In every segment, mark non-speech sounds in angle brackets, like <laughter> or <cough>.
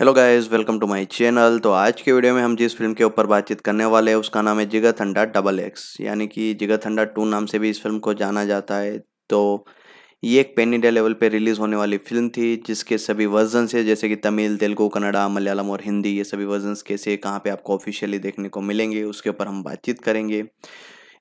hello guys welcome to my channel तो आज के वीडियो में हम जिस फिल्म के ऊपर बातचीत करने वाले हैं उसका नाम है जिगर थंडा डबल एक्स यानी कि जिगर थंडा टू नाम से भी इस फिल्म को जाना जाता है तो ये एक पेन इंडिया लेवल पे रिलीज़ होने वाली फिल्म थी जिसके सभी वर्जनस है जैसे कि तमिल तेलुगू कन्नड़ा मलयालम और हिंदी ये सभी वर्जनस कैसे कहाँ पर आपको ऑफिशियली देखने को मिलेंगे उसके ऊपर हम बातचीत करेंगे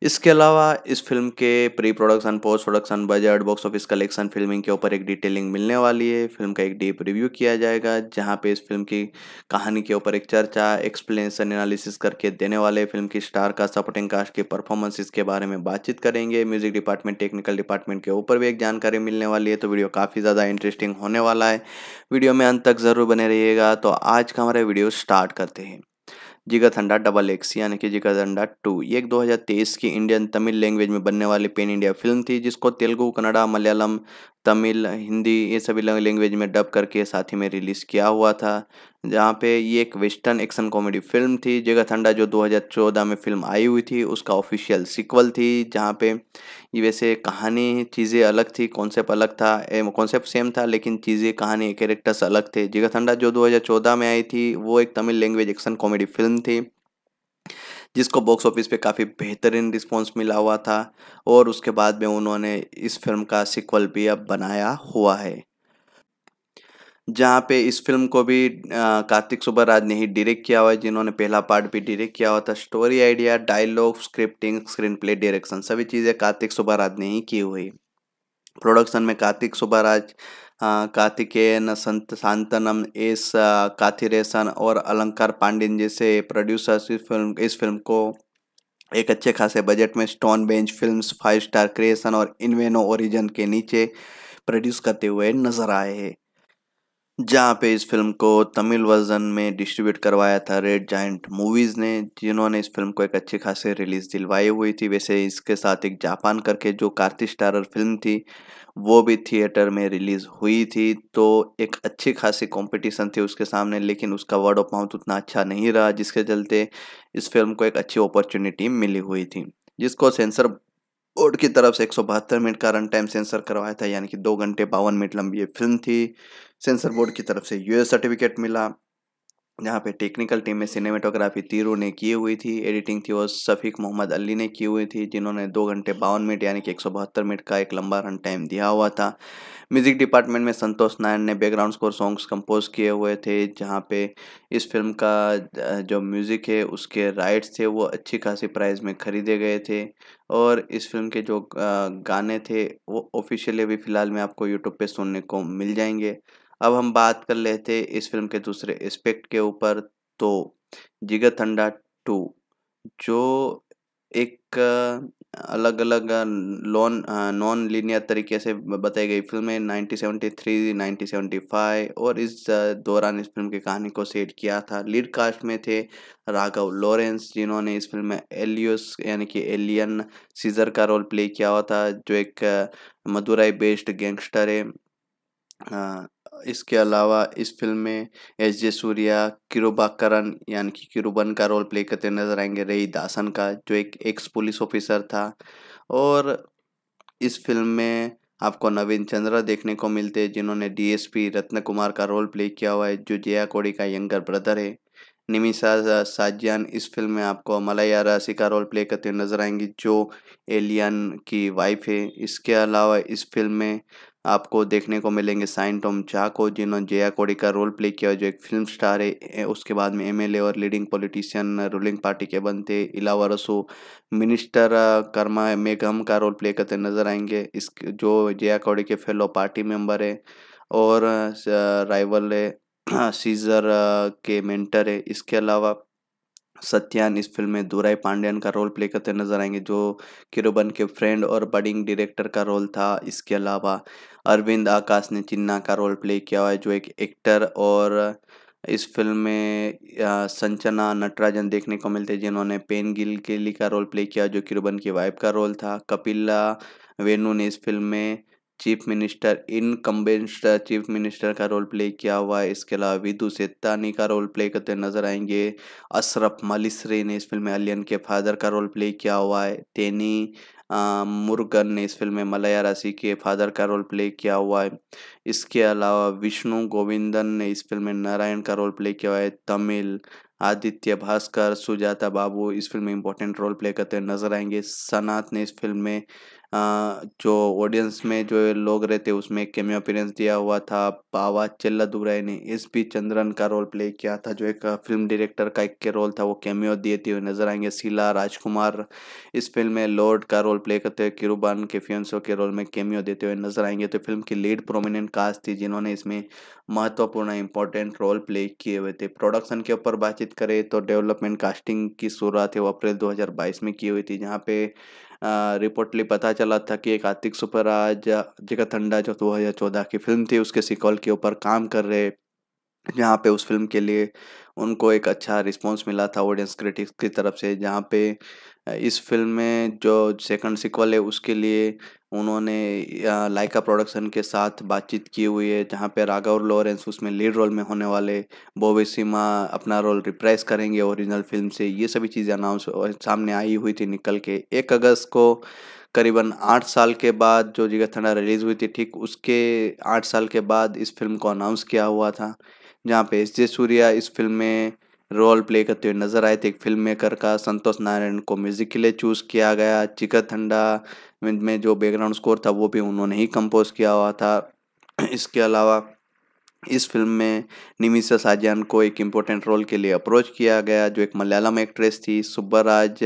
इसके अलावा इस फिल्म के pre production post production budget box office collection filming के ऊपर एक डिटेलिंग मिलने वाली है फिल्म का एक डीप रिव्यू किया जाएगा जहाँ पे इस फिल्म की कहानी के ऊपर एक चर्चा एक्सप्लेनेशन एनालिसिस करके देने वाले फिल्म की स्टार का सपोर्टिंग कास्ट के परफॉर्मेंसेस के बारे में बातचीत करेंगे म्यूजिक डिपार्टमेंट टेक्निकल डिपार्टमेंट के ऊपर भी एक जानकारी मिलने वाली है तो वीडियो काफ़ी ज़्यादा इंटरेस्टिंग होने वाला है वीडियो में अंत तक ज़रूर बने रहिएगा तो आज का हमारा वीडियो स्टार्ट करते हैं थंडा डबल एक्स यानी कि थंडा टू ये एक 2023 की इंडियन तमिल लैंग्वेज में बनने वाली पेन इंडिया फिल्म थी जिसको तेलुगु कन्नड़ा मलयालम तमिल हिंदी ये सभी लैंग्वेज में डब करके साथ ही में रिलीज़ किया हुआ था जहाँ पे ये एक वेस्टर्न एक्शन कॉमेडी फिल्म थी जगह ठंडा जो 2014 में फिल्म आई हुई थी उसका ऑफिशियल सीक्वल थी जहाँ पे ये वैसे कहानी चीज़ें अलग थी कॉन्सेप्ट अलग था कॉन्सेप्ट सेम था लेकिन चीज़ें कहानी कैरेक्टर्स अलग थे जगह ठंडा जो 2014 में आई थी वो एक Tamil language action comedy film थी जिसको बॉक्स ऑफिस पे काफ़ी बेहतरीन रिस्पॉन्स मिला हुआ था और उसके बाद में उन्होंने इस फिल्म का सिक्वल भी अब बनाया हुआ है जहाँ पे इस फिल्म को भी कार्तिक सुब्बराज ने ही डायरेक्ट किया हुआ है जिन्होंने पहला पार्ट भी डायरेक्ट किया हुआ था story idea dialogue scripting screenplay direction सभी चीज़ें कार्तिक सुब्बराज ने ही की हुई प्रोडक्शन में कार्तिक सुब्बराज कार्तिकेयन संत शांतनम एस काथिरेसन और अलंकार पांडिन जैसे प्रोड्यूसर्स इस फिल्म इस फिल्म को एक अच्छे खासे बजट में Stone Bench films five star creation और इनवेनो ओरिजन के नीचे प्रोड्यूस करते हुए नजर आए हैं जहाँ पे इस फिल्म को तमिल वर्जन में डिस्ट्रीब्यूट करवाया था रेड जाइंट मूवीज़ ने जिन्होंने इस फिल्म को एक अच्छे खासे रिलीज़ दिलवाई हुई थी वैसे इसके साथ एक जापान करके जो कार्तिक स्टारर फिल्म थी वो भी थिएटर में रिलीज़ हुई थी तो एक अच्छी खासी कंपटीशन थी उसके सामने लेकिन उसका वर्ड ऑफ माउथ उतना अच्छा नहीं रहा जिसके चलते इस फिल्म को एक अच्छी अपॉर्चुनिटी मिली हुई थी जिसको सेंसर बोर्ड की तरफ से एक मिनट का रन टाइम सेंसर करवाया था यानी कि दो घंटे बावन मिनट लंबी ये फिल्म थी सेंसर बोर्ड की तरफ से यूएस सर्टिफिकेट मिला जहाँ पे टेक्निकल टीम में सिनेमेटोग्राफी तीरू ने की हुई थी एडिटिंग थी वो शफीक मोहम्मद अली ने की हुई थी जिन्होंने दो घंटे बावन मिनट यानी कि एक सौ बहत्तर मिनट का एक लंबा रन टाइम दिया हुआ था म्यूज़िक डिपार्टमेंट में संतोष नारायण ने बैकग्राउंड स्कोर सॉन्ग्स कंपोज किए हुए थे जहाँ पे इस फिल्म का जो म्यूज़िक है उसके राइट्स थे वो अच्छी खासी प्राइस में ख़रीदे गए थे और इस फिल्म के जो गाने थे वो ऑफिशियली अभी फ़िलहाल में आपको यूट्यूब पर सुनने को मिल जाएंगे अब हम बात कर लेते इस फिल्म के दूसरे एस्पेक्ट के ऊपर तो जिगर थंडा टू जो एक अलग अलग लॉन नॉन लीनियर तरीके से बताई गई फिल्म फिल्में 1973, 1975 और इस दौरान इस फिल्म की कहानी को सेट किया था लीड कास्ट में थे राघव लॉरेंस जिन्होंने इस फिल्म में एलियस यानी कि एलियन सीजर का रोल प्ले किया हुआ था जो एक मदुराई बेस्ड गैंगस्टर है इसके अलावा इस फिल्म में एस जे सूर्या किरोबाकरन यानी कि किरुबन का रोल प्ले करते नजर आएंगे रही दासन का जो एक एक्स पुलिस ऑफिसर था और इस फिल्म में आपको नवीन चंद्रा देखने को मिलते हैं जिन्होंने डीएसपी रत्न कुमार का रोल प्ले किया हुआ है जो जया कोड़ी का यंगर ब्रदर है निमिषा साजियान इस फिल्म में आपको मलैया राशि का रोल प्ले करते नजर आएंगी जो एलियन की वाइफ है इसके अलावा इस फिल्म में आपको देखने को मिलेंगे साइन टॉम झा को जिन्होंने जया कोड़ी का रोल प्ले किया जो एक फिल्म स्टार है उसके बाद में एमएलए और लीडिंग पॉलिटिशियन रूलिंग पार्टी के बनते इलावा रसो मिनिस्टर कर्मा मेघम का रोल प्ले करते नजर आएंगे इस जो जया कोड़ी के फेलो पार्टी मेंबर है और राइवल है सीजर <clears throat> के मेंटर है इसके अलावा सत्यान इस फिल्म में दूराई पांड्यान का रोल प्ले करते नजर आएंगे जो किरोबन के फ्रेंड और बडिंग डायरेक्टर का रोल था इसके अलावा अरविंद आकाश ने चिन्ना का रोल प्ले किया हुआ है जो एक एक्टर और इस फिल्म में संचना नटराजन देखने को मिलते जिन्होंने पेन गिल केली का रोल प्ले किया जो किरोबन की वाइफ का रोल था कपिला वेनु ने इस फिल्म में chief minister incumbent chief minister का रोल प्ले किया हुआ है इसके अलावा विदु सेत्तानी का रोल प्ले करते नजर आएंगे अशरफ मलिसरे ने इस फिल्म में अलियन के फादर का रोल प्ले किया हुआ है तेनी मुर्गन ने इस फिल्म में मलया राशि के फादर का रोल प्ले किया हुआ है इसके अलावा विष्णु गोविंदन ने इस फिल्म में नारायण का रोल प्ले किया हुआ है तमिल आदित्य भास्कर सुजाता बाबू इस फिल्म में इंपॉर्टेंट रोल प्ले करते नजर आएंगे सनात ने इस फिल्म में जो ऑडियंस में जो लोग रहते उसमें कैमियो अपीरेंस दिया हुआ था बावा चेल्लादुराई ने एस पी चंद्रन का रोल प्ले किया था जो एक फिल्म डायरेक्टर का एक के रोल था वो कैमियो दिए थे नजर आएंगे शीला राजकुमार इस फिल्म में लॉर्ड का रोल प्ले करते हुए किरुबान के फियंसो के रोल में कैमियो देते हुए नजर आएंगे तो फिल्म की लीड प्रोमिनेंट कास्ट थी जिन्होंने इसमें महत्वपूर्ण इंपॉर्टेंट रोल प्ले किए हुए थे प्रोडक्शन के ऊपर बातचीत करें तो डेवलपमेंट कास्टिंग की शुरुआत है वो अप्रैल दो में की हुई थी जहाँ पे रिपोर्टली पता चला था कि एक आतिक सुपरराज जगत अंडा जो दो हज़ार चौदह की फिल्म थी उसके सिकॉल के ऊपर काम कर रहे जहाँ पे उस फिल्म के लिए उनको एक अच्छा रिस्पांस मिला था ऑडियंस क्रिटिक्स की तरफ से जहाँ पे इस फिल्म में जो सेकंड सिक्वल है उसके लिए उन्होंने लाइका प्रोडक्शन के साथ बातचीत की हुई है जहाँ पे राघव लॉरेंस उसमें लीड रोल में होने वाले बोबे सिमा अपना रोल रिप्राइज करेंगे ओरिजिनल फिल्म से ये सभी चीज़ें अनाउंस सामने आई हुई थी निकल के एक अगस्त को करीबन आठ साल के बाद जो जिगर थंडा रिलीज़ हुई थी ठीक उसके आठ साल के बाद इस फिल्म को अनाउंस किया हुआ था जहाँ पे एस जे सूर्या इस फिल्म में रोल प्ले करते हुए नजर आए थे एक फिल्म मेकर का संतोष नारायण को म्यूजिक के लिए चूज किया गया चिकर ठंडा में जो बैकग्राउंड स्कोर था वो भी उन्होंने ही कंपोज किया हुआ था इसके अलावा इस फिल्म में निमिषा साजान को एक इम्पोर्टेंट रोल के लिए अप्रोच किया गया जो एक मलयालम एक्ट्रेस थी सुब्बाराज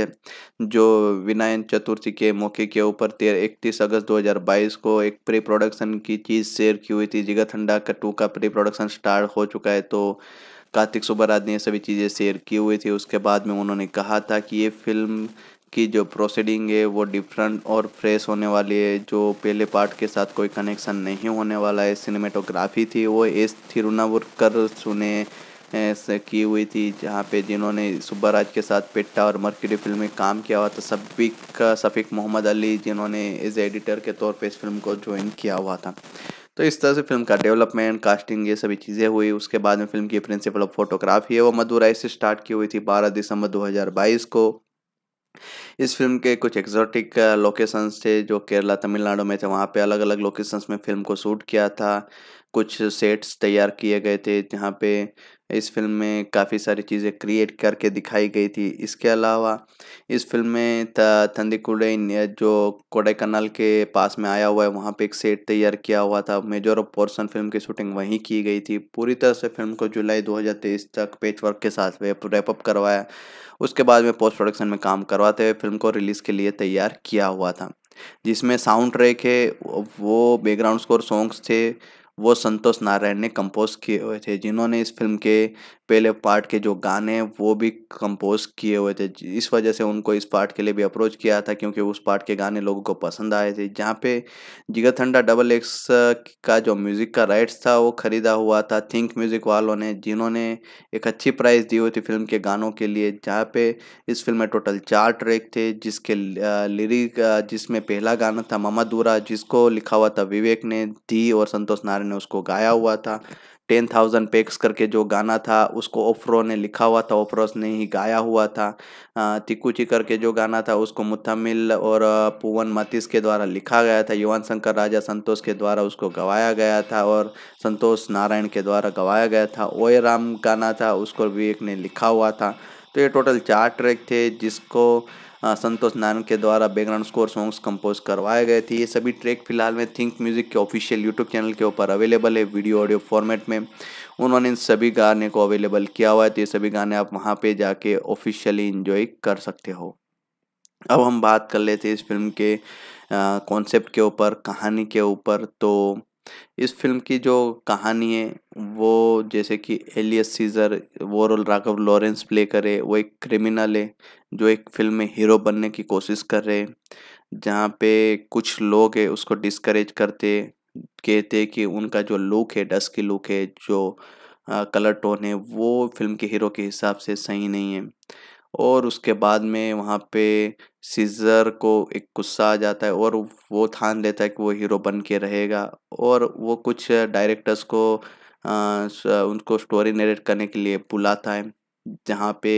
जो विनायक चतुर्थी के मौके के ऊपर तेरह इकतीस अगस्त 2022 को एक प्री प्रोडक्शन की चीज़ शेयर की हुई थी जिगा ठंडा कट्टू का प्री प्रोडक्शन स्टार्ट हो चुका है तो कार्तिक सुब्बाराज ने ये सभी चीज़ें शेयर किए हुए थे उसके बाद में उन्होंने कहा था कि ये फिल्म की जो प्रोसीडिंग है वो डिफरेंट और फ्रेश होने वाली है जो पहले पार्ट के साथ कोई कनेक्शन नहीं होने वाला है सिनेमेटोग्राफी थी वो एस थिरुनावुरकर सुने की हुई थी जहाँ पे जिन्होंने सुब्बाराज के साथ पेट्टा और मर्कडी फिल्म में काम किया हुआ था सफ़ीक का शफीक मोहम्मद अली जिन्होंने एज एडिटर के तौर पे इस फिल्म को ज्वाइन किया हुआ था तो इस तरह से फिल्म का डेवलपमेंट कास्टिंग ये सभी चीज़ें हुई उसके बाद में फिल्म की प्रिंसिपल ऑफ फोटोग्राफी है वो मदुराई से स्टार्ट की हुई थी 12 दिसंबर 2022 को इस फिल्म के कुछ एक्जॉटिक लोकेशंस थे जो केरला तमिलनाडु में थे वहाँ पे अलग अलग लोकेशंस में फिल्म को शूट किया था कुछ सेट्स तैयार किए गए थे जहाँ पे इस फिल्म में काफ़ी सारी चीज़ें क्रिएट करके दिखाई गई थी इसके अलावा इस फिल्म में थंदीकुडेन जो कोडेकनाल के पास में आया हुआ है वहाँ पे एक सेट तैयार किया हुआ था मेजर ऑफ पोर्सन फिल्म की शूटिंग वहीं की गई थी पूरी तरह से फिल्म को जुलाई 2023 तक पेच वर्क के साथ रैपअप करवाया उसके बाद में पोस्ट प्रोडक्शन में काम करवाते हुए फिल्म को रिलीज़ के लिए तैयार किया हुआ था जिसमें साउंड ट्रैक है वो बैकग्राउंड स्कोर सॉन्ग्स थे वो संतोष नारायण ने कंपोज किए हुए थे जिन्होंने इस फिल्म के पहले पार्ट के जो गाने हैं वो भी कंपोज किए हुए थे इस वजह से उनको इस पार्ट के लिए भी अप्रोच किया था क्योंकि उस पार्ट के गाने लोगों को पसंद आए थे जहाँ पे जिगर थंडा डबल एक्स का जो म्यूज़िक का राइट्स था वो ख़रीदा हुआ था थिंक म्यूज़िक वालों ने जिन्होंने एक अच्छी प्राइस दी हुई थी फिल्म के गानों के लिए जहाँ पे इस फिल्म में टोटल चार ट्रैक थे जिसके लिरिक जिसमें पहला गाना था ममा दूरा जिसको लिखा हुआ था विवेक ने दी और संतोष नारायण ने उसको गाया हुआ था टेन थाउजेंड पेक्स करके जो गाना था उसको ओफ्रो ने लिखा हुआ था ओफ्रोस ने ही गाया हुआ था तिकुची करके जो गाना था उसको मुथमिल और पुवन मतिस के द्वारा लिखा गया था युवान शंकर राजा संतोष के द्वारा उसको गवाया गया था और संतोष नारायण के द्वारा गवाया गया था ओए राम गाना था उसको विवेक ने लिखा हुआ था तो ये टोटल चार ट्रैक थे जिसको हाँ, संतोष नारायण के द्वारा बैकग्राउंड स्कोर सॉन्ग्स कंपोज करवाए गए थे ये सभी ट्रैक फिलहाल में थिंक म्यूजिक के ऑफिशियल यूट्यूब चैनल के ऊपर अवेलेबल है वीडियो ऑडियो फॉर्मेट में उन्होंने इन सभी गाने को अवेलेबल किया हुआ है तो ये सभी गाने आप वहाँ पर जाके ऑफिशियली इन्जॉय कर सकते हो अब हम बात कर लेते हैं इस फिल्म के कॉन्सेप्ट के ऊपर कहानी के ऊपर तो इस फिल्म की जो कहानी है वो जैसे कि एलियस सीजर वो रोल राघव लॉरेंस प्ले करे वो एक क्रिमिनल है जो एक फिल्म में हीरो बनने की कोशिश कर रहे हैं जहाँ पे कुछ लोग है उसको डिस्करेज करते कहते कि उनका जो लुक है की लुक है जो कलर टोन है वो फिल्म के हीरो के हिसाब से सही नहीं है और उसके बाद में वहाँ पे सीजर को एक गुस्सा आ जाता है और वो ठान लेता है कि वो हीरो बन के रहेगा और वो कुछ डायरेक्टर्स को आ, उनको स्टोरी नरेट करने के लिए बुलाता है जहाँ पे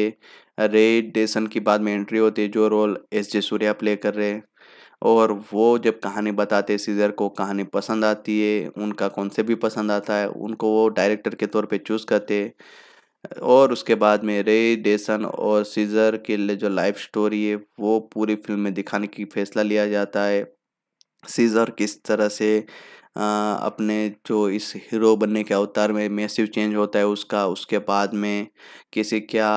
रे डेसन की बाद में एंट्री होती है जो role S J Suryah play कर रहे हैं और वो जब कहानी बताते हैं सीजर को कहानी पसंद आती है उनका से भी पसंद आता है उनको वो डायरेक्टर के तौर पे चूज़ करते हैं और उसके बाद में रे डेसन और सीजर के लिए जो लाइफ स्टोरी है वो पूरी फिल्म में दिखाने की फैसला लिया जाता है सीजर किस तरह से आ, अपने जो इस हीरो बनने के अवतार में मैसिव चेंज होता है उसका उसके बाद में किसी क्या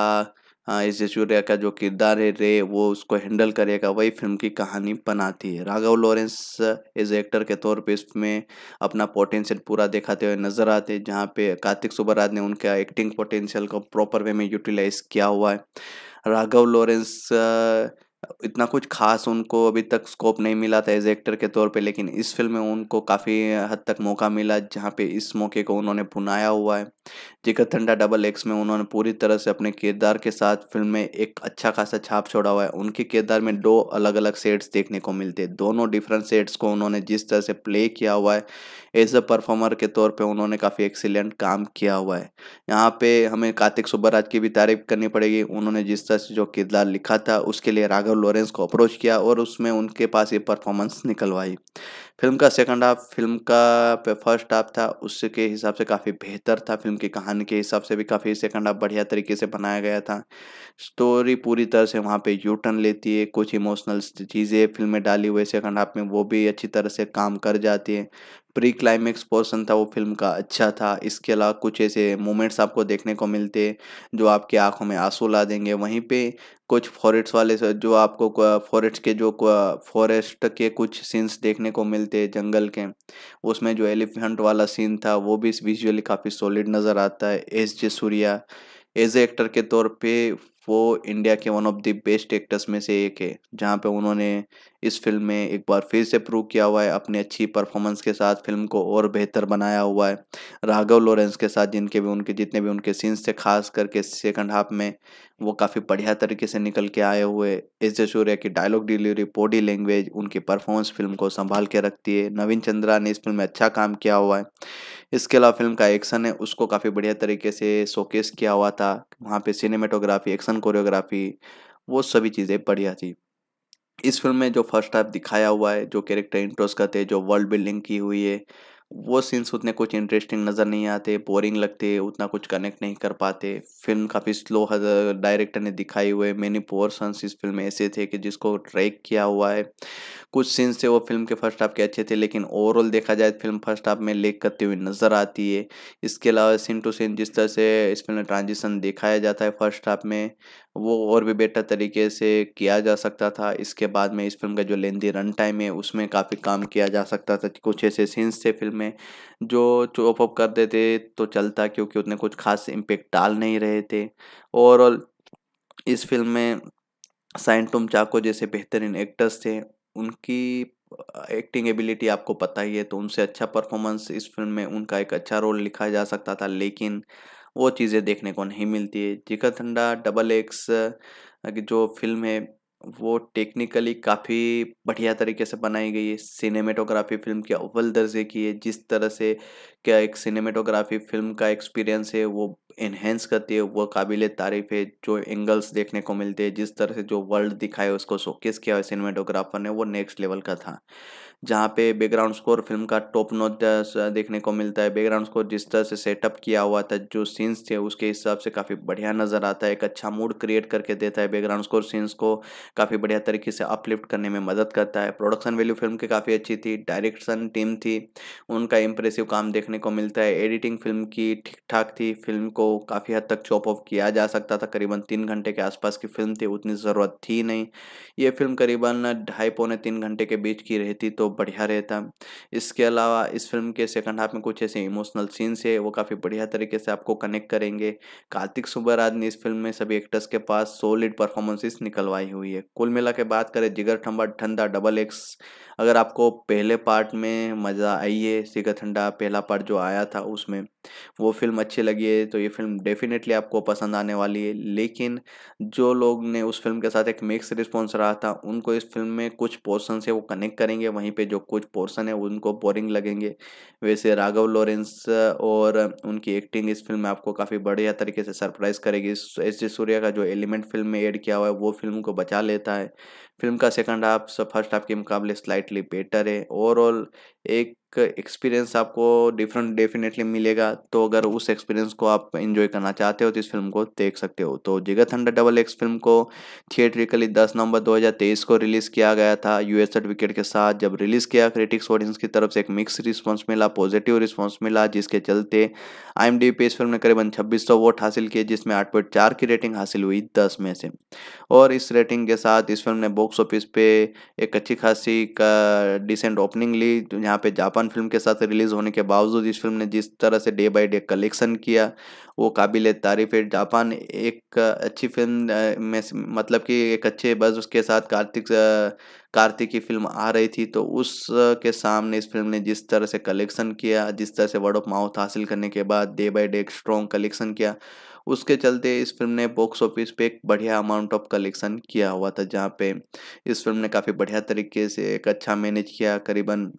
हाँ, इस जसूर्या का जो किरदार है रे वो उसको हैंडल करेगा वही फिल्म की कहानी बनाती है राघव लॉरेंस एज एक्टर के तौर पे इसमें अपना पोटेंशियल पूरा दिखाते हुए नज़र आते हैं जहाँ पे कार्तिक सुबराज ने उनका एक्टिंग पोटेंशियल को प्रॉपर वे में यूटिलाइज किया हुआ है राघव लॉरेंस इतना कुछ खास उनको अभी तक स्कोप नहीं मिला था एज एक्टर के तौर पे लेकिन इस फिल्म में उनको काफ़ी हद तक मौका मिला जहाँ पे इस मौके को उन्होंने भुनाया हुआ है जिकर थंडा डबल एक्स में उन्होंने पूरी तरह से अपने किरदार के साथ फिल्म में एक अच्छा खासा छाप छोड़ा हुआ है उनके किरदार में दो अलग अलग सेट्स देखने को मिलते हैं दोनों डिफरेंट सेट्स को उन्होंने जिस तरह से प्ले किया हुआ है एज अ परफॉर्मर के तौर पर उन्होंने काफ़ी एक्सीलेंट काम किया हुआ है यहाँ पर हमें कार्तिक सुब्बराज की भी तारीफ करनी पड़ेगी उन्होंने जिस तरह से जो किरदार लिखा था उसके लिए राघव और लॉरेंस को अप्रोच किया और उसमें उनके पास ये परफॉर्मेंस निकलवाई फिल्म का सेकंड हाफ फिल्म का फर्स्ट हाफ था उसके हिसाब से काफ़ी बेहतर था फिल्म की कहानी के हिसाब से भी काफ़ी सेकंड हाफ बढ़िया तरीके से बनाया गया था स्टोरी पूरी तरह से वहाँ पे यू टर्न लेती है कुछ इमोशनल चीज़ें फिल्म में डाली हुई सेकंड हाफ में वो भी अच्छी तरह से काम कर जाती है प्री क्लाइमेक्स पोर्सन था वो फिल्म का अच्छा था इसके अलावा कुछ ऐसे मोमेंट्स आपको देखने को मिलते जो आपकी आंखों में आंसू ला देंगे वहीं पे कुछ फॉरेस्ट वाले जो आपको फॉरेस्ट के जो फॉरेस्ट के कुछ सीन्स देखने को मिलते जंगल के उसमें जो एलिफेंट वाला सीन था वो भी विजुअली काफ़ी सॉलिड नज़र आता है S J Suryah as a actor के तौर पे वो इंडिया के one of the best actors में से एक है जहाँ पे उन्होंने इस फिल्म में एक बार फिर से प्रूव किया हुआ है अपनी अच्छी परफॉर्मेंस के साथ फिल्म को और बेहतर बनाया हुआ है राघव लॉरेंस के साथ जिनके भी उनके जितने भी उनके सीन्स थे खास करके सेकंड हाफ में वो काफ़ी बढ़िया तरीके से निकल के आए हुए एस जे सूर्या की डायलॉग डिलीवरी बॉडी लैंग्वेज उनकी परफॉर्मेंस फिल्म को संभाल के रखती है नवीन चंद्रा ने इस फिल्म में अच्छा काम किया हुआ है इसके अलावा फिल्म का एक्शन है उसको काफ़ी बढ़िया तरीके से शोकेस किया हुआ था वहाँ पे सिनेमेटोग्राफी एक्शन कोरियोग्राफी वो सभी चीज़ें बढ़िया थी इस फिल्म में जो फर्स्ट हाफ दिखाया हुआ है जो कैरेक्टर इंट्रोस्कत करते जो वर्ल्ड बिल्डिंग की हुई है वो सीन्स उतने कुछ इंटरेस्टिंग नज़र नहीं आते बोरिंग लगते उतना कुछ कनेक्ट नहीं कर पाते फिल्म काफ़ी स्लो डायरेक्टर ने दिखाई हुए मैनी पोर्सन्स इस फिल्म में ऐसे थे कि जिसको ट्रैक किया हुआ है कुछ सीन्स थे वो फिल्म के फर्स्ट हाफ के अच्छे थे लेकिन ओवरऑल देखा जाए फिल्म फर्स्ट हाफ में लेक करते हुए नजर आती है इसके अलावा सीन टू सीन जिस तरह से इस फिल्म में ट्रांजिशन दिखाया जाता है फर्स्ट हाफ में वो और भी बेटर तरीके से किया जा सकता था इसके बाद में इस फिल्म का जो लेंदी रन टाइम है उसमें काफ़ी काम किया जा सकता था कुछ ऐसे सीन्स थे फिल्म में जो चॉप ऑप कर देते तो चलता क्योंकि उतने कुछ खास इम्पेक्ट डाल नहीं रहे थे ओवरऑल इस फिल्म में साइंटुम चाको जैसे बेहतरीन एक्टर्स थे उनकी एक्टिंग एबिलिटी आपको पता ही है तो उनसे अच्छा परफॉर्मेंस इस फिल्म में उनका एक अच्छा रोल लिखा जा सकता था लेकिन वो चीज़ें देखने को नहीं मिलती है जिकर ठंडा डबल एक्स जो फिल्म है वो टेक्निकली काफ़ी बढ़िया तरीके से बनाई गई है सिनेमेटोग्राफी फिल्म के अव्वल दर्जे की है जिस तरह से क्या एक सिनेमेटोग्राफी फिल्म का एक्सपीरियंस है वो इन्हेंस करती है वो काबिल तारीफ है जो एंगल्स देखने को मिलते हैं जिस तरह से जो वर्ल्ड दिखाए उसको शोकेस किया है सिनेमेटोग्राफर ने वो नेक्स्ट लेवल का था जहाँ पे बैकग्राउंड स्कोर फिल्म का टॉप नोट देखने को मिलता है बैकग्राउंड स्कोर जिस तरह से सेटअप किया हुआ था जो सीन्स थे उसके हिसाब से काफ़ी बढ़िया नज़र आता है एक अच्छा मूड क्रिएट करके देता है बैकग्राउंड स्कोर सीन्स को काफ़ी बढ़िया तरीके से अपलिफ्ट करने में मदद करता है प्रोडक्शन वैल्यू फिल्म की काफ़ी अच्छी थी डायरेक्शन टीम थी उनका इंप्रेसिव काम देखने को मिलता है एडिटिंग फिल्म की ठीक ठाक थी फिल्म को काफ़ी हद तक चॉप ऑफ किया जा सकता था करीबन तीन घंटे के आसपास की फिल्म थी उतनी ज़रूरत थी नहीं ये फिल्म करीबन ढाई पौने तीन घंटे के बीच की रहती तो बढ़िया रहता है इसके अलावा इस फिल्म के सेकंड हाफ में कुछ ऐसे इमोशनल सीन्स है वो काफ़ी बढ़िया तरीके से आपको कनेक्ट करेंगे कार्तिक सुब्बराज ने इस फिल्म में सभी एक्टर्स के पास सोलिड परफॉर्मेंसेस निकलवाई हुई है कुल मिला के बात करें जिगर ठंबा ठंडा डबल एक्स अगर आपको पहले पार्ट में मज़ा आई है सिका ठंडा पहला पार्ट जो आया था उसमें वो फिल्म अच्छी लगी है तो ये फिल्म डेफिनेटली आपको पसंद आने वाली है लेकिन जो लोग ने उस फिल्म के साथ एक मिक्स रिस्पॉन्स रहा था उनको इस फिल्म में कुछ पोर्सन से वो कनेक्ट करेंगे वहीं पर जो कुछ पोर्सन है उनको बोरिंग लगेंगे वैसे राघव लॉरेंस और उनकी एक्टिंग इस फिल्म में आपको काफ़ी बढ़िया तरीके से सरप्राइज़ करेगी एस जे सूर्या का जो एलिमेंट फिल्म में एड किया हुआ है वो फिल्म को बचा लेता है फिल्म का सेकंड हाफ फर्स्ट हाफ के मुकाबले स्लाइटली बेटर है ओवरऑल एक एक्सपीरियंस आपको डिफरेंट डेफिनेटली मिलेगा तो अगर उस एक्सपीरियंस को आप इन्जॉय करना चाहते हो तो इस फिल्म को देख सकते हो तो Jigarthanda double X film को थिएट्रिकली 10 नवंबर 2023 को रिलीज़ किया गया था एस सर्टिफिकेट के साथ जब रिलीज़ किया क्रिटिक्स ऑडियंस की तरफ से एक मिक्स रिस्पॉन्स मिला पॉजिटिव रिस्पॉन्स मिला जिसके चलते आई पे इस फिल्म ने करीबन छब्बीस वोट हासिल किए जिसमें आठ की रेटिंग हासिल हुई दस में से और इस रेटिंग के साथ इस फिल्म ने बॉक्स ऑफिस पे एक अच्छी खासी का डिसेंट ओपनिंग ली तो यहाँ पे जापान तूफान फिल्म के साथ रिलीज होने के बावजूद इस फिल्म ने जिस तरह से डे बाई डे कलेक्शन किया वो काबिल तारीफ है जापान एक अच्छी फिल्म में मतलब कि एक अच्छे बज उसके साथ कार्तिक कार्तिक की फिल्म आ रही थी तो उस के सामने इस फिल्म ने जिस तरह से कलेक्शन किया जिस तरह से वर्ड ऑफ माउथ हासिल करने के बाद डे बाई डे एक स्ट्रॉन्ग कलेक्शन किया उसके चलते इस फिल्म ने बॉक्स ऑफिस पे एक बढ़िया अमाउंट ऑफ कलेक्शन किया हुआ था जहाँ पे इस फिल्म ने काफ़ी बढ़िया तरीके से एक अच्छा मैनेज किया करीबन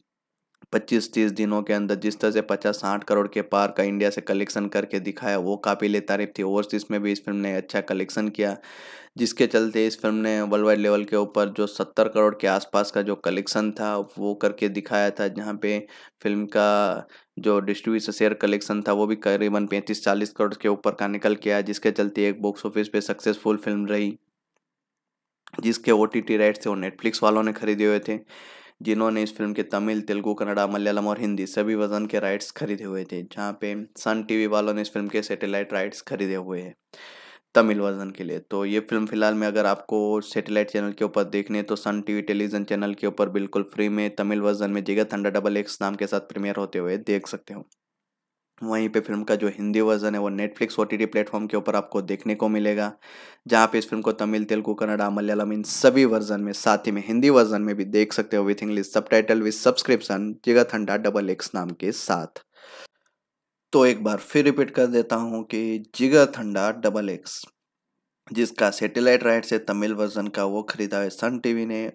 पच्चीस तीस दिनों के अंदर जिस तरह से पचास साठ करोड़ के पार का इंडिया से कलेक्शन करके दिखाया वो काफ़ी ले तारीफ थी ओवरसीज़ में भी इस फिल्म ने अच्छा कलेक्शन किया जिसके चलते इस फिल्म ने वर्ल्ड वाइड लेवल के ऊपर जो सत्तर करोड़ के आसपास का जो कलेक्शन था वो करके दिखाया था जहाँ पे फिल्म का जो डिस्ट्रीब्यूशन शेयर कलेक्शन था वो भी करीबन पैंतीस चालीस करोड़ के ऊपर का निकल के आया जिसके चलते एक बॉक्स ऑफिस पे सक्सेसफुल फिल्म रही जिसके ओ टी टी राइट्स थे वो नेटफ्लिक्स वालों ने खरीदे हुए थे जिन्होंने इस फिल्म के तमिल तेलुगू कन्नड़ा मलयालम और हिंदी सभी वजन के राइट्स खरीदे हुए थे जहाँ पे सन टीवी वालों ने इस फिल्म के सैटेलाइट राइट्स खरीदे हुए हैं तमिल वर्जन के लिए तो ये फिल्म फिलहाल में अगर आपको सैटेलाइट चैनल के ऊपर देखने तो सन टीवी टेलीविजन चैनल के ऊपर बिल्कुल फ्री में तमिल वर्जन में जिगत थंडर डबल एक्स नाम के साथ प्रीमियर होते हुए देख सकते हो वहीं पे फिल्म का जो हिंदी वर्जन है वो Netflix O T T platform के ऊपर आपको देखने को मिलेगा जहाँ पे इस फिल्म को तमिल तेलुगु कन्नड़ा मलयालम इन सभी वर्जन में साथ ही में हिंदी वर्जन में भी देख सकते हो with English subtitle with subscription Jigarthanda double X नाम के साथ तो एक बार फिर रिपीट कर देता हूँ कि जिगा थंडा डबल एक्स जिसका सैटेलाइट राइट से तमिल वर्जन का वो खरीदा है सन टीवी ने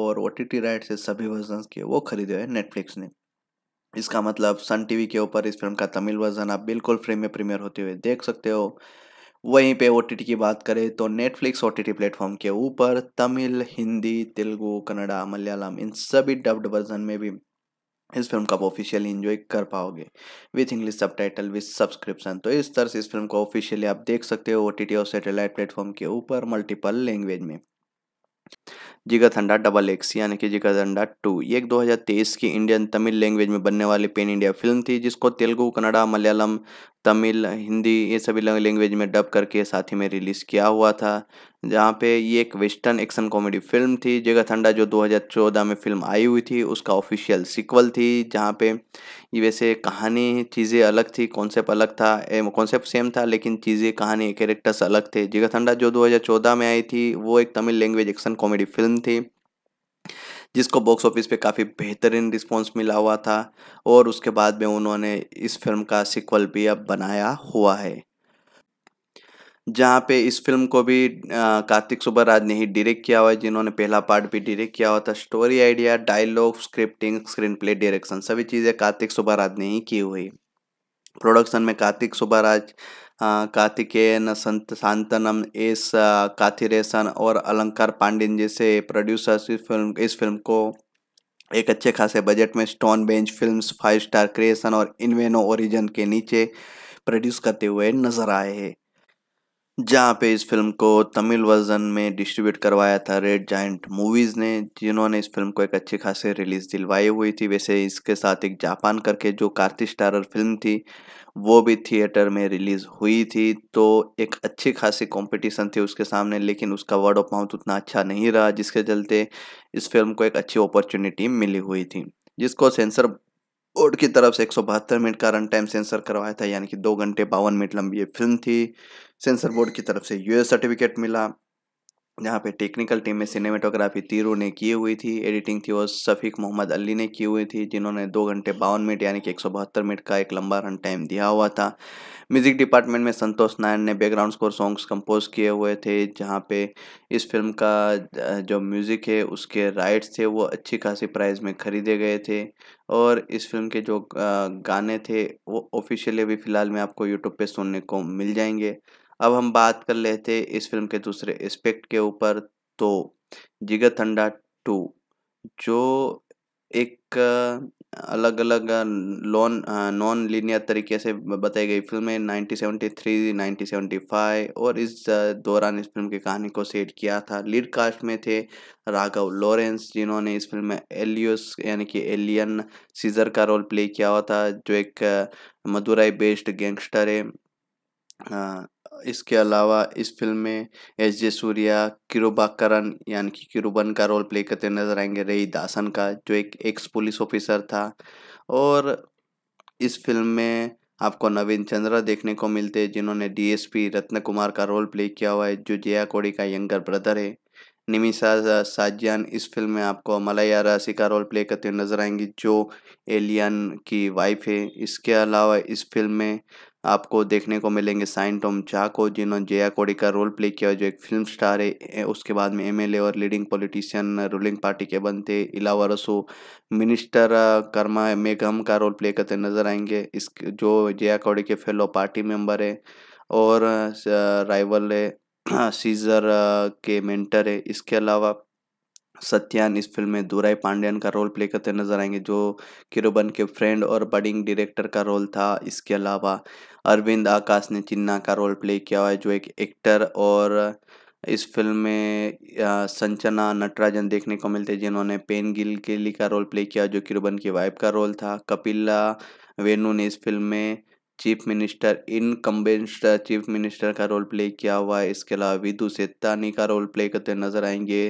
और ओ राइट से सभी वर्जन के वो खरीदे हैं नेटफ्लिक्स ने इसका मतलब सन टीवी के ऊपर इस फिल्म का तमिल वर्जन आप बिल्कुल फ्री में प्रीमियर होते हुए देख सकते हो वहीं पे ओ की बात करें तो नेटफ्लिक्स ओ टी प्लेटफॉर्म के ऊपर तमिल हिंदी तेलुगु कन्नड़ा मलयालम इन सभी डब्ड वर्जन में भी इस फिल्म को आप ऑफिशियली इन्जॉय कर पाओगे with English subtitle with subscription तो इस तरह से इस फिल्म को ऑफिशियली आप देख सकते हो ओ टी टी और सेटेलाइट प्लेटफॉर्म के ऊपर मल्टीपल लैंग्वेज में जिगत डबल एक्स यानी कि जिगत थंडा टू ये एक 2023 की इंडियन तमिल लैंग्वेज में बनने वाली पेन इंडिया फिल्म थी जिसको तेलुगु कन्नड़ा मलयालम तमिल हिंदी ये सभी लैंग्वेज में डब करके साथ ही में रिलीज़ किया हुआ था जहाँ पे ये एक वेस्टर्न एक्शन कॉमेडी फिल्म थी जगह ठंडा जो 2014 में फिल्म आई हुई थी उसका ऑफिशियल सिक्वल थी जहाँ पे ये वैसे कहानी चीज़ें अलग थी कॉन्सेप्ट अलग था कॉन्सेप्ट सेम था लेकिन चीज़ें कहानी कैरेक्टर्स अलग थे जगह ठंडा जो 2014 में आई थी वो एक Tamil language action comedy film थी जिसको बॉक्स ऑफिस पे काफ़ी बेहतरीन रिस्पॉन्स मिला हुआ था और उसके बाद में उन्होंने इस फिल्म का सिक्वल भी अब बनाया हुआ है जहाँ पे इस फिल्म को भी कार्तिक सुब्बराज ने ही डायरेक्ट किया हुआ है जिन्होंने पहला पार्ट भी डायरेक्ट किया हुआ था story idea dialogue scripting screenplay direction सभी चीज़ें कार्तिक सुब्बराज ने ही की हुई प्रोडक्शन में कार्तिक सुब्बराज कार्तिकेयन संत शांतनम एस काथिरेसन और अलंकार पांडिन जैसे प्रोड्यूसर्स इस फिल्म इस फिल्म को एक अच्छे खासे बजट में Stone Bench films five star creation और इनवेनो ओरिजन के नीचे प्रोड्यूस करते हुए नजर आए हैं जहाँ पे इस फिल्म को तमिल वर्जन में डिस्ट्रीब्यूट करवाया था रेड जाइंट मूवीज़ ने जिन्होंने इस फिल्म को एक अच्छी खासी रिलीज़ दिलवाई हुई थी वैसे इसके साथ एक जापान करके जो कार्तिक स्टारर फिल्म थी वो भी थिएटर में रिलीज़ हुई थी तो एक अच्छी खासी कंपटीशन थी उसके सामने लेकिन उसका वर्ड ऑफ माउथ उतना अच्छा नहीं रहा जिसके चलते इस फिल्म को एक अच्छी अपॉर्चुनिटी मिली हुई थी जिसको सेंसर बोर्ड की तरफ से एक मिनट का रन टाइम सेंसर करवाया था यानी कि दो घंटे बावन मिनट लंबी ये फिल्म थी सेंसर बोर्ड की तरफ से यूएस सर्टिफिकेट मिला जहाँ पे टेक्निकल टीम में सिनेमेटोग्राफी तीरू ने की हुई थी एडिटिंग थी वो शफीक मोहम्मद अली ने की हुई थी जिन्होंने दो घंटे बावन मिनट यानी कि एक सौ बहत्तर मिनट का एक लंबा रन टाइम दिया हुआ था म्यूजिक डिपार्टमेंट में संतोष नारायण ने बैकग्राउंड स्कोर सॉन्ग्स कंपोज किए हुए थे जहाँ पे इस फिल्म का जो म्यूज़िक है उसके राइट्स थे वो अच्छी खासी प्राइस में ख़रीदे गए थे और इस फिल्म के जो गाने थे वो ऑफिशियली अभी फ़िलहाल में आपको यूट्यूब पर सुनने को मिल जाएंगे अब हम बात कर लेते इस फिल्म के दूसरे एस्पेक्ट के ऊपर तो जिगर थंडा टू जो एक अलग अलग लॉन नॉन लीनियर तरीके से बताई गई फिल्म फिल्में 1973, 1975 और इस दौरान इस फिल्म की कहानी को सेट किया था लीड कास्ट में थे राघव लॉरेंस जिन्होंने इस फिल्म में एलियस यानी कि एलियन सीजर का रोल प्ले किया हुआ था जो एक मदुराई बेस्ड गैंगस्टर है इसके अलावा इस फिल्म में एस जे सूर्या किरुबाकरन यानी कि किरुबन का रोल प्ले करते नजर आएंगे रई दासन का जो एक एक्स पुलिस ऑफिसर था और इस फिल्म में आपको नवीन चंद्रा देखने को मिलते हैं जिन्होंने डीएसपी रत्न कुमार का रोल प्ले किया हुआ है जो जया कोड़ी का यंगर ब्रदर है निमिषा साजियान इस फिल्म में आपको मलाया राशि का रोल प्ले करते हुए नजर आएंगी जो एलियन की वाइफ है इसके अलावा इस फिल्म में आपको देखने को मिलेंगे साइन टॉम झा को जिन्होंने जया कोड़ी का रोल प्ले किया जो एक फिल्म स्टार है उसके बाद में एमएलए और लीडिंग पॉलिटिशियन रूलिंग पार्टी के बनते इलावा रसो मिनिस्टर कर्मा मेघम का रोल प्ले करते नजर आएंगे इस जो जया कोड़ी के फेलो पार्टी मेंबर है और राइवल है सीजर <clears throat> के मेंटर है इसके अलावा सत्यान इस फिल्म में दूराई पांड्यान का रोल प्ले करते नजर आएंगे जो किरोबन के फ्रेंड और बडिंग डायरेक्टर का रोल था इसके अलावा अरविंद आकाश ने चिन्ना का रोल प्ले किया है जो एक एक्टर और इस फिल्म में संचना नटराजन देखने को मिलते जिन्होंने पेन गिल केली का रोल प्ले किया जो किरोबन की वाइफ का रोल था कपिला वेनू ने इस फिल्म में chief minister in chief minister का रोल प्ले किया हुआ है इसके अलावा विदु सेत्तानी का रोल प्ले करते नजर आएंगे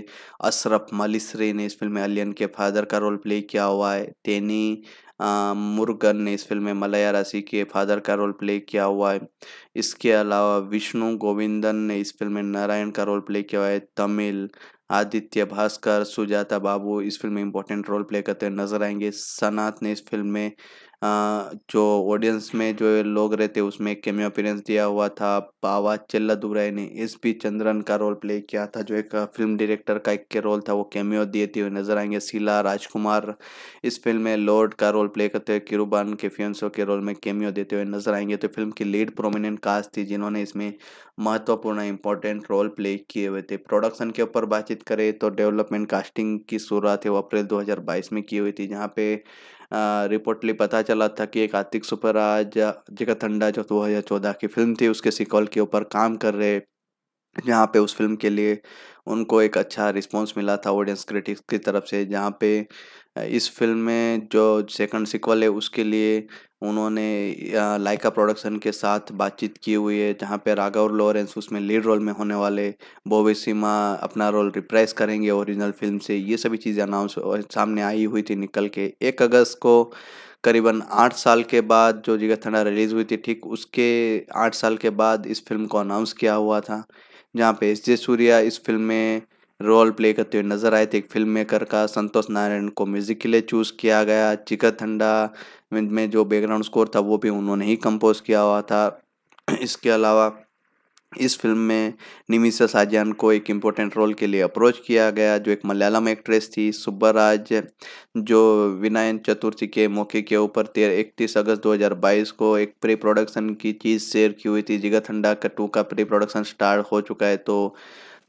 अशरफ मलिसरी ने इस फिल्म में अलियन के फादर का रोल प्ले किया हुआ है तेनी मुर्गन ने इस फिल्म में मलया राशि के फादर का रोल प्ले किया हुआ है इसके अलावा विष्णु गोविंदन ने इस फिल्म में नारायण का रोल प्ले किया हुआ है तमिल आदित्य भास्कर सुजाता बाबू इस फिल्म में इंपॉर्टेंट रोल प्ले करते नजर आएंगे सनात ने इस फिल्म में जो ऑडियंस में जो लोग रहते उसमें एक केमियो अपीयरेंस दिया हुआ था बावा चेल्लादुराई ने एस पी चंद्रन का रोल प्ले किया था जो एक फिल्म डायरेक्टर का एक के रोल था वो कैमियो दिए थे नजर आएंगे शीला राजकुमार इस फिल्म में लॉर्ड का रोल प्ले करते हुए किरुबान के फियंसो के रोल में कैमियो देते हुए नजर आएंगे तो फिल्म की लीड प्रोमिनेंट कास्ट थी जिन्होंने इसमें महत्वपूर्ण इंपॉर्टेंट रोल प्ले किए हुए थे प्रोडक्शन के ऊपर बातचीत करें तो डेवलपमेंट कास्टिंग की शुरुआत है वो अप्रैल दो में की हुई थी जहाँ पे रिपोर्टली पता चला था कि एक आतिक राज जगत अंडा जो दो हज़ार चौदह की फिल्म थी उसके सिकॉल के ऊपर काम कर रहे जहाँ पे उस फिल्म के लिए उनको एक अच्छा रिस्पांस मिला था ऑडियंस क्रिटिक्स की तरफ से जहाँ पे इस फिल्म में जो सेकंड सिक्वल है उसके लिए उन्होंने लाइका प्रोडक्शन के साथ बातचीत की हुई है जहाँ पे राघव लॉरेंस उसमें लीड रोल में होने वाले बोबे सिमा अपना रोल रिप्राइज करेंगे ओरिजिनल फिल्म से ये सभी चीज़ें अनाउंस सामने आई हुई थी निकल के एक अगस्त को करीबन आठ साल के बाद जो जिगत थंडा रिलीज़ हुई थी ठीक उसके आठ साल के बाद इस फिल्म को अनाउंस किया हुआ था जहाँ पे एस जे सूर्या इस फिल्म में रोल प्ले करते हुए नजर आए थे एक फिल्म मेकर का संतोष नारायण को म्यूजिक के लिए चूज़ किया गया चिका ठंडा में जो बैकग्राउंड स्कोर था वो भी उन्होंने ही कंपोज किया हुआ था इसके अलावा इस फिल्म में निमिषा साजान को एक इम्पोर्टेंट रोल के लिए अप्रोच किया गया जो एक मलयालम एक्ट्रेस थी सुब्बराज जो विनायन चतुर्थी के मौके के ऊपर तेरह इकतीस अगस्त 2022 को एक प्री प्रोडक्शन की चीज़ शेयर की हुई थी जिगत हंडा का टू का प्री प्रोडक्शन स्टार्ट हो चुका है तो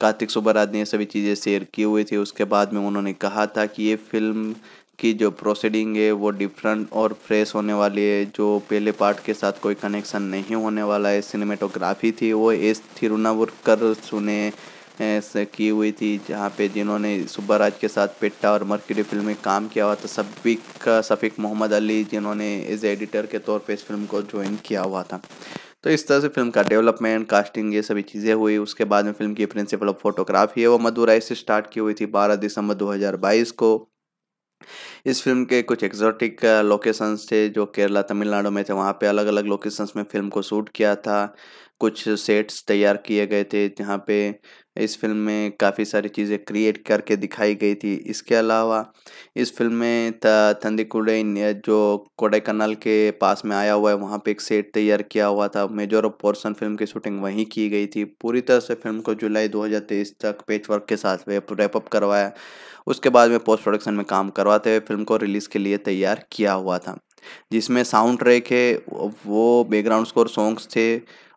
कार्तिक सुब्बराज ने सभी चीज़ें शेयर की हुई थी उसके बाद में उन्होंने कहा था कि ये फिल्म की जो प्रोसीडिंग है वो डिफरेंट और फ्रेश होने वाली है जो पहले पार्ट के साथ कोई कनेक्शन नहीं होने वाला है सिनेमेटोग्राफी थी वो एस थिरुनावुरकर सुने की हुई थी जहाँ पे जिन्होंने सुब्बाराज के साथ पेट्टा और मर्कडी फिल्म में काम किया हुआ था सफ़ीक सफ़ीक शफीक मोहम्मद अली जिन्होंने एज एडिटर के तौर पे इस फिल्म को ज्वाइन किया हुआ था तो इस तरह से फिल्म का डेवलपमेंट कास्टिंग ये सभी चीज़ें हुई उसके बाद में फिल्म की प्रिंसिपल ऑफ फोटोग्राफी है वो मदुराई से स्टार्ट की हुई थी बारह दिसंबर दो को इस फिल्म के कुछ एक्जॉटिक लोकेशंस थे जो केरला तमिलनाडु में थे वहाँ पे अलग अलग लोकेशंस में फिल्म को शूट किया था कुछ सेट्स तैयार किए गए थे जहाँ पे इस फिल्म में काफ़ी सारी चीज़ें क्रिएट करके दिखाई गई थी इसके अलावा इस फिल्म में कुड़े जो कोडाईकनाल के पास में आया हुआ है वहाँ पे एक सेट तैयार किया हुआ था मेजर ऑफ पोर्सन फिल्म की शूटिंग वहीं की गई थी पूरी तरह से फिल्म को जुलाई 2023 तक पेच वर्क के साथ रैपअप करवाया उसके बाद में पोस्ट प्रोडक्शन में काम करवाते हुए फिल्म को रिलीज़ के लिए तैयार किया हुआ था जिसमें साउंड ट्रैक है वो बैकग्राउंड स्कोर सॉन्ग्स थे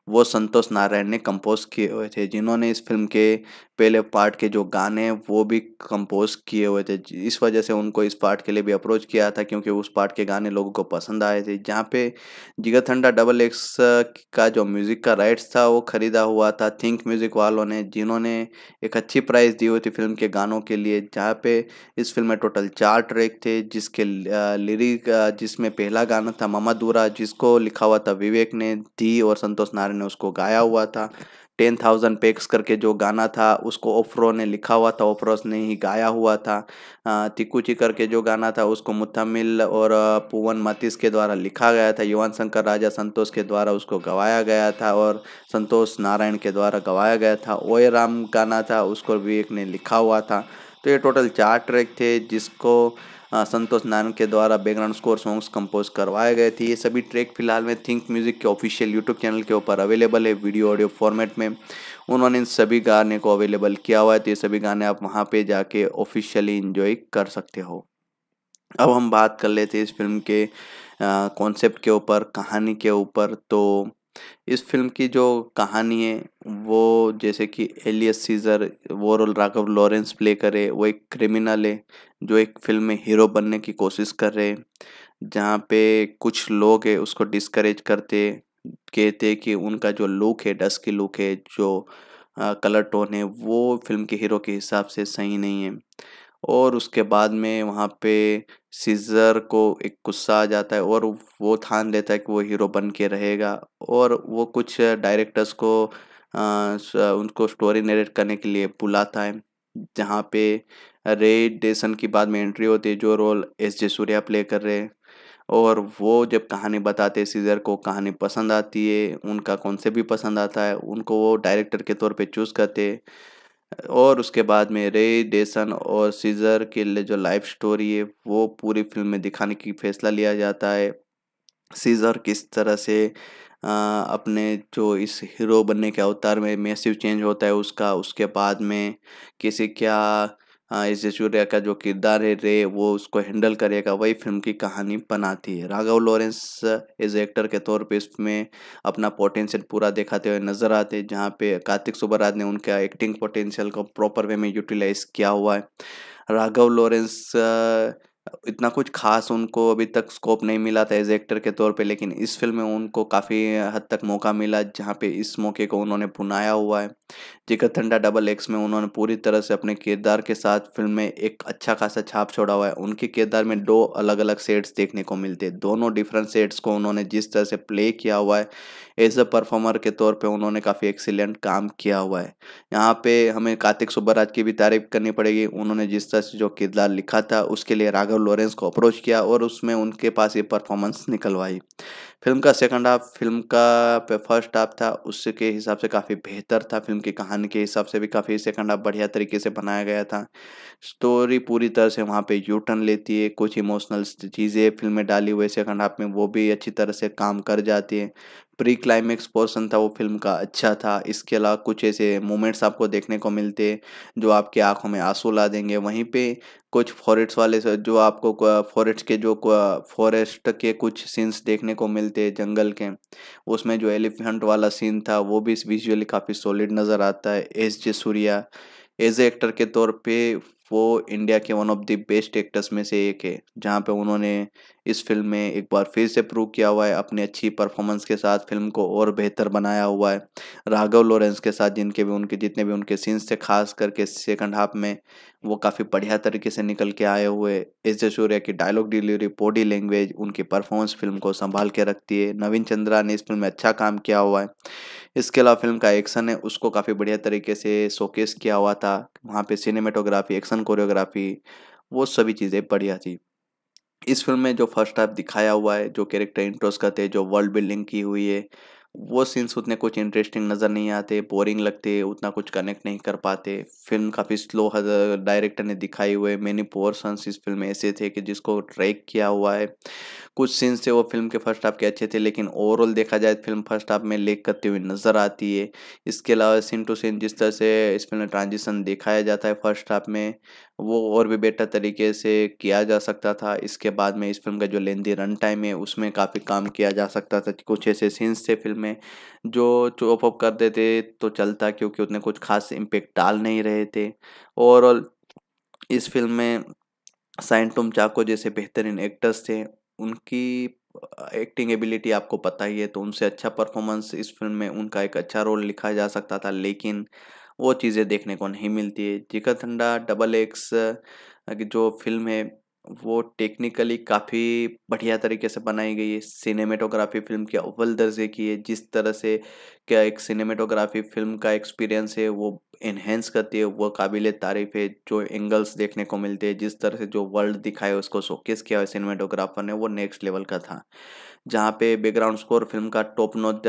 वो संतोष नारायण ने कंपोज किए हुए थे जिन्होंने इस फिल्म के पहले पार्ट के जो गाने हैं वो भी कंपोज किए हुए थे इस वजह से उनको इस पार्ट के लिए भी अप्रोच किया था क्योंकि उस पार्ट के गाने लोगों को पसंद आए थे जहाँ पे जिगर थंडा डबल एक्स uh, का जो म्यूज़िक का राइट्स था वो ख़रीदा हुआ था थिंक म्यूज़िक वालों ने जिन्होंने एक अच्छी प्राइस दी हुई थी फिल्म के गानों के लिए जहाँ पे इस फिल्म में टोटल चार ट्रैक थे जिसके लिरिक uh, uh, जिसमें पहला गाना था ममा दूरा जिसको लिखा हुआ था विवेक ने दी और संतोष नारायण ने उसको गाया हुआ था टेन थाउजेंड पेक्स करके जो गाना था उसको ओफ्रो ने लिखा हुआ था ओफ्रोस ने ही गाया हुआ था तिकुची करके जो गाना था उसको मुथमिल और पुवन मतीस के द्वारा लिखा गया था युवान शंकर राजा संतोष के द्वारा उसको गवाया गया था और संतोष नारायण के द्वारा गवाया गया था ओए राम गाना था उसको विवेक ने लिखा हुआ था तो ये टोटल चार ट्रैक थे जिसको हाँ, संतोष नारायण के द्वारा बैकग्राउंड स्कोर सॉन्ग्स कंपोज करवाए गए थे ये सभी ट्रैक फिलहाल में थिंक म्यूजिक के ऑफिशियल यूट्यूब चैनल के ऊपर अवेलेबल है वीडियो ऑडियो फॉर्मेट में उन्होंने इन सभी गाने को अवेलेबल किया हुआ है तो ये सभी गाने आप वहाँ पर जाके ऑफिशियली इन्जॉय कर सकते हो अब हम बात कर लेते हैं इस फिल्म के कॉन्सेप्ट के ऊपर कहानी के ऊपर तो इस फिल्म की जो कहानी है वो जैसे कि एलियस सीजर वो रोल राघव लॉरेंस प्ले करे वो एक क्रिमिनल है जो एक फिल्म में हीरो बनने की कोशिश कर रहे हैं जहाँ पे कुछ लोग है उसको डिस्करेज करते कहते कि उनका जो लुक है की लुक है जो आ, कलर टोन है वो फिल्म के हीरो के हिसाब से सही नहीं है और उसके बाद में वहाँ पे सीजर को एक गुस्सा आ जाता है और वो ठान लेता है कि वो हीरो बन के रहेगा और वो कुछ डायरेक्टर्स को आ, उनको स्टोरी नरेट करने के लिए बुलाता है जहाँ पे रे डेसन की बाद में एंट्री होती है जो role S J Suryah play कर रहे हैं और वो जब कहानी बताते सीजर को कहानी पसंद आती है उनका कौन से भी पसंद आता है उनको वो डायरेक्टर के तौर पे चूज़ करते और उसके बाद में रे डेसन और सीजर के लिए जो लाइफ स्टोरी है वो पूरी फिल्म में दिखाने की फैसला लिया जाता है सीजर किस तरह से आ, अपने जो इस हीरो बनने के अवतार में मैसिव चेंज होता है उसका उसके बाद में किसी क्या हाँ, इस जसूर्या का जो किरदार है रे वो उसको हैंडल करेगा वही फिल्म की कहानी बनाती है राघव लॉरेंस एज एक्टर के तौर पे इसमें अपना पोटेंशियल पूरा दिखाते हुए नजर आते हैं जहाँ पे कार्तिक सुबहराज ने उनका एक्टिंग पोटेंशियल को प्रॉपर वे में यूटिलाइज किया हुआ है राघव लॉरेंस इतना कुछ खास उनको अभी तक स्कोप नहीं मिला था एज एक्टर के तौर पे लेकिन इस फिल्म में उनको काफ़ी हद तक मौका मिला जहाँ पे इस मौके को उन्होंने भुनाया हुआ है जिकर थंडा डबल एक्स में उन्होंने पूरी तरह से अपने किरदार के साथ फिल्म में एक अच्छा खासा छाप छोड़ा हुआ है उनके किरदार में दो अलग अलग सेट्स देखने को मिलते हैं दोनों डिफरेंट सेट्स को उन्होंने जिस तरह से प्ले किया हुआ है एज अ परफॉर्मर के तौर पे उन्होंने काफ़ी एक्सीलेंट काम किया हुआ है यहाँ पे हमें कार्तिक सुब्बराज की भी तारीफ करनी पड़ेगी उन्होंने जिस तरह से जो किरदार लिखा था उसके लिए राघव लॉरेंस को अप्रोच किया और उसमें उनके पास ये परफॉर्मेंस निकलवाई फिल्म का सेकंड हाफ फिल्म का फर्स्ट हाफ था उसके हिसाब से काफ़ी बेहतर था फिल्म की कहानी के हिसाब से भी काफ़ी सेकंड हाफ बढ़िया तरीके से बनाया गया था स्टोरी पूरी तरह से वहाँ पे यू टर्न लेती है कुछ इमोशनल चीज़ें फिल्म में डाली हुई सेकंड हाफ में वो भी अच्छी तरह से काम कर जाती है प्री क्लाइमेक्स पोर्सन था वो फिल्म का अच्छा था इसके अलावा कुछ ऐसे मोमेंट्स आपको देखने को मिलते जो आपके आंखों में आंसू ला देंगे वहीं पे कुछ फॉरेस्ट वाले जो आपको फॉरेस्ट के जो फॉरेस्ट के कुछ सीन्स देखने को मिलते हैं जंगल के उसमें जो एलिफेंट वाला सीन था वो भी विजुअली काफ़ी सॉलिड नज़र आता है S J Suryah as actor के तौर पे वो इंडिया के one of the best actors में से एक है जहाँ पे उन्होंने इस फिल्म में एक बार फिर से प्रूव किया हुआ है अपनी अच्छी परफॉर्मेंस के साथ फिल्म को और बेहतर बनाया हुआ है राघव लॉरेंस के साथ जिनके भी उनके जितने भी उनके सीन्स थे खास करके सेकंड हाफ में वो काफ़ी बढ़िया तरीके से निकल के आए हुए एस जे सूर्या की डायलॉग डिलीवरी बॉडी लैंग्वेज उनकी परफॉर्मेंस फिल्म को संभाल के रखती है नवीन चंद्रा ने इस फिल्म में अच्छा काम किया हुआ है इसके अलावा फिल्म का एक्शन है उसको काफ़ी बढ़िया तरीके से शोकेस किया हुआ था वहाँ पे सिनेमेटोग्राफी एक्शन कोरियोग्राफी वो सभी चीज़ें बढ़िया थी इस फिल्म में जो फर्स्ट हाफ दिखाया हुआ है जो कैरेक्टर इंट्रोस करते हैं जो वर्ल्ड बिल्डिंग की हुई है वो सीन्स उतने कुछ इंटरेस्टिंग नज़र नहीं आते बोरिंग लगते उतना कुछ कनेक्ट नहीं कर पाते फिल्म काफ़ी स्लो डायरेक्टर ने दिखाई हुए मैनी पोर्सन्स इस फिल्म में ऐसे थे कि जिसको ट्रैक किया हुआ है कुछ सीन्स थे वो फिल्म के फर्स्ट हाफ के अच्छे थे लेकिन ओवरऑल देखा जाए फिल्म फर्स्ट हाफ में लेक करती हुई नज़र आती है इसके अलावा सीन टू सीन जिस तरह से इस फिल्म में ट्रांजिशन दिखाया जाता है फर्स्ट हाफ में वो और भी बेटर तरीके से किया जा सकता था इसके बाद में इस फिल्म का जो लेंदी रन टाइम है उसमें काफ़ी काम किया जा सकता था कुछ ऐसे सीन्स थे फिल्म में जो चॉप अप कर देते तो चलता क्योंकि उतने कुछ खास इम्पेक्ट डाल नहीं रहे थे ओवरऑल इस फिल्म में साइन टुम चाको जैसे बेहतरीन एक्टर्स थे उनकी एक्टिंग एबिलिटी आपको पता ही है तो उनसे अच्छा परफॉर्मेंस इस फिल्म में उनका एक अच्छा रोल लिखा जा सकता था लेकिन वो चीज़ें देखने को नहीं मिलती है जिकर ठंडा डबल एक्स की जो फिल्म है वो टेक्निकली काफ़ी बढ़िया तरीके से बनाई गई है सिनेमेटोग्राफी फिल्म के अव्वल दर्जे की है जिस तरह से क्या एक सिनेमेटोग्राफी फिल्म का एक्सपीरियंस है वो इन्हेंस करती है वह काबिल तारीफ है जो एंगल्स देखने को मिलते हैं जिस तरह से जो वर्ल्ड दिखाया उसको शोकेस किया है सिनेमाटोग्राफर ने वो नेक्स्ट लेवल का था जहाँ पे बैकग्राउंड स्कोर फिल्म का टॉप नोट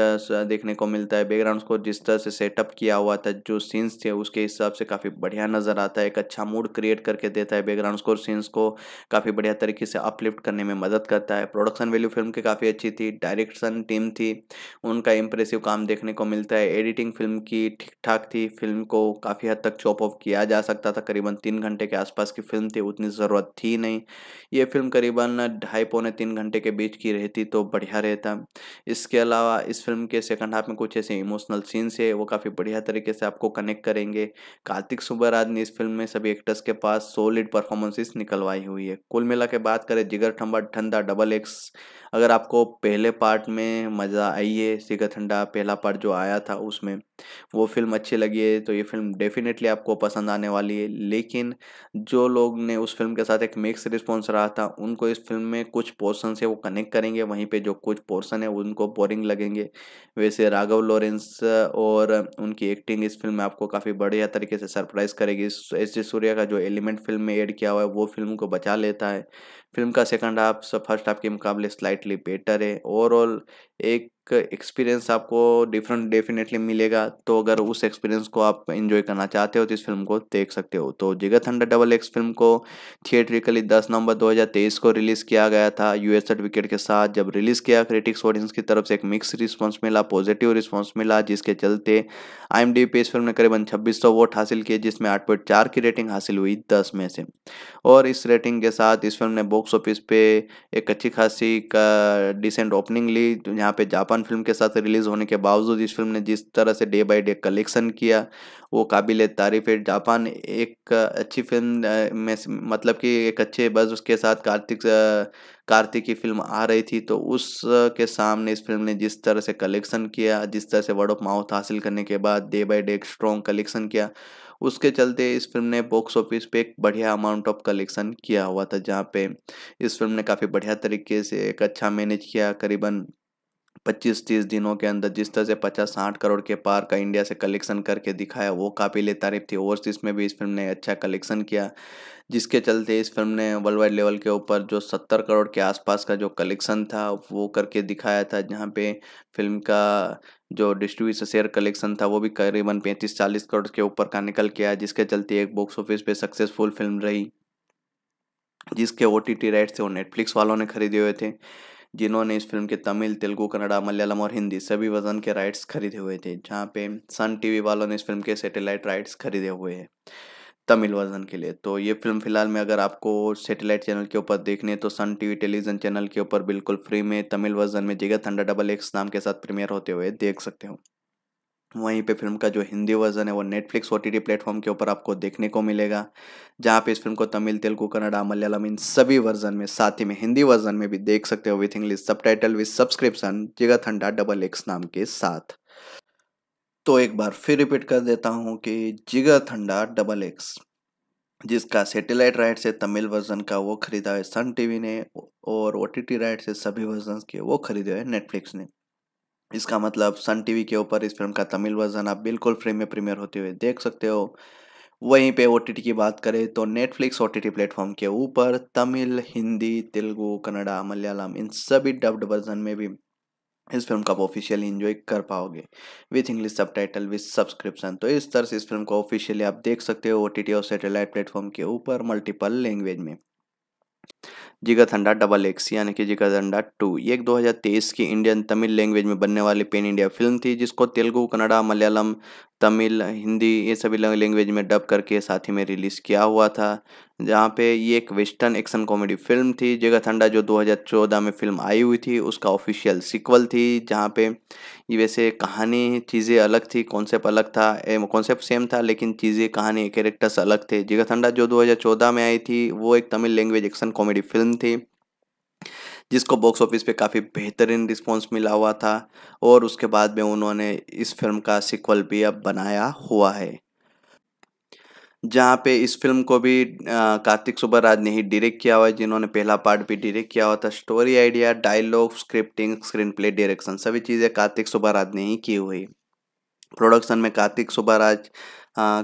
देखने को मिलता है बैकग्राउंड स्कोर जिस तरह से सेटअप किया हुआ था जो सीन्स थे उसके हिसाब से काफ़ी बढ़िया नज़र आता है एक अच्छा मूड क्रिएट करके देता है बैकग्राउंड स्कोर सीन्स को काफ़ी बढ़िया तरीके से अपलिफ्ट करने में मदद करता है प्रोडक्शन वैल्यू फिल्म की काफ़ी अच्छी थी डायरेक्शन टीम थी उनका इंप्रेसिव काम देखने को मिलता है एडिटिंग फिल्म की ठीक ठाक थी फिल्म को काफ़ी हद तक चॉप ऑफ किया जा सकता था करीबन तीन घंटे के आसपास की फिल्म थी उतनी ज़रूरत थी नहीं ये फिल्म करीबन ढाई पौने तीन घंटे के बीच की रहती तो बढ़िया रहता है इसके अलावा इस फिल्म के सेकंड हाफ में कुछ ऐसे इमोशनल सीन्स है वो काफ़ी बढ़िया तरीके से आपको कनेक्ट करेंगे कार्तिक सुब्बाराज ने इस फिल्म में सभी एक्टर्स के पास सॉलिड परफॉर्मेंसेस निकलवाई हुई है कुल मिला के बात करें जिगर ठंबा ठंडा डबल एक्स अगर आपको पहले पार्ट में मज़ा आई है सिका ठंडा पहला पार्ट जो आया था उसमें वो फिल्म अच्छी लगी है तो ये फिल्म डेफिनेटली आपको पसंद आने वाली है लेकिन जो लोग ने उस फिल्म के साथ एक मिक्स रिस्पॉन्स रहा था उनको इस फिल्म में कुछ पोर्सन से वो कनेक्ट करेंगे वहीं पर जो कुछ पोर्सन है उनको बोरिंग लगेंगे वैसे राघव लॉरेंस और उनकी एक्टिंग इस फिल्म में आपको काफ़ी बढ़िया तरीके से सरप्राइज़ करेगी एस जे सूर्या का जो एलिमेंट फिल्म में एड किया हुआ है वो फिल्म को बचा लेता है फिल्म का सेकंड हाफ फर्स्ट हाफ के मुकाबले स्लाइटली बेटर है ओवरऑल एक एक्सपीरियंस आपको डिफरेंट डेफिनेटली मिलेगा तो अगर उस एक्सपीरियंस को आप इन्जॉय करना चाहते हो तो इस फिल्म को देख सकते हो तो Jigarthanda double X film को थिएट्रिकली 10 नवंबर 2023 को रिलीज़ किया गया था एस सर्टिफिकेट के साथ जब रिलीज़ किया क्रिटिक्स ऑडियंस की तरफ से एक मिक्स रिस्पॉन्स मिला पॉजिटिव रिस्पॉन्स मिला जिसके चलते आई एम इस फिल्म ने करीबन छब्बीस वोट हासिल किए जिसमें आठ की रेटिंग हासिल हुई दस में से और इस रेटिंग के साथ इस फिल्म ने बॉक्स ऑफिस पे एक अच्छी खासी का डिसेंट ओपनिंग ली यहाँ पे जापान इरफान फिल्म के साथ रिलीज़ होने के बावजूद इस फिल्म ने जिस तरह से डे बाई डे कलेक्शन किया वो काबिल तारीफ है जापान एक अच्छी फिल्म में मतलब कि एक अच्छे बस उसके साथ कार्तिक कार्तिक की फिल्म आ रही थी तो उस के सामने इस फिल्म ने जिस तरह से कलेक्शन किया जिस तरह से वर्ड ऑफ माउथ हासिल करने के बाद डे बाई डे एक स्ट्रॉन्ग कलेक्शन किया उसके चलते इस फिल्म ने बॉक्स ऑफिस पे एक बढ़िया अमाउंट ऑफ कलेक्शन किया हुआ था जहाँ पे इस फिल्म ने काफ़ी बढ़िया तरीके से एक अच्छा मैनेज किया करीबन पच्चीस तीस दिनों के अंदर जिस तरह से पचास साठ करोड़ के पार का इंडिया से कलेक्शन करके दिखाया वो काबिल तारीफ थी ओवरसीज़ में भी इस फिल्म ने अच्छा कलेक्शन किया जिसके चलते इस फिल्म ने वर्ल्ड वाइड लेवल के ऊपर जो सत्तर करोड़ के आसपास का जो कलेक्शन था वो करके दिखाया था जहाँ पे फिल्म का जो डिस्ट्रीब्यूशन शेयर कलेक्शन था वो भी करीबन पैंतीस चालीस करोड़ के ऊपर का निकल के आया जिसके चलते एक बॉक्स ऑफिस पे सक्सेसफुल फिल्म रही जिसके ओ टी टी राइट्स थे वो नेटफ्लिक्स वालों ने खरीदे हुए थे जिन्होंने इस फिल्म के तमिल तेलुगु कन्नड़ा मलयालम और हिंदी सभी वजन के राइट्स खरीदे हुए थे जहाँ पे सन टीवी वालों ने इस फिल्म के सैटेलाइट राइट्स खरीदे हुए हैं तमिल वर्जन के लिए तो ये फिल्म फिलहाल में अगर आपको सैटेलाइट चैनल के ऊपर देखने तो सन टीवी टेलीविजन चैनल के ऊपर बिल्कुल फ्री में तमिल वर्जन में जिगत हंडा डबल एक्स नाम के साथ प्रीमियर होते हुए देख सकते हो वहीं पे फिल्म का जो हिंदी वर्जन है वो Netflix O T T platform के ऊपर आपको देखने को मिलेगा जहाँ पे इस फिल्म को तमिल तेलुगु कन्नडा मलयालम इन सभी वर्जन में साथ ही में हिंदी वर्जन में भी देख सकते हो with English subtitle with subscription Jigarthanda double X नाम के साथ तो एक बार फिर रिपीट कर देता हूँ कि जिगा थंडा डबल एक्स जिसका सैटेलाइट राइट से तमिल वर्जन का वो खरीदा है सन टीवी ने और ओ टी राइट से सभी वर्जन के वो खरीदे हैं नेटफ्लिक्स ने इसका मतलब सन टीवी के ऊपर इस फिल्म का तमिल वर्जन आप बिल्कुल फ्री में प्रीमियर होते हुए देख सकते हो वहीं पे ओ की बात करें तो नेटफ्लिक्स ओ टी प्लेटफॉर्म के ऊपर तमिल हिंदी तेलुगु कन्नडा मलयालम इन सभी डब्ड वर्जन में भी इस फिल्म का आप ऑफिशियली इन्जॉय कर पाओगे with English subtitle with subscription तो इस तरह से इस फिल्म को ऑफिशियली आप देख सकते हो ओ और सैटेलाइट प्लेटफॉर्म के ऊपर मल्टीपल लैंग्वेज में जिगत डबल एक्स यानी कि जिगत थंडा टू ये एक 2023 की इंडियन तमिल लैंग्वेज में बनने वाली पेन इंडिया फिल्म थी जिसको तेलुगू कन्नड़ा मलयालम तमिल हिंदी ये सभी लैंग्वेज में डब करके साथ ही में रिलीज़ किया हुआ था जहाँ पे ये एक वेस्टर्न एक्शन कॉमेडी फिल्म थी जगह ठंडा जो 2014 में फिल्म आई हुई थी उसका ऑफिशियल सिक्वल थी जहाँ पे ये वैसे कहानी चीज़ें अलग थी कॉन्सेप्ट अलग था कॉन्सेप्ट सेम था लेकिन चीज़ें कहानी कैरेक्टर्स अलग थे जगह ठंडा जो दो में आई थी वो एक Tamil language action comedy film थी जिसको बॉक्स ऑफिस पे काफ़ी बेहतरीन रिस्पांस मिला हुआ था और उसके बाद में उन्होंने इस फिल्म का सिक्वल भी अब बनाया हुआ है जहाँ पे इस फिल्म को भी कार्तिक सुब्बराज ने ही डायरेक्ट किया हुआ है जिन्होंने पहला पार्ट भी डायरेक्ट किया हुआ था story idea dialogue scripting screenplay direction सभी चीज़ें कार्तिक सुब्बराज ने ही की हुई प्रोडक्शन में कार्तिक सुब्बराज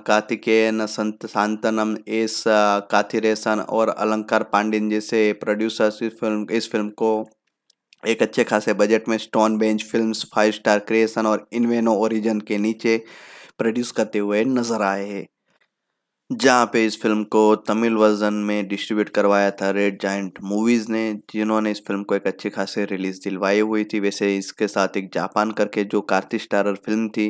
कार्तिकेयन संत शांतनम एस काथिरेसन और अलंकार पांडिन जैसे प्रोड्यूसर्स इस फिल्म इस फिल्म को एक अच्छे खासे बजट में Stone Bench Film Five star creation और इनवेनो ओरिजन के नीचे प्रोड्यूस करते हुए नजर आए हैं जहाँ पे इस फिल्म को तमिल वर्जन में डिस्ट्रीब्यूट करवाया था रेड जाइंट मूवीज़ ने जिन्होंने इस फिल्म को एक अच्छी खासी रिलीज़ दिलवाई हुई थी वैसे इसके साथ एक जापान करके जो कार्तिक स्टारर फिल्म थी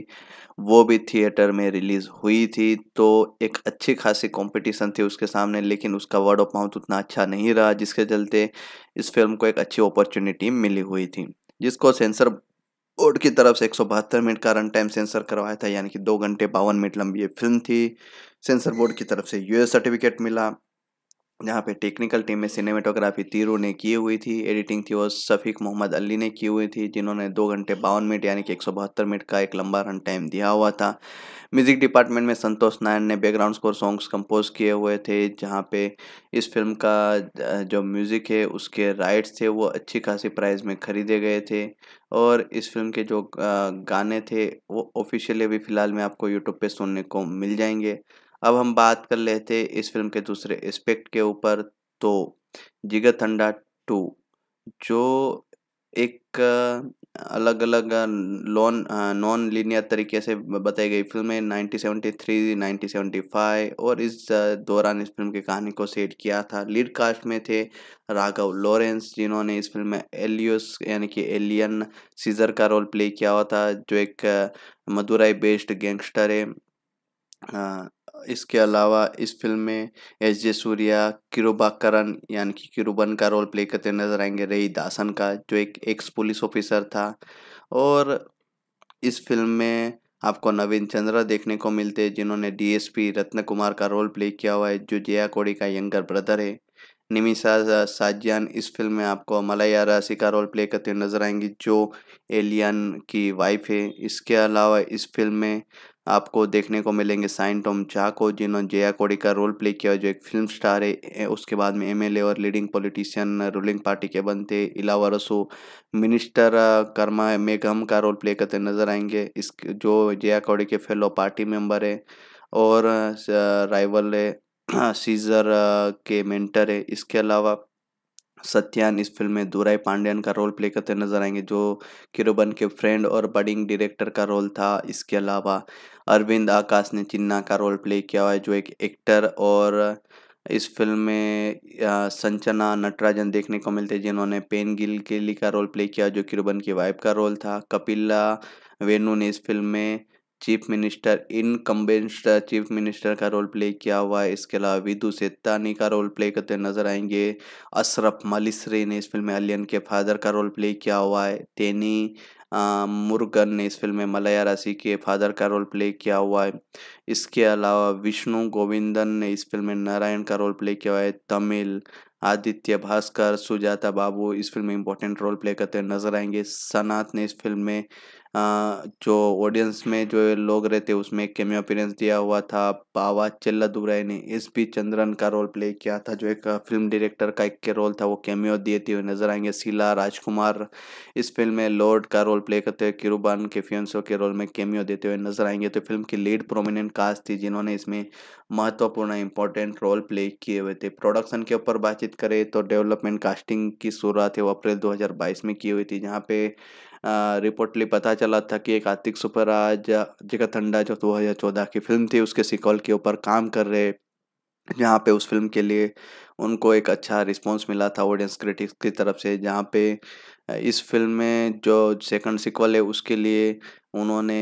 वो भी थिएटर में रिलीज़ हुई थी तो एक अच्छी खासी कंपटीशन थी उसके सामने लेकिन उसका वर्ड ऑफ माउथ उतना अच्छा नहीं रहा जिसके चलते इस फिल्म को एक अच्छी अपॉर्चुनिटी मिली हुई थी जिसको सेंसर बोर्ड की तरफ से एक मिनट का रन टाइम सेंसर करवाया था यानी कि दो घंटे बावन मिनट लंबी ये फिल्म थी सेंसर बोर्ड की तरफ से यूएस सर्टिफिकेट मिला जहाँ पे टेक्निकल टीम में सिनेमेटोग्राफी तीरू ने की हुई थी एडिटिंग थी वो सफीक मोहम्मद अली ने की हुई थी जिन्होंने दो घंटे बावन मिनट यानी कि एक सौ बहत्तर मिनट का एक लंबा रन टाइम दिया हुआ था म्यूज़िक डिपार्टमेंट में संतोष नारायण ने बैकग्राउंड स्कोर सॉन्ग्स कंपोज किए हुए थे जहाँ पे इस फिल्म का जो म्यूज़िक है उसके राइट्स थे वो अच्छी खासी प्राइस में ख़रीदे गए थे और इस फिल्म के जो गाने थे वो ऑफिशियली अभी फ़िलहाल में आपको यूट्यूब पे सुनने को मिल जाएंगे अब हम बात कर लेते इस फिल्म के दूसरे एस्पेक्ट के ऊपर तो जिगर थंडा टू जो एक अलग अलग लॉन नॉन लीनियर तरीके से बताई गई फिल्म फिल्में 1973, 1975 और इस दौरान इस फिल्म की कहानी को सेट किया था लीड कास्ट में थे राघव लॉरेंस जिन्होंने इस फिल्म में एलियस यानी कि एलियन सीजर का रोल प्ले किया हुआ था जो एक मदुराई बेस्ड गैंगस्टर है इसके अलावा इस फिल्म में एस जे सूर्या किरुबाकरण यानी कि किरुबन का रोल प्ले करते नजर आएंगे रई दासन का जो एक एक्स पुलिस ऑफिसर था और इस फिल्म में आपको नवीन चंद्रा देखने को मिलते हैं जिन्होंने डीएसपी रत्न कुमार का रोल प्ले किया हुआ है जो जया कोड़ी का यंगर ब्रदर है निमिषा साजियान इस फिल्म में आपको मलाया राशि का रोल प्ले करते नजर आएंगी जो एलियन की वाइफ है इसके अलावा इस फिल्म में आपको देखने को मिलेंगे साइन टॉम झा को जिन्होंने जया कोड़ी का रोल प्ले किया जो एक फिल्म स्टार है उसके बाद में एमएलए और लीडिंग पॉलिटिशियन रूलिंग पार्टी के बनते इलावा रसो मिनिस्टर कर्मा मेघम का रोल प्ले करते नजर आएंगे इस जो जया कोड़ी के फेलो पार्टी मेंबर है और राइवल है <clears throat> सीजर के मेंटर है इसके अलावा सत्यान इस फिल्म में दूराई पांड्यान का रोल प्ले करते नजर आएंगे जो किरोबन के फ्रेंड और बडिंग डायरेक्टर का रोल था इसके अलावा अरविंद आकाश ने चिन्ना का रोल प्ले किया हुआ है जो एक एक्टर और इस फिल्म में संचना नटराजन देखने को मिलते हैं जिन्होंने पेन गिल केली का रोल प्ले किया जो किरोबन की वाइफ का रोल था कपिला वेनु ने इस फिल्म में chief minister in chief minister का रोल प्ले किया हुआ है इसके अलावा विधु सेतानी का रोल प्ले करते नजर आएंगे अशरफ मलिसरी ने इस फिल्म में अलियन के फादर का रोल प्ले किया हुआ है तेनी मुर्गन ने इस फिल्म में मलया राशि के फादर का रोल प्ले किया हुआ है इसके अलावा विष्णु गोविंदन ने इस फिल्म में नारायण का रोल प्ले किया हुआ है तमिल आदित्य भास्कर सुजाता बाबू इस फिल्म में इंपॉर्टेंट रोल प्ले करते नजर आएंगे सनात ने इस फिल्म में जो ऑडियंस में जो लोग रहते उसमें एक केमियो अपीरेंस दिया हुआ था बावा चेल्लादुराई ने एस पी चंद्रन का रोल प्ले किया था जो एक फिल्म डायरेक्टर का एक के रोल था वो केमियो दिए थे नजर आएंगे शीला राजकुमार इस फिल्म में लॉर्ड का रोल प्ले करते हुए किरुबान के फियंसो के रोल में केमियो देते हुए नजर आएंगे तो फिल्म की लीड प्रोमिनेंट कास्ट थी जिन्होंने इसमें महत्वपूर्ण इंपॉर्टेंट रोल प्ले किए हुए थे प्रोडक्शन के ऊपर बातचीत करें तो डेवलपमेंट कास्टिंग की शुरुआत है वो अप्रैल 2022 में की हुई थी जहाँ पे रिपोर्टली पता चला था कि एक आतिक सुपराज जिगतंडा जो दो हज़ार चौदह की फिल्म थी उसके सिकॉल के ऊपर काम कर रहे जहाँ पे उस फिल्म के लिए उनको एक अच्छा रिस्पॉन्स मिला था ऑडियंस क्रिटिक्स की तरफ से जहाँ पे इस फिल्म में जो सेकंड सिक्वल है उसके लिए उन्होंने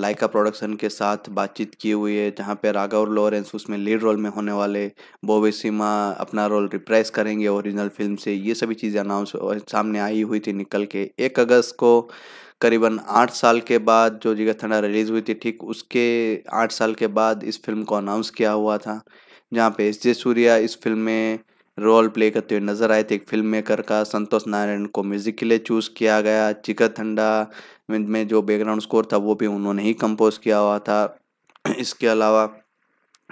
लाइका प्रोडक्शन के साथ बातचीत की हुई है जहाँ पे राघव लॉरेंस उसमें लीड रोल में होने वाले बोबे सिमा अपना रोल रिप्राइज करेंगे ओरिजिनल फिल्म से ये सभी चीज़ें अनाउंस सामने आई हुई थी निकल के एक अगस्त को करीबन आठ साल के बाद जो जिगत थंडा रिलीज़ हुई थी ठीक उसके आठ साल के बाद इस फिल्म को अनाउंस किया हुआ था जहाँ पे एस जे सूर्या इस फिल्म में रोल प्ले करते हुए नजर आए थे एक फिल्म मेकर का संतोष नारायण को म्यूजिक के लिए चूज़ किया गया चिकन ठंडा में जो बैकग्राउंड स्कोर था वो भी उन्होंने ही कंपोज किया हुआ था इसके अलावा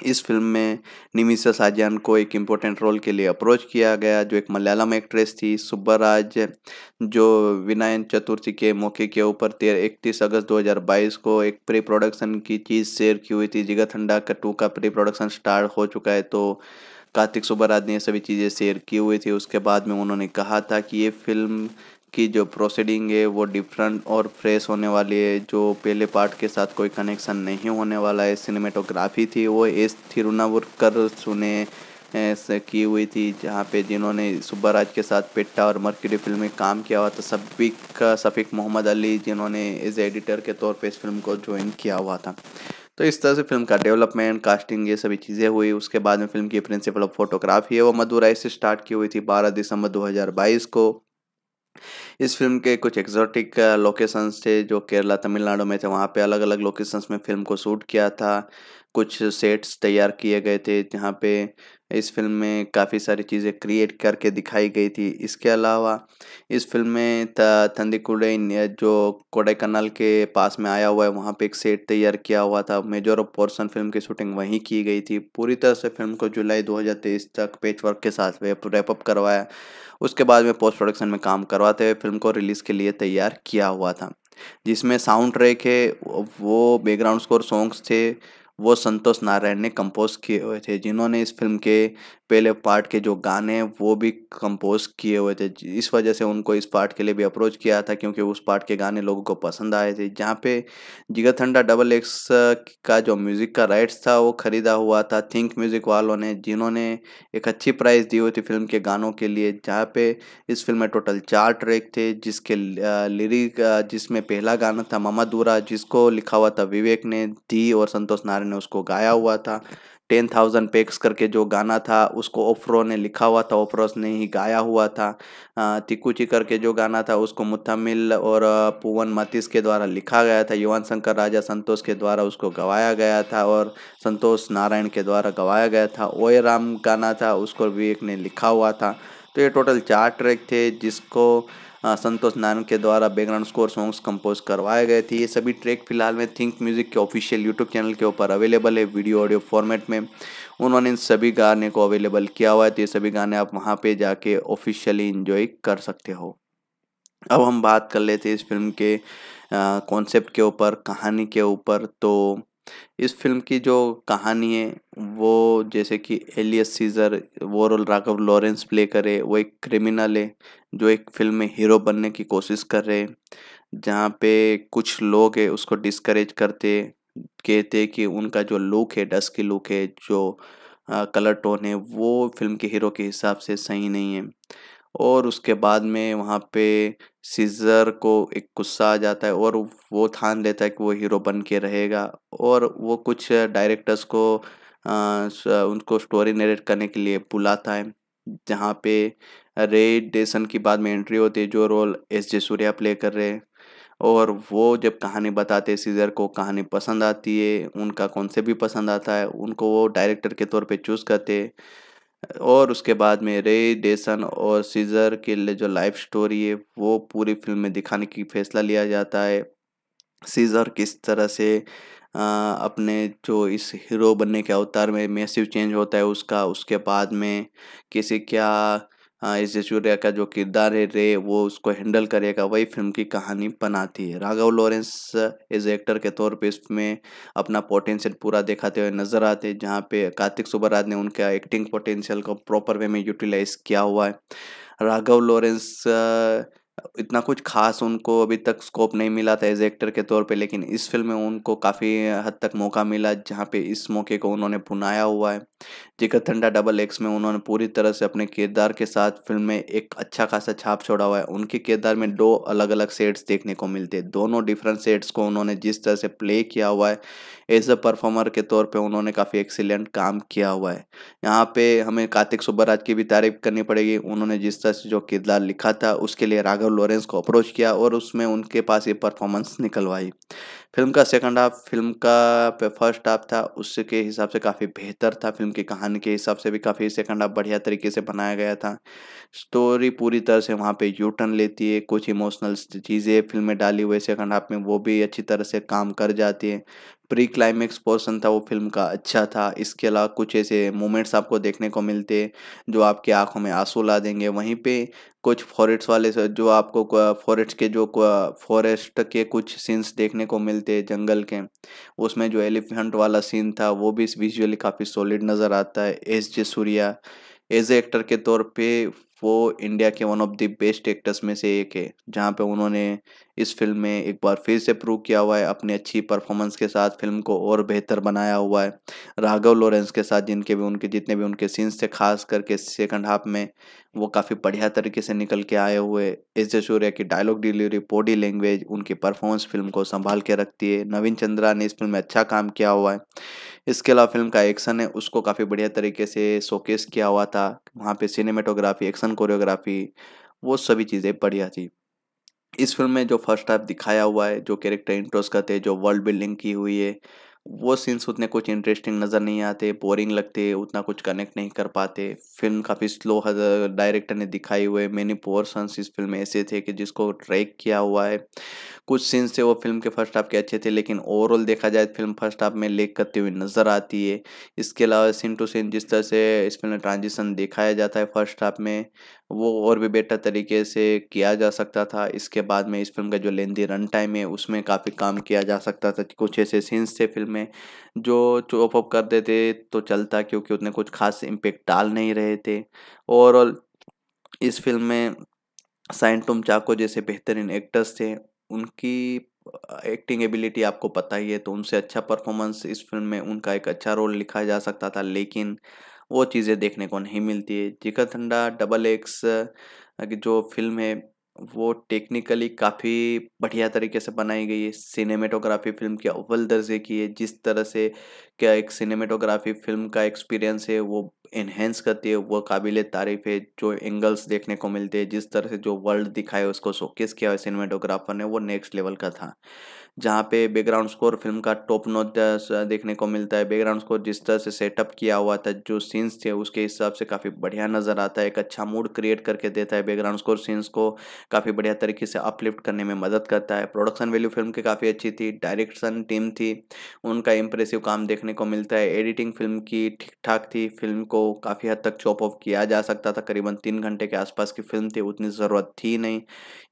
इस फिल्म में निमिषा साजन को एक इम्पोर्टेंट रोल के लिए अप्रोच किया गया जो एक मलयालम एक्ट्रेस थी सुब्बाराज जो विनायन चतुर्थी के मौके के ऊपर तेरह इकतीस अगस्त 2022 को एक प्री प्रोडक्शन की चीज़ शेयर की हुई थी जिगत हंडा का टू का प्री प्रोडक्शन स्टार्ट हो चुका है तो कार्तिक सुब्बाराज ने ये सभी चीज़ें शेयर की हुई थी उसके बाद में उन्होंने कहा था कि ये फिल्म की जो प्रोसीडिंग है वो डिफरेंट और फ्रेश होने वाली है जो पहले पार्ट के साथ कोई कनेक्शन नहीं होने वाला है सिनेमेटोग्राफी थी वो एस थिरुनावुरकर सुने की हुई थी जहाँ पे जिन्होंने सुब्बाराज के साथ पिट्टा और मर्कडी फिल्म में काम किया हुआ था सबिक शफीक मोहम्मद अली जिन्होंने एज एडिटर के तौर पे इस फिल्म को ज्वाइन किया हुआ था तो इस तरह से फिल्म का डेवलपमेंट कास्टिंग ये सभी चीज़ें हुई उसके बाद में फिल्म की प्रिंसिपल ऑफ फोटोग्राफी है वो मदुराई से स्टार्ट की हुई थी बारह दिसंबर दो को इस फिल्म के कुछ एक्जॉटिक लोकेशंस थे जो केरला तमिलनाडु में थे वहाँ पे अलग अलग लोकेशंस में फिल्म को शूट किया था कुछ सेट्स तैयार किए गए थे जहाँ पे इस फिल्म में काफ़ी सारी चीज़ें क्रिएट करके दिखाई गई थी इसके अलावा इस फिल्म में कुड़े जो कोडेकनाल के पास में आया हुआ है वहाँ पे एक सेट तैयार किया हुआ था मेजर ऑफ पोर्सन फिल्म की शूटिंग वहीं की गई थी पूरी तरह से फिल्म को जुलाई 2023 तक पेच वर्क के साथ रैपअप करवाया उसके बाद में पोस्ट प्रोडक्शन में काम करवाते हुए फिल्म को रिलीज़ के लिए तैयार किया हुआ था जिसमें साउंड ट्रैक है वो बैकग्राउंड स्कोर सॉन्ग्स थे वो संतोष नारायण ने कंपोज किए हुए थे जिन्होंने इस फिल्म के पहले पार्ट के जो गाने हैं वो भी कंपोज किए हुए थे इस वजह से उनको इस पार्ट के लिए भी अप्रोच किया था क्योंकि उस पार्ट के गाने लोगों को पसंद आए थे जहाँ पे जिगर थंडा डबल एक्स uh, का जो म्यूज़िक का राइट्स था वो ख़रीदा हुआ था थिंक म्यूज़िक वालों ने जिन्होंने एक अच्छी प्राइस दी हुई थी फिल्म के गानों के लिए जहाँ पे इस फिल्म में टोटल चार ट्रैक थे जिसके लिरिक uh, uh, जिसमें पहला गाना था ममा दूरा जिसको लिखा हुआ था विवेक ने दी और संतोष नारायण ने उसको गाया हुआ था टेन थाउजेंड पेक्स करके जो गाना था उसको ओफ्रो ने लिखा हुआ था ओफ्रोस ने ही गाया हुआ था तिकुची करके जो गाना था उसको मुथमिल और पुवन मतिस के द्वारा लिखा गया था युवान शंकर राजा संतोष के द्वारा उसको गवाया गया था और संतोष नारायण के द्वारा गवाया गया था ओए राम गाना था उसको विवेक ने लिखा हुआ था तो ये टोटल चार ट्रैक थे जिसको हाँ, संतोष नारायण के द्वारा बैकग्राउंड स्कोर सॉन्ग्स कंपोज करवाए गए थे ये सभी ट्रैक फिलहाल में थिंक म्यूजिक के ऑफिशियल यूट्यूब चैनल के ऊपर अवेलेबल है वीडियो ऑडियो फॉर्मेट में उन्होंने इन सभी गाने को अवेलेबल किया हुआ है तो ये सभी गाने आप वहाँ पर जाके ऑफिशियली इंजॉय कर सकते हो अब हम बात कर लेते हैं इस फिल्म के कॉन्सेप्ट के ऊपर कहानी के ऊपर तो इस फिल्म की जो कहानी है वो जैसे कि एलियस सीजर वो रोल राघव लॉरेंस प्ले करे वो एक क्रिमिनल है जो एक फिल्म में हीरो बनने की कोशिश कर रहे हैं जहाँ पे कुछ लोग है उसको डिस्करेज करते कहते कि उनका जो लुक है की लुक है जो आ, कलर टोन है वो फिल्म के हीरो के हिसाब से सही नहीं है और उसके बाद में वहाँ पे सीजर को एक गुस्सा आ जाता है और वो ठान लेता है कि वो हीरो बन के रहेगा और वो कुछ डायरेक्टर्स को आ, उनको स्टोरी नरेट करने के लिए बुलाता है जहाँ पे रे डेसन की बाद में एंट्री होती है जो role S J Suryah play कर रहे हैं और वो जब कहानी बताते सीजर को कहानी पसंद आती है उनका कौन से भी पसंद आता है उनको वो डायरेक्टर के तौर पे चूज़ करते और उसके बाद में रे डेसन और सीजर के लिए जो लाइफ स्टोरी है वो पूरी फिल्म में दिखाने की फैसला लिया जाता है सीजर किस तरह से आ, अपने जो इस हीरो बनने के अवतार में मैसिव चेंज होता है उसका उसके बाद में किसी क्या हाँ इस जसूर्या का जो किरदार है रे वो उसको हैंडल करेगा वही फिल्म की कहानी बनाती है राघव लॉरेंस एज एक्टर के तौर पे इसमें अपना पोटेंशियल पूरा दिखाते हुए नजर आते हैं जहाँ पे कार्तिक सुबहराज ने उनका एक्टिंग पोटेंशियल को प्रॉपर वे में यूटिलाइज किया हुआ है राघव लॉरेंस इतना कुछ खास उनको अभी तक स्कोप नहीं मिला था एज एक्टर के तौर पे लेकिन इस फिल्म में उनको काफ़ी हद तक मौका मिला जहाँ पे इस मौके को उन्होंने बुनाया हुआ है जिकर थंडा डबल एक्स में उन्होंने पूरी तरह से अपने किरदार के साथ फिल्म में एक अच्छा खासा छाप छोड़ा हुआ है उनके किरदार में दो अलग अलग सेट्स देखने को मिलते हैं दोनों डिफरेंट सेट्स को उन्होंने जिस तरह से प्ले किया हुआ है एज अ परफॉर्मर के तौर पे उन्होंने काफ़ी एक्सीलेंट काम किया हुआ है यहाँ पे हमें कार्तिक सुब्बराज की भी तारीफ करनी पड़ेगी उन्होंने जिस तरह से जो किरदार लिखा था उसके लिए राघव लॉरेंस को अप्रोच किया और उसमें उनके पास ये परफॉर्मेंस निकलवाई फिल्म का सेकंड हाफ फिल्म का फर्स्ट हाफ था उसके हिसाब से काफ़ी बेहतर था फिल्म की कहानी के हिसाब से भी काफ़ी सेकंड हाफ बढ़िया तरीके से बनाया गया था स्टोरी पूरी तरह से वहाँ पे यू टर्न लेती है कुछ इमोशनल चीज़ें फिल्म में डाली हुई सेकंड हाफ में वो भी अच्छी तरह से काम कर जाती है प्री क्लाइमेक्स पोर्सन था वो फिल्म का अच्छा था इसके अलावा कुछ ऐसे मोमेंट्स आपको देखने को मिलते जो आपके आंखों में आंसू ला देंगे वहीं पे कुछ फॉरेस्ट वाले जो आपको फॉरेस्ट के जो फॉरेस्ट के कुछ सीन्स देखने को मिलते जंगल के उसमें जो एलिफेंट वाला सीन था वो भी विजुअली काफ़ी सॉलिड नज़र आता है S J Suryah as a actor के तौर पे वो इंडिया के one of the best actors में से एक है जहाँ पे उन्होंने इस फिल्म में एक बार फिर से प्रूव किया हुआ है अपनी अच्छी परफॉर्मेंस के साथ फिल्म को और बेहतर बनाया हुआ है राघव लॉरेंस के साथ जिनके भी उनके जितने भी उनके सीन्स थे खास करके सेकंड हाफ में वो काफ़ी बढ़िया तरीके से निकल के आए हुए एस सूर्या की डायलॉग डिलीवरी बॉडी लैंग्वेज उनकी परफॉर्मेंस फिल्म को संभाल के रखती है नवीन चंद्रा ने इस फिल्म में अच्छा काम किया हुआ है इसके अलावा फिल्म का एक्शन है उसको काफ़ी बढ़िया तरीके से शोकेस किया हुआ था वहाँ पर सिनेमेटोग्राफी एक्शन कोरियोग्राफी वो सभी चीज़ें बढ़िया थी इस फिल्म में जो फर्स्ट हाफ दिखाया हुआ है जो कैरेक्टर इंट्रोस करते हैं जो वर्ल्ड बिल्डिंग की हुई है वो सीन्स उतने कुछ इंटरेस्टिंग नज़र नहीं आते बोरिंग लगते उतना कुछ कनेक्ट नहीं कर पाते फिल्म काफ़ी स्लो डायरेक्टर ने दिखाई हुए मैनी पोर्सन्स इस फिल्म में ऐसे थे कि जिसको ट्रैक किया हुआ है कुछ सीन्स थे वो फिल्म के फर्स्ट हाफ के अच्छे थे लेकिन ओवरऑल देखा जाए फिल्म फर्स्ट हाफ में लेक करती हुई नज़र आती है इसके अलावा सीन टू सीन जिस तरह से इस फिल्म में ट्रांजिशन दिखाया जाता है फर्स्ट हाफ में वो और भी बेटर तरीके से किया जा सकता था इसके बाद में इस फिल्म का जो लेंदी रन टाइम है उसमें काफ़ी काम किया जा सकता था कुछ ऐसे सीन्स थे फिल्म में जो चॉप अप कर देते तो चलता क्योंकि उतने कुछ खास इम्पेक्ट डाल नहीं रहे थे ओवरऑल इस फिल्म में साइंटुम चाको जैसे बेहतरीन एक्टर्स थे उनकी एक्टिंग एबिलिटी आपको पता ही है तो उनसे अच्छा परफॉर्मेंस इस फिल्म में उनका एक अच्छा रोल लिखा जा सकता था लेकिन वो चीज़ें देखने को नहीं मिलती है जिकर ठंडा डबल एक्स की जो फिल्म है वो टेक्निकली काफ़ी बढ़िया तरीके से बनाई गई है सिनेमेटोग्राफी फिल्म के अव्वल दर्जे की है जिस तरह से क्या एक सिनेमेटोग्राफी फिल्म का एक्सपीरियंस है वो इन्हेंस करती है वो काबिल तारीफ़ है जो एंगल्स देखने को मिलते हैं जिस तरह से जो वर्ल्ड दिखाए उसको शोकेस किया है सिनेमेटोग्राफर ने वो नेक्स्ट लेवल का था जहाँ पे बैकग्राउंड स्कोर फिल्म का टॉप नोट देखने को मिलता है बैकग्राउंड स्कोर जिस तरह से सेटअप किया हुआ था जो सीन्स थे उसके हिसाब से काफ़ी बढ़िया नज़र आता है एक अच्छा मूड क्रिएट करके देता है बैकग्राउंड स्कोर सीन्स को काफ़ी बढ़िया तरीके से अपलिफ्ट करने में मदद करता है प्रोडक्शन वैल्यू फिल्म की काफ़ी अच्छी थी डायरेक्शन टीम थी उनका इंप्रेसिव काम देखने को मिलता है एडिटिंग फिल्म की ठीक ठाक थी फिल्म को काफ़ी हद तक चॉप ऑफ किया जा सकता था करीबन तीन घंटे के आसपास की फिल्म थी उतनी ज़रूरत थी नहीं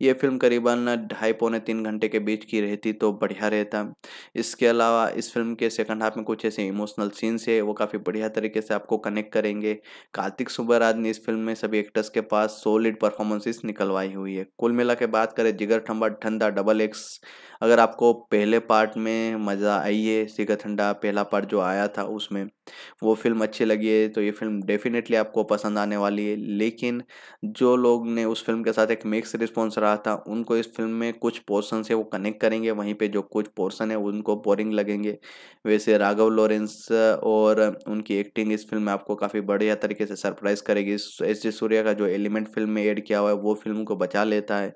ये फिल्म करीबन ढाई पौने तीन घंटे के बीच की रहती तो बढ़िया रहता है इसके अलावा इस फिल्म के सेकंड हाफ में कुछ ऐसे इमोशनल सीन्स है वो काफ़ी बढ़िया तरीके से आपको कनेक्ट करेंगे कार्तिक सुब्बाराज ने इस फिल्म में सभी एक्टर्स के पास सोलिड परफॉर्मेंसेस निकलवाई हुई है कुल मिला के बात करें जिगर ठंबा ठंडा डबल एक्स अगर आपको पहले पार्ट में मज़ा आई है सिका ठंडा पहला पार्ट जो आया था उसमें वो फिल्म अच्छी लगी है तो ये फिल्म डेफिनेटली आपको पसंद आने वाली है लेकिन जो लोग ने उस फिल्म के साथ एक मिक्स रिस्पॉन्स रहा था उनको इस फिल्म में कुछ पोर्सन से वो कनेक्ट करेंगे वहीं पर जो कुछ पोर्सन है उनको बोरिंग लगेंगे वैसे राघव लॉरेंस और उनकी एक्टिंग इस फिल्म में आपको काफ़ी बढ़िया तरीके से सरप्राइज़ करेगी एस जे सूर्या का जो एलिमेंट फिल्म में एड किया हुआ है वो फिल्म को बचा लेता है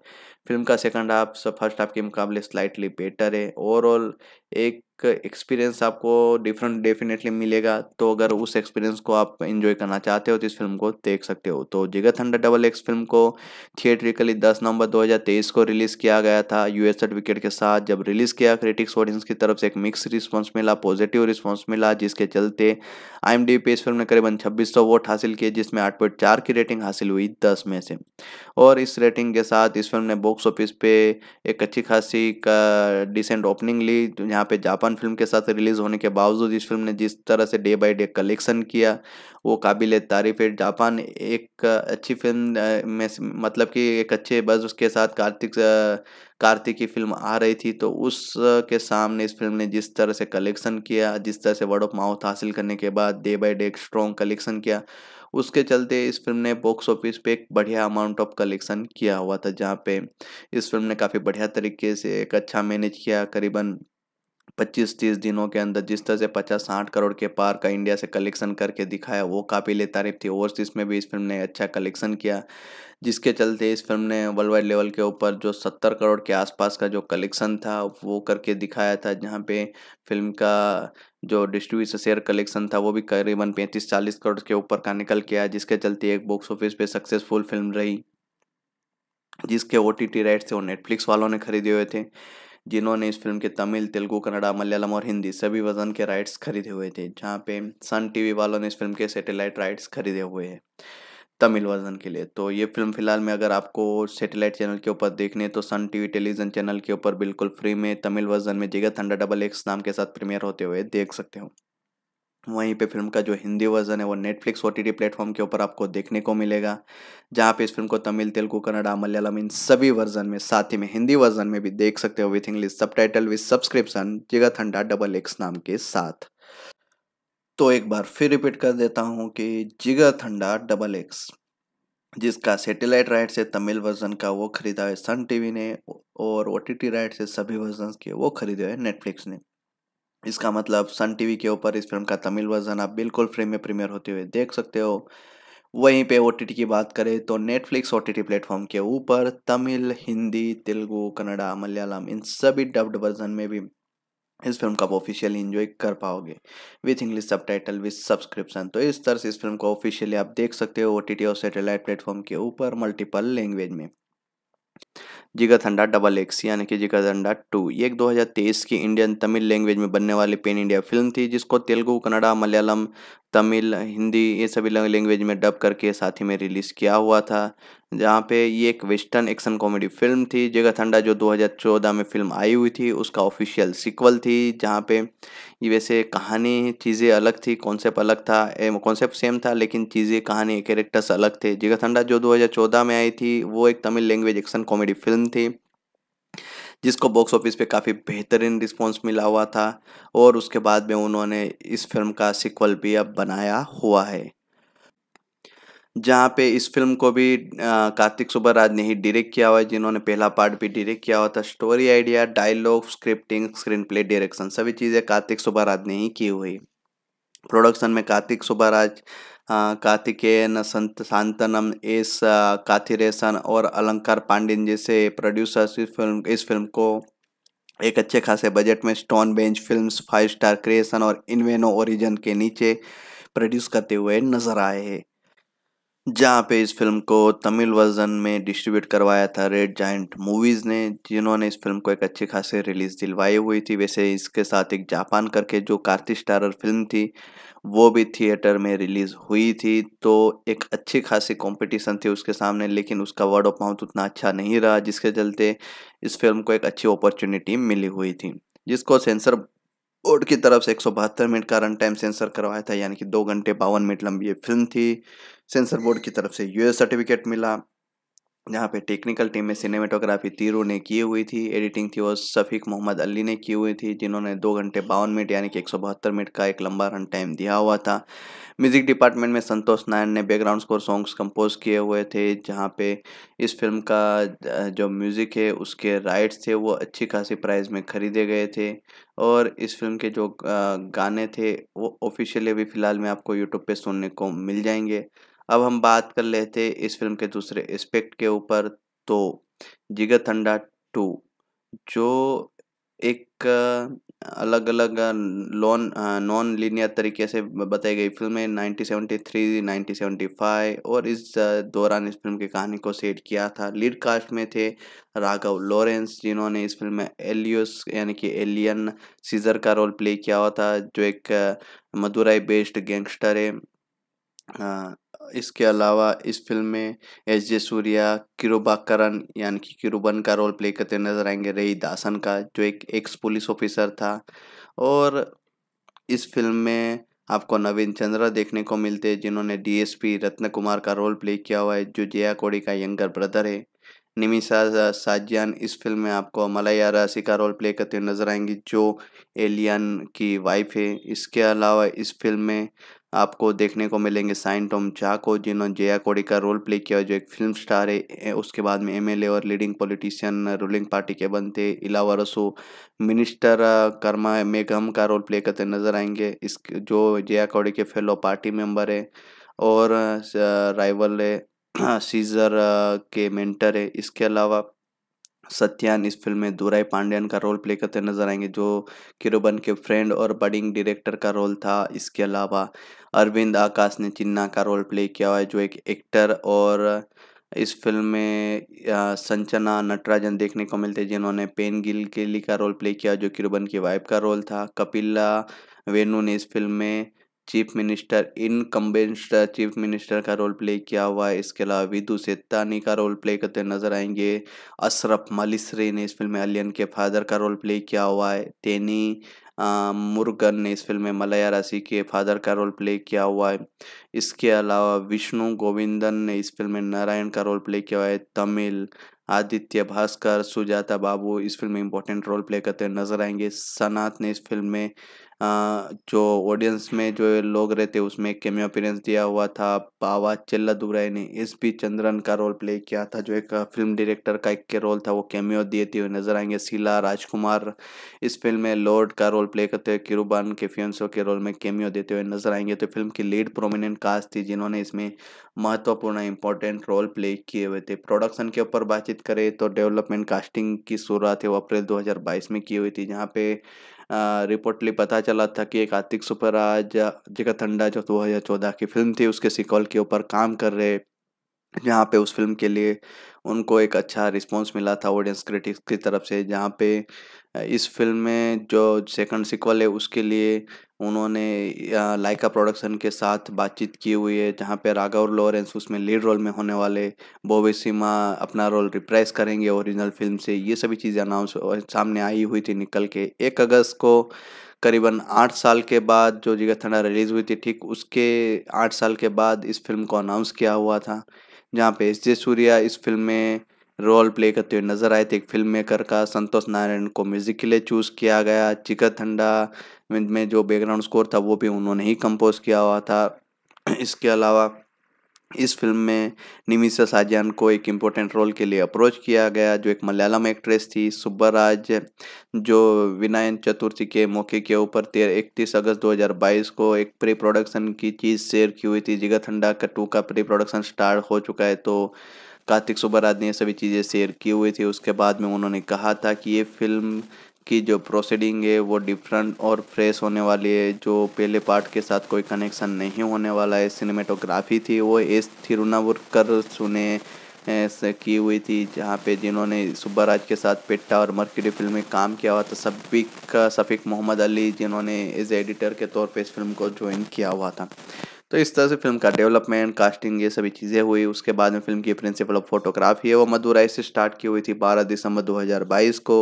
फिल्म का सेकंड हाफ फर्स्ट हाफ के मुकाबले स्लाइटली बेटर है ओवरऑल एक एक्सपीरियंस आपको डिफरेंट डेफिनेटली मिलेगा तो अगर उस एक्सपीरियंस को आप इन्जॉय करना चाहते हो तो इस फिल्म को देख सकते हो तो Jigarthanda double X film को थिएट्रिकली 10 नवंबर 2023 को रिलीज़ किया गया था यूएस सर्टिफिकेट के साथ जब रिलीज़ किया क्रिटिक्स ऑडियंस की तरफ से एक मिक्स रिस्पॉन्स मिला पॉजिटिव रिस्पॉन्स मिला जिसके चलते आई पे इस फिल्म ने करीबन छब्बीस वोट हासिल किए जिसमें आठ की रेटिंग हासिल हुई दस में से और इस रेटिंग के साथ इस फिल्म ने बॉक्स ऑफिस पे एक अच्छी खासी का डिसेंट ओपनिंग ली यहाँ पे जापान फन फिल्म के साथ रिलीज़ होने के बावजूद इस फिल्म ने जिस तरह से डे बाई डे कलेक्शन किया वो काबिल तारीफ है जापान एक अच्छी फिल्म में मतलब कि एक अच्छे बस उसके साथ कार्तिक कार्तिक की फिल्म आ रही थी तो उस के सामने इस फिल्म ने जिस तरह से कलेक्शन किया जिस तरह से वर्ड ऑफ माउथ हासिल करने के बाद डे बाई डे एक स्ट्रॉन्ग कलेक्शन किया उसके चलते इस फिल्म ने बॉक्स ऑफिस पे एक बढ़िया अमाउंट ऑफ कलेक्शन किया हुआ था जहाँ पे इस फिल्म ने काफ़ी बढ़िया तरीके से एक अच्छा मैनेज किया करीबन पच्चीस तीस दिनों के अंदर जिस तरह से पचास साठ करोड़ के पार का इंडिया से कलेक्शन करके दिखाया वो काबिल तारीफ थी ओवरसीज़ में भी इस फिल्म ने अच्छा कलेक्शन किया जिसके चलते इस फिल्म ने वर्ल्ड वाइड लेवल के ऊपर जो सत्तर करोड़ के आसपास का जो कलेक्शन था वो करके दिखाया था जहाँ पे फिल्म का जो डिस्ट्रीब्यूशन शेयर कलेक्शन था वो भी करीबन पैंतीस चालीस करोड़ के ऊपर का निकल के आया जिसके चलते एक बॉक्स ऑफिस पे सक्सेसफुल फिल्म रही जिसके ओ टी टी राइट्स थे वो नेटफ्लिक्स वालों ने खरीदे हुए थे जिन्होंने इस फिल्म के तमिल तेलुगु कन्नड़ा मलयालम और हिंदी सभी वजन के राइट्स खरीदे हुए थे जहाँ पे सन टीवी वालों ने इस फिल्म के सैटेलाइट राइट्स खरीदे हुए हैं तमिल वर्जन के लिए तो ये फिल्म फिलहाल में अगर आपको सैटेलाइट चैनल के ऊपर देखने तो सन टीवी टेलीविजन चैनल के ऊपर बिल्कुल फ्री में तमिल वर्जन में जिगत हंडा डबल एक्स नाम के साथ प्रीमियर होते हुए देख सकते हो वहीं पे फिल्म का जो हिंदी वर्जन है वो नेटफ्लिक्स ओ टी प्लेटफॉर्म के ऊपर आपको देखने को मिलेगा जहाँ पे इस फिल्म को तमिल तेलुगु कन्नडा मलयालम इन सभी वर्जन में साथ ही में हिंदी वर्जन में भी देख सकते हो with English subtitle with subscription Jigarthanda double X नाम के साथ तो एक बार फिर रिपीट कर देता हूँ कि जिगा थंडा डबल एक्स जिसका सैटेलाइट राइट से तमिल वर्जन का वो खरीदा है सन टीवी ने और ओ टी राइट से सभी वर्जन के वो खरीदे हैं नेटफ्लिक्स ने इसका मतलब सन टीवी के ऊपर इस फिल्म का तमिल वर्जन आप बिल्कुल फ्री में प्रीमियर होते हुए देख सकते हो वहीं पे ओ की बात करें तो Netflix O T T platform के ऊपर तमिल हिंदी तेलुगू कन्नडा मलयालम इन सभी डब्ड वर्जन में भी इस फिल्म को आप ऑफिशियली इन्जॉय कर पाओगे with English subtitle with subscription तो इस तरह से इस फिल्म को ऑफिशियली आप देख सकते हो ओ और सैटेलाइट प्लेटफॉर्म के ऊपर मल्टीपल लैंग्वेज में जिगा थंडा डबल एक्स यानी कि जिगा थंडा टू ये एक 2023 की इंडियन तमिल लैंग्वेज में बनने वाली पेन इंडिया फिल्म थी जिसको तेलुगु कन्नड़ा मलयालम तमिल हिंदी ये सभी लैंग्वेज में डब करके साथ ही में रिलीज़ किया हुआ था जहाँ पे ये एक वेस्टर्न एक्शन कॉमेडी फिल्म थी जगह ठंडा जो 2014 में फिल्म आई हुई थी उसका ऑफिशियल सिक्वल थी जहाँ पे ये वैसे कहानी चीज़ें अलग थी कॉन्सेप्ट अलग था कॉन्सेप्ट सेम था लेकिन चीज़ें कहानी कैरेक्टर्स अलग थे जगह ठंडा जो दो में आई थी वो एक Tamil language action comedy comedy film थी जिसको बॉक्स ऑफिस पे काफ़ी बेहतरीन रिस्पांस मिला हुआ था और उसके बाद में उन्होंने इस फिल्म का सिक्वल भी अब बनाया हुआ है जहाँ पे इस फिल्म को भी कार्तिक सुब्बराज ने ही डायरेक्ट किया हुआ है जिन्होंने पहला पार्ट भी डायरेक्ट किया हुआ था story idea dialogue scripting screenplay direction सभी चीज़ें कार्तिक सुब्बराज ने ही की हुई प्रोडक्शन में कार्तिक सुब्बराज कार्तिकेयन संत शांतनम एस काथिरेसन और अलंकार पांडिन जैसे प्रोड्यूसर्स इस फिल्म इस फिल्म को एक अच्छे खासे बजट में Stone Bench films five star creation और इनवेनो ओरिजन के नीचे प्रोड्यूस करते हुए नजर आए हैं जहाँ पे इस फिल्म को तमिल वर्जन में डिस्ट्रीब्यूट करवाया था रेड जाइंट मूवीज़ ने जिन्होंने इस फिल्म को एक अच्छे खासे रिलीज़ दिलवाई हुई थी वैसे इसके साथ एक जापान करके जो कार्तिक स्टारर फिल्म थी वो भी थिएटर में रिलीज़ हुई थी तो एक अच्छी खासी कंपटीशन थी उसके सामने लेकिन उसका वर्ड ऑफ माउथ उतना अच्छा नहीं रहा जिसके चलते इस फिल्म को एक अच्छी अपॉर्चुनिटी मिली हुई थी जिसको सेंसर बोर्ड की तरफ से एक मिनट का रन टाइम सेंसर करवाया था यानी कि दो घंटे बावन मिनट लंबी ये फिल्म थी सेंसर बोर्ड की तरफ से यूएस सर्टिफिकेट मिला जहाँ पे टेक्निकल टीम में सिनेमेटोग्राफी तीरू ने की हुई थी एडिटिंग थी वो शफीक मोहम्मद अली ने की हुई थी जिन्होंने दो घंटे बावन मिनट यानी कि एक सौ बहत्तर मिनट का एक लंबा रन टाइम दिया हुआ था म्यूजिक डिपार्टमेंट में संतोष नारायण ने बैकग्राउंड स्कोर सॉन्ग्स कंपोज किए हुए थे जहाँ पे इस फिल्म का जो म्यूज़िक है उसके राइट्स थे वो अच्छी खासी प्राइस में ख़रीदे गए थे और इस फिल्म के जो गाने थे वो ऑफिशियली अभी फ़िलहाल में आपको यूट्यूब पे सुनने को मिल जाएंगे अब हम बात कर लेते इस फिल्म के दूसरे एस्पेक्ट के ऊपर तो जिगर थंडा टू जो एक अलग अलग लॉन नॉन लीनियर तरीके से बताई गई फिल्में 1973, 1975 और इस दौरान इस फिल्म की कहानी को सेट किया था लीड कास्ट में थे राघव लॉरेंस जिन्होंने इस फिल्म में एलियस यानी कि एलियन सीजर का रोल प्ले किया हुआ था जो एक मदुराई बेस्ड गैंगस्टर है इसके अलावा इस फिल्म में एस जे सूर्या किरोबाकरन यानी कि किरुबन का रोल प्ले करते नजर आएंगे रई दासन का जो एक एक्स पुलिस ऑफिसर था और इस फिल्म में आपको नवीन चंद्रा देखने को मिलते हैं जिन्होंने डीएसपी रत्न कुमार का रोल प्ले किया हुआ है जो जया कोड़ी का यंगर ब्रदर है निमिषा साजियान इस फिल्म में आपको मलाया राशि का रोल प्ले करते हुए नजर आएंगी जो एलियन की वाइफ है इसके अलावा इस फिल्म में आपको देखने को मिलेंगे साइन टॉम झा को जिन्होंने जया कोड़ी का रोल प्ले किया जो एक फिल्म स्टार है उसके बाद में एमएलए और लीडिंग पॉलिटिशियन रूलिंग पार्टी के बनते इलावा रसो मिनिस्टर कर्मा मेघम का रोल प्ले करते नजर आएंगे इस जो जया कोड़ी के फेलो पार्टी मेंबर है और राइवल है <clears throat> सीजर के मेंटर है इसके अलावा सत्यान इस फिल्म में दुराई पांड्यान का रोल प्ले करते नजर आएंगे जो किरोबन के फ्रेंड और बडिंग डायरेक्टर का रोल था इसके अलावा अरविंद आकाश ने चिन्ना का रोल प्ले किया हुआ है जो एक एक्टर और इस फिल्म में संचना नटराजन देखने को मिलते हैं जिन्होंने पेन गिल केली का रोल प्ले किया जो किरोबन की वाइफ का रोल था कपिला वेणु ने इस फिल्म में chief minister in chief minister का रोल प्ले किया हुआ है इसके अलावा विदु सेत्तानी का रोल प्ले करते नजर आएंगे अशरफ मलिसरी ने इस फिल्म में अलियन के फादर का रोल प्ले किया हुआ है तेनी मुर्गन ने इस फिल्म में मलया राशि के फादर का रोल प्ले किया हुआ है इसके अलावा विष्णु गोविंदन ने इस फिल्म में नारायण का रोल प्ले किया हुआ है तमिल आदित्य भास्कर सुजाता बाबू इस फिल्म में इंपॉर्टेंट रोल प्ले करते नजर आएंगे सनात ने इस फिल्म में जो ऑडियंस में जो लोग रहते उसमें एक केमियो अपीरेंस दिया हुआ था बाबा दुराई ने एस पी चंद्रन का रोल प्ले किया था जो एक फिल्म डायरेक्टर का एक के रोल था वो केमियो दिए थे नजर आएंगे शीला राजकुमार इस फिल्म में लॉर्ड का रोल प्ले करते हुए किरुबान के फियंसो के रोल में केमियो देते हुए नजर आएंगे तो फिल्म की लीड प्रोमिनेंट कास्ट थी जिन्होंने इसमें महत्वपूर्ण इंपॉर्टेंट रोल प्ले किए हुए थे प्रोडक्शन के ऊपर बातचीत करें तो डेवलपमेंट कास्टिंग की शुरुआत है वो अप्रैल दो में की हुई थी जहाँ पे रिपोर्टली पता चला था कि एक आतिक जगत जगतंडा जो दो हज़ार चौदह की फिल्म थी उसके सिकॉल के ऊपर काम कर रहे जहाँ पे उस फिल्म के लिए उनको एक अच्छा रिस्पांस मिला था ऑडियंस क्रिटिक्स की तरफ से जहाँ पे इस फिल्म में जो सेकंड सिक्वल है उसके लिए उन्होंने लाइका प्रोडक्शन के साथ बातचीत की हुई है जहाँ पे राघव लॉरेंस उसमें लीड रोल में होने वाले बोबे सिमा अपना रोल रिप्राइज करेंगे ओरिजिनल फिल्म से ये सभी चीज़ें अनाउंस सामने आई हुई थी निकल के एक अगस्त को करीबन आठ साल के बाद जो जिगर थंडा रिलीज़ हुई थी ठीक उसके आठ साल के बाद इस फिल्म को अनाउंस किया हुआ था जहाँ पे एस जे सूर्या इस फिल्म में रोल प्ले करते हुए नजर आए थे एक फिल्म मेकर का संतोष नारायण को म्यूजिक के लिए चूज़ किया गया चिकत ठंडा में जो बैकग्राउंड स्कोर था वो भी उन्होंने ही कंपोज किया हुआ था इसके अलावा इस फिल्म में निमिषा साजान को एक इम्पोर्टेंट रोल के लिए अप्रोच किया गया जो एक मलयालम एक्ट्रेस थी सुब्बराज जो विनायन चतुर्थी के मौके के ऊपर तेरह इकतीस अगस्त 2022 को एक प्री प्रोडक्शन की चीज़ शेयर की हुई थी जिगत ठंडा कट्टू का प्री प्रोडक्शन स्टार्ट हो चुका है तो कार्तिक सुब्बाराज ने सभी चीज़ें शेयर किए हुए थे उसके बाद में उन्होंने कहा था कि ये फिल्म की जो प्रोसीडिंग है वो डिफरेंट और फ्रेश होने वाली है जो पहले पार्ट के साथ कोई कनेक्शन नहीं होने वाला है सिनेमेटोग्राफी थी वो एस थिरुनावुरकर सुने की हुई थी जहाँ पे जिन्होंने सुब्बाराज के साथ पिट्टा और मर्क्यूरी फिल्म में काम किया हुआ था सबिक शफीक मोहम्मद अली जिन्होंने एज एडिटर के तौर पे इस फिल्म को ज्वाइन किया हुआ था तो इस तरह से फिल्म का डेवलपमेंट कास्टिंग ये सभी चीज़ें हुई उसके बाद में फिल्म की प्रिंसिपल ऑफ फोटोग्राफी है वो मदुराई से स्टार्ट की हुई थी बारह दिसंबर 2022 को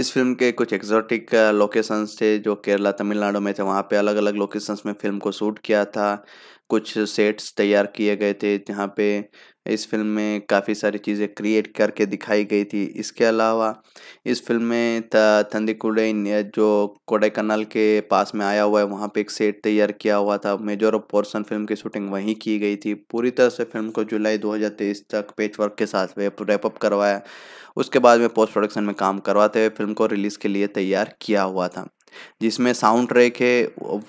इस फिल्म के कुछ एक्जॉटिक लोकेशंस थे जो केरला तमिलनाडु में थे वहाँ पे अलग अलग लोकेशंस में फिल्म को शूट किया था कुछ सेट्स तैयार किए गए थे जहाँ पे इस फिल्म में काफ़ी सारी चीज़ें क्रिएट करके दिखाई गई थी इसके अलावा इस फिल्म में थंदीकुडेन जो कोडेकनाल के पास में आया हुआ है वहाँ पे एक सेट तैयार किया हुआ था मेजर पोर्सन फिल्म की शूटिंग वहीं की गई थी पूरी तरह से फिल्म को जुलाई 2023 तक पेच वर्क के साथ रैपअप करवाया उसके बाद में पोस्ट प्रोडक्शन में काम करवाते हुए फिल्म को रिलीज़ के लिए तैयार किया हुआ था जिसमें साउंड ट्रैक है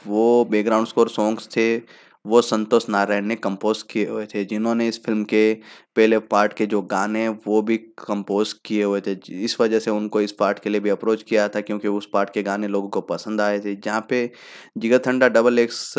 वो बैकग्राउंड स्कोर सॉन्ग्स थे वो संतोष नारायण ने कंपोज किए हुए थे जिन्होंने इस फिल्म के पहले पार्ट के जो गाने वो भी कंपोज किए हुए थे इस वजह से उनको इस पार्ट के लिए भी अप्रोच किया था क्योंकि उस पार्ट के गाने लोगों को पसंद आए थे जहाँ पे जिगर थंडा डबल एक्स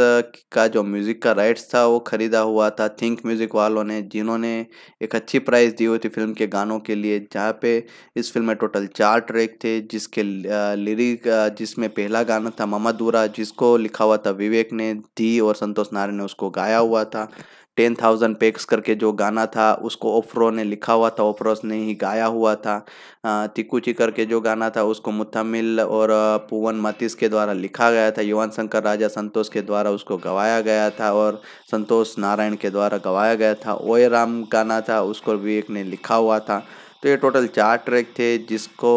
का जो म्यूज़िक का राइट्स था वो ख़रीदा हुआ था थिंक म्यूज़िक वालों ने जिन्होंने एक अच्छी प्राइस दी हुई थी फिल्म के गानों के लिए जहाँ पे इस फिल्म में टोटल चार ट्रैक थे जिसके लिरिक जिसमें पहला गाना था ममा दूरा जिसको लिखा हुआ था विवेक ने दी और संतोष नारायण ने उसको गाया हुआ था टेन थाउजेंड पेक्स करके जो गाना था उसको ओफ्रो ने लिखा हुआ था ओफ्रोस ने ही गाया हुआ था तिकुची करके जो गाना था उसको मुथमिल और पुवन मतीस के द्वारा लिखा गया था युवान शंकर राजा संतोष के द्वारा उसको गवाया गया था और संतोष नारायण के द्वारा गवाया गया था ओए राम गाना था उसको विवेक ने लिखा हुआ था तो ये टोटल चार ट्रैक थे जिसको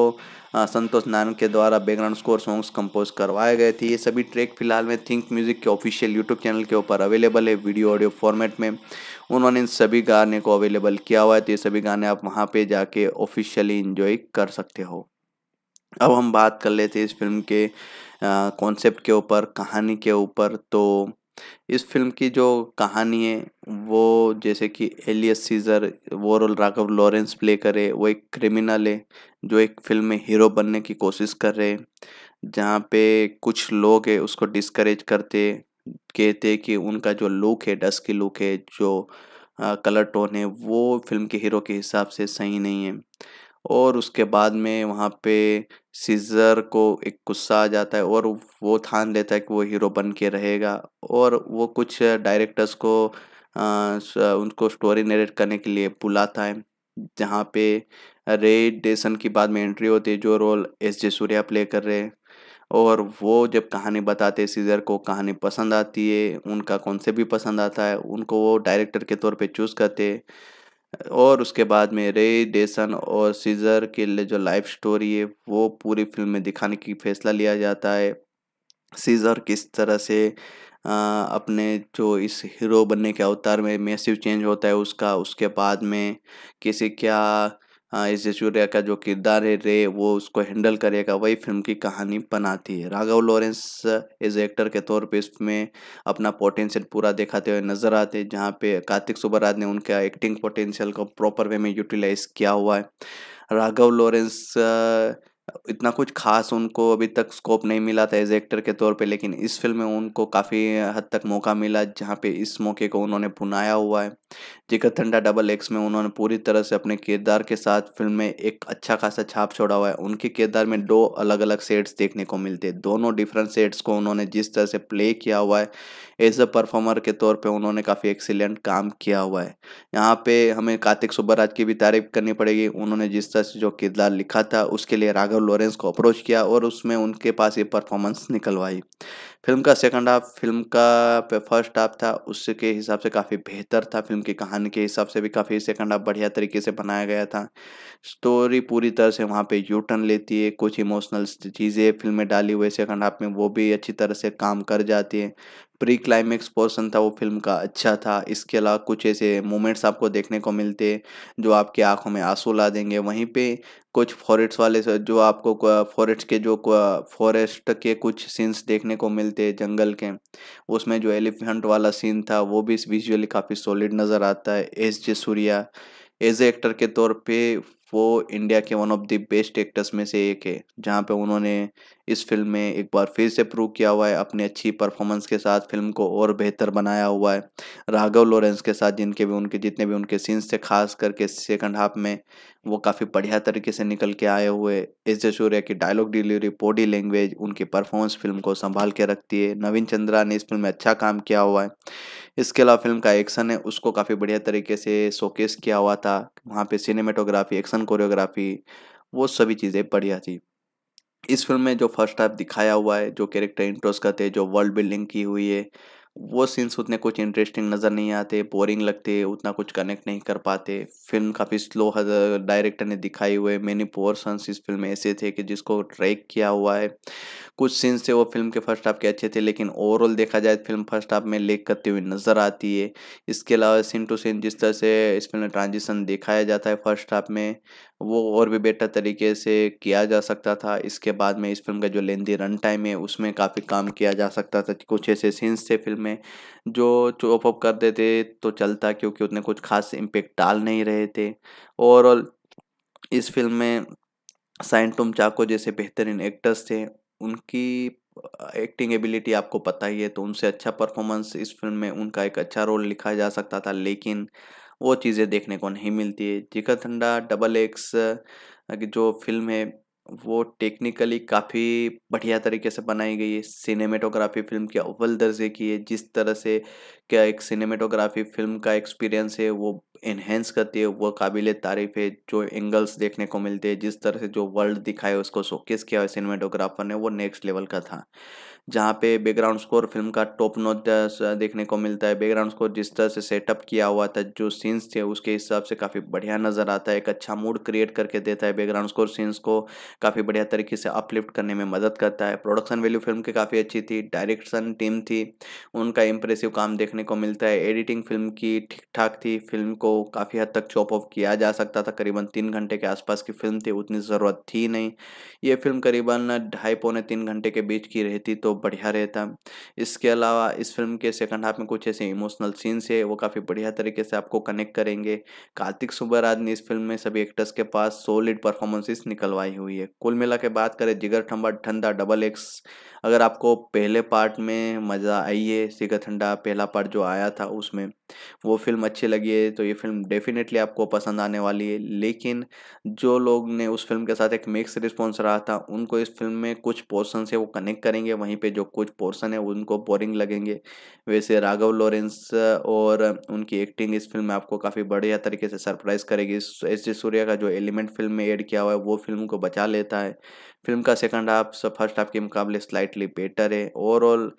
हाँ, संतोष नारायण के द्वारा बैकग्राउंड स्कोर सॉन्ग्स कंपोज करवाए गए थे ये सभी ट्रैक फिलहाल में थिंक म्यूजिक के ऑफिशियल यूट्यूब चैनल के ऊपर अवेलेबल है वीडियो ऑडियो फॉर्मेट में उन्होंने इन सभी गाने को अवेलेबल किया हुआ है तो ये सभी गाने आप वहाँ पर जाके ऑफिशियली इन्जॉय कर सकते हो अब हम बात कर लेते हैं इस फिल्म के कॉन्सेप्ट के ऊपर कहानी के ऊपर तो इस फिल्म की जो कहानी है वो जैसे कि एलियस सीजर वो रोल राघव लॉरेंस प्ले करे वो एक क्रिमिनल है जो एक फिल्म में हीरो बनने की कोशिश कर रहे जहाँ पे कुछ लोग है उसको डिस्करेज करते कहते कि उनका जो लुक है की लुक है जो आ, कलर टोन है वो फिल्म के हीरो के हिसाब से सही नहीं है और उसके बाद में वहाँ पे सीजर को एक गुस्सा आ जाता है और वो ठान लेता है कि वो हीरो बन के रहेगा और वो कुछ डायरेक्टर्स को आ, उनको स्टोरी नरेट करने के लिए बुलाता है जहाँ पे रेड डेसन की बाद में एंट्री होती है जो role S J Suryah play कर रहे हैं और वो जब कहानी बताते सीजर को कहानी पसंद आती है उनका कौन से भी पसंद आता है उनको वो डायरेक्टर के तौर पे चूज़ करते और उसके बाद में रे डेसन और सीजर के लिए जो लाइफ स्टोरी है वो पूरी फिल्म में दिखाने की फैसला लिया जाता है सीजर किस तरह से आ, अपने जो इस हीरो बनने के अवतार में मैसिव चेंज होता है उसका उसके बाद में किसी क्या हाँ, इस यशूर्या का जो किरदार है रे वो उसको हैंडल करेगा वही फिल्म की कहानी बनाती है राघव लॉरेंस एज एक्टर के तौर पे इसमें अपना पोटेंशियल पूरा दिखाते हुए नजर आते हैं जहाँ पे कार्तिक सुबराज ने उनका एक्टिंग पोटेंशियल को प्रॉपर वे में यूटिलाइज किया हुआ है राघव लॉरेंस इतना कुछ खास उनको अभी तक स्कोप नहीं मिला था एज एक्टर के तौर पे लेकिन इस फिल्म में उनको काफ़ी हद तक मौका मिला जहाँ पे इस मौके को उन्होंने बुनाया हुआ है जिकर थंडा डबल एक्स में उन्होंने पूरी तरह से अपने किरदार के साथ फिल्म में एक अच्छा खासा छाप छोड़ा हुआ है उनके किरदार में दो अलग अलग सेट्स देखने को मिलते हैं दोनों डिफरेंट सेट्स को उन्होंने जिस तरह से प्ले किया हुआ है एज अ परफॉर्मर के तौर पे उन्होंने काफ़ी एक्सीलेंट काम किया हुआ है यहाँ पे हमें कार्तिक सुब्बराज की भी तारीफ करनी पड़ेगी उन्होंने जिस तरह से जो किरदार लिखा था उसके लिए राघव लॉरेंस को अप्रोच किया और उसमें उनके पास ये परफॉर्मेंस निकलवाई फिल्म का सेकंड हाफ फिल्म का फर्स्ट हाफ था उसके हिसाब से काफ़ी बेहतर था फिल्म की कहानी के हिसाब से भी काफ़ी सेकंड हाफ बढ़िया तरीके से बनाया गया था स्टोरी पूरी तरह से वहाँ पे यू टर्न लेती है कुछ इमोशनल चीज़ें फिल्म में डाली हुई सेकंड हाफ में वो भी अच्छी तरह से काम कर जाती है प्री क्लाइमेक्स पोर्सन था वो फिल्म का अच्छा था इसके अलावा कुछ ऐसे मोमेंट्स आपको देखने को मिलते जो आपके आंखों में आंसू ला देंगे वहीं पे कुछ फॉरेस्ट वाले जो आपको फॉरेस्ट के जो फॉरेस्ट के कुछ सीन्स देखने को मिलते जंगल के उसमें जो एलिफेंट वाला सीन था वो भी विजुअली काफ़ी सॉलिड नज़र आता है S J Suryah as actor के तौर पे वो इंडिया के one of the best actors में से एक है जहाँ पे उन्होंने इस फिल्म में एक बार फिर से प्रूव किया हुआ है अपनी अच्छी परफॉर्मेंस के साथ फिल्म को और बेहतर बनाया हुआ है राघव लॉरेंस के साथ जिनके भी उनके जितने भी उनके सीन्स थे खास करके सेकंड हाफ में वो काफ़ी बढ़िया तरीके से निकल के आए हुए एस जे की डायलॉग डिलीवरी बॉडी लैंग्वेज उनकी परफॉर्मेंस फिल्म को संभाल के रखती है नवीन चंद्रा ने इस फिल्म में अच्छा काम किया हुआ है इसके अलावा फिल्म का एक्शन है उसको काफ़ी बढ़िया तरीके से शोकेस किया हुआ था वहाँ पर सिनेमेटोग्राफी एक्शन कोरियोग्राफी वो सभी चीज़ें बढ़िया थी इस फिल्म में जो फर्स्ट हाफ दिखाया हुआ है जो कैरेक्टर इंट्रोस करते हैं जो वर्ल्ड बिल्डिंग की हुई है वो सीन्स उतने कुछ इंटरेस्टिंग नज़र नहीं आते बोरिंग लगते उतना कुछ कनेक्ट नहीं कर पाते फिल्म काफ़ी स्लो डायरेक्टर ने दिखाई हुए मैनी पोर्सन्स इस फिल्म में ऐसे थे कि जिसको ट्रैक किया हुआ है कुछ सीन्स थे वो फिल्म के फर्स्ट हाफ के अच्छे थे लेकिन ओवरऑल देखा जाए फिल्म फर्स्ट हाफ में लेक करती हुई नज़र आती है इसके अलावा सीन टू सीन जिस तरह से इस फिल्म में ट्रांजिशन दिखाया जाता है फर्स्ट हाफ में वो और भी बेटर तरीके से किया जा सकता था इसके बाद में इस फिल्म का जो लेंदी रन टाइम है उसमें काफ़ी काम किया जा सकता था कुछ ऐसे सीन्स थे फिल्म में जो चॉप ऑप कर देते तो चलता क्योंकि उतने कुछ खास इम्पेक्ट डाल नहीं रहे थे ओवरऑल इस फिल्म में साइंटुम चाको जैसे बेहतरीन एक्टर्स थे उनकी एक्टिंग एबिलिटी आपको पता ही है तो उनसे अच्छा परफॉर्मेंस इस फिल्म में उनका एक अच्छा रोल लिखा जा सकता था लेकिन वो चीज़ें देखने को नहीं मिलती है जिका ठंडा डबल एक्स की जो फिल्म है वो टेक्निकली काफ़ी बढ़िया तरीके से बनाई गई है सिनेमेटोग्राफी फिल्म के अव्वल दर्जे की है जिस तरह से क्या एक सिनेमेटोग्राफी फिल्म का एक्सपीरियंस है वो इन्हेंस करती है वो काबिल तारीफ़ है जो एंगल्स देखने को मिलते हैं जिस तरह से जो वर्ल्ड दिखाए उसको शोकेस किया है सिनेमेटोग्राफर ने वो नेक्स्ट लेवल का था जहाँ पे बैकग्राउंड स्कोर फिल्म का टॉप नोट देखने को मिलता है बैकग्राउंड स्कोर जिस तरह से सेटअप किया हुआ था जो सीन्स थे उसके हिसाब से काफ़ी बढ़िया नज़र आता है एक अच्छा मूड क्रिएट करके देता है बैकग्राउंड स्कोर सीन्स को काफ़ी बढ़िया तरीके से अपलिफ्ट करने में मदद करता है प्रोडक्शन वैल्यू फिल्म की काफ़ी अच्छी थी डायरेक्शन टीम थी उनका इंप्रेसिव काम देखने को मिलता है एडिटिंग फिल्म की ठीक ठाक थी फिल्म को काफ़ी हद तक चॉप ऑफ किया जा सकता था करीबन तीन घंटे के आसपास की फिल्म थी उतनी ज़रूरत थी नहीं ये फिल्म करीबन ढाई पौने तीन घंटे के बीच की रहती तो बढ़िया रहता इसके अलावा इस फिल्म के सेकंड हाफ में कुछ ऐसे इमोशनल सीन्स है वो काफ़ी बढ़िया तरीके से आपको कनेक्ट करेंगे कार्तिक सुब्बराज ने इस फिल्म में सभी एक्टर्स के पास सोलिड परफॉर्मेंसेस निकलवाई हुई है कुल मिला के बात करें जिगर ठंबा ठंडा डबल एक्स अगर आपको पहले पार्ट में मज़ा आई है सिका ठंडा पहला पार्ट जो आया था उसमें वो फिल्म अच्छी लगी है तो ये फिल्म डेफिनेटली आपको पसंद आने वाली है लेकिन जो लोग ने उस फिल्म के साथ एक मिक्स रिस्पॉन्स रहा था उनको इस फिल्म में कुछ पोर्सन से वो कनेक्ट करेंगे वहीं पर जो कुछ पोर्सन है उनको बोरिंग लगेंगे वैसे राघव लॉरेंस और उनकी एक्टिंग इस फिल्म में आपको काफ़ी बढ़िया तरीके से सरप्राइज़ करेगी एस जे सूर्या का जो एलिमेंट फिल्म में एड किया हुआ है वो फिल्म को बचा लेता है फिल्म का सेकंड हाफ फर्स्ट हाफ के मुकाबले स्लाइटली बेटर है ओवरऑल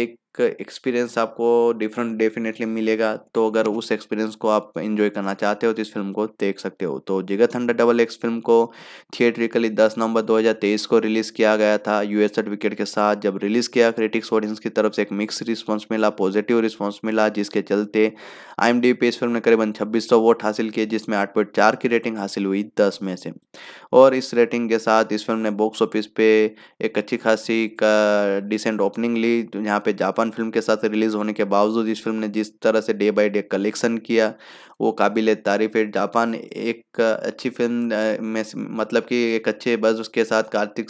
एक एक्सपीरियंस आपको डिफरेंट डेफिनेटली मिलेगा तो अगर उस एक्सपीरियंस को आप इन्जॉय करना चाहते हो तो इस फिल्म को देख सकते हो तो Jigarthanda double X film को थिएट्रिकली 10 नवंबर 2023 को रिलीज़ किया गया था यूएस सर्टिफिकेट के साथ जब रिलीज़ किया क्रिटिक्स ऑडियंस की तरफ से एक मिक्स रिस्पॉन्स मिला पॉजिटिव रिस्पॉन्स मिला जिसके चलते आई एम डी पे इस फिल्म ने करीबन छब्बीस सौ वोट हासिल किए जिसमें आठ पॉइंट चार की रेटिंग हासिल हुई दस में से और इस रेटिंग के साथ इस फिल्म ने बॉक्स ऑफिस पे एक अच्छी खासी का डिसेंट ओपनिंग ली तो यहाँ पे जापान जापान फिल्म के साथ रिलीज़ होने के बावजूद इस फिल्म ने जिस तरह से डे बाई डे कलेक्शन किया वो काबिल तारीफ है जापान एक अच्छी फिल्म में मतलब कि एक अच्छे बज उसके साथ कार्तिक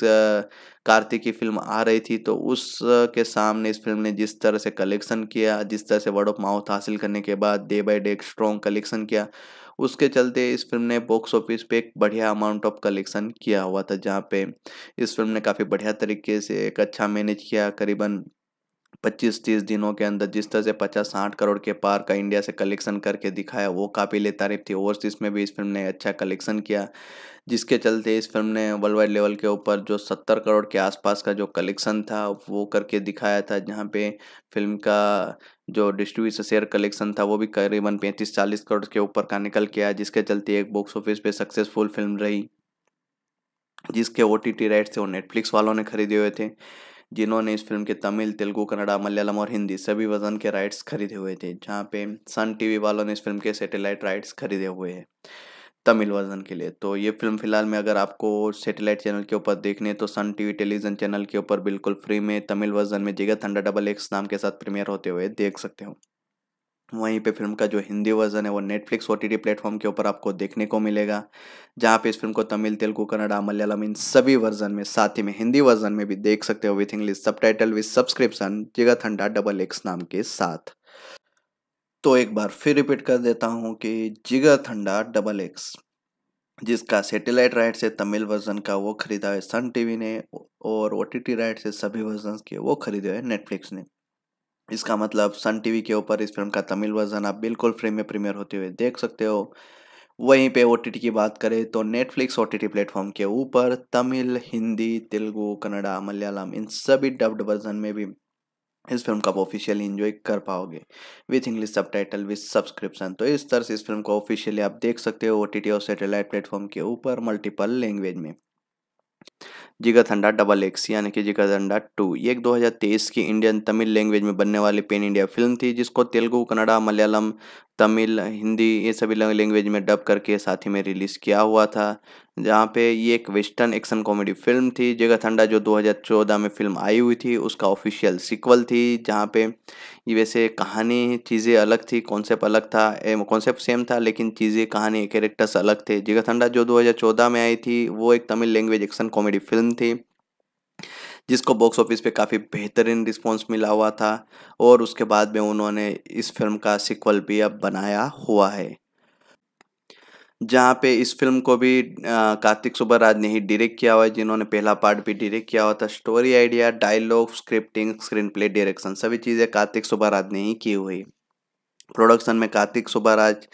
कार्तिक की फिल्म आ रही थी तो उस के सामने इस फिल्म ने जिस तरह से कलेक्शन किया जिस तरह से वर्ड ऑफ माउथ हासिल करने के बाद डे बाई डे एक स्ट्रॉन्ग कलेक्शन किया उसके चलते इस फिल्म ने बॉक्स ऑफिस पे एक बढ़िया अमाउंट ऑफ कलेक्शन किया हुआ था जहाँ पे इस फिल्म ने काफ़ी बढ़िया तरीके से एक अच्छा मैनेज किया करीबन पच्चीस तीस दिनों के अंदर जिस तरह से पचास साठ करोड़ के पार का इंडिया से कलेक्शन करके दिखाया वो काफ़ी ले तारीफ थी ओवरसीज़ में भी इस फिल्म ने अच्छा कलेक्शन किया जिसके चलते इस फिल्म ने वर्ल्ड वाइड लेवल के ऊपर जो सत्तर करोड़ के आसपास का जो कलेक्शन था वो करके दिखाया था जहाँ पे फिल्म का जो डिस्ट्रीब्यूशन शेयर कलेक्शन था वो भी करीबन पैंतीस चालीस करोड़ के ऊपर का निकल के आया जिसके चलते एक बॉक्स ऑफिस पे सक्सेसफुल फिल्म रही जिसके ओ टी टी राइट्स थे वो नेटफ्लिक्स वालों ने खरीदे हुए थे जिन्होंने इस फिल्म के तमिल तेलुगू कन्नड़ा मलयालम और हिंदी सभी वजन के राइट्स खरीदे हुए थे जहाँ पे सन टीवी वालों ने इस फिल्म के सैटेलाइट राइट्स खरीदे हुए हैं तमिल वर्जन के लिए तो ये फिल्म फिलहाल में अगर आपको सैटेलाइट चैनल के ऊपर देखने तो सन टीवी टेलीविजन चैनल के ऊपर बिल्कुल फ्री में तमिल वर्जन में जिगत हंडा डबल एक्स नाम के साथ प्रीमियर होते हुए देख सकते हो वहीं पे फिल्म का जो हिंदी वर्जन है वो नेटफ्लिक्स ओ टी प्लेटफॉर्म के ऊपर आपको देखने को मिलेगा जहाँ पे इस फिल्म को तमिल तेलुगू कन्नड़ा मलयालम इन सभी वर्जन में साथ ही में हिंदी वर्जन में भी देख सकते हो with English subtitle with subscription जिगा डबल एक्स नाम के साथ तो एक बार फिर रिपीट कर देता हूँ कि जिगा थंडा डबल एक्स जिसका सैटेलाइट राइट से तमिल वर्जन का वो खरीदा है सन टीवी ने और ओ राइट से सभी वर्जन के वो खरीदे हुए नेटफ्लिक्स ने इसका मतलब सन टीवी के ऊपर इस फिल्म का तमिल वर्जन आप बिल्कुल फ्री में प्रीमियर होते हुए देख सकते हो वहीं पे ओ की बात करें तो Netflix O T T platform के ऊपर तमिल हिंदी तेलुगु कन्नडा मलयालम इन सभी डब्ड वर्जन में भी इस फिल्म को आप ऑफिशियली इन्जॉय कर पाओगे with English subtitle with subscription तो इस तरह से इस फिल्म को ऑफिशियली आप देख सकते हो ओ टी टी और सेटेलाइट प्लेटफॉर्म के ऊपर मल्टीपल लैंग्वेज में जिगा थंडा डबल एक्स यानी कि जिगा थंडा टू ये एक 2023 की इंडियन तमिल लैंग्वेज में बनने वाली पेन इंडिया फिल्म थी जिसको तेलुगू कन्नड़ा मलयालम तमिल हिंदी ये सभी लैंग्वेज में डब करके साथ ही में रिलीज़ किया हुआ था जहाँ पे ये एक वेस्टर्न एक्शन कॉमेडी फिल्म थी जगह ठंडा जो 2014 में फिल्म आई हुई थी उसका ऑफिशियल सिक्वल थी जहाँ पे ये वैसे कहानी चीज़ें अलग थी कॉन्सेप्ट अलग था कॉन्सेप्ट सेम था लेकिन चीज़ें कहानी कैरेक्टर्स अलग थे जगह ठंडा जो 2014 में आई थी वो एक Tamil language action comedy film थी जिसको बॉक्स ऑफिस पे काफ़ी बेहतरीन रिस्पॉन्स मिला हुआ था और उसके बाद में उन्होंने इस फिल्म का सिक्वल भी अब बनाया हुआ है जहाँ पे इस फिल्म को भी कार्तिक सुब्बराज ने ही डायरेक्ट किया हुआ है जिन्होंने पहला पार्ट भी डायरेक्ट किया हुआ था story idea dialogue scripting screenplay direction सभी चीज़ें कार्तिक सुब्बराज ने ही की हुई प्रोडक्शन में कार्तिक सुब्बराज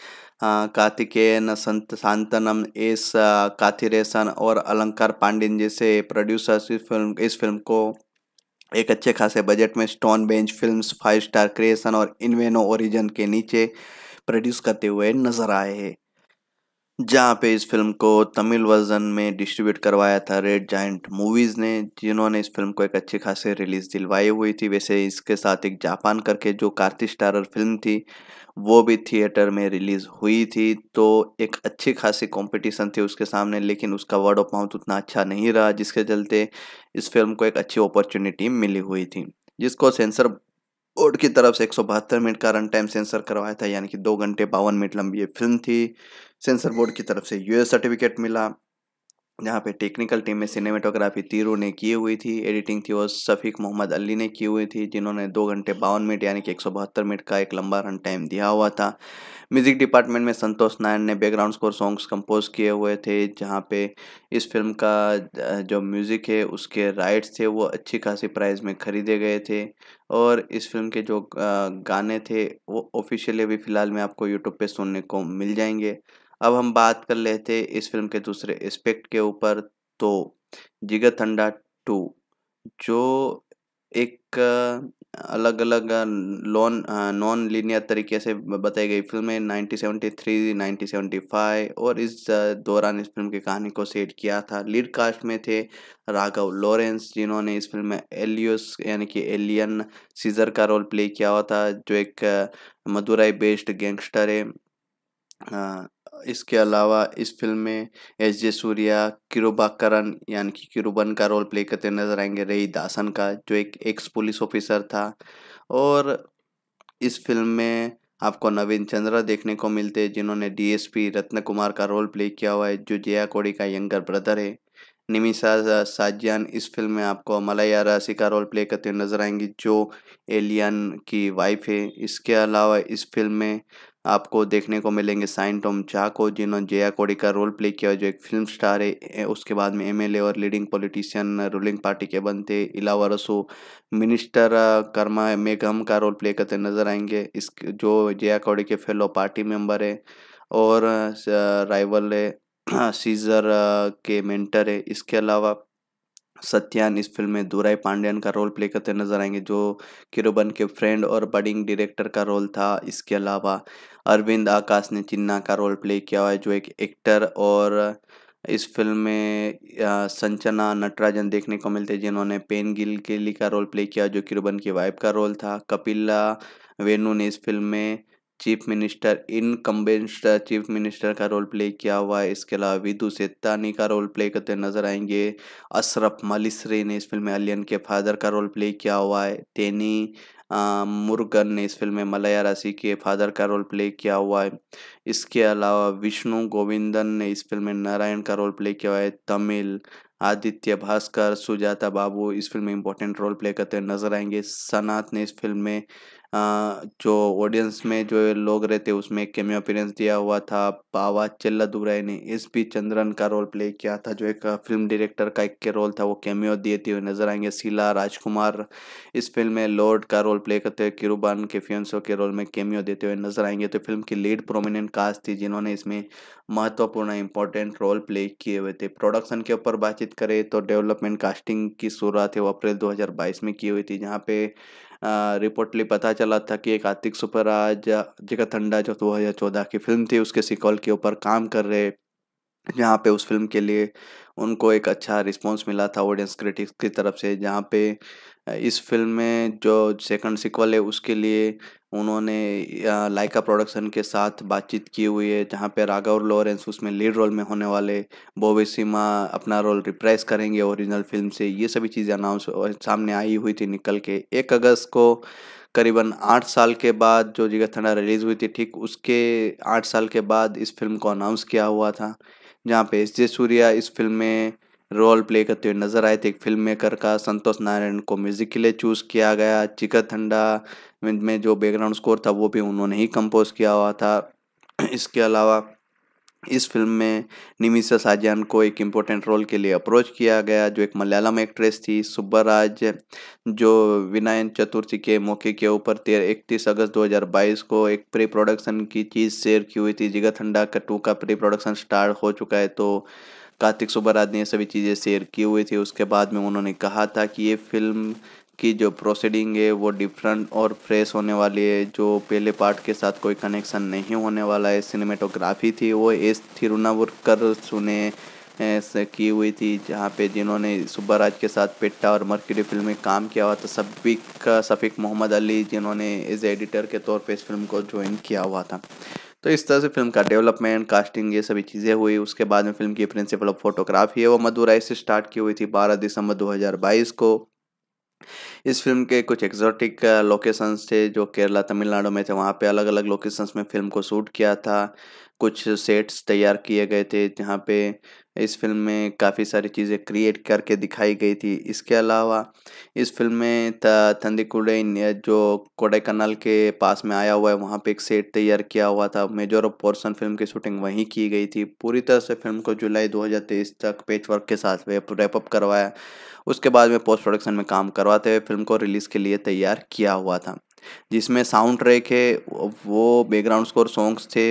कार्तिकेयन संत शांतनम एस काथिरेसन और अलंकार पांडिन जैसे प्रोड्यूसर्स इस फिल्म इस फिल्म को एक अच्छे खासे बजट में Stone Bench films five star creation और इनवेनो ओरिजन के नीचे प्रोड्यूस करते हुए नजर आए हैं जहाँ पे इस फिल्म को तमिल वर्जन में डिस्ट्रीब्यूट करवाया था रेड जाइंट मूवीज़ ने जिन्होंने इस फिल्म को एक अच्छी खासी रिलीज़ दिलवाई हुई थी वैसे इसके साथ एक जापान करके जो कार्तिक स्टारर फिल्म थी वो भी थिएटर में रिलीज़ हुई थी तो एक अच्छी खासी कंपटीशन थी उसके सामने लेकिन उसका वर्ड ऑफ माउथ उतना अच्छा नहीं रहा जिसके चलते इस फिल्म को एक अच्छी अपॉर्चुनिटी मिली हुई थी जिसको सेंसर बोर्ड की तरफ से एक मिनट का रन टाइम सेंसर करवाया था यानी कि दो घंटे बावन मिनट लंबी ये फिल्म थी सेंसर बोर्ड की तरफ से यूएस सर्टिफिकेट मिला जहाँ पे टेक्निकल टीम में सिनेमेटोग्राफी तीरू ने की हुई थी एडिटिंग थी वो शफीक मोहम्मद अली ने की हुई थी जिन्होंने दो घंटे बावन मिनट यानी कि एक सौ बहत्तर मिनट का एक लंबा रन टाइम दिया हुआ था म्यूजिक डिपार्टमेंट में संतोष नारायण ने बैकग्राउंड स्कोर सॉन्ग्स कंपोज किए हुए थे जहाँ पे इस फिल्म का जो म्यूज़िक है उसके राइट्स थे वो अच्छी खासी प्राइस में ख़रीदे गए थे और इस फिल्म के जो गाने थे वो ऑफिशियली अभी फ़िलहाल में आपको यूट्यूब पे सुनने को मिल जाएंगे अब हम बात कर लेते इस फिल्म के दूसरे एस्पेक्ट के ऊपर तो जिगर थंडा टू जो एक अलग अलग लॉन नॉन लीनियर तरीके से बताई गई फिल्म फिल्में 1973, 1975 और इस दौरान इस फिल्म की कहानी को सेट किया था लीड कास्ट में थे राघव लॉरेंस जिन्होंने इस फिल्म में एलियस यानी कि एलियन सीजर का रोल प्ले किया हुआ था जो एक मदुराई बेस्ड गैंगस्टर है इसके अलावा इस फिल्म में एस जे सूर्या किरुबाकरण यानी कि किरुबन का रोल प्ले करते नजर आएंगे रई दासन का जो एक एक्स पुलिस ऑफिसर था और इस फिल्म में आपको नवीन चंद्रा देखने को मिलते हैं जिन्होंने डीएसपी रत्न कुमार का रोल प्ले किया हुआ है जो जया कोड़ी का यंगर ब्रदर है निमिषा साजियान इस फिल्म में आपको मलैया राशि का रोल प्ले करते हुए नजर आएंगी जो एलियन की वाइफ है इसके अलावा इस फिल्म में आपको देखने को मिलेंगे साइन टॉम झा को जिन्होंने जया कोड़ी का रोल प्ले किया जो एक फिल्म स्टार है उसके बाद में एमएलए और लीडिंग पॉलिटिशियन रूलिंग पार्टी के बनते इलावा रसो मिनिस्टर कर्मा मेघम का रोल प्ले करते नजर आएंगे इस जो जया कोड़ी के फेलो पार्टी मेम्बर है और राइवल है सीजर के मेंटर है इसके अलावा सत्यान इस फिल्म में दूराई पांड्यान का रोल प्ले करते नजर आएंगे जो किरोबन के फ्रेंड और बडिंग डायरेक्टर का रोल था इसके अलावा अरविंद आकाश ने चिन्ना का रोल प्ले किया हुआ है जो एक एक्टर और इस फिल्म में संचना नटराजन देखने को मिलते हैं जिन्होंने पेन गिल केली का रोल प्ले किया जो किरोबन की वाइफ का रोल था कपिला वेणु ने इस फिल्म में chief minister in chief minister का रोल प्ले किया हुआ है इसके अलावा विदु सेत्तानी का रोल प्ले करते नजर आएंगे अशरफ मलिश्री ने इस फिल्म में अलियन के फादर का रोल प्ले किया हुआ है तेनी मुर्गन ने इस फिल्म में मलया राशि के फादर का रोल प्ले किया हुआ है इसके अलावा विष्णु गोविंदन ने इस फिल्म में नारायण का रोल प्ले किया हुआ है तमिल आदित्य भास्कर सुजाता बाबू इस फिल्म में इंपॉर्टेंट रोल प्ले करते नजर आएंगे सनात ने इस फिल्म में जो ऑडियंस में जो लोग रहते उसमें एक केमियो अपीरेंस दिया हुआ था चिल्ला दुराई ने एस पी चंद्रन का रोल प्ले किया था जो एक फिल्म डायरेक्टर का एक के रोल था वो केमियो दिए थे हुए नजर आएंगे शीला राजकुमार इस फिल्म में लॉर्ड का रोल प्ले करते हुए किरुबान के फियंसो के रोल में केमियो देते हुए नजर आएंगे तो फिल्म की लीड प्रोमिनेंट कास्ट थी जिन्होंने इसमें महत्वपूर्ण इंपॉर्टेंट रोल प्ले किए हुए थे प्रोडक्शन के ऊपर बातचीत करें तो डेवलपमेंट कास्टिंग की शुरुआत है वो अप्रैल दो में की हुई थी जहाँ पे रिपोर्टली पता चला था कि एक आतिक सुपरराज जगत अंडा जो दो हज़ार चौदह की फिल्म थी उसके सिकॉल के ऊपर काम कर रहे जहाँ पे उस फिल्म के लिए उनको एक अच्छा रिस्पांस मिला था ऑडियंस क्रिटिक्स की तरफ से जहाँ पे इस फिल्म में जो सेकंड सिक्वल है उसके लिए उन्होंने लाइका प्रोडक्शन के साथ बातचीत की हुई है जहाँ पे राघव लॉरेंस उसमें लीड रोल में होने वाले बोबे सिमा अपना रोल रिप्राइज करेंगे ओरिजिनल फिल्म से ये सभी चीज़ें अनाउंस सामने आई हुई थी निकल के एक अगस्त को करीबन आठ साल के बाद जो जिगर थंडा रिलीज़ हुई थी ठीक उसके आठ साल के बाद इस फिल्म को अनाउंस किया हुआ था जहाँ पे एस जे सूर्या इस फिल्म में रोल प्ले करते हुए नजर आए थे एक फिल्म मेकर का संतोष नारायण को म्यूजिक के लिए चूज़ किया गया चिकन ठंडा में जो बैकग्राउंड स्कोर था वो भी उन्होंने ही कंपोज किया हुआ था इसके अलावा इस फिल्म में निमिषा साजान को एक इम्पोर्टेंट रोल के लिए अप्रोच किया गया जो एक मलयालम एक्ट्रेस थी सुब्बराज जो विनायन चतुर्थी के मौके के ऊपर तेरह इकतीस अगस्त 2022 को एक प्री प्रोडक्शन की चीज़ शेयर की हुई थी जिगत ठंडा कट्टू का प्री प्रोडक्शन स्टार्ट हो चुका है तो कार्तिक सुबराज ने सभी चीज़ें शेयर किए हुए थे उसके बाद में उन्होंने कहा था कि ये फिल्म की जो प्रोसीडिंग है वो डिफरेंट और फ्रेश होने वाली है जो पहले पार्ट के साथ कोई कनेक्शन नहीं होने वाला है सिनेमेटोग्राफी थी वो एस थिरुनावुरकर सुने की हुई थी जहाँ पे जिन्होंने सुब्बाराज के साथ पिट्टा और मर्करी फिल्म में काम किया हुआ था सबिक का शफीक मोहम्मद अली जिन्होंने एज एडिटर के तौर पे इस फिल्म को ज्वाइन किया हुआ था तो इस तरह से फिल्म का डेवलपमेंट कास्टिंग ये सभी चीज़ें हुई उसके बाद में फिल्म की प्रिंसिपल ऑफ फोटोग्राफी है वो मदुराई से स्टार्ट की हुई थी बारह दिसंबर दो को इस फिल्म के कुछ एक्जॉटिक लोकेशंस थे जो केरला तमिलनाडु में थे वहाँ पे अलग अलग लोकेशंस में फिल्म को शूट किया था कुछ सेट्स तैयार किए गए थे जहाँ पे इस फिल्म में काफ़ी सारी चीज़ें क्रिएट करके दिखाई गई थी इसके अलावा इस फिल्म में थंदीकुडई जो कोडाईकनाल के पास में आया हुआ है वहाँ पे एक सेट तैयार किया हुआ था मेजर पोर्सन फिल्म की शूटिंग वहीं की गई थी पूरी तरह से फिल्म को जुलाई 2023 तक पेच वर्क के साथ रैपअप करवाया उसके बाद में पोस्ट प्रोडक्शन में काम करवाते हुए फिल्म को रिलीज़ के लिए तैयार किया हुआ था जिसमें साउंड ट्रैक है वो बैकग्राउंड स्कोर सॉन्ग्स थे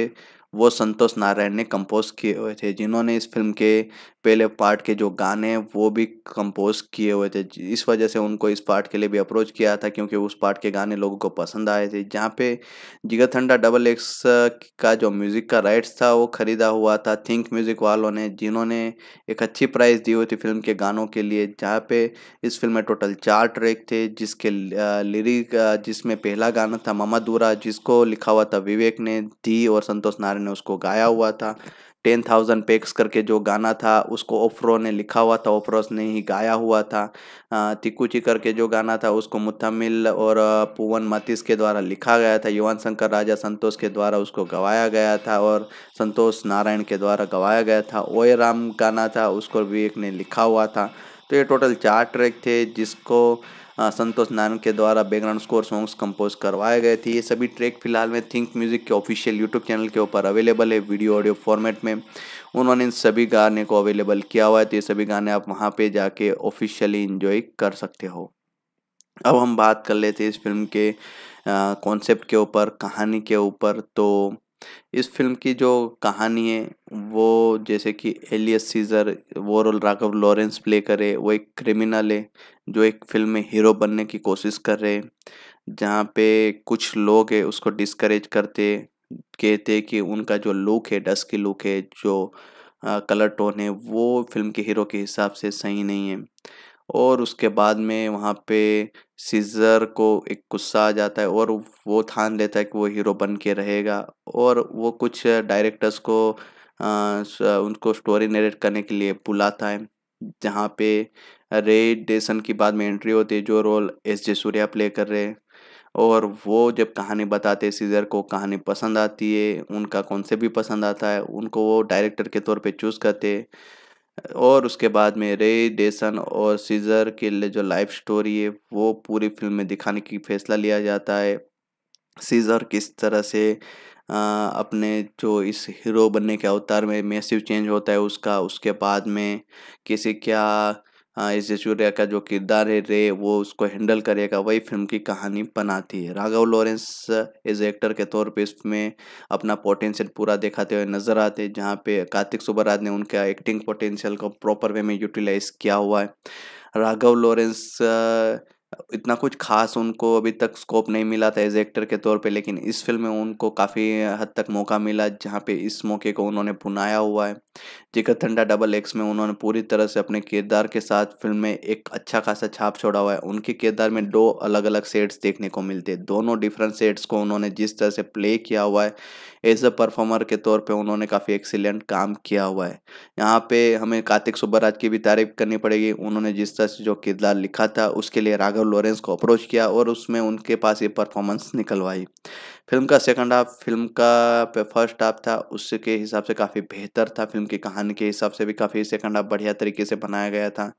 वो संतोष नारायण ने कंपोज किए हुए थे जिन्होंने इस फिल्म के पहले पार्ट के जो गाने हैं वो भी कंपोज किए हुए थे इस वजह से उनको इस पार्ट के लिए भी अप्रोच किया था क्योंकि उस पार्ट के गाने लोगों को पसंद आए थे जहाँ पे जिगर थंडा डबल एक्स का जो म्यूज़िक का राइट्स था वो ख़रीदा हुआ था थिंक म्यूज़िक वालों ने जिन्होंने एक अच्छी प्राइस दी हुई थी फिल्म के गानों के लिए जहाँ पे इस फिल्म में टोटल चार ट्रैक थे जिसके लिरिक जिसमें पहला गाना था ममा दूरा जिसको लिखा हुआ था विवेक ने दी और संतोष नारायण ने उसको गाया हुआ था टेन थाउजेंड पेक्स करके जो गाना था उसको ओफ्रो ने लिखा हुआ था ओफ्रोस ने ही गाया हुआ था तिकुची करके जो गाना था उसको मुथमिल और पुवन मतिस के द्वारा लिखा गया था युवान शंकर राजा संतोष के द्वारा उसको गवाया गया था और संतोष नारायण के द्वारा गवाया गया था ओए राम गाना था उसको विवेक ने लिखा हुआ था तो ये टोटल चार ट्रैक थे जिसको हाँ, संतोष नारायण के द्वारा बैकग्राउंड स्कोर सॉन्ग्स कंपोज करवाए गए थे ये सभी ट्रैक फिलहाल में थिंक म्यूजिक के ऑफिशियल यूट्यूब चैनल के ऊपर अवेलेबल है वीडियो ऑडियो फॉर्मेट में उन्होंने इन सभी गाने को अवेलेबल किया हुआ है तो ये सभी गाने आप वहाँ पर जाके ऑफिशियली इन्जॉय कर सकते हो अब हम बात कर लेते हैं इस फिल्म के कॉन्सेप्ट के ऊपर कहानी के ऊपर तो इस फिल्म की जो कहानी है वो जैसे कि एलियस सीजर वो रोल राघव लॉरेंस प्ले करे वो एक क्रिमिनल है जो एक फिल्म में हीरो बनने की कोशिश कर रहे हैं जहाँ पे कुछ लोग है उसको डिस्करेज करते कहते कि उनका जो लुक है की लुक है जो कलर टोन है वो फिल्म के हीरो के हिसाब से सही नहीं है और उसके बाद में वहाँ पे सीजर को एक गुस्सा आ जाता है और वो ठान लेता है कि वो हीरो बन के रहेगा और वो कुछ डायरेक्टर्स को आ, उनको स्टोरी नरेट करने के लिए बुलाता है जहाँ पे रे डेसन की बाद में एंट्री होती है जो role S J Suryah play कर रहे हैं और वो जब कहानी बताते सीजर को कहानी पसंद आती है उनका कौन से भी पसंद आता है उनको वो डायरेक्टर के तौर पे चूज़ करते और उसके बाद में रे डेसन और सीजर के लिए जो लाइफ स्टोरी है वो पूरी फिल्म में दिखाने की फैसला लिया जाता है सीजर किस तरह से आ, अपने जो इस हीरो बनने के अवतार में मैसिव चेंज होता है उसका उसके बाद में किसी क्या एस हाँ, एस का जो किरदार है रे वो उसको हैंडल करेगा वही फिल्म की कहानी बनाती है राघव लॉरेंस एज एक्टर के तौर पे इसमें अपना पोटेंशियल पूरा दिखाते हुए नजर आते हैं जहाँ पे कार्तिक सुबराज ने उनका एक्टिंग पोटेंशियल को प्रॉपर वे में यूटिलाइज किया हुआ है राघव लॉरेंस इतना कुछ खास उनको अभी तक स्कोप नहीं मिला था एज एक्टर के तौर पे लेकिन इस फिल्म में उनको काफ़ी हद तक मौका मिला जहाँ पे इस मौके को उन्होंने बुनाया हुआ है जिकर थंडा डबल एक्स में उन्होंने पूरी तरह से अपने किरदार के साथ फिल्म में एक अच्छा खासा छाप छोड़ा हुआ है उनके किरदार में दो अलग अलग सेट्स देखने को मिलते हैं दोनों डिफरेंट सेट्स को उन्होंने जिस तरह से प्ले किया हुआ है एज अ परफॉर्मर के तौर पर उन्होंने काफ़ी एक्सीलेंट काम किया हुआ है यहाँ पर हमें कार्तिक सुब्बराज की भी तारीफ करनी पड़ेगी उन्होंने जिस तरह से जो किरदार लिखा था उसके लिए राघव राघव लॉरेंस को अप्रोच किया और उसमें उनके पास ये परफॉर्मेंस निकलवाई फिल्म का सेकंड हाफ फिल्म का फर्स्ट हाफ था उसके हिसाब से काफ़ी बेहतर था फिल्म की कहानी के हिसाब से भी काफ़ी सेकंड हाफ बढ़िया तरीके से बनाया गया था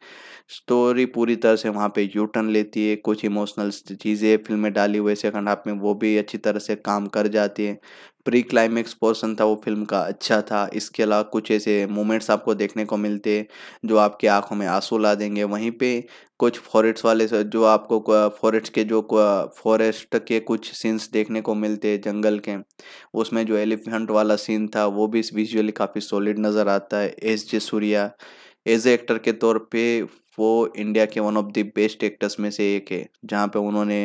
स्टोरी पूरी तरह से वहाँ पे यू टर्न लेती है कुछ इमोशनल चीज़ें फिल्म में डाली हुई सेकंड हाफ में वो भी अच्छी तरह से काम कर जाती है प्री क्लाइमेक्स पोर्सन था वो फिल्म का अच्छा था इसके अलावा कुछ ऐसे मोमेंट्स आपको देखने को मिलते जो आपकी आंखों में आंसू ला देंगे वहीं पे कुछ फॉरेस्ट वाले जो आपको फॉरेस्ट के जो फॉरेस्ट के कुछ सीन्स देखने को मिलते जंगल के उसमें जो एलिफेंट वाला सीन था वो भी विजुअली काफ़ी सॉलिड नज़र आता है S J Suryah as a actor के तौर पे वो इंडिया के one of the best actors में से एक है जहाँ पे उन्होंने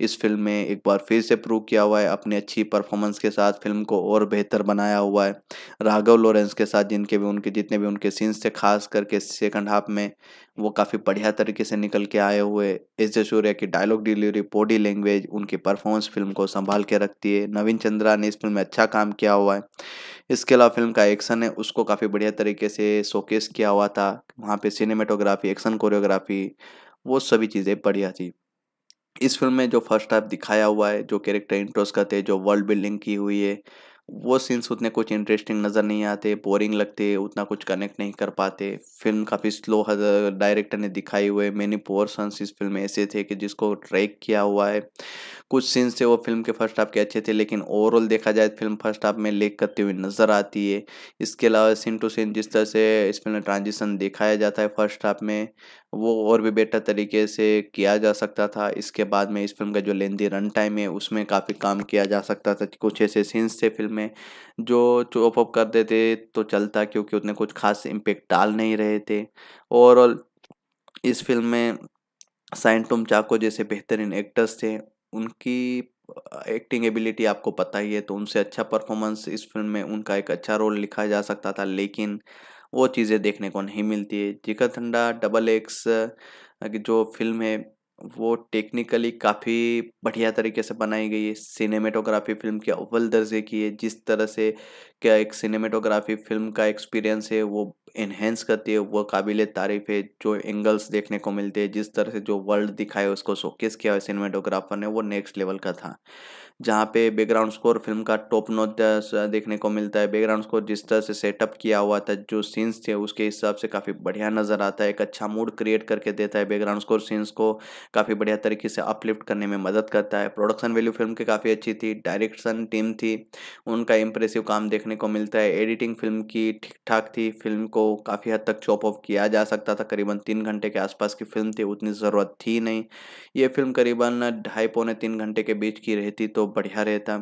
इस फिल्म में एक बार फिर से प्रूव किया हुआ है अपनी अच्छी परफॉर्मेंस के साथ फिल्म को और बेहतर बनाया हुआ है राघव लॉरेंस के साथ जिनके भी उनके जितने भी उनके सीन्स थे खास करके सेकंड हाफ में वो काफ़ी बढ़िया तरीके से निकल के आए हुए एस जे सूर्या की डायलॉग डिलीवरी बॉडी लैंग्वेज उनकी परफॉर्मेंस फिल्म को संभाल के रखती है नवीन चंद्रा ने इस फिल्म में अच्छा काम किया हुआ है इसके अलावा फिल्म का एक्शन है उसको काफ़ी बढ़िया तरीके से शोकेस किया हुआ था वहाँ पर सिनेमेटोग्राफी एक्शन कोरियोग्राफी वो सभी चीज़ें बढ़िया थी इस फिल्म में जो फर्स्ट हाफ दिखाया हुआ है जो कैरेक्टर इंट्रोस करते हैं जो वर्ल्ड बिल्डिंग की हुई है वो सीन्स उतने कुछ इंटरेस्टिंग नज़र नहीं आते बोरिंग लगते उतना कुछ कनेक्ट नहीं कर पाते फिल्म काफ़ी स्लो डायरेक्टर ने दिखाई हुए पोअर पोर्सन्स इस फिल्म में ऐसे थे कि जिसको ट्रैक किया हुआ है कुछ सीन्स थे वो फिल्म के फर्स्ट हाफ के अच्छे थे लेकिन ओवरऑल देखा जाए फिल्म फर्स्ट हाफ में लेक करती हुई नजर आती है इसके अलावा सीन टू सीन जिस तरह से इस फिल्म में ट्रांजिशन दिखाया जाता है फर्स्ट हाफ में वो और भी बेटर तरीके से किया जा सकता था इसके बाद में इस फिल्म का जो लेंदी रन टाइम है उसमें काफ़ी काम किया जा सकता था कुछ ऐसे सीन्स थे फिल्म में जो चॉप अप कर देते तो चलता क्योंकि उतने कुछ खास इम्पेक्ट डाल नहीं रहे थे ओवरऑल इस फिल्म में साइन टोम चाको जैसे बेहतरीन एक्टर्स थे उनकी एक्टिंग एबिलिटी आपको पता ही है तो उनसे अच्छा परफॉर्मेंस इस फिल्म में उनका एक अच्छा रोल लिखा जा सकता था लेकिन वो चीज़ें देखने को नहीं मिलती है जिका ठंडा डबल एक्स की जो फिल्म है वो टेक्निकली काफ़ी बढ़िया तरीके से बनाई गई है सिनेमेटोग्राफी फिल्म के अव्वल दर्जे की है जिस तरह से क्या एक सिनेमेटोग्राफी फिल्म का एक्सपीरियंस है वो इन्हेंस करती है वो काबिल तारीफ़ है जो एंगल्स देखने को मिलते हैं जिस तरह से जो वर्ल्ड दिखाए उसको शोकेस किया है सिनेमेटोग्राफर ने वो नेक्स्ट लेवल का था जहाँ पे बैकग्राउंड स्कोर फिल्म का टॉप नोट देखने को मिलता है बैकग्राउंड स्कोर जिस तरह से सेटअप किया हुआ था जो सीन्स थे उसके हिसाब से काफ़ी बढ़िया नज़र आता है एक अच्छा मूड क्रिएट करके देता है बैकग्राउंड स्कोर सीन्स को काफ़ी बढ़िया तरीके से अपलिफ्ट करने में मदद करता है प्रोडक्शन वैल्यू फिल्म की काफ़ी अच्छी थी डायरेक्शन टीम थी उनका इंप्रेसिव काम देखने को मिलता है एडिटिंग फिल्म की ठीक ठाक थी फिल्म को काफ़ी हद तक चॉप ऑफ किया जा सकता था करीबन तीन घंटे के आसपास की फिल्म थी उतनी ज़रूरत थी नहीं ये फिल्म करीबन ढाई पौने तीन घंटे के बीच की रहती तो बढ़िया रहता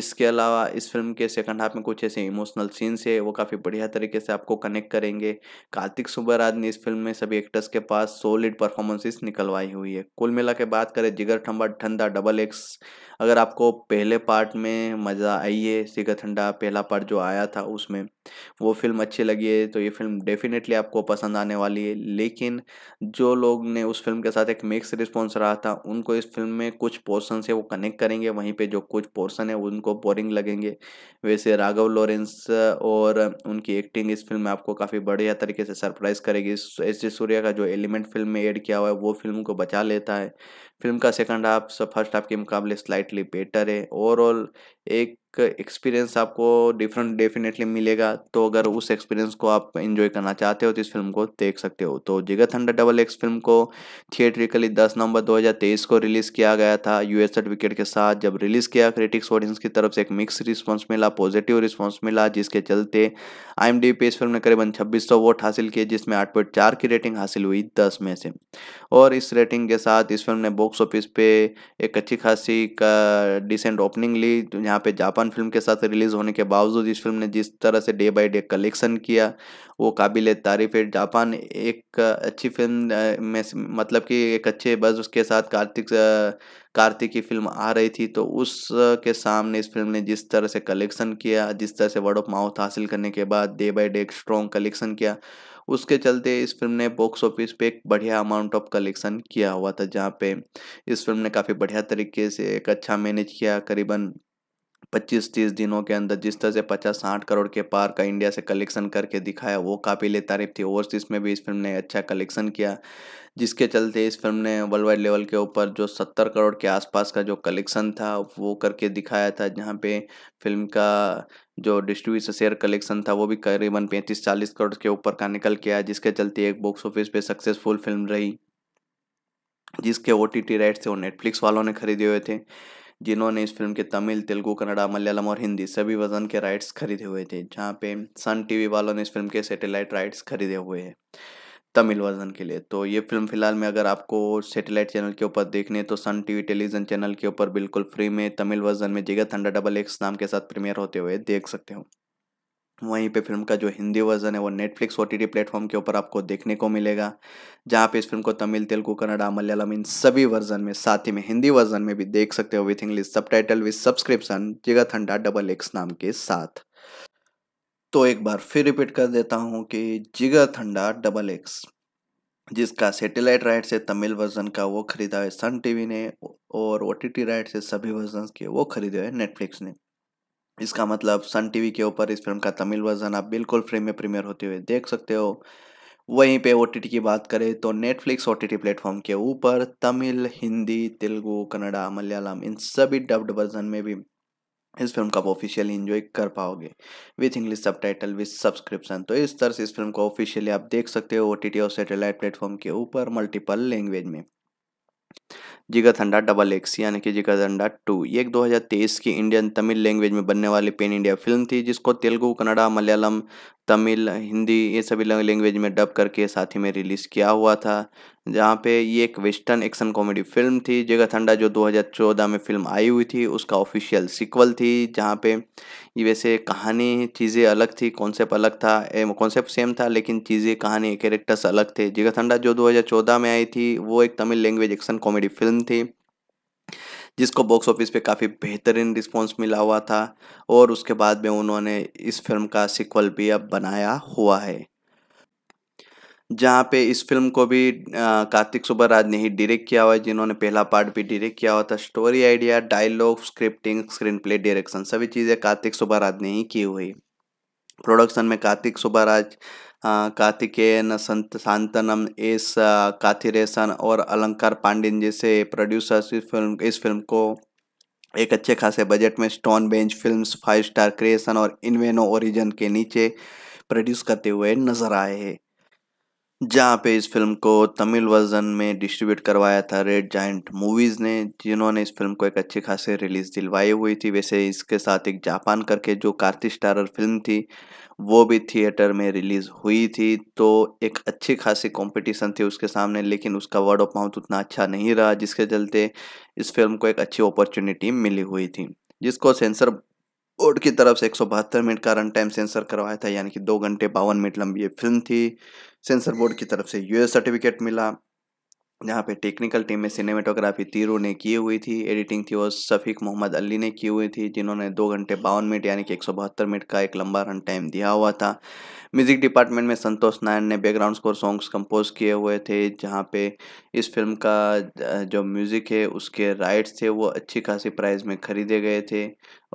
इसके अलावा इस फिल्म के सेकंड हाफ में कुछ ऐसे इमोशनल सीन्स है वो काफ़ी बढ़िया तरीके से आपको कनेक्ट करेंगे कार्तिक सुब्बाराज ने इस फिल्म में सभी एक्टर्स के पास सोलिड परफॉर्मेंसेस निकलवाई हुई है कुल मिला के बात करें जिगर ठंबा ठंडा डबल एक्स अगर आपको पहले पार्ट में मज़ा आई है सिका ठंडा पहला पार्ट जो आया था उसमें वो फिल्म अच्छी लगी है तो ये फिल्म डेफिनेटली आपको पसंद आने वाली है लेकिन जो लोग ने उस फिल्म के साथ एक मिक्स रिस्पॉन्स रहा था उनको इस फिल्म में कुछ पोर्सन से वो कनेक्ट करेंगे वहीं पर जो कुछ पोर्सन है उनको बोरिंग लगेंगे वैसे राघव लॉरेंस और उनकी एक्टिंग इस फिल्म में आपको काफ़ी बढ़िया तरीके से सरप्राइज़ करेगी एस जे सूर्या का जो एलिमेंट फिल्म में ऐड किया हुआ है वो फिल्म को बचा लेता है फिल्म का सेकंड हाफ फर्स्ट हाफ के मुकाबले स्लाइटली बेटर है ओवरऑल एक एक्सपीरियंस आपको डिफरेंट डेफिनेटली मिलेगा तो अगर उस एक्सपीरियंस को आप इन्जॉय करना चाहते हो तो इस फिल्म को देख सकते हो तो Jigarthanda double X film को थिएटरिकली 10 नवंबर 2023 को रिलीज़ किया गया था एस सर्टिफिकेट के साथ जब रिलीज़ किया क्रिटिक्स ऑडियंस की तरफ से एक मिक्स रिस्पॉन्स मिला पॉजिटिव रिस्पॉन्स मिला जिसके चलते आई एम डी पे इस फिल्म ने करीबन छब्बीस सौ वोट हासिल किए जिसमें आठ पॉइंट चार की रेटिंग हासिल हुई दस में से और इस रेटिंग के साथ इस फिल्म ने बॉक्स ऑफिस पे एक अच्छी खासी का डिसेंट ओपनिंग ली तो यहाँ पे जापान जापान फिल्म के साथ रिलीज़ होने के बावजूद इस फिल्म ने जिस तरह से डे बाय डे कलेक्शन किया वो काबिल तारीफ है जापान एक अच्छी फिल्म में मतलब कि एक अच्छे बस उसके साथ कार्तिक कार्तिक की फिल्म आ रही थी तो उस के सामने इस फिल्म ने जिस तरह से कलेक्शन किया जिस तरह से वर्ड ऑफ माउथ हासिल करने के बाद डे बाय डे एक स्ट्रॉन्ग कलेक्शन किया उसके चलते इस फिल्म ने बॉक्स ऑफिस पे एक बढ़िया अमाउंट ऑफ कलेक्शन किया हुआ था जहाँ पे इस फिल्म ने काफ़ी बढ़िया तरीके से एक अच्छा मैनेज किया करीबन पच्चीस तीस दिनों के अंदर जिस तरह से पचास साठ करोड़ के पार का इंडिया से कलेक्शन करके दिखाया वो काफ़ी ले तारीफ थी ओवरसीज़ में भी इस फिल्म ने अच्छा कलेक्शन किया जिसके चलते इस फिल्म ने वर्ल्ड वाइड लेवल के ऊपर जो सत्तर करोड़ के आसपास का जो कलेक्शन था वो करके दिखाया था जहाँ पे फिल्म का जो डिस्ट्रीब्यूशन शेयर कलेक्शन था वो भी करीबन पैंतीस चालीस करोड़ के ऊपर का निकल के आया जिसके चलते एक बॉक्स ऑफिस पे सक्सेसफुल फिल्म रही जिसके ओ टी टी राइट्स थे वो नेटफ्लिक्स वालों ने खरीदे हुए थे जिन्होंने इस फिल्म के तमिल तेलुगू कन्नड़ा मलयालम और हिंदी सभी वजन के राइट्स खरीदे हुए थे जहाँ पे सन टीवी वालों ने इस फिल्म के सैटेलाइट राइट्स खरीदे हुए हैं तमिल वर्जन के लिए तो ये फिल्म फ़िलहाल में अगर आपको सैटेलाइट चैनल के ऊपर देखने तो सन टीवी टेलीविज़न चैनल के ऊपर बिल्कुल फ्री में तमिल वर्जन में जिगत थंडा डबल एक्स नाम के साथ प्रीमियर होते हुए देख सकते हो वहीं पे फिल्म का जो हिंदी वर्जन है वो नेटफ्लिक्स ओ टी प्लेटफॉर्म के ऊपर आपको देखने को मिलेगा जहाँ पे इस फिल्म को तमिल तेलुगू कन्नडा मलयालम इन सभी वर्जन में साथ ही में हिंदी वर्जन में भी देख सकते हो with English subtitle with subscription Jigarthanda double X नाम के साथ तो एक बार फिर रिपीट कर देता हूँ कि जिगा थंडा डबल एक्स जिसका सैटेलाइट राइट से तमिल वर्जन का वो खरीदा है सन टीवी ने और ओ राइट से सभी वर्जन के वो खरीदे हैं नेटफ्लिक्स ने इसका मतलब सन टीवी के ऊपर इस फिल्म का तमिल वर्जन आप बिल्कुल फ्री में प्रीमियर होते हुए देख सकते हो वहीं पे ओ की बात करें तो नेटफ्लिक्स ओ टी प्लेटफॉर्म के ऊपर तमिल हिंदी तेलुगु कन्नडा मलयालम इन सभी डब्ड वर्जन में भी इस फिल्म का आप ऑफिशियली इन्जॉय कर पाओगे with English subtitle with subscription तो इस तरह से इस फिल्म को ऑफिशियली आप देख सकते हो ओ और सैटेलाइट प्लेटफॉर्म के ऊपर मल्टीपल लैंग्वेज में हंडा डबल एक्स यानी कि हंडा टू ये एक 2023 की इंडियन तमिल लैंग्वेज में बनने वाली पेन इंडिया फिल्म थी जिसको तेलुगु कन्नड़ा मलयालम तमिल हिंदी ये सभी लैंग्वेज में डब करके साथ ही में रिलीज़ किया हुआ था जहाँ पे ये एक वेस्टर्न एक्शन कॉमेडी फिल्म थी जगह ठंडा जो 2014 में फिल्म आई हुई थी उसका ऑफिशियल सिक्वल थी जहाँ पे ये वैसे कहानी चीज़ें अलग थी कॉन्सेप्ट अलग था कॉन्सेप्ट सेम था लेकिन चीज़ें कहानी कैरेक्टर्स अलग थे जगह ठंडा जो दो में आई थी वो एक Tamil language action comedy film थी जिसको बॉक्स ऑफिस पे काफ़ी बेहतरीन रिस्पांस मिला हुआ था और उसके बाद में उन्होंने इस फिल्म का सिक्वल भी अब बनाया हुआ है जहाँ पे इस फिल्म को भी कार्तिक सुब्बराज ने ही डायरेक्ट किया हुआ है जिन्होंने पहला पार्ट भी डायरेक्ट किया हुआ था story idea dialogue scripting screenplay direction सभी चीज़ें कार्तिक सुब्बराज ने ही की हुई प्रोडक्शन में कार्तिक सुब्बराज कार्तिकेयन संत शांतनम एस काथिरेसन और अलंकार पांडिन जैसे प्रोड्यूसर्स इस फिल्म इस फिल्म को एक अच्छे खासे बजट में Stone Bench films five star creation और इनवेनो ओरिजन के नीचे प्रोड्यूस करते हुए नजर आए हैं जहाँ पे इस फिल्म को तमिल वर्जन में डिस्ट्रीब्यूट करवाया था रेड जाइंट मूवीज़ ने जिन्होंने इस फिल्म को एक अच्छी खासी रिलीज़ दिलवाई हुई थी वैसे इसके साथ एक जापान करके जो कार्तिक स्टारर फिल्म थी वो भी थिएटर में रिलीज़ हुई थी तो एक अच्छी खासी कंपटीशन थी उसके सामने लेकिन उसका वर्ड ऑफ माउथ उतना अच्छा नहीं रहा जिसके चलते इस फिल्म को एक अच्छी अपॉर्चुनिटी मिली हुई थी जिसको सेंसर बोर्ड की तरफ से एक मिनट का रन टाइम सेंसर करवाया था यानी कि दो घंटे बावन मिनट लंबी ये फिल्म थी सेंसर बोर्ड की तरफ से यूएस सर्टिफिकेट मिला जहाँ पे टेक्निकल टीम में सिनेमेटोग्राफी तीरू ने की हुई थी एडिटिंग थी वो शफीक मोहम्मद अली ने की हुई थी जिन्होंने दो घंटे बावन मिनट यानी कि एक सौ बहत्तर मिनट का एक लंबा रन टाइम दिया हुआ था म्यूजिक डिपार्टमेंट में संतोष नारायण ने बैकग्राउंड स्कोर सॉन्ग्स कंपोज किए हुए थे जहाँ पे इस फिल्म का जो म्यूज़िक है उसके राइट्स थे वो अच्छी खासी प्राइस में खरीदे गए थे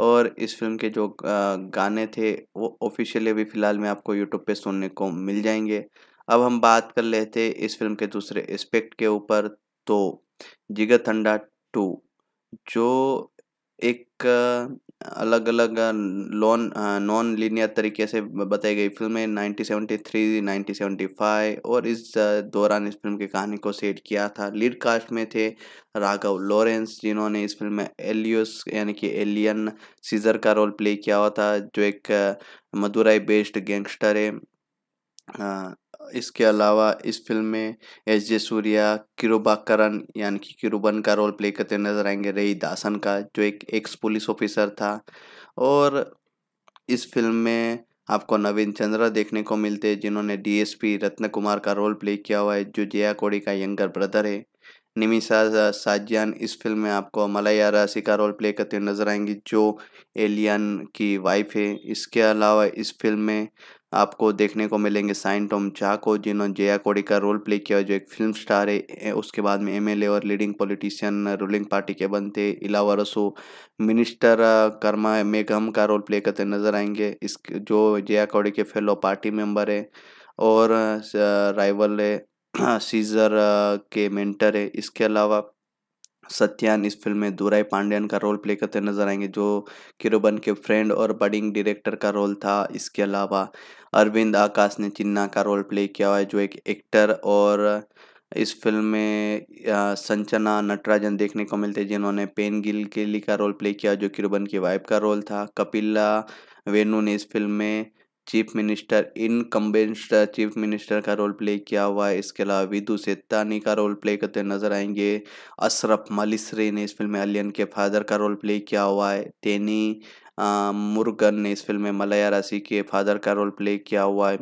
और इस फिल्म के जो गाने थे वो ऑफिशियली अभी फ़िलहाल में आपको यूट्यूब पर सुनने को मिल जाएंगे अब हम बात कर लेते इस फिल्म के दूसरे एस्पेक्ट के ऊपर तो जिगर थंडा टू जो एक अलग अलग लॉन नॉन लीनियर तरीके से बताई गई फिल्म नाइनटीन 1973, 1975 और इस दौरान इस फिल्म की कहानी को सेट किया था लीड कास्ट में थे राघव लॉरेंस जिन्होंने इस फिल्म में एलियस यानी कि एलियन सीजर का रोल प्ले किया हुआ था जो एक मदुराई बेस्ड गैंगस्टर है इसके अलावा इस फिल्म में एस जे सूर्या किरुबाकरण यानी कि किरुबन का रोल प्ले करते नजर आएंगे रई दासन का जो एक एक्स पुलिस ऑफिसर था और इस फिल्म में आपको नवीन चंद्रा देखने को मिलते हैं जिन्होंने डीएसपी रत्न कुमार का रोल प्ले किया हुआ है जो जया कोड़ी का यंगर ब्रदर है निमिषा साजियान इस फिल्म में आपको मलैया राशि का रोल प्ले करते नजर आएंगी जो एलियन की वाइफ है इसके अलावा इस फिल्म में आपको देखने को मिलेंगे साइन टॉम चा को जिन्होंने जया कोड़ी का रोल प्ले किया जो एक फिल्म स्टार है उसके बाद में एमएलए और लीडिंग पॉलिटिशियन रूलिंग पार्टी के बनते इलावा रसो मिनिस्टर कर्मा मेघम का रोल प्ले करते नजर आएंगे इस जो जया कोड़ी के फेलो पार्टी मेम्बर है और राइवल है सीजर के मेंटर है इसके अलावा सत्यान इस फिल्म में दूराई पांड्यान का रोल प्ले करते नजर आएंगे जो किरोबन के फ्रेंड और बडिंग डायरेक्टर का रोल था इसके अलावा अरविंद आकाश ने चिन्ना का रोल प्ले किया हुआ है जो एक एक्टर और इस फिल्म में संचना नटराजन देखने को मिलते जिन्होंने पेन गिल केली का रोल प्ले किया जो किरोबन की वाइफ का रोल था कपिला वेनू ने इस फिल्म में chief minister in chief minister का रोल प्ले किया हुआ है इसके अलावा विदु सेत्तानी का रोल प्ले करते नजर आएंगे अशरफ मलिश्री ने इस फिल्म में अलियन के फादर का रोल प्ले किया हुआ है तेनी मुर्गन ने इस फिल्म में मलया राशि के फादर का रोल प्ले किया हुआ है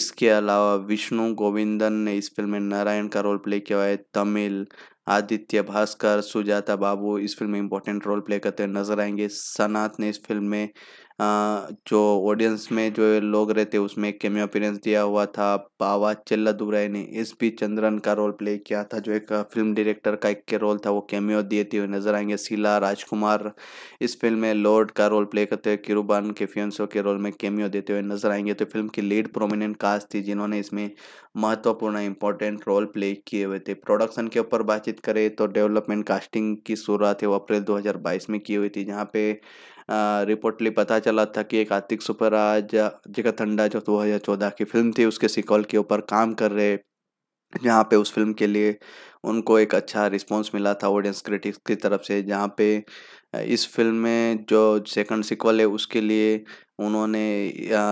इसके अलावा विष्णु गोविंदन ने इस फिल्म में नारायण का रोल प्ले किया हुआ है तमिल आदित्य भास्कर सुजाता बाबू इस फिल्म में इंपॉर्टेंट रोल प्ले करते नजर आएंगे सनात ने इस फिल्म में जो ऑडियंस में जो लोग रहते उसमें एक केमियो अपीरेंस दिया हुआ था पावा दुबराई ने एस पी चंद्रन का रोल प्ले किया था जो एक फिल्म डायरेक्टर का एक के रोल था वो केमियो दिए थे नजर आएंगे शीला राजकुमार इस फिल्म में लॉर्ड का रोल प्ले करते हुए किरुबान के फियंसो के रोल में केमियो देते हुए नजर आएंगे तो फिल्म की लीड प्रोमिनेंट कास्ट थी जिन्होंने इसमें महत्वपूर्ण इंपॉर्टेंट रोल प्ले किए हुए थे प्रोडक्शन के ऊपर बातचीत करें तो डेवलपमेंट कास्टिंग की शुरुआत है वो अप्रैल दो में की हुई थी जहाँ पे रिपोर्टली पता चला था कि एक आतिक सुपराज जगत ठंडा जो दो हज़ार चौदह की फिल्म थी उसके सिकॉल के ऊपर काम कर रहे जहाँ पे उस फिल्म के लिए उनको एक अच्छा रिस्पांस मिला था ऑडियंस क्रिटिक्स की तरफ से जहाँ पे इस फिल्म में जो सेकंड सिक्वल है उसके लिए उन्होंने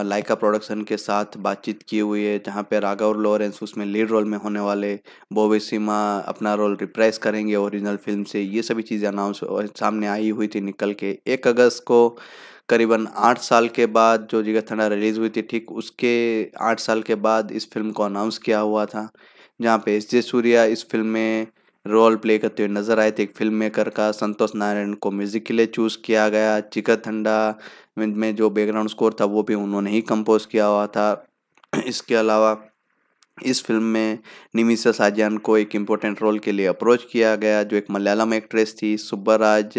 लाइका प्रोडक्शन के साथ बातचीत की हुई है जहाँ पे राघव लॉरेंस उसमें लीड रोल में होने वाले बोबे सिमा अपना रोल रिप्राइज करेंगे ओरिजिनल फिल्म से ये सभी चीज़ें अनाउंस सामने आई हुई थी निकल के एक अगस्त को करीबन आठ साल के बाद जो जिगर थंडा रिलीज़ हुई थी ठीक उसके आठ साल के बाद इस फिल्म को अनाउंस किया हुआ था जहाँ पे एस जे सूर्या इस फिल्म में रोल प्ले करते हुए नजर आए थे एक फिल्म मेकर का संतोष नारायण को म्यूजिक के लिए चूज किया गया चिकन ठंडा में जो बैकग्राउंड स्कोर था वो भी उन्होंने ही कंपोज किया हुआ था इसके अलावा इस फिल्म में निमिषा साजान को एक इम्पोर्टेंट रोल के लिए अप्रोच किया गया जो एक मलयालम एक्ट्रेस थी सुब्बाराज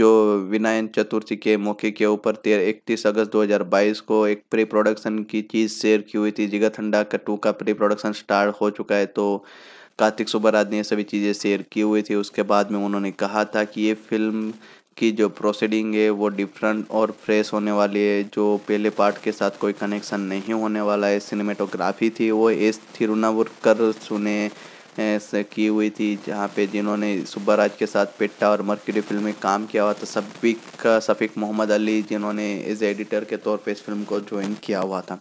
जो विनायन चतुर्थी के मौके के ऊपर तेरह इकतीस अगस्त 2022 को एक प्री प्रोडक्शन की चीज़ शेयर की हुई थी जिगत हंडा का टू का प्री प्रोडक्शन स्टार्ट हो चुका है तो कार्तिक सुब्बाराज ने ये सभी चीज़ें शेयर किए हुए थे उसके बाद में उन्होंने कहा था कि ये फिल्म की जो प्रोसीडिंग है वो डिफरेंट और फ्रेश होने वाली है जो पहले पार्ट के साथ कोई कनेक्शन नहीं होने वाला है सिनेमेटोग्राफी थी वो एस थिरुनावुरकर सुने की हुई थी जहाँ पे जिन्होंने सुब्बाराज के साथ पिट्टा और मर्क्यूरी फिल्म में काम किया हुआ था सबिक का शफीक मोहम्मद अली जिन्होंने एज एडिटर के तौर पे इस फिल्म को ज्वाइन किया हुआ था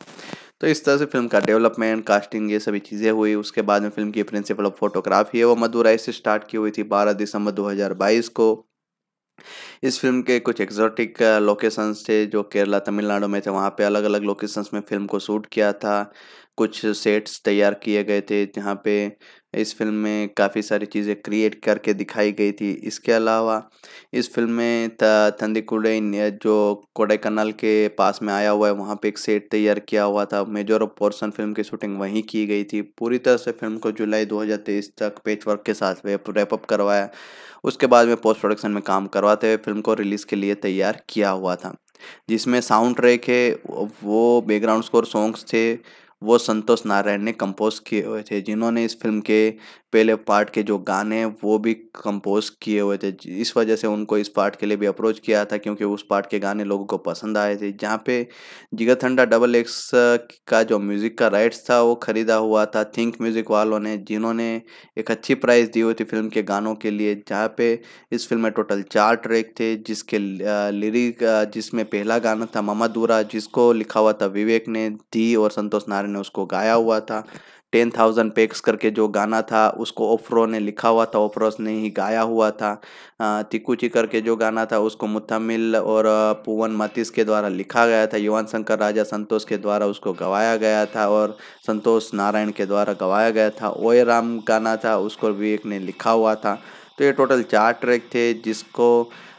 तो इस तरह से फिल्म का डेवलपमेंट कास्टिंग ये सभी चीज़ें हुई उसके बाद में फिल्म की प्रिंसिपल ऑफ फोटोग्राफी है वो मदुराई से स्टार्ट की हुई थी 12 दिसंबर 2022 को इस फिल्म के कुछ एक्जॉटिक लोकेशंस थे जो केरला तमिलनाडु में थे वहाँ पे अलग अलग लोकेशंस में फिल्म को शूट किया था कुछ सेट्स तैयार किए गए थे जहाँ पे इस फिल्म में काफ़ी सारी चीज़ें क्रिएट करके दिखाई गई थी इसके अलावा इस फिल्म में थंदीकुडई जो कनाल के पास में आया हुआ है वहाँ पे एक सेट तैयार किया हुआ था मेजर पोर्सन फिल्म की शूटिंग वहीं की गई थी पूरी तरह से फिल्म को जुलाई 2023 तक पेच वर्क के साथ रैपअप करवाया उसके बाद में पोस्ट प्रोडक्शन में काम करवाते हुए फिल्म को रिलीज़ के लिए तैयार किया हुआ था जिसमें साउंड ट्रैक है वो बैकग्राउंड स्कोर सॉन्ग्स थे वो संतोष नारायण ने कंपोज किए हुए थे जिन्होंने इस फिल्म के पहले पार्ट के जो गाने हैं वो भी कंपोज किए हुए थे इस वजह से उनको इस पार्ट के लिए भी अप्रोच किया था क्योंकि उस पार्ट के गाने लोगों को पसंद आए थे जहाँ पे जिगर थंडा डबल एक्स का जो म्यूज़िक का राइट्स था वो ख़रीदा हुआ था थिंक म्यूज़िक वालों ने जिन्होंने एक अच्छी प्राइस दी हुई थी फिल्म के गानों के लिए जहाँ पे इस फिल्म में टोटल चार ट्रैक थे जिसके लिरिक जिसमें पहला गाना था ममा दूरा जिसको लिखा हुआ था विवेक ने दी और संतोष नारायण ने उसको गाया हुआ था टेन थाउजेंड पेक्स करके जो गाना था उसको ओफ्रो ने लिखा हुआ था ओफ्रोस ने ही गाया हुआ था तिकुची करके जो गाना था उसको मुतमिल और पुवन मतिस के द्वारा लिखा गया था युवान शंकर राजा संतोष के द्वारा उसको गवाया गया था और संतोष नारायण के द्वारा गवाया गया था ओए राम गाना था उसको विवेक ने लिखा हुआ था तो ये टोटल चार ट्रैक थे जिसको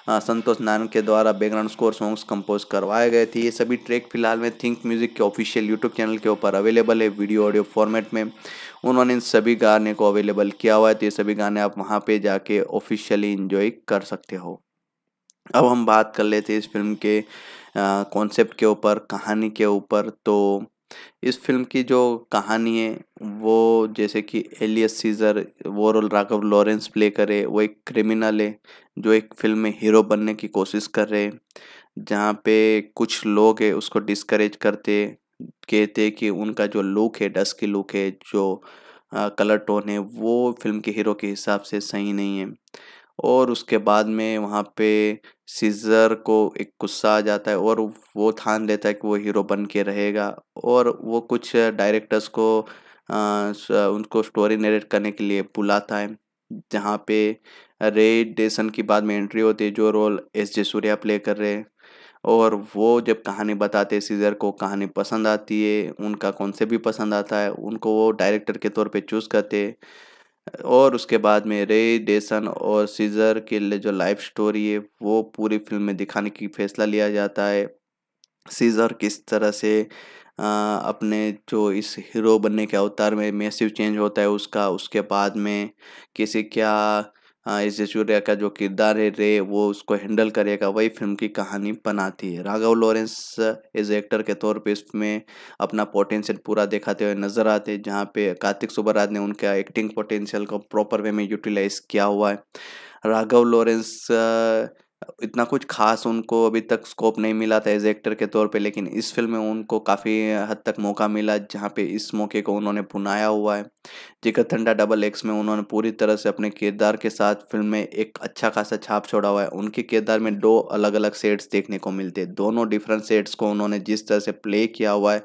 संतोष नारायण के द्वारा बैकग्राउंड स्कोर सॉन्ग्स कंपोज करवाए गए थे ये सभी ट्रैक फिलहाल में थिंक म्यूजिक के ऑफिशियल यूट्यूब चैनल के ऊपर अवेलेबल है वीडियो ऑडियो फॉर्मेट में उन्होंने इन सभी गाने को अवेलेबल किया हुआ है तो ये सभी गाने आप वहाँ पर जाके ऑफिशियली इंजॉय कर सकते हो अब हम बात कर लेते हैं इस फिल्म के कॉन्सेप्ट के ऊपर कहानी के ऊपर तो इस फिल्म की जो कहानी है वो जैसे कि एलियस सीजर वो रोल राघव लॉरेंस प्ले करे वो एक क्रिमिनल है जो एक फिल्म में हीरो बनने की कोशिश कर रहे जहाँ पे कुछ लोग है उसको डिस्करेज करते कहते कि उनका जो लुक है की लुक है जो आ, कलर टोन है वो फिल्म के हीरो के हिसाब से सही नहीं है और उसके बाद में वहाँ पे सीजर को एक गुस्सा आ जाता है और वो ठान लेता है कि वो हीरो बन के रहेगा और वो कुछ डायरेक्टर्स को आ, उनको स्टोरी नरेट करने के लिए बुलाता है जहाँ पे रे डेसन की बाद में एंट्री होती है जो role S J Suryah play कर रहे हैं और वो जब कहानी बताते सीजर को कहानी पसंद आती है उनका कौन से भी पसंद आता है उनको वो डायरेक्टर के तौर पे चूज़ करते और उसके बाद में रे डेसन और सीजर के लिए जो लाइफ स्टोरी है वो पूरी फिल्म में दिखाने की फैसला लिया जाता है सीजर किस तरह से आ, अपने जो इस हीरो बनने के अवतार में मैसिव चेंज होता है उसका उसके बाद में किसी क्या एस हाँ, जे का जो किरदार है रे वो उसको हैंडल करेगा वही फिल्म की कहानी बनाती है राघव लॉरेंस एज एक्टर के तौर पे इसमें अपना पोटेंशियल पूरा दिखाते हुए नजर आते हैं जहाँ पे कार्तिक सुबराज ने उनका एक्टिंग पोटेंशियल को प्रॉपर वे में यूटिलाइज किया हुआ है राघव लॉरेंस इतना कुछ खास उनको अभी तक स्कोप नहीं मिला था एज एक्टर के तौर पे लेकिन इस फिल्म में उनको काफ़ी हद तक मौका मिला जहाँ पे इस मौके को उन्होंने पुनाया हुआ है जिगर थंडा डबल एक्स में उन्होंने पूरी तरह से अपने किरदार के साथ फिल्म में एक अच्छा खासा छाप छोड़ा हुआ है उनके किरदार में दो अलग अलग सेट्स देखने को मिलते हैं दोनों डिफरेंट सेट्स को उन्होंने जिस तरह से प्ले किया हुआ है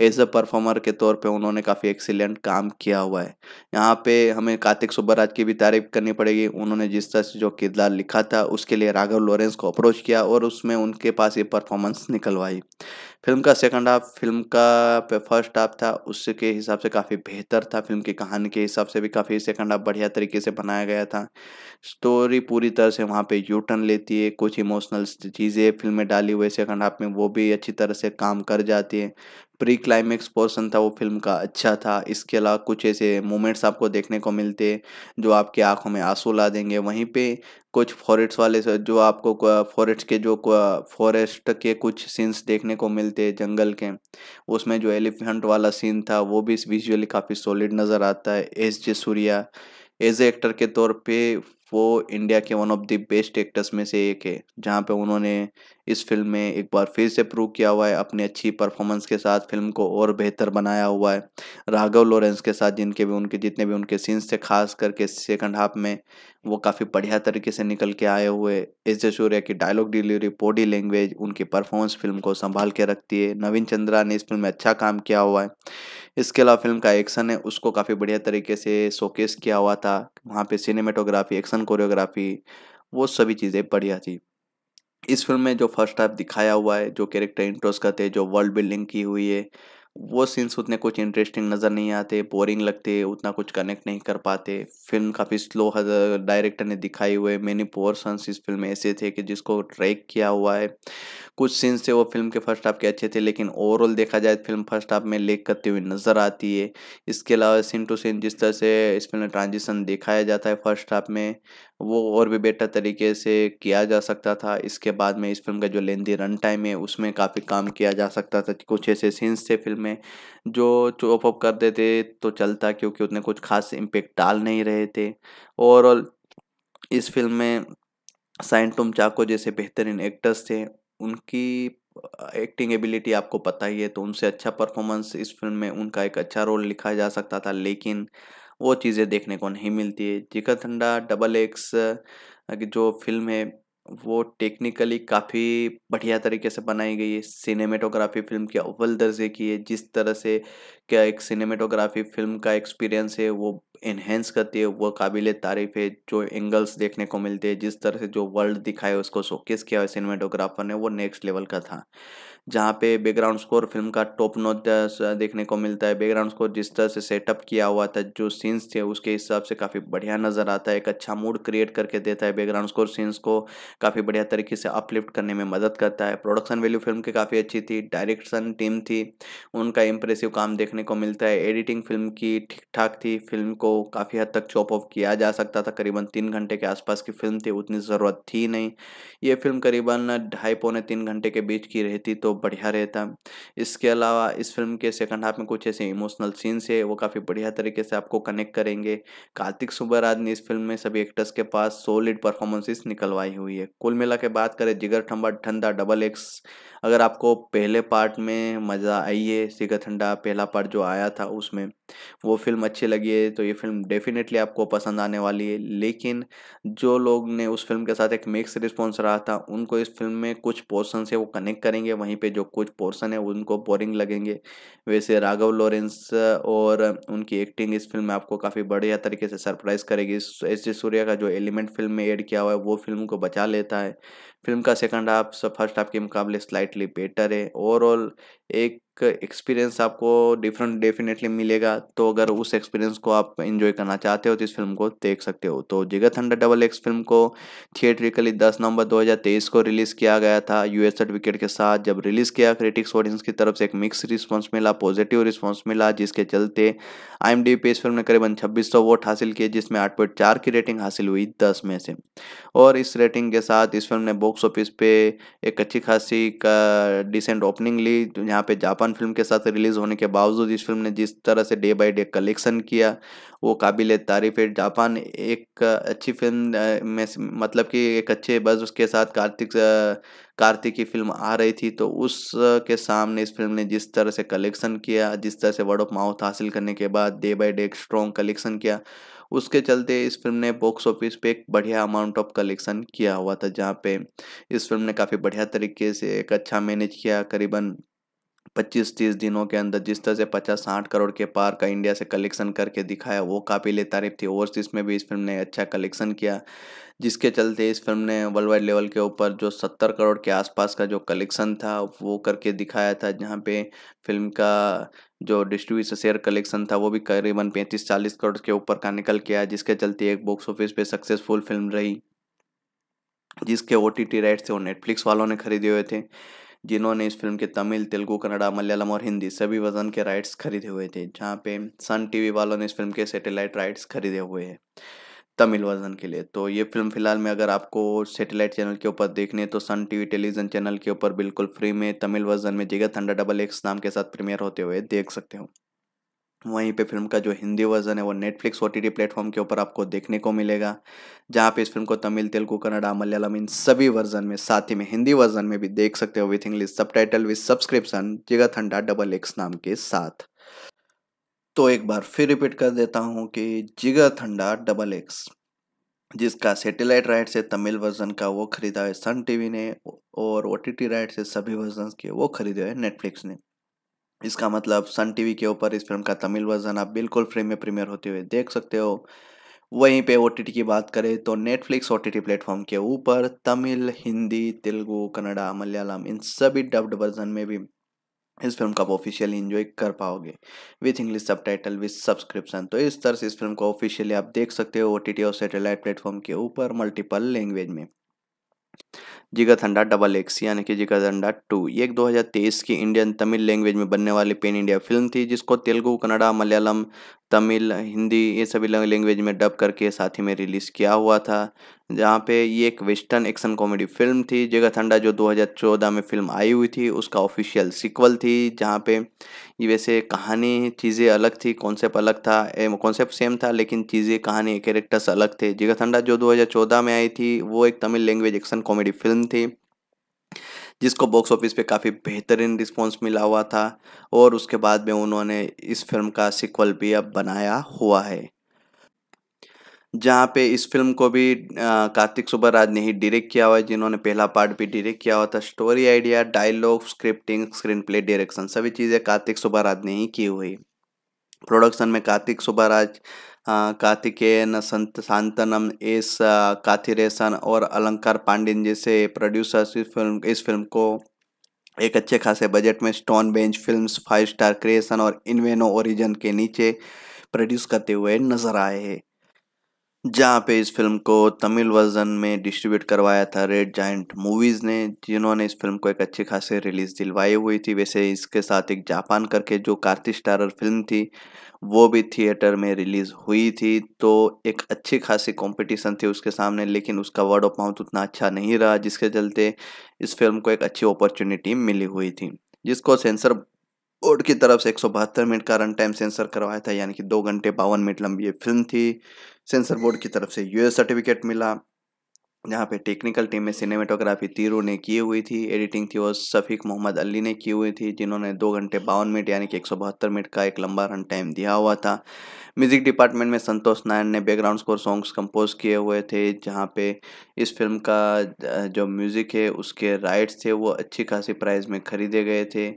एज अ परफॉर्मर के तौर पर उन्होंने काफ़ी एक्सीलेंट काम किया हुआ है यहाँ पर हमें कार्तिक सुब्बराज की भी तारीफ करनी पड़ेगी उन्होंने जिस तरह से जो किरदार लिखा था उसके लिए राग राघव लॉरेंस को अप्रोच किया और उसमें उनके पास ये परफॉर्मेंस निकलवाई फिल्म का सेकंड हाफ फिल्म का फर्स्ट हाफ था उसके हिसाब से काफ़ी बेहतर था फिल्म की कहानी के हिसाब से भी काफ़ी सेकंड हाफ बढ़िया तरीके से बनाया गया था स्टोरी पूरी तरह से वहाँ पे यू टर्न लेती है कुछ इमोशनल चीज़ें फिल्म में डाली हुई सेकंड हाफ में वो भी अच्छी तरह से काम कर जाती है प्री क्लाइमेक्स पोर्सन था वो फिल्म का अच्छा था इसके अलावा कुछ ऐसे मोमेंट्स आपको देखने को मिलते जो आपके आंखों में आंसू ला देंगे वहीं पे कुछ फॉरेस्ट वाले जो आपको फॉरेस्ट के जो फॉरेस्ट के कुछ सीन्स देखने को मिलते जंगल के उसमें जो एलिफेंट वाला सीन था वो भी विजुअली काफ़ी सॉलिड नज़र आता है S J Suryah as a actor के तौर पे वो इंडिया के one of the best actors में से एक है जहाँ पे उन्होंने इस फिल्म में एक बार फिर से प्रूव किया हुआ है अपनी अच्छी परफॉर्मेंस के साथ फिल्म को और बेहतर बनाया हुआ है राघव लॉरेंस के साथ जिनके भी उनके जितने भी उनके सीन्स थे खास करके सेकंड हाफ में वो काफ़ी बढ़िया तरीके से निकल के आए हुए एस जय की डायलॉग डिलीवरी बॉडी लैंग्वेज उनकी परफॉर्मेंस फिल्म को संभाल के रखती है नवीन चंद्रा ने इस फिल्म में अच्छा काम किया हुआ है इसके अलावा फिल्म का एक्शन है उसको काफ़ी बढ़िया तरीके से शोकेस किया हुआ था वहाँ पे सिनेमेटोग्राफी एक्शन कोरियोग्राफी वो सभी चीज़ें बढ़िया थी इस फिल्म में जो फर्स्ट हाफ दिखाया हुआ है जो कैरेक्टर इंट्रोस करते हैं जो वर्ल्ड बिल्डिंग की हुई है वो सीन्स उतने कुछ इंटरेस्टिंग नज़र नहीं आते बोरिंग लगते उतना कुछ कनेक्ट नहीं कर पाते फिल्म काफ़ी स्लो डायरेक्टर ने दिखाई हुए मैनी पोर्सन्स इस फिल्म में ऐसे थे कि जिसको ट्रैक किया हुआ है कुछ सीन्स थे वो फिल्म के फर्स्ट हाफ के अच्छे थे लेकिन ओवरऑल देखा जाए फिल्म फर्स्ट हाफ में लेक करते हुए नज़र आती है इसके अलावा सीन टू सीन जिस तरह से इस फिल्म में ट्रांजिशन दिखाया जाता है फर्स्ट हाफ में वो और भी बेटर तरीके से किया जा सकता था इसके बाद में इस फिल्म का जो लेंदी रन टाइम है उसमें काफ़ी काम किया जा सकता था कुछ ऐसे सीन्स थे फिल्म में जो चॉप अप करते थे तो चलता क्योंकि उतने कुछ खास इम्पेक्ट डाल नहीं रहे थे ओवरऑल इस फिल्म में साइन टुम चाको जैसे बेहतरीन एक्टर्स थे उनकी एक्टिंग एबिलिटी आपको पता ही है तो उनसे अच्छा परफॉर्मेंस इस फिल्म में उनका एक अच्छा रोल लिखा जा सकता था लेकिन वो चीज़ें देखने को नहीं मिलती है जिका ठंडा डबल एक्स जो फिल्म है वो टेक्निकली काफ़ी बढ़िया तरीके से बनाई गई है सिनेमेटोग्राफी फिल्म के अव्वल दर्जे की है जिस तरह से क्या एक सिनेमेटोग्राफी फिल्म का एक्सपीरियंस है वो इन्हेंस करती है वो काबिल तारीफ है जो एंगल्स देखने को मिलते हैं जिस तरह से जो वर्ल्ड दिखाए उसको शोकेस किया है सिनेमेटोग्राफर ने वो नेक्स्ट लेवल का था जहाँ पे बैकग्राउंड स्कोर फिल्म का टॉप नोट देखने को मिलता है बैकग्राउंड स्कोर जिस तरह से सेटअप किया हुआ था जो सीन्स थे उसके हिसाब से काफ़ी बढ़िया नज़र आता है एक अच्छा मूड क्रिएट करके देता है बैकग्राउंड स्कोर सीन्स को काफ़ी बढ़िया तरीके से अपलिफ्ट करने में मदद करता है प्रोडक्शन वैल्यू फिल्म की काफ़ी अच्छी थी डायरेक्शन टीम थी उनका इंप्रेसिव काम देखने को मिलता है एडिटिंग फिल्म की ठीक ठाक थी फिल्म को काफ़ी हद तक चॉप ऑफ किया जा सकता था करीबन तीन घंटे के आसपास की फिल्म थी उतनी ज़रूरत थी नहीं ये फिल्म करीबन ढाई पौने तीन घंटे के बीच की रहती तो बढ़िया रहता इसके अलावा इस फिल्म के सेकंड हाफ में कुछ ऐसे इमोशनल सीन्स है वो काफ़ी बढ़िया तरीके से आपको कनेक्ट करेंगे कार्तिक सुब्बराज ने इस फिल्म में सभी एक्टर्स के पास सोलिड परफॉर्मेंसेस निकलवाई हुई है कुल मिला के बात करें जिगर ठंबा ठंडा डबल एक्स अगर आपको पहले पार्ट में मज़ा आई है सीखा ठंडा पहला पार्ट जो आया था उसमें वो फिल्म अच्छी लगी है तो ये फिल्म डेफिनेटली आपको पसंद आने वाली है लेकिन जो लोग ने उस फिल्म के साथ एक मिक्स रिस्पॉन्स रहा था उनको इस फिल्म में कुछ पोर्सन से वो कनेक्ट करेंगे वहीं पर जो कुछ पोर्सन है उनको बोरिंग लगेंगे वैसे राघव लॉरेंस और उनकी एक्टिंग इस फिल्म में आपको काफ़ी बढ़िया तरीके से सरप्राइज़ करेगी एस जी सूर्या का जो एलिमेंट फिल्म में ऐड किया हुआ है वो फिल्म को बचा लेता है फिल्म का सेकंड हाफ फर्स्ट हाफ के मुकाबले स्लाइटली बेटर है ओवरऑल एक एक्सपीरियंस आपको डिफरेंट डेफिनेटली मिलेगा तो अगर उस एक्सपीरियंस को आप इन्जॉय करना चाहते हो तो इस फिल्म को देख सकते हो तो Jigarthanda double X film को थिएट्रिकली 10 नवंबर 2023 को रिलीज़ किया गया था एस सर्टिफिकेट के साथ जब रिलीज़ किया क्रिटिक्स ऑडियंस की तरफ से एक मिक्स रिस्पॉन्स मिला पॉजिटिव रिस्पॉन्स मिला जिसके चलते आई एम डी पे इस फिल्म ने करीबन छब्बीस सौ वोट हासिल किए जिसमें आठ पॉइंट चार की रेटिंग हासिल हुई दस में से और इस रेटिंग के साथ इस फिल्म ने बॉक्स ऑफिस पे एक अच्छी खासी का डिसेंट ओपनिंग ली यहाँ पे जापान जापान फिल्म के साथ रिलीज़ होने के बावजूद इस फिल्म ने जिस तरह से डे बाई डे कलेक्शन किया वो काबिल तारीफ है जापान एक अच्छी फिल्म में मतलब कि एक अच्छे बज उसके साथ कार्तिक कार्तिक की फिल्म आ रही थी तो उस के सामने इस फिल्म ने जिस तरह से कलेक्शन किया जिस तरह से वर्ड ऑफ माउथ हासिल करने के बाद डे बाई डे एक स्ट्रॉन्ग कलेक्शन किया उसके चलते इस फिल्म ने बॉक्स ऑफिस पे एक बढ़िया अमाउंट ऑफ कलेक्शन किया हुआ था जहाँ पे इस फिल्म ने काफ़ी बढ़िया तरीके से एक अच्छा मैनेज किया करीबन पच्चीस तीस दिनों के अंदर जिस तरह से पचास साठ करोड़ के पार का इंडिया से कलेक्शन करके दिखाया वो काफ़ी ले तारीफ थी ओवरसीज़ में भी इस फिल्म ने अच्छा कलेक्शन किया जिसके चलते इस फिल्म ने वर्ल्ड वाइड लेवल के ऊपर जो सत्तर करोड़ के आसपास का जो कलेक्शन था वो करके दिखाया था जहाँ पे फिल्म का जो डिस्ट्रीब्यूशन शेयर कलेक्शन था वो भी करीबन पैंतीस चालीस करोड़ के ऊपर का निकल के आया जिसके चलते एक बॉक्स ऑफिस पे सक्सेसफुल फिल्म रही जिसके ओ टी टी राइट्स थे वो नेटफ्लिक्स वालों ने खरीदे हुए थे जिन्होंने इस फिल्म के तमिल तेलुगू कन्नड़ा मलयालम और हिंदी सभी वजन के राइट्स खरीदे हुए थे जहाँ पे सन टीवी वालों ने इस फिल्म के सेटेलाइट राइट्स खरीदे हुए हैं तमिल वर्जन के लिए तो ये फिल्म फिलहाल में अगर आपको सैटेलाइट चैनल के ऊपर देखने तो सन टीवी टेलीविजन चैनल के ऊपर बिल्कुल फ्री में तमिल वर्जन में जगह थंडा डबल एक्स नाम के साथ प्रीमियर होते हुए देख सकते हो वहीं पे फिल्म का जो हिंदी वर्जन है वो नेटफ्लिक्स ओ टी प्लेटफॉर्म के ऊपर आपको देखने को मिलेगा जहाँ पे इस फिल्म को तमिल तेलुगू कन्नड़ा मलयालम इन सभी वर्जन में साथ ही में हिंदी वर्जन में भी देख सकते हो with English subtitle with subscription जिगा डबल एक्स नाम के साथ तो एक बार फिर रिपीट कर देता हूँ कि जिगा डबल एक्स जिसका सैटेलाइट राइट से तमिल वर्जन का वो खरीदा है सन टीवी ने और ओ राइट से सभी वर्जन के वो खरीदे हैं नेटफ्लिक्स ने इसका मतलब सन टीवी के ऊपर इस फिल्म का तमिल वर्जन आप बिल्कुल फ्री में प्रीमियर होते हुए देख सकते हो वहीं पे ओ की बात करें तो नेटफ्लिक्स ओ टी प्लेटफॉर्म के ऊपर तमिल हिंदी तेलुगु कन्नडा मलयालम इन सभी डब्ड वर्जन में भी इस फिल्म को आप ऑफिशियली इन्जॉय कर पाओगे with English subtitle with subscription तो इस तरह से इस फिल्म को ऑफिशियली आप देख सकते हो ओ टी टी और सेटेलाइट प्लेटफॉर्म के ऊपर मल्टीपल लैंग्वेज में हंडा डबल एक्स यानी कि थंडा टू ये एक 2023 की इंडियन तमिल लैंग्वेज में बनने वाली पेन इंडिया फिल्म थी जिसको तेलुगु कन्नड़ा मलयालम तमिल हिंदी ये सभी लैंग्वेज में डब करके साथ ही में रिलीज़ किया हुआ था जहाँ पे ये एक वेस्टर्न एक्शन कॉमेडी फिल्म थी जगह ठंडा जो 2014 में फिल्म आई हुई थी उसका ऑफिशियल सीक्वल थी जहाँ पे ये वैसे कहानी चीज़ें अलग थी कॉन्सेप्ट अलग था कॉन्सेप्ट सेम था लेकिन चीज़ें कहानी कैरेक्टर्स अलग थे जगह ठंडा जो 2014 में आई थी वो एक Tamil language action comedy film थी जिसको बॉक्स ऑफिस पे काफ़ी बेहतरीन रिस्पॉन्स मिला हुआ था और उसके बाद में उन्होंने इस फिल्म का सिक्वल भी अब बनाया हुआ है जहाँ पे इस फिल्म को भी कार्तिक सुब्बराज ने ही डायरेक्ट किया हुआ है जिन्होंने पहला पार्ट भी डायरेक्ट किया हुआ था story idea dialogue scripting screenplay direction सभी चीज़ें कार्तिक सुब्बराज ने ही की हुई प्रोडक्शन में कार्तिक सुब्बराज कार्तिकेयन संत शांतनम एस काथिरेसन और अलंकार पांडिन जैसे प्रोड्यूसर्स इस फिल्म इस फिल्म को एक अच्छे खासे बजट में Stone Bench films five star creation और इनवेनो ओरिजन के नीचे प्रोड्यूस करते हुए नजर आए हैं जहाँ पे इस फिल्म को तमिल वर्जन में डिस्ट्रीब्यूट करवाया था रेड जाइंट मूवीज़ ने जिन्होंने इस फिल्म को एक अच्छी खासे रिलीज़ दिलवाई हुई थी वैसे इसके साथ एक जापान करके जो कार्तिक स्टारर फिल्म थी वो भी थिएटर में रिलीज़ हुई थी तो एक अच्छी खासी कंपटीशन थी उसके सामने लेकिन उसका वर्ड ऑफ माउथ उतना अच्छा नहीं रहा जिसके चलते इस फिल्म को एक अच्छी अपॉर्चुनिटी मिली हुई थी जिसको सेंसर बोर्ड की तरफ से एक मिनट का रन टाइम सेंसर करवाया था यानी कि दो घंटे बावन मिनट लंबी ये फिल्म थी सेंसर बोर्ड की तरफ से यूएस सर्टिफिकेट मिला जहाँ पे टेक्निकल टीम में सिनेमेटोग्राफी तीरू ने की हुई थी एडिटिंग थी वो शफीक मोहम्मद अली ने की हुई थी जिन्होंने दो घंटे बावन मिनट यानी कि एक सौ बहत्तर मिनट का एक लंबा रन टाइम दिया हुआ था म्यूजिक डिपार्टमेंट में संतोष नायन ने बैकग्राउंड स्कोर सॉन्ग्स कंपोज किए हुए थे जहाँ पे इस फिल्म का जो म्यूज़िक है उसके राइट्स थे वो अच्छी खासी प्राइस में ख़रीदे गए थे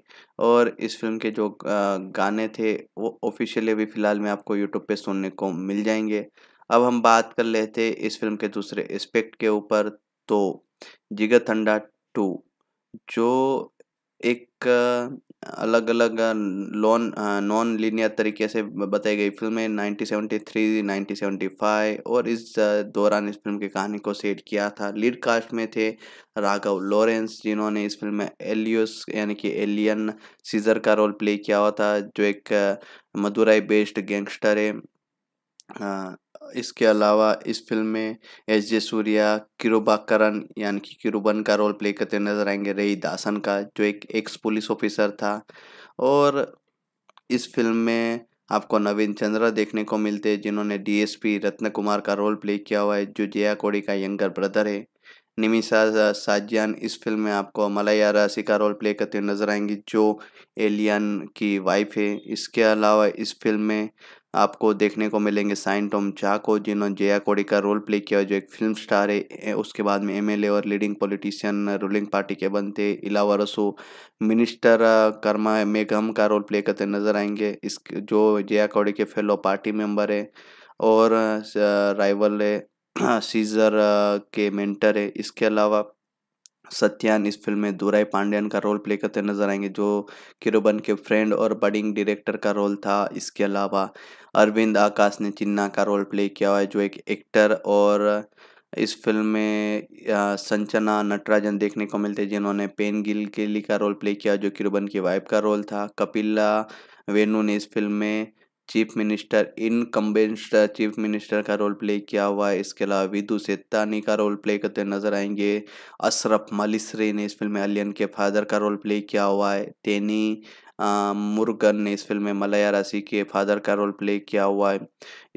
और इस फिल्म के जो गाने थे वो ऑफिशियली अभी फ़िलहाल में आपको यूट्यूब पर सुनने को मिल जाएंगे अब हम बात कर लेते इस फिल्म के दूसरे एस्पेक्ट के ऊपर तो जिगर थंडा टू जो एक अलग अलग लॉन नॉन लीनियर तरीके से बताई गई फिल्म नाइनटीन 1973, 1975 और इस दौरान इस फिल्म की कहानी को सेट किया था लीड कास्ट में थे राघव लॉरेंस जिन्होंने इस फिल्म में एलियस यानी कि एलियन सीजर का रोल प्ले किया हुआ था जो एक मदुराई बेस्ड गैंगस्टर है इसके अलावा इस फिल्म में एस जे सूर्या किरोबाकरण यानी कि किरुबन का रोल प्ले करते नजर आएंगे रई दासन का जो एक एक्स पुलिस ऑफिसर था और इस फिल्म में आपको नवीन चंद्रा देखने को मिलते हैं जिन्होंने डीएसपी रत्न कुमार का रोल प्ले किया हुआ है जो जया कोड़ी का यंगर ब्रदर है निमिषा साजियान इस फिल्म में आपको मलैया राशि का रोल प्ले करते नजर आएंगी जो एलियन की वाइफ है इसके अलावा इस फिल्म में आपको देखने को मिलेंगे साइन टॉम चा को जिन्होंने जया कोड़ी का रोल प्ले किया जो एक फिल्म स्टार है उसके बाद में एमएलए और लीडिंग पॉलिटिशियन रूलिंग पार्टी के बनते इलावा रसो मिनिस्टर कर्मा मेघम का रोल प्ले करते नजर आएंगे इस जो जया कोड़ी के फेलो पार्टी मेंबर है और राइवल है सीजर <clears throat> के मेंटर है इसके अलावा सत्यान इस फिल्म में दूराई पांड्यान का रोल प्ले करते नजर आएंगे जो किरोबन के फ्रेंड और बडिंग डायरेक्टर का रोल था इसके अलावा अरविंद आकाश ने चिन्ना का रोल प्ले किया हुआ है जो एक एक्टर और इस फिल्म में संचना नटराजन देखने को मिलते हैं जिन्होंने पेन गिल के का रोल प्ले किया जो किरुबन की वाइफ का रोल था कपिला वेणु ने इस फिल्म में chief minister in chief minister का रोल प्ले किया हुआ है इसके अलावा विदु सेतानी का रोल प्ले करते नजर आएंगे अशरफ मलिसरे ने इस फिल्म में अलियन के फादर का रोल प्ले किया हुआ है तेनी मुर्गन ने इस फिल्म में मलया राशि के फादर का रोल प्ले किया हुआ है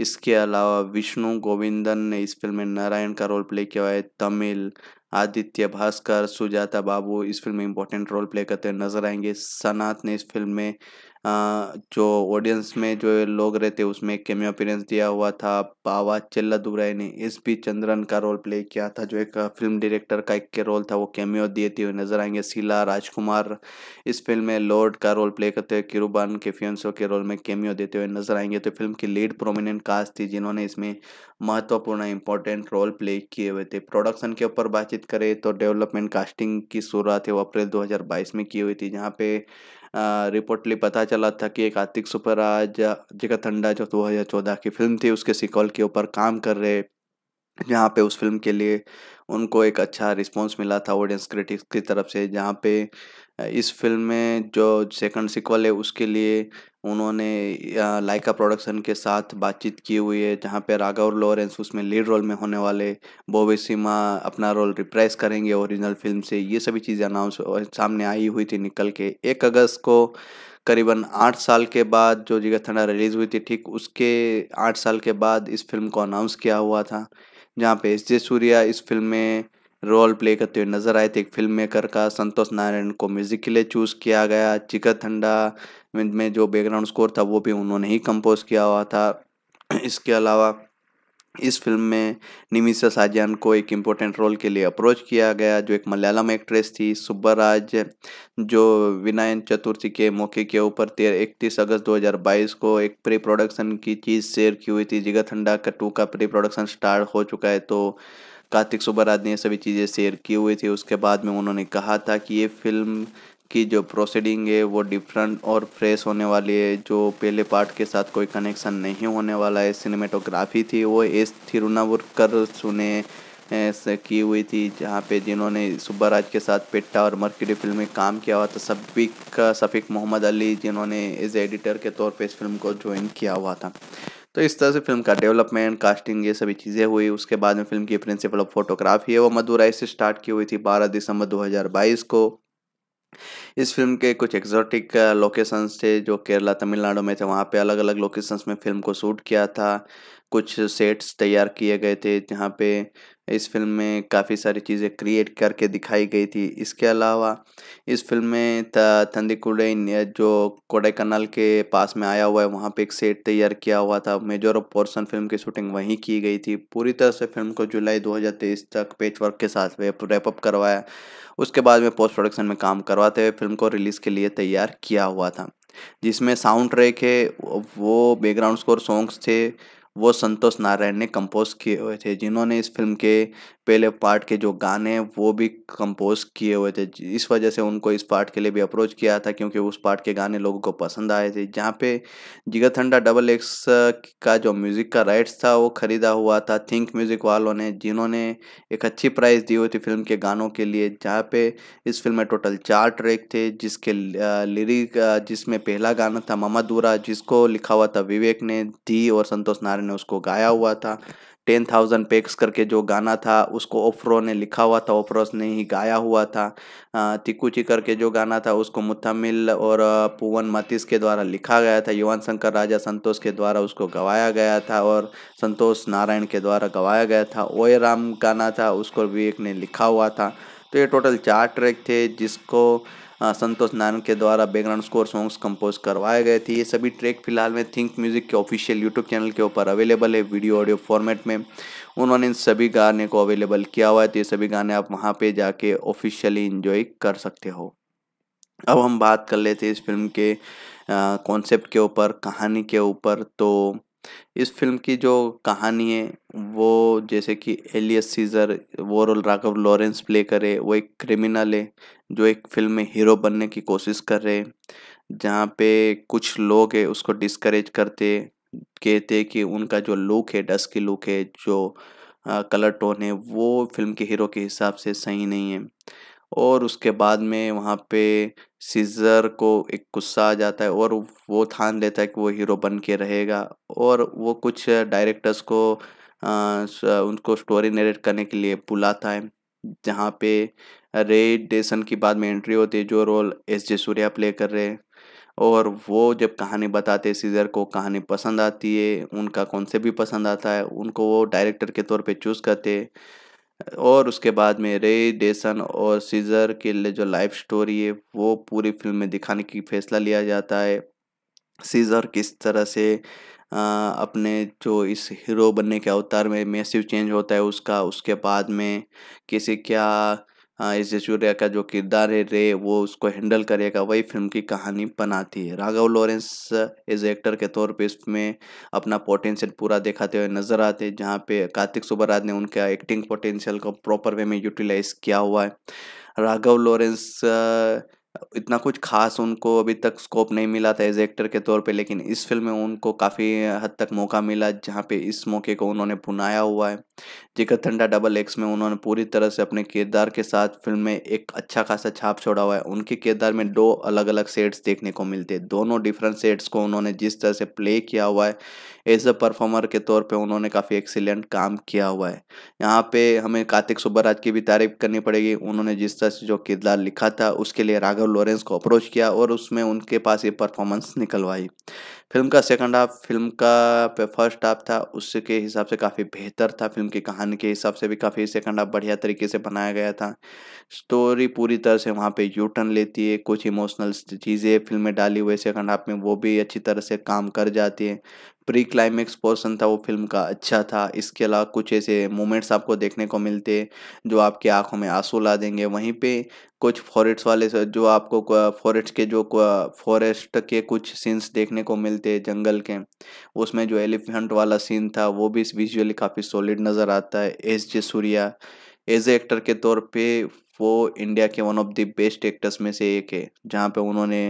इसके अलावा विष्णु गोविंदन ने इस फिल्म में नारायण का रोल प्ले किया हुआ है तमिल आदित्य भास्कर सुजाता बाबू इस फिल्म में इंपॉर्टेंट रोल प्ले करते नजर आएंगे सनात ने इस फिल्म में जो ऑडियंस में जो लोग रहते उसमें एक केमियो अपीरेंस दिया हुआ था बावा दुबराई ने एस पी चंद्रन का रोल प्ले किया था जो एक फिल्म डायरेक्टर का एक के रोल था वो केमियो दिए थे नजर आएंगे शीला राजकुमार इस फिल्म में लॉर्ड का रोल प्ले करते हुए किरुबान के फियंसो के रोल में केमियो देते हुए नजर आएंगे तो फिल्म की लीड प्रोमिनेंट कास्ट थी जिन्होंने इसमें महत्वपूर्ण इंपॉर्टेंट रोल प्ले किए हुए थे प्रोडक्शन के ऊपर बातचीत करें तो डेवलपमेंट कास्टिंग की शुरुआत है वो अप्रैल दो में की हुई थी जहाँ पे रिपोर्टली पता चला था कि एक आतिक सुपरराज जगत ठंडा जो दो हज़ार चौदह की फिल्म थी उसके सिकॉल के ऊपर काम कर रहे जहाँ पे उस फिल्म के लिए उनको एक अच्छा रिस्पांस मिला था ऑडियंस क्रिटिक्स की तरफ से जहाँ पे इस फिल्म में जो सेकंड सिक्वल है उसके लिए उन्होंने लाइका प्रोडक्शन के साथ बातचीत की हुई है जहाँ पे राघव लॉरेंस उसमें लीड रोल में होने वाले बोबे सिमा अपना रोल रिप्राइज करेंगे ओरिजिनल फिल्म से ये सभी चीज़ें अनाउंस सामने आई हुई थी निकल के एक अगस्त को करीबन आठ साल के बाद जो जिगर थंडा रिलीज़ हुई थी ठीक उसके आठ साल के बाद इस फिल्म को अनाउंस किया हुआ था जहाँ पे एस जे सूर्या इस फिल्म में रोल प्ले करते हुए नजर आए थे एक फिल्म मेकर का संतोष नारायण को म्यूजिक के लिए चूज किया गया चिकत ठंडा में जो बैकग्राउंड स्कोर था वो भी उन्होंने ही कंपोज किया हुआ था इसके अलावा इस फिल्म में निमिषा साजान को एक इम्पोर्टेंट रोल के लिए अप्रोच किया गया जो एक मलयालम एक्ट्रेस थी सुब्बराज जो विनायक चतुर्थी के मौके के ऊपर तेरह इकतीस अगस्त 2022 को एक प्री प्रोडक्शन की चीज़ शेयर की हुई थी जिगत ठंडा कट्टू का प्री प्रोडक्शन स्टार्ट हो चुका है तो कार्तिक सुब्बाराज ने ये सभी चीज़ें शेयर किए हुए थे उसके बाद में उन्होंने कहा था कि ये फिल्म की जो प्रोसीडिंग है वो डिफरेंट और फ्रेश होने वाली है जो पहले पार्ट के साथ कोई कनेक्शन नहीं होने वाला है सिनेमेटोग्राफी थी वो एस थिरुनावुरकर सुने की हुई थी जहाँ पे जिन्होंने सुब्बाराज के साथ पेट्टा और मर्कडी फिल्म में काम किया हुआ था सफीक का सफ़ीक मोहम्मद अली जिन्होंने एज एडिटर के तौर पे इस फिल्म को ज्वाइन किया हुआ था तो इस तरह से फिल्म का डेवलपमेंट कास्टिंग ये सभी चीज़ें हुई उसके बाद में फिल्म की प्रिंसिपल ऑफ फोटोग्राफी है वो मदुराई से स्टार्ट की हुई थी 12 दिसंबर 2022 को इस फिल्म के कुछ एक्जॉटिक लोकेशंस थे जो केरला तमिलनाडु में थे वहाँ पे अलग अलग लोकेशंस में फिल्म को शूट किया था कुछ सेट्स तैयार किए गए थे जहाँ पे इस फिल्म में काफ़ी सारी चीज़ें क्रिएट करके दिखाई गई थी इसके अलावा इस फिल्म में कुड़े जो कनाल के पास में आया हुआ है वहाँ पे एक सेट तैयार किया हुआ था मेजर ऑफ पोर्सन फिल्म की शूटिंग वहीं की गई थी पूरी तरह से फिल्म को जुलाई 2023 तक पेच वर्क के साथ रैप अप करवाया उसके बाद में पोस्ट प्रोडक्शन में काम करवाते हुए फिल्म को रिलीज़ के लिए तैयार किया हुआ था जिसमें साउंड ट्रैक है वो बैकग्राउंड स्कोर सॉन्ग्स थे वो संतोष नारायण ने कंपोज किए हुए थे जिन्होंने इस फिल्म के पहले पार्ट के जो गाने हैं वो भी कंपोज किए हुए थे इस वजह से उनको इस पार्ट के लिए भी अप्रोच किया था क्योंकि उस पार्ट के गाने लोगों को पसंद आए थे जहाँ पे जिगर थंडा डबल एक्स का जो म्यूज़िक का राइट्स था वो ख़रीदा हुआ था थिंक म्यूज़िक वालों ने जिन्होंने एक अच्छी प्राइस दी हुई थी फिल्म के गानों के लिए जहाँ पे इस फिल्म में टोटल चार ट्रैक थे जिसके लिरिक जिसमें पहला गाना था ममा दूरा जिसको लिखा हुआ था विवेक ने दी और संतोष नारायण ने उसको गाया हुआ था टेन थाउजेंड पेक्स करके जो गाना था उसको ओफ्रो ने लिखा हुआ था ओफ्रोस ने ही गाया हुआ था तिकुची करके जो गाना था उसको मुथमिल और पुवन मतिस के द्वारा लिखा गया था युवान शंकर राजा संतोष के द्वारा उसको गवाया गया था और संतोष नारायण के द्वारा गवाया गया था ओए राम गाना था उसको विवेक ने लिखा हुआ था तो ये टोटल चार ट्रैक थे जिसको संतोष नारायण के द्वारा बैकग्राउंड स्कोर सॉन्ग्स कंपोज करवाए गए थे ये सभी ट्रैक फिलहाल में थिंक म्यूजिक के ऑफिशियल यूट्यूब चैनल के ऊपर अवेलेबल है वीडियो ऑडियो फॉर्मेट में उन्होंने इन सभी गाने को अवेलेबल किया हुआ है तो ये सभी गाने आप वहाँ पर जाके ऑफिशियली इन्जॉय कर सकते हो अब हम बात कर लेते हैं इस फिल्म के कॉन्सेप्ट के ऊपर कहानी के ऊपर तो इस फिल्म की जो कहानी है वो जैसे कि एलियस सीजर वो रोल राघव लॉरेंस प्ले करे वो एक क्रिमिनल है जो एक फिल्म में हीरो बनने की कोशिश कर रहे हैं जहाँ पे कुछ लोग है उसको डिस्करेज करते कहते कि उनका जो लुक है डस्ट की लुक है जो कलर टोन है वो फिल्म के हीरो के हिसाब से सही नहीं है और उसके बाद में वहाँ पे सीजर को एक गुस्सा आ जाता है और वो ठान लेता है कि वो हीरो बन के रहेगा और वो कुछ डायरेक्टर्स को आ, उनको स्टोरी नरेट करने के लिए बुलाता है जहाँ पे रे डेसन की बाद में एंट्री होती है जो role S J Suryah play कर रहे हैं और वो जब कहानी बताते सीजर को कहानी पसंद आती है उनका से भी पसंद आता है उनको वो डायरेक्टर के तौर पे चूज़ करते हैं और उसके बाद में रे डेसन और सीजर के लिए जो लाइफ स्टोरी है वो पूरी फिल्म में दिखाने की फैसला लिया जाता है सीजर किस तरह से आ, अपने जो इस हीरो बनने के अवतार में मैसिव चेंज होता है उसका उसके बाद में किसी क्या हाँ, इस जसूर्या का जो किरदार है रे वो उसको हैंडल करेगा वही फिल्म की कहानी बनाती है राघव लॉरेंस एज एक्टर के तौर पे इसमें अपना पोटेंशियल पूरा दिखाते हुए नजर आते हैं जहाँ पे कार्तिक सुबराज ने उनका एक्टिंग पोटेंशियल को प्रॉपर वे में यूटिलाइज किया हुआ है राघव लॉरेंस इतना कुछ खास उनको अभी तक स्कोप नहीं मिला था एज एक्टर के तौर पे लेकिन इस फिल्म में उनको काफ़ी हद तक मौका मिला जहाँ पे इस मौके को उन्होंने भुनाया हुआ है जिकर थंडा डबल एक्स में उन्होंने पूरी तरह से अपने किरदार के साथ फिल्म में एक अच्छा खासा छाप छोड़ा हुआ है उनके किरदार में दो अलग अलग सेट्स देखने को मिलते हैं दोनों डिफरेंट सेट्स को उन्होंने जिस तरह से प्ले किया हुआ है एज अ परफॉर्मर के तौर पे उन्होंने काफ़ी एक्सीलेंट काम किया हुआ है यहाँ पे हमें कार्तिक सुब्बराज की भी तारीफ करनी पड़ेगी उन्होंने जिस तरह से जो किरदार लिखा था उसके लिए राघव लॉरेंस को अप्रोच किया और उसमें उनके पास ये परफॉर्मेंस निकलवाई फिल्म का सेकंड हाफ फिल्म का फर्स्ट हाफ था उसके हिसाब से काफ़ी बेहतर था फिल्म की कहानी के हिसाब से भी काफ़ी सेकंड हाफ बढ़िया तरीके से बनाया गया था स्टोरी पूरी तरह से वहाँ पे यू टर्न लेती है कुछ इमोशनल चीज़ें फिल्म में डाली हुई सेकंड हाफ में वो भी अच्छी तरह से काम कर जाती है प्री क्लाइमेक्स पोर्सन था वो फिल्म का अच्छा था इसके अलावा कुछ ऐसे मोमेंट्स आपको देखने को मिलते जो आपकी आंखों में आंसू ला देंगे वहीं पे कुछ फॉरेस्ट वाले जो आपको फॉरेस्ट के जो फॉरेस्ट के कुछ सीन्स देखने को मिल थे जंगल के उसमें जो एलिफेंट वाला सीन था वो भी विजुअली काफ़ी सॉलिड नज़र आता है S J Suryah as actor के तौर पे वो इंडिया के one of the best actors में से एक है जहाँ पे उन्होंने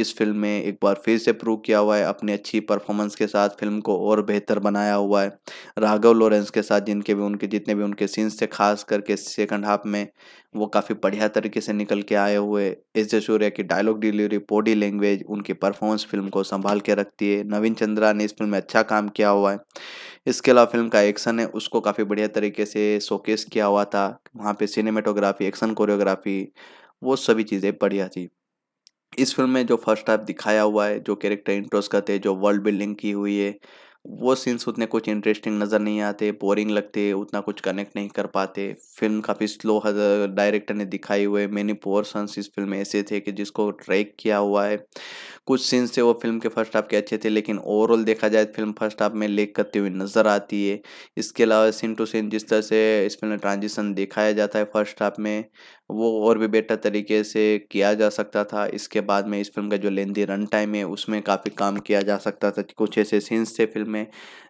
इस फिल्म में एक बार फिर से प्रूव किया हुआ है अपनी अच्छी परफॉर्मेंस के साथ फिल्म को और बेहतर बनाया हुआ है राघव लॉरेंस के साथ जिनके भी उनके जितने भी उनके सीन्स थे खास करके सेकंड हाफ में वो काफ़ी बढ़िया तरीके से निकल के आए हुए एस जे की डायलॉग डिलीवरी बॉडी लैंग्वेज उनकी परफॉर्मेंस फिल्म को संभाल के रखती है नवीन चंद्रा ने इस फिल्म में अच्छा काम किया हुआ है इसके अलावा फिल्म का एक्शन है उसको काफ़ी बढ़िया तरीके से शोकेस किया हुआ था वहाँ पे सिनेमेटोग्राफी एक्शन कोरियोग्राफी वो सभी चीज़ें बढ़िया थी इस फिल्म में जो फर्स्ट हाफ दिखाया हुआ है जो कैरेक्टर करते हैं जो वर्ल्ड बिल्डिंग की हुई है वो सीन्स उतने कुछ इंटरेस्टिंग नज़र नहीं आते बोरिंग लगते उतना कुछ कनेक्ट नहीं कर पाते फिल्म काफ़ी स्लो डायरेक्टर ने दिखाई हुए मैनी पोर्सन्स इस फिल्म में ऐसे थे कि जिसको ट्रैक किया हुआ है कुछ सीन्स थे वो फिल्म के फर्स्ट हाफ के अच्छे थे लेकिन ओवरऑल देखा जाए फिल्म फर्स्ट हाफ में लेक करती हुई नजर आती है इसके अलावा सीन टू सीन जिस तरह से इस फिल्म में ट्रांजिशन दिखाया जाता है फर्स्ट हाफ में वो और भी बेटर तरीके से किया जा सकता था इसके बाद में इस फिल्म का जो लेंदी रन टाइम है उसमें काफ़ी काम किया जा सकता था कुछ ऐसे सीन्स थे फिल्म में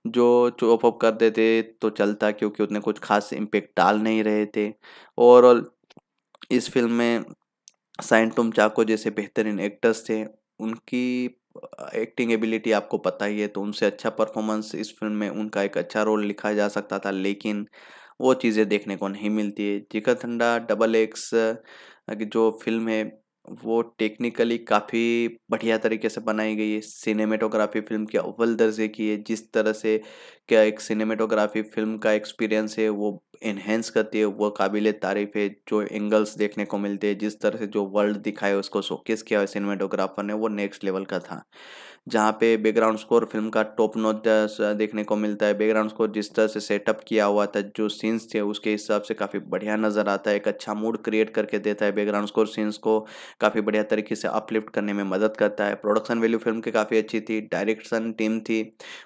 जो चॉप अप कर देते तो चलता क्योंकि उतने कुछ खास इम्पेक्ट डाल नहीं रहे थे ओवरऑल इस फिल्म में साइंटुम चाको जैसे बेहतरीन एक्टर्स थे उनकी एक्टिंग एबिलिटी आपको पता ही है तो उनसे अच्छा परफॉर्मेंस इस फिल्म में उनका एक अच्छा रोल लिखा जा सकता था लेकिन वो चीज़ें देखने को नहीं मिलती है जिकर ठंडा डबल एक्स जो फिल्म है वो टेक्निकली काफ़ी बढ़िया तरीके से बनाई गई है सिनेमेटोग्राफी फिल्म की अव्वल दर्जे की है जिस तरह से क्या एक सिनेमेटोग्राफी फिल्म का एक्सपीरियंस है वो इन्हेंस करती है वो काबिल तारीफ है जो एंगल्स देखने को मिलते हैं जिस तरह से जो वर्ल्ड दिखाए उसको शोकेस किया है सिनेमाटोग्राफर ने वो नेक्स्ट लेवल का था जहाँ पे बैकग्राउंड स्कोर फिल्म का टॉप नोट देखने को मिलता है बैकग्राउंड स्कोर जिस तरह से सेटअप किया हुआ था जो सीन्स थे उसके हिसाब से काफ़ी बढ़िया नज़र आता है एक अच्छा मूड क्रिएट करके देता है बैकग्राउंड स्कोर सीन्स को काफ़ी बढ़िया तरीके से अपलिफ्ट करने में मदद करता है प्रोडक्शन वैल्यू फिल्म की काफ़ी अच्छी थी डायरेक्शन टीम थी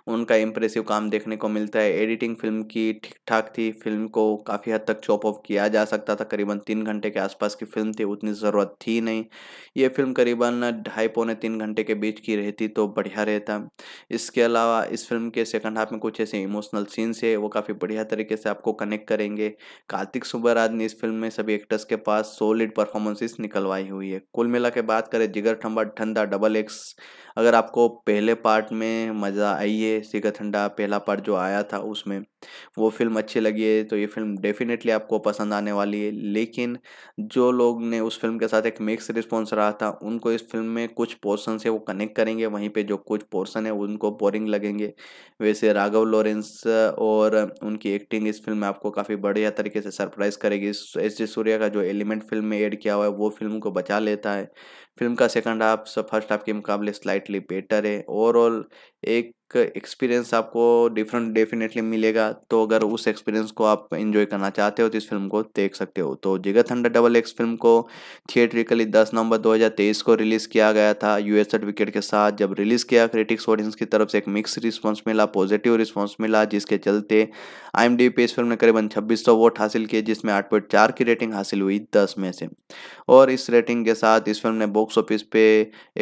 उनका इंप्रेसिव काम देखने को मिलता है एडिटिंग फिल्म की ठीक ठाक थी फिल्म को काफ़ी हद तक चॉप ऑफ किया जा सकता था करीबन तीन घंटे के आसपास की फिल्म थी उतनी ज़रूरत थी नहीं ये फिल्म करीबन ढाई पौने तीन घंटे के बीच की रहती तो तो बढ़िया रहता इसके अलावा इस फिल्म के सेकंड हाफ में कुछ ऐसे इमोशनल सीन्स है वो काफ़ी बढ़िया तरीके से आपको कनेक्ट करेंगे कार्तिक सुब्बराज ने इस फिल्म में सभी एक्टर्स के पास सोलिड परफॉर्मेंसेस निकलवाई हुई है कुल मिला के बात करें जिगर ठंबा ठंडा डबल एक्स अगर आपको पहले पार्ट में मज़ा आई है जिगर ठंडा पहला पार्ट जो आया था उसमें वो फिल्म अच्छी लगी है तो ये फिल्म डेफिनेटली आपको पसंद आने वाली है लेकिन जो लोग ने उस फिल्म के साथ एक मिक्स रिस्पॉन्स रहा था उनको इस फिल्म में कुछ पोर्सन से वो कनेक्ट करेंगे वहीं पर जो कुछ पोर्सन है उनको बोरिंग लगेंगे वैसे राघव लॉरेंस और उनकी एक्टिंग इस फिल्म में आपको काफ़ी बढ़िया तरीके से सरप्राइज़ करेगी एस जे सूर्या का जो एलिमेंट फिल्म में एड किया हुआ है वो फिल्म को बचा लेता है फिल्म का सेकंड हाफ फर्स्ट हाफ के मुकाबले स्लाइटली बेटर है ओवरऑल एक एक्सपीरियंस आपको डिफरेंट डेफिनेटली मिलेगा तो अगर उस एक्सपीरियंस को आप एंजॉय करना चाहते हो तो इस फिल्म को देख सकते हो तो Jigarthanda double X film को थिएट्रिकली 10 नवंबर 2023 को रिलीज़ किया गया था यूएस सर्टिफिकेट के साथ जब रिलीज़ किया क्रिटिक्स ऑडियंस की तरफ से एक मिक्स रिस्पॉन्स मिला पॉजिटिव रिस्पॉन्स मिला जिसके चलते आई पी इस फिल्म ने करीबन छब्बीस वोट हासिल किए जिसमें आठ की रेटिंग हासिल हुई दस में से और इस रेटिंग के साथ इस फिल्म ने बॉक्स ऑफिस पे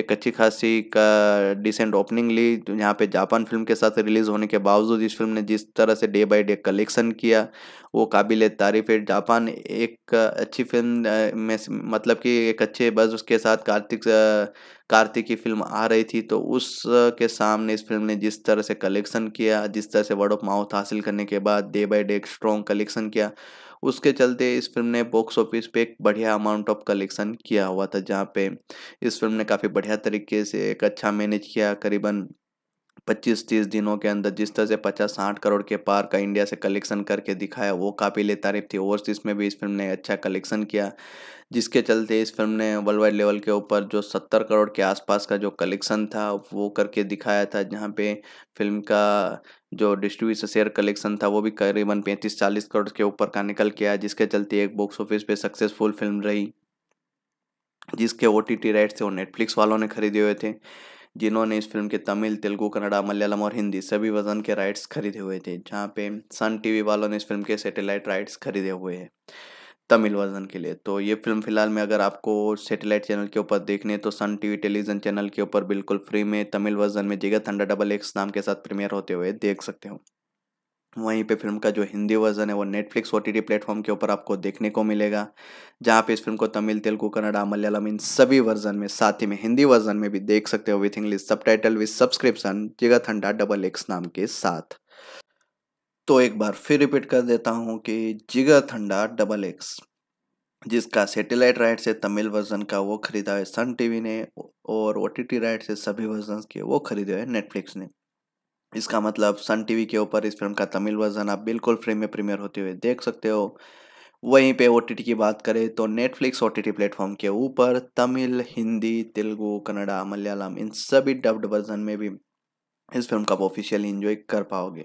एक अच्छी खासी का डिसेंट ओपनिंग ली तो यहाँ पे जापान फिल्म के साथ रिलीज़ होने के बावजूद इस फिल्म ने जिस तरह से डे बाई डे कलेक्शन किया वो काबिल तारीफ है जापान एक अच्छी फिल्म में मतलब कि एक अच्छे बस उसके साथ कार्तिक कार्तिक की फिल्म आ रही थी तो उस के सामने इस फिल्म ने जिस तरह से कलेक्शन किया जिस तरह से वर्ड ऑफ माउथ हासिल करने के बाद डे बाई डे एक स्ट्रॉन्ग कलेक्शन किया उसके चलते इस फिल्म ने बॉक्स ऑफिस पे एक बढ़िया अमाउंट ऑफ कलेक्शन किया हुआ था जहाँ पे इस फिल्म ने काफ़ी बढ़िया तरीके से एक अच्छा मैनेज किया करीबन पच्चीस तीस दिनों के अंदर जिस तरह से पचास साठ करोड़ के पार का इंडिया से कलेक्शन करके दिखाया वो काफ़ी ले तारीफ थी ओवरसीज में भी इस फिल्म ने अच्छा कलेक्शन किया जिसके चलते इस फिल्म ने वर्ल्ड वाइड लेवल के ऊपर जो सत्तर करोड़ के आसपास का जो कलेक्शन था वो करके दिखाया था जहाँ पे फिल्म का जो डिस्ट्रीब्यूशन शेयर कलेक्शन था वो भी करीबन पैंतीस चालीस करोड़ के ऊपर का निकल के आया जिसके चलते एक बॉक्स ऑफिस पे सक्सेसफुल फिल्म रही जिसके ओ टी टी राइट्स थे वो नेटफ्लिक्स वालों ने खरीदे हुए थे जिन्होंने इस फिल्म के तमिल तेलुगू कन्नड़ा मलयालम और हिंदी सभी वजन के राइट्स खरीदे हुए थे जहाँ पे सन टीवी वालों ने इस फिल्म के सैटेलाइट राइट्स खरीदे हुए हैं तमिल वर्जन के लिए तो ये फिल्म फिलहाल में अगर आपको सैटेलाइट चैनल के ऊपर देखने तो सन टीवी टेलीविजन चैनल के ऊपर बिल्कुल फ्री में तमिल वर्जन में जिगत हंडा डबल एक्स नाम के साथ प्रीमियर होते हुए देख सकते हो वहीं पे फिल्म का जो हिंदी वर्जन है वो नेटफ्लिक्स ओ टी प्लेटफॉर्म के ऊपर आपको देखने को मिलेगा जहाँ पे इस फिल्म को तमिल तेलुगू कन्नड़ा मलयालम इन सभी वर्जन में साथ ही में हिंदी वर्जन में भी देख सकते हो with English subtitle with subscription Jigarthanda double X नाम के साथ तो एक बार फिर रिपीट कर देता हूँ कि जिगा थंडा डबल एक्स जिसका सैटेलाइट राइट से तमिल वर्जन का वो खरीदा है सन टीवी ने और ओ राइट से सभी वर्जन के वो खरीदे हुए नेटफ्लिक्स ने इसका मतलब सन टीवी के ऊपर इस फिल्म का तमिल वर्जन आप बिल्कुल फ्री में प्रीमियर होते हुए देख सकते हो वहीं पे ओ की बात करें तो नेटफ्लिक्स ओ टी प्लेटफॉर्म के ऊपर तमिल हिंदी तेलुगु कन्नड़ा मलयालम इन सभी डब्ड वर्जन में भी इस फिल्म को आप ऑफिशियली इन्जॉय कर पाओगे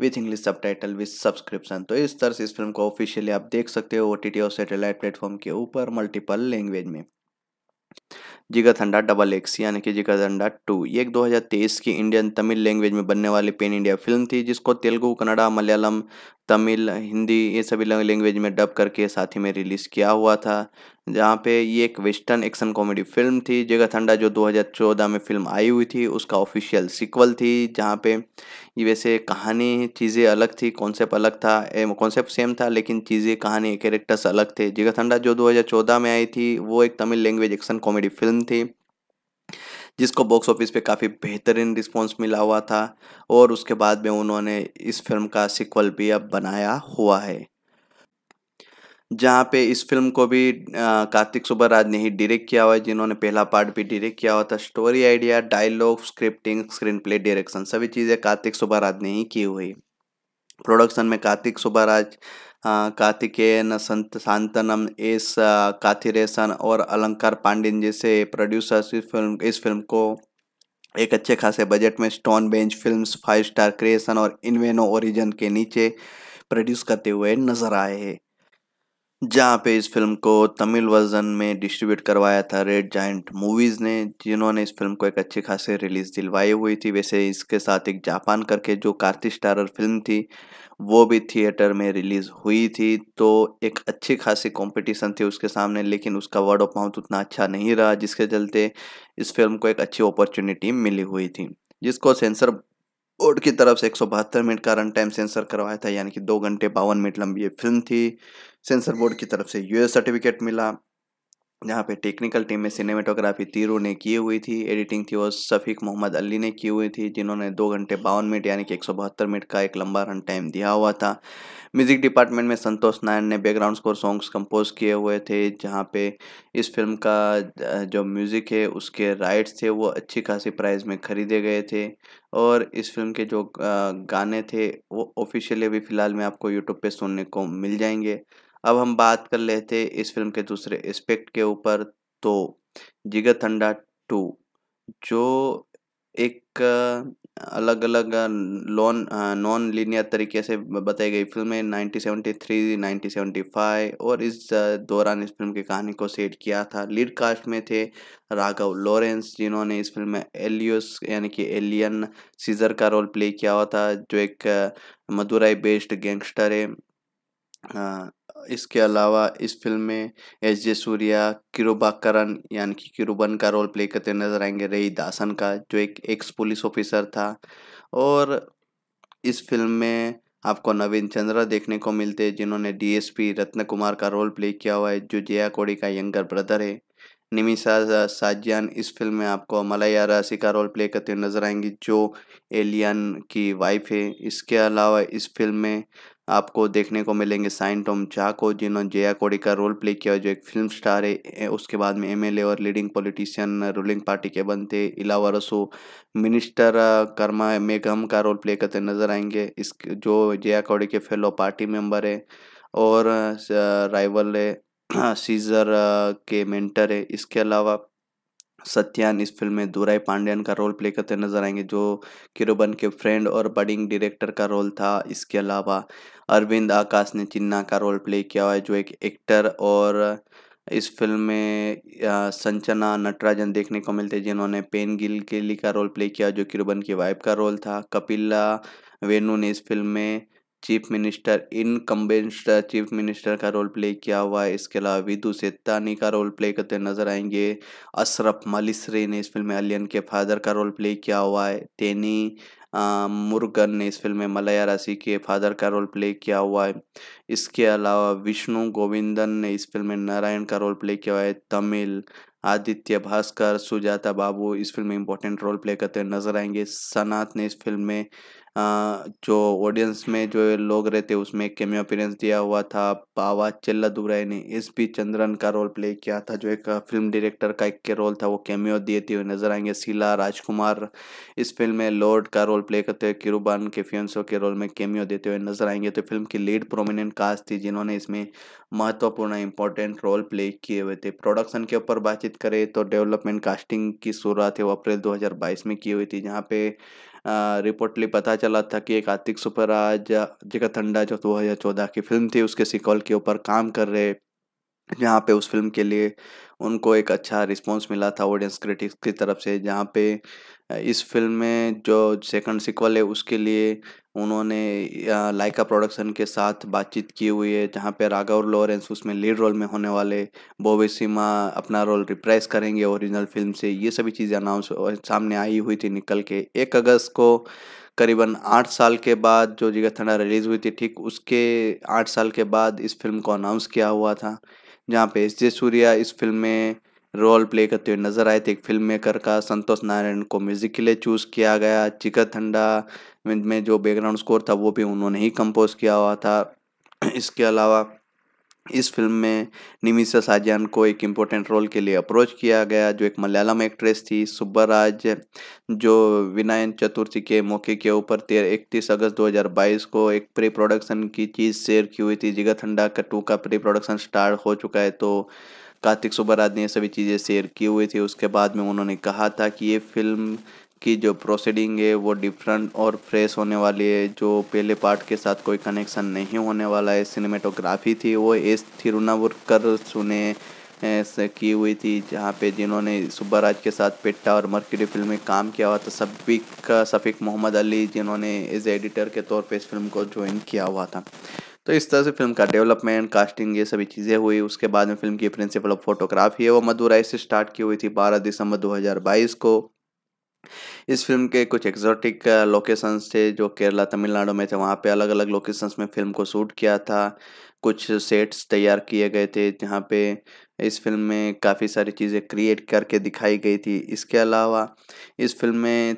with English subtitle with subscription तो इस तरह से इस फिल्म को ऑफिशियली आप देख सकते हो ओ और सैटेलाइट प्लेटफॉर्म के ऊपर मल्टीपल लैंग्वेज में थंडा डबल एक्स यानी कि थंडा टू ये एक 2023 की इंडियन तमिल लैंग्वेज में बनने वाली पेन इंडिया फिल्म थी जिसको तेलुगू कन्नड़ा मलयालम तमिल हिंदी ये सभी लैंग्वेज में डब करके साथ ही में रिलीज़ किया हुआ था जहाँ पे ये एक वेस्टर्न एक्शन कॉमेडी फिल्म थी ठंडा जो 2014 में फिल्म आई हुई थी उसका ऑफिशियल सिक्वल थी जहाँ पे ये वैसे कहानी चीज़ें अलग थी कॉन्सेप्ट अलग था कॉन्सेप्ट सेम था लेकिन चीज़ें कहानी कैरेक्टर्स अलग थे ठंडा जो 2014 में आई थी वो एक Tamil language action comedy film थी जिसको बॉक्स ऑफिस पे काफ़ी बेहतरीन रिस्पॉन्स मिला हुआ था और उसके बाद में उन्होंने इस फिल्म का सिक्वल भी अब बनाया हुआ है जहाँ पे इस फिल्म को भी कार्तिक सुब्बराज ने ही डायरेक्ट किया हुआ है जिन्होंने पहला पार्ट भी डायरेक्ट किया हुआ था story idea dialogue scripting screenplay direction सभी चीज़ें कार्तिक सुब्बराज ने ही की हुई प्रोडक्शन में कार्तिक सुब्बराज कार्तिकेयन संत शांतनम एस काथिरेसन और अलंकार पांडिन जैसे प्रोड्यूसर्स इस फिल्म इस फिल्म को एक अच्छे खासे बजट में Stone Bench films five star creation और इनवेनो ओरिजन के नीचे प्रोड्यूस करते हुए नजर आए हैं जहाँ पे इस फिल्म को तमिल वर्जन में डिस्ट्रीब्यूट करवाया था रेड जाइंट मूवीज़ ने जिन्होंने इस फिल्म को एक अच्छी खासी रिलीज़ दिलवाई हुई थी वैसे इसके साथ एक जापान करके जो कार्तिक स्टारर फिल्म थी वो भी थिएटर में रिलीज़ हुई थी तो एक अच्छी खासी कंपटीशन थी उसके सामने लेकिन उसका वर्ड ऑफ माउथ उतना अच्छा नहीं रहा जिसके चलते इस फिल्म को एक अच्छी अपॉर्चुनिटी मिली हुई थी जिसको सेंसर बोर्ड की तरफ से एक मिनट का रन टाइम सेंसर करवाया था यानी कि दो घंटे बावन मिनट लंबी ये फिल्म थी सेंसर बोर्ड की तरफ से यूएस सर्टिफिकेट मिला जहाँ पे टेक्निकल टीम में सिनेमेटोग्राफी तीरू ने की हुई थी एडिटिंग थी वो शफीक मोहम्मद अली ने की हुई थी जिन्होंने दो घंटे बावन मिनट यानी कि एक सौ बहत्तर मिनट का एक लंबा रन टाइम दिया हुआ था म्यूजिक डिपार्टमेंट में संतोष नारायण ने बैकग्राउंड स्कोर सॉन्ग्स कंपोज किए हुए थे जहाँ पे इस फिल्म का जो म्यूज़िक है उसके राइट्स थे वो अच्छी खासी प्राइस में खरीदे गए थे और इस फिल्म के जो गाने थे वो ऑफिशियली अभी फ़िलहाल में आपको यूट्यूब पर सुनने को मिल जाएंगे अब हम बात कर लेते इस फिल्म के दूसरे एस्पेक्ट के ऊपर तो जिगर थंडा टू जो एक अलग अलग लॉन नॉन लीनियर तरीके से बताई गई फिल्म नाइनटीन 1973, 1975 और इस दौरान इस फिल्म की कहानी को सेट किया था लीड कास्ट में थे राघव लॉरेंस जिन्होंने इस फिल्म में एलियस यानी कि एलियन सीजर का रोल प्ले किया हुआ था जो एक मदुराई बेस्ड गैंगस्टर है इसके अलावा इस फिल्म में एस जे सूर्या किरोबाकरन यानी कि किरुबन का रोल प्ले करते नजर आएंगे रई दासन का जो एक एक्स पुलिस ऑफिसर था और इस फिल्म में आपको नवीन चंद्रा देखने को मिलते हैं जिन्होंने डीएसपी रत्न कुमार का रोल प्ले किया हुआ है जो जया कोड़ी का यंगर ब्रदर है निमिषा साजियान इस फिल्म में आपको मलैया राशि का रोल प्ले करते हुए नजर आएंगी जो एलियन की वाइफ है इसके अलावा इस फिल्म में आपको देखने को मिलेंगे साइन टॉम झा को जिन्होंने जया कोड़ी का रोल प्ले किया जो एक फिल्म स्टार है उसके बाद में एमएलए और लीडिंग पॉलिटिशियन रूलिंग पार्टी के बनते इलावा रसो मिनिस्टर कर्मा मेघम का रोल प्ले करते नजर आएंगे इस जो जया कोड़ी के फेलो पार्टी मेंबर है और राइवल है सीजर <clears throat> के मेंटर है इसके अलावा सत्यान इस फिल्म में दूराई पांड्यान का रोल प्ले करते नजर आएंगे जो किरोबन के फ्रेंड और बडिंग डायरेक्टर का रोल था इसके अलावा अरविंद आकाश ने चिन्ना का रोल प्ले किया है जो एक एक्टर और इस फिल्म में संचना नटराजन देखने को मिलते जिन्होंने पेन गिल केली का रोल प्ले किया जो किरोबन की वाइफ का रोल था कपिला वेनु ने इस फिल्म में chief minister incumbent chief minister का रोल प्ले किया हुआ है इसके अलावा विदु सेत्तानी का रोल प्ले करते नजर आएंगे अशरफ मलिसरे ने इस फिल्म में अलियन के फादर का रोल प्ले किया हुआ है तेनी मुर्गन ने इस फिल्म में मलया राशि के फादर का रोल प्ले किया हुआ है इसके अलावा विष्णु गोविंदन ने इस फिल्म में नारायण का रोल प्ले किया हुआ है तमिल आदित्य भास्कर सुजाता बाबू इस फिल्म में इंपॉर्टेंट रोल प्ले करते नजर आएंगे सनात ने इस फिल्म में जो ऑडियंस में जो लोग रहते उसमें कैमियो अपीरेंस दिया हुआ था चिल्ला चेल्लादुराई ने एस पी चंद्रन का रोल प्ले किया था जो एक फिल्म डायरेक्टर का एक के रोल था वो कैमियो दिए थे नजर आएंगे शीला राजकुमार इस फिल्म में लॉर्ड का रोल प्ले करते हुए किरुबान के फियंसो के रोल में कैमियो देते हुए नजर आएंगे तो फिल्म की लीड प्रोमिनेंट कास्ट थी जिन्होंने इसमें महत्वपूर्ण इंपॉर्टेंट रोल प्ले किए हुए थे प्रोडक्शन के ऊपर बातचीत करें तो डेवलपमेंट कास्टिंग की शुरुआत है वो अप्रैल दो में की हुई थी जहाँ पे रिपोर्टली पता चला था कि एक सुपर सुपरराज जगत अंडा जो दो हज़ार चौदह की फिल्म थी उसके सिकॉल के ऊपर काम कर रहे जहाँ पे उस फिल्म के लिए उनको एक अच्छा रिस्पांस मिला था ऑडियंस क्रिटिक्स की तरफ से जहाँ पे इस फिल्म में जो सेकंड सिक्वल है उसके लिए उन्होंने लाइका प्रोडक्शन के साथ बातचीत की हुई है जहाँ पे राघव लॉरेंस उसमें लीड रोल में होने वाले बोबी सिमा अपना रोल रिप्राइज करेंगे ओरिजिनल फिल्म से ये सभी चीज़ें अनाउंस सामने आई हुई थी निकल के एक अगस्त को करीबन आठ साल के बाद जो जिगर थंडा रिलीज़ हुई थी ठीक उसके आठ साल के बाद इस फिल्म को अनाउंस किया हुआ था जहाँ पे एस जे सूर्या इस फिल्म में रोल प्ले करते हुए नजर आए थे एक फिल्म मेकर का संतोष नारायण को म्यूजिक के लिए चूज़ किया गया चिकर ठंडा में जो बैकग्राउंड स्कोर था वो भी उन्होंने ही कंपोज किया हुआ था इसके अलावा इस फिल्म में निमिषा साजान को एक इम्पोर्टेंट रोल के लिए अप्रोच किया गया जो एक मलयालम एक्ट्रेस थी सुब्बराज जो विनायन चतुर्थी के मौके के ऊपर तेरह इकतीस अगस्त 2022 को एक प्री प्रोडक्शन की चीज़ शेयर की हुई थी जिगत हंडा का टू का प्री प्रोडक्शन स्टार्ट हो चुका है तो कार्तिक सुब्बराज ने ये सभी चीज़ें शेयर की हुई थी उसके बाद में उन्होंने कहा था कि ये फिल्म की जो प्रोसीडिंग है वो डिफरेंट और फ्रेश होने वाली है जो पहले पार्ट के साथ कोई कनेक्शन नहीं होने वाला है सिनेमेटोग्राफी थी वो एस थिरुनावुरकर सुने की हुई थी जहाँ पे जिन्होंने सुब्बाराज के साथ पेट्टा और मर्क्यूरी फिल्म में काम किया हुआ था सफ़ीक का शफीक मोहम्मद अली जिन्होंने एज एडिटर के तौर पे इस फिल्म को ज्वाइन किया हुआ था तो इस तरह से फिल्म का डेवलपमेंट कास्टिंग ये सभी चीज़ें हुई उसके बाद में फिल्म की प्रिंसिपल ऑफ फोटोग्राफी है वो मदुराई से स्टार्ट की हुई थी बारह दिसंबर दो को इस फिल्म के कुछ एक्सोटिक लोकेशंस थे जो केरला तमिलनाडु में थे वहाँ पे अलग अलग लोकेशंस में फिल्म को शूट किया था कुछ सेट्स तैयार किए गए थे जहाँ पे इस फिल्म में काफ़ी सारी चीज़ें क्रिएट करके दिखाई गई थी इसके अलावा इस फिल्म में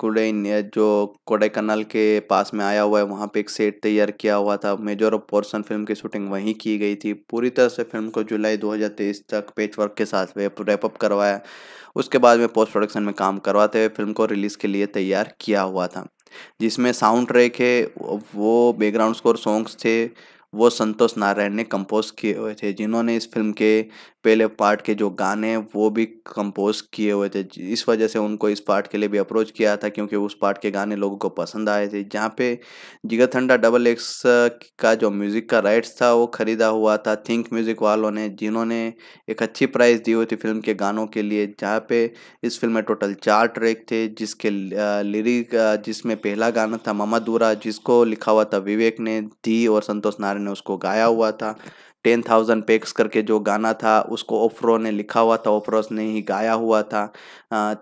कुडे जो कोडाईकनाल के पास में आया हुआ है वहाँ पे एक सेट तैयार किया हुआ था मेजर ऑफ पोर्सन फिल्म की शूटिंग वहीं की गई थी पूरी तरह से फिल्म को जुलाई 2023 तक पेच वर्क के साथ रैपअप करवाया उसके बाद में पोस्ट प्रोडक्शन में काम करवाते हुए फिल्म को रिलीज़ के लिए तैयार किया हुआ था जिसमें साउंड ट्रैक है वो बैकग्राउंड स्कोर सॉन्ग्स थे वो संतोष नारायण ने कंपोज किए हुए थे जिन्होंने इस फिल्म के पहले पार्ट के जो गाने हैं वो भी कंपोज किए हुए थे इस वजह से उनको इस पार्ट के लिए भी अप्रोच किया था क्योंकि उस पार्ट के गाने लोगों को पसंद आए थे जहाँ पे जिगर ठंडा डबल एक्स का जो म्यूज़िक का राइट्स था वो ख़रीदा हुआ था थिंक म्यूज़िक वालों ने जिन्होंने एक अच्छी प्राइस दी हुई थी फिल्म के गानों के लिए जहाँ पे इस फिल्म में टोटल चार ट्रैक थे जिसके लिरिक जिसमें पहला गाना था ममा दूरा जिसको लिखा हुआ था विवेक ने दी और संतोष नारायण ने उसको गाया हुआ था टेन थाउजेंड पेक्स करके जो गाना था उसको ओफ्रो ने लिखा हुआ था ओफ्रोस ने ही गाया हुआ था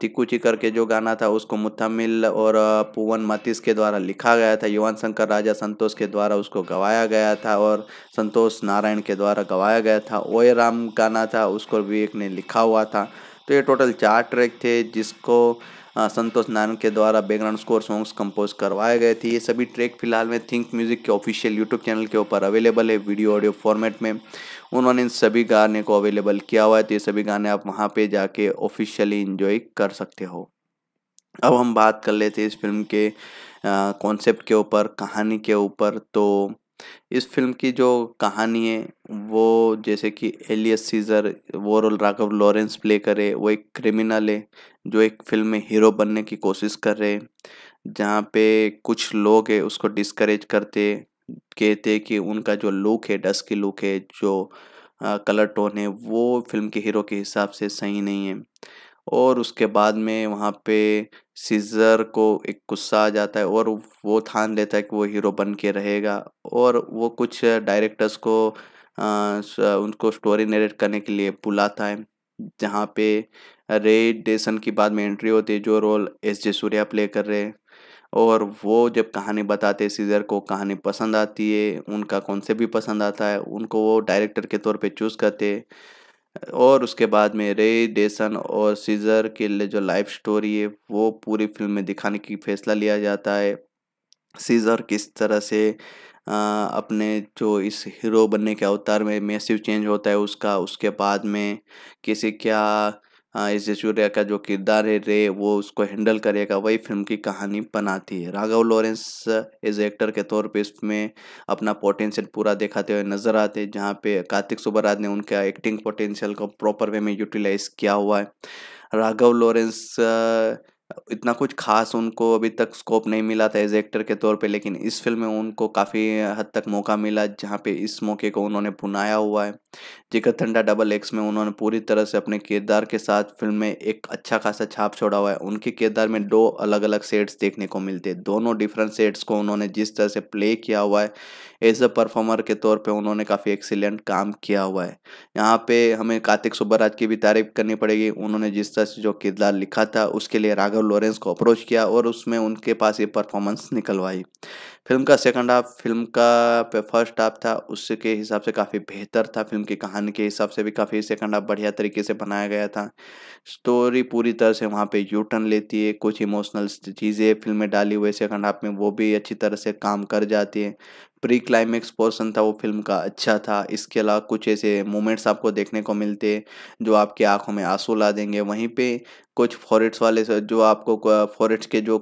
तिकुची करके जो गाना था उसको मुथमिल और पुवन मतिस के द्वारा लिखा गया था युवान शंकर राजा संतोष के द्वारा उसको गवाया गया था और संतोष नारायण के द्वारा गवाया गया था ओए राम गाना था उसको विवेक ने लिखा हुआ था तो ये टोटल चार ट्रैक थे जिसको हाँ, संतोष नारायण के द्वारा बैकग्राउंड स्कोर सॉन्ग्स कंपोज करवाए गए थे ये सभी ट्रैक फिलहाल में थिंक म्यूजिक के ऑफिशियल यूट्यूब चैनल के ऊपर अवेलेबल है वीडियो ऑडियो फॉर्मेट में उन्होंने इन सभी गाने को अवेलेबल किया हुआ है तो ये सभी गाने आप वहाँ पर जाके ऑफिशियली इन्जॉय कर सकते हो अब हम बात कर लेते हैं इस फिल्म के कॉन्सेप्ट के ऊपर कहानी के ऊपर तो इस फिल्म की जो कहानी है वो जैसे कि एलियस सीजर वो रोल राघव लॉरेंस प्ले करे वो एक क्रिमिनल है जो एक फिल्म में हीरो बनने की कोशिश कर रहे हैं जहाँ पे कुछ लोग है उसको डिस्करेज करते कहते कि उनका जो लुक है की लुक है जो कलर टोन है वो फिल्म के हीरो के हिसाब से सही नहीं है और उसके बाद में वहाँ पे सीजर को एक गुस्सा आ जाता है और वो ठान लेता है कि वो हीरो बन के रहेगा और वो कुछ डायरेक्टर्स को आ, उनको स्टोरी नरेट करने के लिए बुलाता है जहाँ पे रे डेसन की बाद में एंट्री होती है जो role S J Suryah play कर रहे हैं और वो जब कहानी बताते हैं सीजर को कहानी पसंद आती है उनका से भी पसंद आता है उनको वो डायरेक्टर के तौर पे चूज़ करते हैं और उसके बाद में रे डेसन और सीजर के लिए जो लाइफ स्टोरी है वो पूरी फिल्म में दिखाने की फैसला लिया जाता है सीजर किस तरह से आ, अपने जो इस हीरो बनने के अवतार में मैसिव चेंज होता है उसका उसके बाद में किसी क्या हाँ, इस जसूर्या का जो किरदार है रे वो उसको हैंडल करेगा वही फिल्म की कहानी बनाती है राघव लॉरेंस एज एक्टर के तौर पे इसमें अपना पोटेंशियल पूरा दिखाते हुए नज़र आते हैं जहाँ पे कार्तिक सुबराज ने उनका एक्टिंग पोटेंशियल को प्रॉपर वे में यूटिलाइज किया हुआ है राघव लॉरेंस इतना कुछ खास उनको अभी तक स्कोप नहीं मिला था एज एक्टर के तौर पे लेकिन इस फिल्म में उनको काफ़ी हद तक मौका मिला जहाँ पे इस मौके को उन्होंने पुनाया हुआ है जिकर थंडा डबल एक्स में उन्होंने पूरी तरह से अपने किरदार के साथ फिल्म में एक अच्छा खासा छाप छोड़ा हुआ है उनके किरदार में दो अलग अलग सेट्स देखने को मिलते हैं दोनों डिफरेंट सेट्स को उन्होंने जिस तरह से प्ले किया हुआ है एज अ परफॉर्मर के तौर पे उन्होंने काफ़ी एक्सीलेंट काम किया हुआ है यहाँ पे हमें कार्तिक सुब्बराज की भी तारीफ करनी पड़ेगी उन्होंने जिस तरह से जो किरदार लिखा था उसके लिए राघव लॉरेंस को अप्रोच किया और उसमें उनके पास ये परफॉर्मेंस निकलवाई फिल्म का सेकंड हाफ फिल्म का फर्स्ट हाफ था उसके हिसाब से काफ़ी बेहतर था फिल्म की कहानी के हिसाब से भी काफ़ी सेकंड हाफ बढ़िया तरीके से बनाया गया था स्टोरी पूरी तरह से वहाँ पे यू टर्न लेती है कुछ इमोशनल चीज़ें फिल्म में डाली हुई सेकंड हाफ में वो भी अच्छी तरह से काम कर जाती है प्री क्लाइमेक्स पोर्सन था वो फिल्म का अच्छा था इसके अलावा कुछ ऐसे मोमेंट्स आपको देखने को मिलते जो आपकी आंखों में आंसू ला देंगे वहीं पे कुछ फॉरेस्ट वाले जो आपको फॉरेस्ट के जो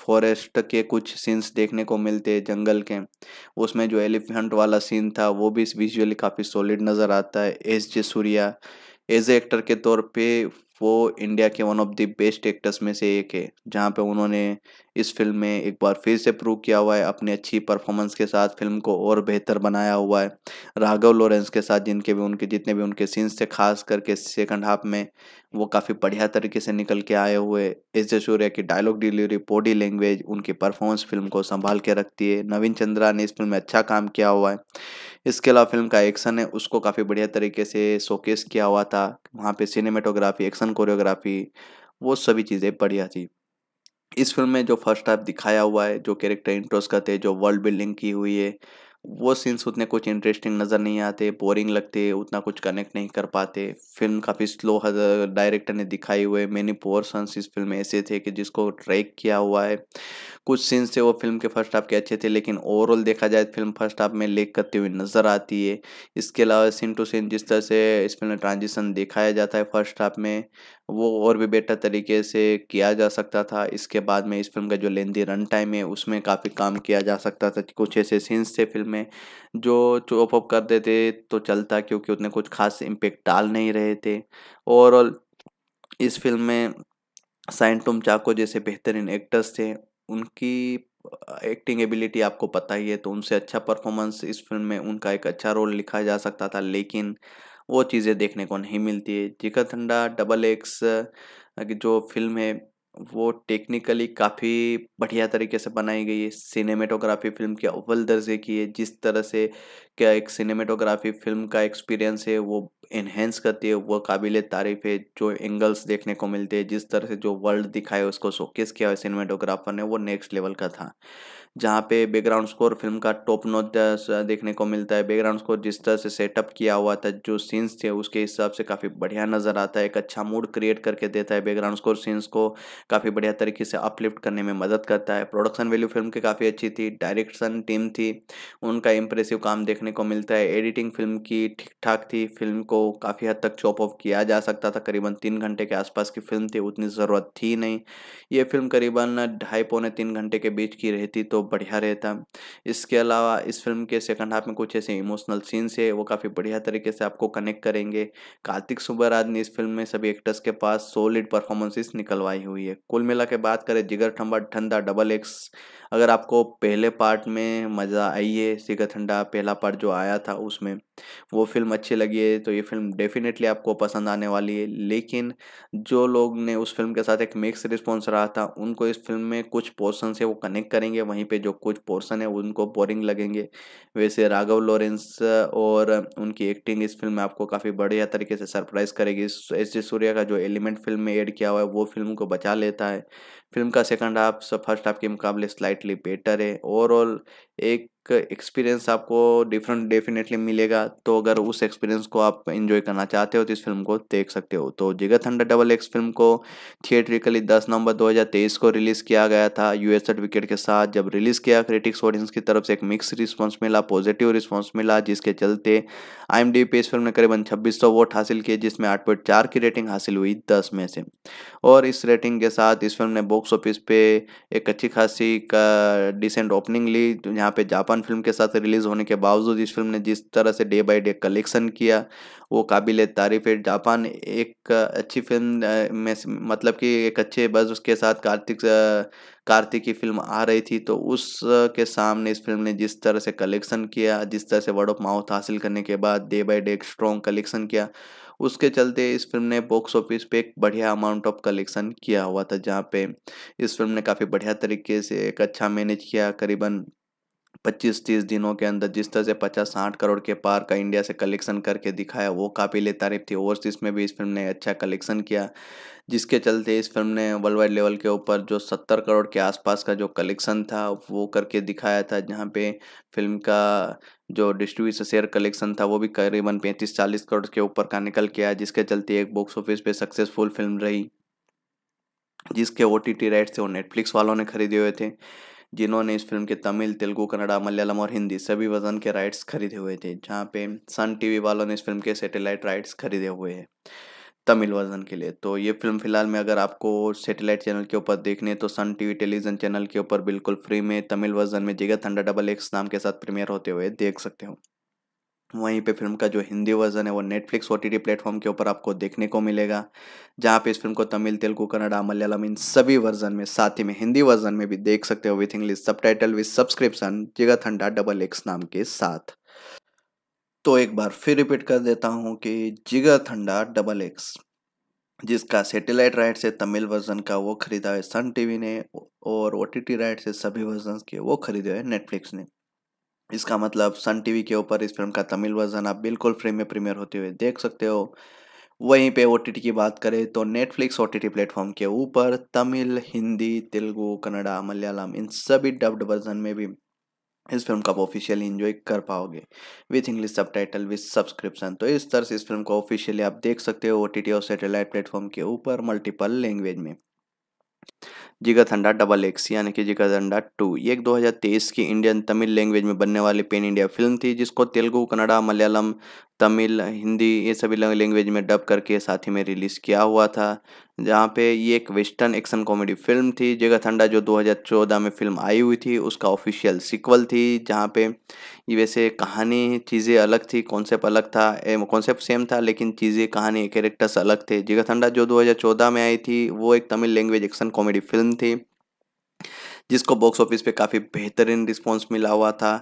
फॉरेस्ट के कुछ सीन्स देखने को मिलते हैं जंगल के उसमें जो एलिफेंट वाला सीन था वो भी विजुअली काफ़ी सॉलिड नज़र आता है S J Suryah as a actor के तौर पे वो इंडिया के one of the best actors में से एक है जहाँ पे उन्होंने इस फिल्म में एक बार फिर से प्रूव किया हुआ है अपनी अच्छी परफॉर्मेंस के साथ फिल्म को और बेहतर बनाया हुआ है राघव लॉरेंस के साथ जिनके भी उनके जितने भी उनके सीन्स थे खास करके सेकंड हाफ में वो काफ़ी बढ़िया तरीके से निकल के आए हुए एस जे सूर्या की डायलॉग डिलीवरी बॉडी लैंग्वेज उनकी परफॉर्मेंस फिल्म को संभाल के रखती है नवीन चंद्रा ने इस फिल्म में अच्छा काम किया हुआ है इसके अलावा फिल्म का एक्शन है उसको काफ़ी बढ़िया तरीके से शोकेस किया हुआ था वहाँ पे सिनेमेटोग्राफी एक्शन कोरियोग्राफी वो सभी चीज़ें बढ़िया थी इस फिल्म में जो फर्स्ट हाफ दिखाया हुआ है जो कैरेक्टर करते हैं जो वर्ल्ड बिल्डिंग की हुई है वो सीन्स उतने कुछ इंटरेस्टिंग नज़र नहीं आते बोरिंग लगते उतना कुछ कनेक्ट नहीं कर पाते फिल्म काफ़ी स्लो डायरेक्टर ने दिखाई हुए मैनी पोर्सन्स इस फिल्म में ऐसे थे कि जिसको ट्रैक किया हुआ है कुछ सीन्स थे वो फिल्म के फर्स्ट हाफ के अच्छे थे लेकिन ओवरऑल देखा जाए तो फिल्म फर्स्ट हाफ में लेक करती हुई नज़र आती है इसके अलावा सीन टू सीन जिस तरह से इस फिल्म में ट्रांजिशन दिखाया जाता है फर्स्ट हाफ में वो और भी बेटर तरीके से किया जा सकता था इसके बाद में इस फिल्म का जो लेंदी रन टाइम है उसमें काफ़ी काम किया जा सकता था कुछ ऐसे सीन्स थे फिल्म में जो चॉप अप कर देते तो चलता क्योंकि उतने कुछ खास इम्पेक्ट डाल नहीं रहे थे ओवरऑल इस फिल्म में साइंटुम चाको जैसे बेहतरीन एक्टर्स थे उनकी एक्टिंग एबिलिटी आपको पता ही है तो उनसे अच्छा परफॉर्मेंस इस फिल्म में उनका एक अच्छा रोल लिखा जा सकता था लेकिन वो चीज़ें देखने को नहीं मिलती है जिकर ठंडा डबल एक्स की जो फिल्म है वो टेक्निकली काफ़ी बढ़िया तरीके से बनाई गई है सिनेमेटोग्राफी फिल्म के अव्वल दर्जे की है जिस तरह से क्या एक सिनेमेटोग्राफी फिल्म का एक्सपीरियंस है वो इन्हेंस करती है वो काबिल तारीफ है जो एंगल्स देखने को मिलते हैं जिस तरह से जो वर्ल्ड दिखाए उसको शोकेस किया है सिनेमेटोग्राफर ने वो नेक्स्ट लेवल का था जहाँ पे बैकग्राउंड स्कोर फिल्म का टॉप नोट देखने को मिलता है बैकग्राउंड स्कोर जिस तरह से सेटअप किया हुआ था जो सीन्स थे उसके हिसाब से काफ़ी बढ़िया नज़र आता है एक अच्छा मूड क्रिएट करके देता है बैकग्राउंड स्कोर सीन्स को काफ़ी बढ़िया तरीके से अपलिफ्ट करने में मदद करता है प्रोडक्शन वैल्यू फिल्म की काफ़ी अच्छी थी डायरेक्शन टीम थी उनका इंप्रेसिव काम देखने को मिलता है एडिटिंग फिल्म की ठीक ठाक थी फिल्म को काफ़ी हद तक चॉप ऑफ किया जा सकता था करीबन तीन घंटे के आसपास की फिल्म थी उतनी ज़रूरत थी नहीं ये फिल्म करीबन ढाई पौने तीन घंटे के बीच की रहती तो तो बढ़िया रहता इसके अलावा इस फिल्म के सेकंड हाफ में कुछ ऐसे इमोशनल सीन्स है वो काफ़ी बढ़िया तरीके से आपको कनेक्ट करेंगे कार्तिक सुब्बराज ने इस फिल्म में सभी एक्टर्स के पास सोलिड परफॉर्मेंसेस निकलवाई हुई है कुल मिला के बात करें जिगर ठंबा ठंडा डबल एक्स अगर आपको पहले पार्ट में मज़ा आई है सिका ठंडा पहला पार्ट जो आया था उसमें वो फिल्म अच्छी लगी है तो ये फिल्म डेफिनेटली आपको पसंद आने वाली है लेकिन जो लोग ने उस फिल्म के साथ एक मिक्स रिस्पॉन्स रहा था उनको इस फिल्म में कुछ पोर्सन से वो कनेक्ट करेंगे वहीं पर जो कुछ पोर्सन है उनको बोरिंग लगेंगे वैसे राघव लॉरेंस और उनकी एक्टिंग इस फिल्म में आपको काफ़ी बढ़िया तरीके से सरप्राइज़ करेगी एस जे सूर्या का जो एलिमेंट फिल्म में एड किया हुआ है वो फिल्म को बचा लेता है फिल्म का सेकंड हाफ फर्स्ट हाफ के मुकाबले स्लाइटली बेटर है ओवरऑल एक एक्सपीरियंस आपको डिफरेंट डेफिनेटली मिलेगा तो अगर उस एक्सपीरियंस को आप इन्जॉय करना चाहते हो तो इस फिल्म को देख सकते हो तो Jigarthanda double X film को थिएट्रिकली 10 नवंबर 2023 को रिलीज़ किया गया था एस सर्टिफिकेट के साथ जब रिलीज़ किया क्रिटिक्स ऑडियंस की तरफ से एक मिक्स रिस्पॉन्स मिला पॉजिटिव रिस्पॉन्स मिला जिसके चलते आई पे इस फिल्म ने करीबन छब्बीस वोट हासिल किए जिसमें आठ की रेटिंग हासिल हुई दस में से और इस रेटिंग के साथ इस फिल्म ने बॉक्स ऑफिस पे एक अच्छी खासी का डिसेंट ओपनिंग ली यहाँ पे जापान कौन फिल्म के साथ रिलीज़ होने के बावजूद इस फिल्म ने जिस तरह से डे बाई डे कलेक्शन किया वो काबिल तारीफ है जापान एक अच्छी फिल्म में मतलब कि एक अच्छे बज उसके साथ कार्तिक कार्तिक की फिल्म आ रही थी तो उसके सामने इस फिल्म ने जिस तरह से कलेक्शन किया जिस तरह से वर्ड ऑफ माउथ हासिल करने के बाद डे बाई डे एक स्ट्रॉन्ग कलेक्शन किया उसके चलते इस फिल्म ने बॉक्स ऑफिस पे एक बढ़िया अमाउंट ऑफ कलेक्शन किया हुआ था जहाँ पे इस फिल्म ने काफ़ी बढ़िया तरीके से एक अच्छा मैनेज किया करीबन पच्चीस तीस दिनों के अंदर जिस तरह से पचास साठ करोड़ के पार का इंडिया से कलेक्शन करके दिखाया वो काफ़ी ले तारीफ थी ओवरसीज़ में भी इस फिल्म ने अच्छा कलेक्शन किया जिसके चलते इस फिल्म ने वर्ल्ड वाइड लेवल के ऊपर जो सत्तर करोड़ के आसपास का जो कलेक्शन था वो करके दिखाया था जहाँ पे फिल्म का जो डिस्ट्रीब्यूशन शेयर कलेक्शन था वो भी करीबन पैंतीस चालीस करोड़ के ऊपर का निकल के आया जिसके चलते एक बॉक्स ऑफिस पे सक्सेसफुल फिल्म रही जिसके ओ टी टी राइट्स थे वो नेटफ्लिक्स वालों ने खरीदे हुए थे जिन्होंने इस फिल्म के तमिल तेलुगु कन्नड़ा मलयालम और हिंदी सभी वजन के राइट्स खरीदे हुए थे जहाँ पे सन टीवी वालों ने इस फिल्म के सैटेलाइट राइट्स खरीदे हुए हैं तमिल वर्जन के लिए तो ये फिल्म फिलहाल में अगर आपको सैटेलाइट चैनल के ऊपर देखने तो सन टीवी टेलीविजन चैनल के ऊपर बिल्कुल फ्री में तमिल वर्जन में जिगत थंडा डबल एक्स नाम के साथ प्रीमियर होते हुए देख सकते हो वहीं पे फिल्म का जो हिंदी वर्जन है वो Netflix O T T platform के ऊपर आपको देखने को मिलेगा जहाँ पे इस फिल्म को तमिल तेलुगु कन्नडा मलयालम इन सभी वर्जन में साथ ही में हिंदी वर्जन में भी देख सकते हो with English subtitle with subscription Jigarthanda double X नाम के साथ तो एक बार फिर रिपीट कर देता हूँ कि जिगा थंडा डबल एक्स जिसका सैटेलाइट राइट से तमिल वर्जन का वो खरीदा है सन टीवी ने और ओ टी राइट से सभी वर्जन के वो खरीदे हुए नेटफ्लिक्स ने इसका मतलब सन टीवी के ऊपर इस फिल्म का तमिल वर्जन आप बिल्कुल फ्री में प्रीमियर होते हुए देख सकते हो वहीं पे ओ की बात करें तो नेटफ्लिक्स ओ टी प्लेटफॉर्म के ऊपर तमिल हिंदी तेलुगु कन्नड़ा मलयालम इन सभी डब्ड वर्जन में भी इस फिल्म को आप ऑफिशियली इन्जॉय कर पाओगे with English subtitle with subscription तो इस तरह से इस फिल्म को ऑफिशियली आप देख सकते हो ओ टी टी और सेटेलाइट प्लेटफॉर्म के ऊपर मल्टीपल लैंग्वेज में जिगा थंडा डबल एक्स यानी कि जिगा थंडा टू ये एक 2023 की इंडियन तमिल लैंग्वेज में बनने वाली पेन इंडिया फिल्म थी जिसको तेलुगु कन्नड़ा मलयालम तमिल हिंदी ये सभी लैंग्वेज में डब करके साथ ही में रिलीज़ किया हुआ था जहाँ पे ये एक वेस्टर्न एक्शन कॉमेडी फिल्म थी ठंडा जो 2014 में फिल्म आई हुई थी उसका ऑफिशियल सिक्वल थी जहाँ पे ये वैसे कहानी चीज़ें अलग थी कॉन्सेप्ट अलग था कॉन्सेप्ट सेम था लेकिन चीज़ें कहानी कैरेक्टर्स अलग थे ठंडा जो 2014 में आई थी वो एक Tamil language action comedy film थी जिसको बॉक्स ऑफिस पे काफ़ी बेहतरीन रिस्पॉन्स मिला हुआ था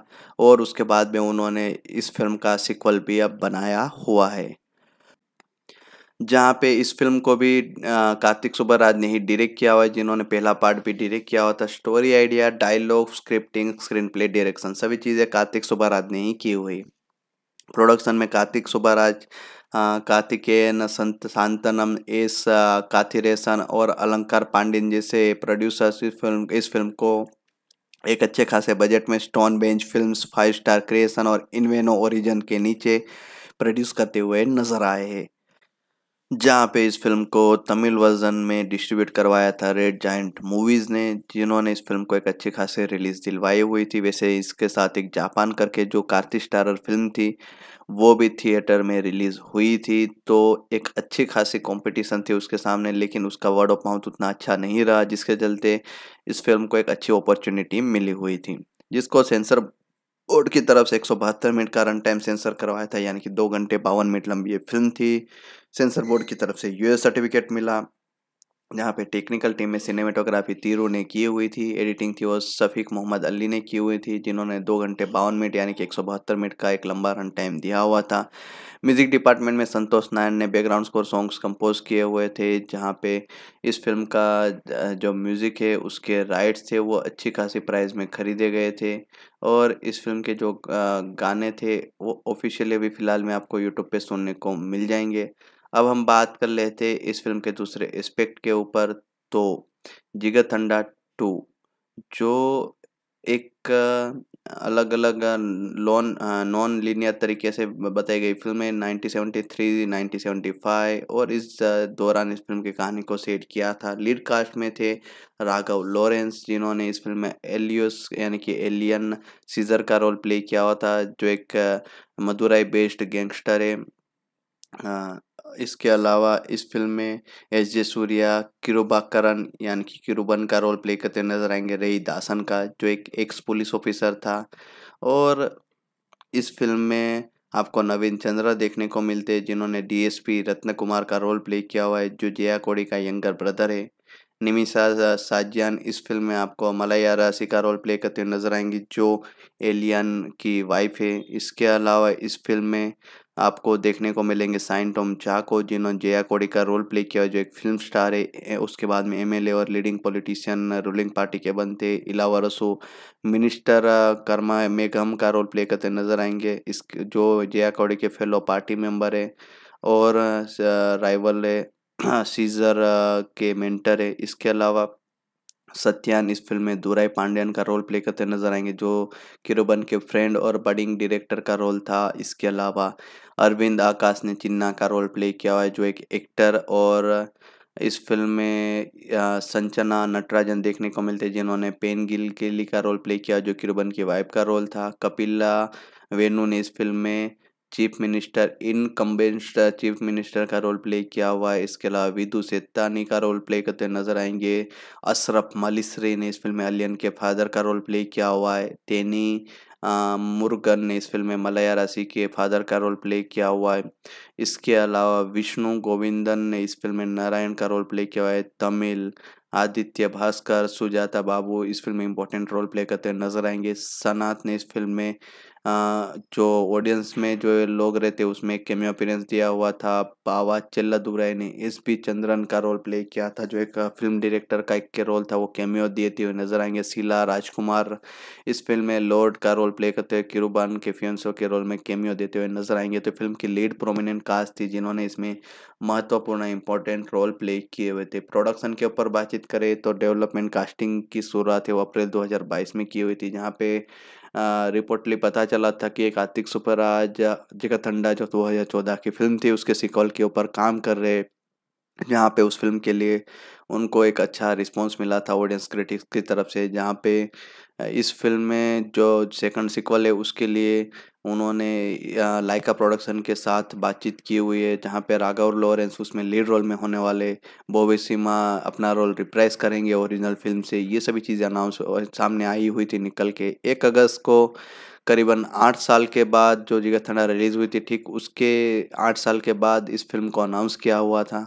और उसके बाद में उन्होंने इस फिल्म का सिक्वल भी अब बनाया हुआ है जहाँ पे इस फिल्म को भी कार्तिक राज ने ही डायरेक्ट किया हुआ है जिन्होंने पहला पार्ट भी डायरेक्ट किया हुआ था story idea dialogue scripting screenplay direction सभी चीज़ें कार्तिक सुब्बाराज ने ही की हुई प्रोडक्शन में कार्तिक सुब्बाराज कार्तिकेयन संत शांतनम एस काथिरेसन और अलंकार पांडिन जैसे प्रोड्यूसर्स इस फिल्म इस फिल्म को एक अच्छे खासे बजट में Stone Bench films five star creation और इनवेनो ओरिजन के नीचे प्रोड्यूस करते हुए नजर आए हैं जहाँ पे इस फिल्म को तमिल वर्जन में डिस्ट्रीब्यूट करवाया था रेड जाइंट मूवीज़ ने जिन्होंने इस फिल्म को एक अच्छी खासी रिलीज़ दिलवाई हुई थी वैसे इसके साथ एक जापान करके जो कार्तिक स्टारर फिल्म थी वो भी थिएटर में रिलीज़ हुई थी तो एक अच्छी खासी कंपटीशन थी उसके सामने लेकिन उसका वर्ड ऑफ माउथ उतना अच्छा नहीं रहा जिसके चलते इस फिल्म को एक अच्छी अपॉर्चुनिटी मिली हुई थी जिसको सेंसर बोर्ड की तरफ से एक मिनट का रन टाइम सेंसर करवाया था यानी कि दो घंटे बावन मिनट लंबी ये फिल्म थी सेंसर बोर्ड की तरफ से यूएस सर्टिफिकेट मिला जहाँ पे टेक्निकल टीम में सिनेमेटोग्राफी तीरू ने की हुई थी एडिटिंग थी वो शफीक मोहम्मद अली ने की हुई थी जिन्होंने दो घंटे बावन मिनट यानी कि एक सौ बहत्तर मिनट का एक लंबा रन टाइम दिया हुआ था म्यूजिक डिपार्टमेंट में संतोष नारायण ने बैकग्राउंड स्कोर सॉन्ग्स कंपोज किए हुए थे जहाँ पे इस फिल्म का जो म्यूज़िक है उसके राइट्स थे वो अच्छी खासी प्राइस में ख़रीदे गए थे और इस फिल्म के जो गाने थे वो ऑफिशियली अभी फ़िलहाल में आपको यूट्यूब पर सुनने को मिल जाएंगे अब हम बात कर लेते इस फिल्म के दूसरे एस्पेक्ट के ऊपर तो जिगर थंडा टू जो एक अलग अलग लॉन नॉन लीनियर तरीके से बताई गई फिल्म नाइनटीन 1973, 1975 और इस दौरान इस फिल्म की कहानी को सेट किया था लीड कास्ट में थे राघव लॉरेंस जिन्होंने इस फिल्म में एलियस यानी कि एलियन सीजर का रोल प्ले किया हुआ था जो एक मदुराई बेस्ड गैंगस्टर है इसके अलावा इस फिल्म में एस जे सूर्या किरुबाकरन यानी कि किरुबन का रोल प्ले करते नजर आएंगे रई दासन का जो एक एक्स पुलिस ऑफिसर था और इस फिल्म में आपको नवीन चंद्रा देखने को मिलते हैं जिन्होंने डीएसपी रत्न कुमार का रोल प्ले किया हुआ है जो जया कोड़ी का यंगर ब्रदर है निमिषा साजियान इस फिल्म में आपको मलैया राशि का रोल प्ले करते नजर आएंगी जो एलियन की वाइफ है इसके अलावा इस फिल्म में आपको देखने को मिलेंगे साइन टॉम झा को जिन्होंने जया कोड़ी का रोल प्ले किया जो एक फिल्म स्टार है उसके बाद में एमएलए और लीडिंग पॉलिटिशियन रूलिंग पार्टी के बनते इलावा रसो मिनिस्टर कर्मा मेघम का रोल प्ले करते नजर आएंगे इस जो जया कोड़ी के फेलो पार्टी मेंबर है और राइवल है सीजर <clears throat> के मेंटर है इसके अलावा सत्यान इस फिल्म में दूराई पांड्यान का रोल प्ले करते नजर आएंगे जो किरोबन के फ्रेंड और बडिंग डायरेक्टर का रोल था इसके अलावा अरविंद आकाश ने चिन्ना का रोल प्ले किया है जो एक एक्टर और इस फिल्म में संचना नटराजन देखने को मिलते जिन्होंने पेन गिल केली का रोल प्ले किया जो किरोबन की वाइफ का रोल था कपिला वेनू ने इस फिल्म में chief minister in chief minister का रोल प्ले किया हुआ है इसके अलावा विदु सेत्तानी का रोल प्ले करते नजर आएंगे अशरफ मलिसरे ने इस फिल्म में अलियन के फादर का रोल प्ले किया हुआ है तेनी मुर्गन ने इस फिल्म में मलया राशि के फादर का रोल प्ले किया हुआ है इसके अलावा विष्णु गोविंदन ने इस फिल्म में नारायण का रोल प्ले किया हुआ है तमिल आदित्य भास्कर सुजाता बाबू इस फिल्म में इंपॉर्टेंट रोल प्ले करते नजर आएंगे सनात ने इस फिल्म में जो ऑडियंस में जो लोग रहते उसमें एक केमियो अपीरेंस दिया हुआ था बाबा दुबराई ने एस पी चंद्रन का रोल प्ले किया था जो एक फिल्म डायरेक्टर का एक के रोल था वो केमियो दिए थे नजर आएंगे शीला राजकुमार इस फिल्म में लॉर्ड का रोल प्ले करते हुए किरुबान के फियंसो के रोल में केमियो देते हुए नजर आएंगे तो फिल्म की लीड प्रोमिनेंट कास्ट थी जिन्होंने इसमें महत्वपूर्ण इंपॉर्टेंट रोल प्ले किए हुए थे प्रोडक्शन के ऊपर बातचीत करें तो डेवलपमेंट कास्टिंग की शुरुआत है वो अप्रैल दो में की हुई थी जहाँ पे रिपोर्टली पता चला था कि एक आतिक सुपराज जिगतंडा जो दो हज़ार चौदह की फिल्म थी उसके सिकॉल के ऊपर काम कर रहे जहाँ पे उस फिल्म के लिए उनको एक अच्छा रिस्पॉन्स मिला था ऑडियंस क्रिटिक्स की तरफ से जहाँ पे इस फिल्म में जो सेकंड सिक्वल है उसके लिए उन्होंने लाइका प्रोडक्शन के साथ बातचीत की हुई है जहाँ पे राघव लॉरेंस उसमें लीड रोल में होने वाले बोबे सिमा अपना रोल रिप्राइज करेंगे ओरिजिनल फिल्म से ये सभी चीज़ें अनाउंस सामने आई हुई थी निकल के एक अगस्त को करीबन आठ साल के बाद जो जगह थंडा रिलीज़ हुई थी ठीक उसके आठ साल के बाद इस फिल्म को अनाउंस किया हुआ था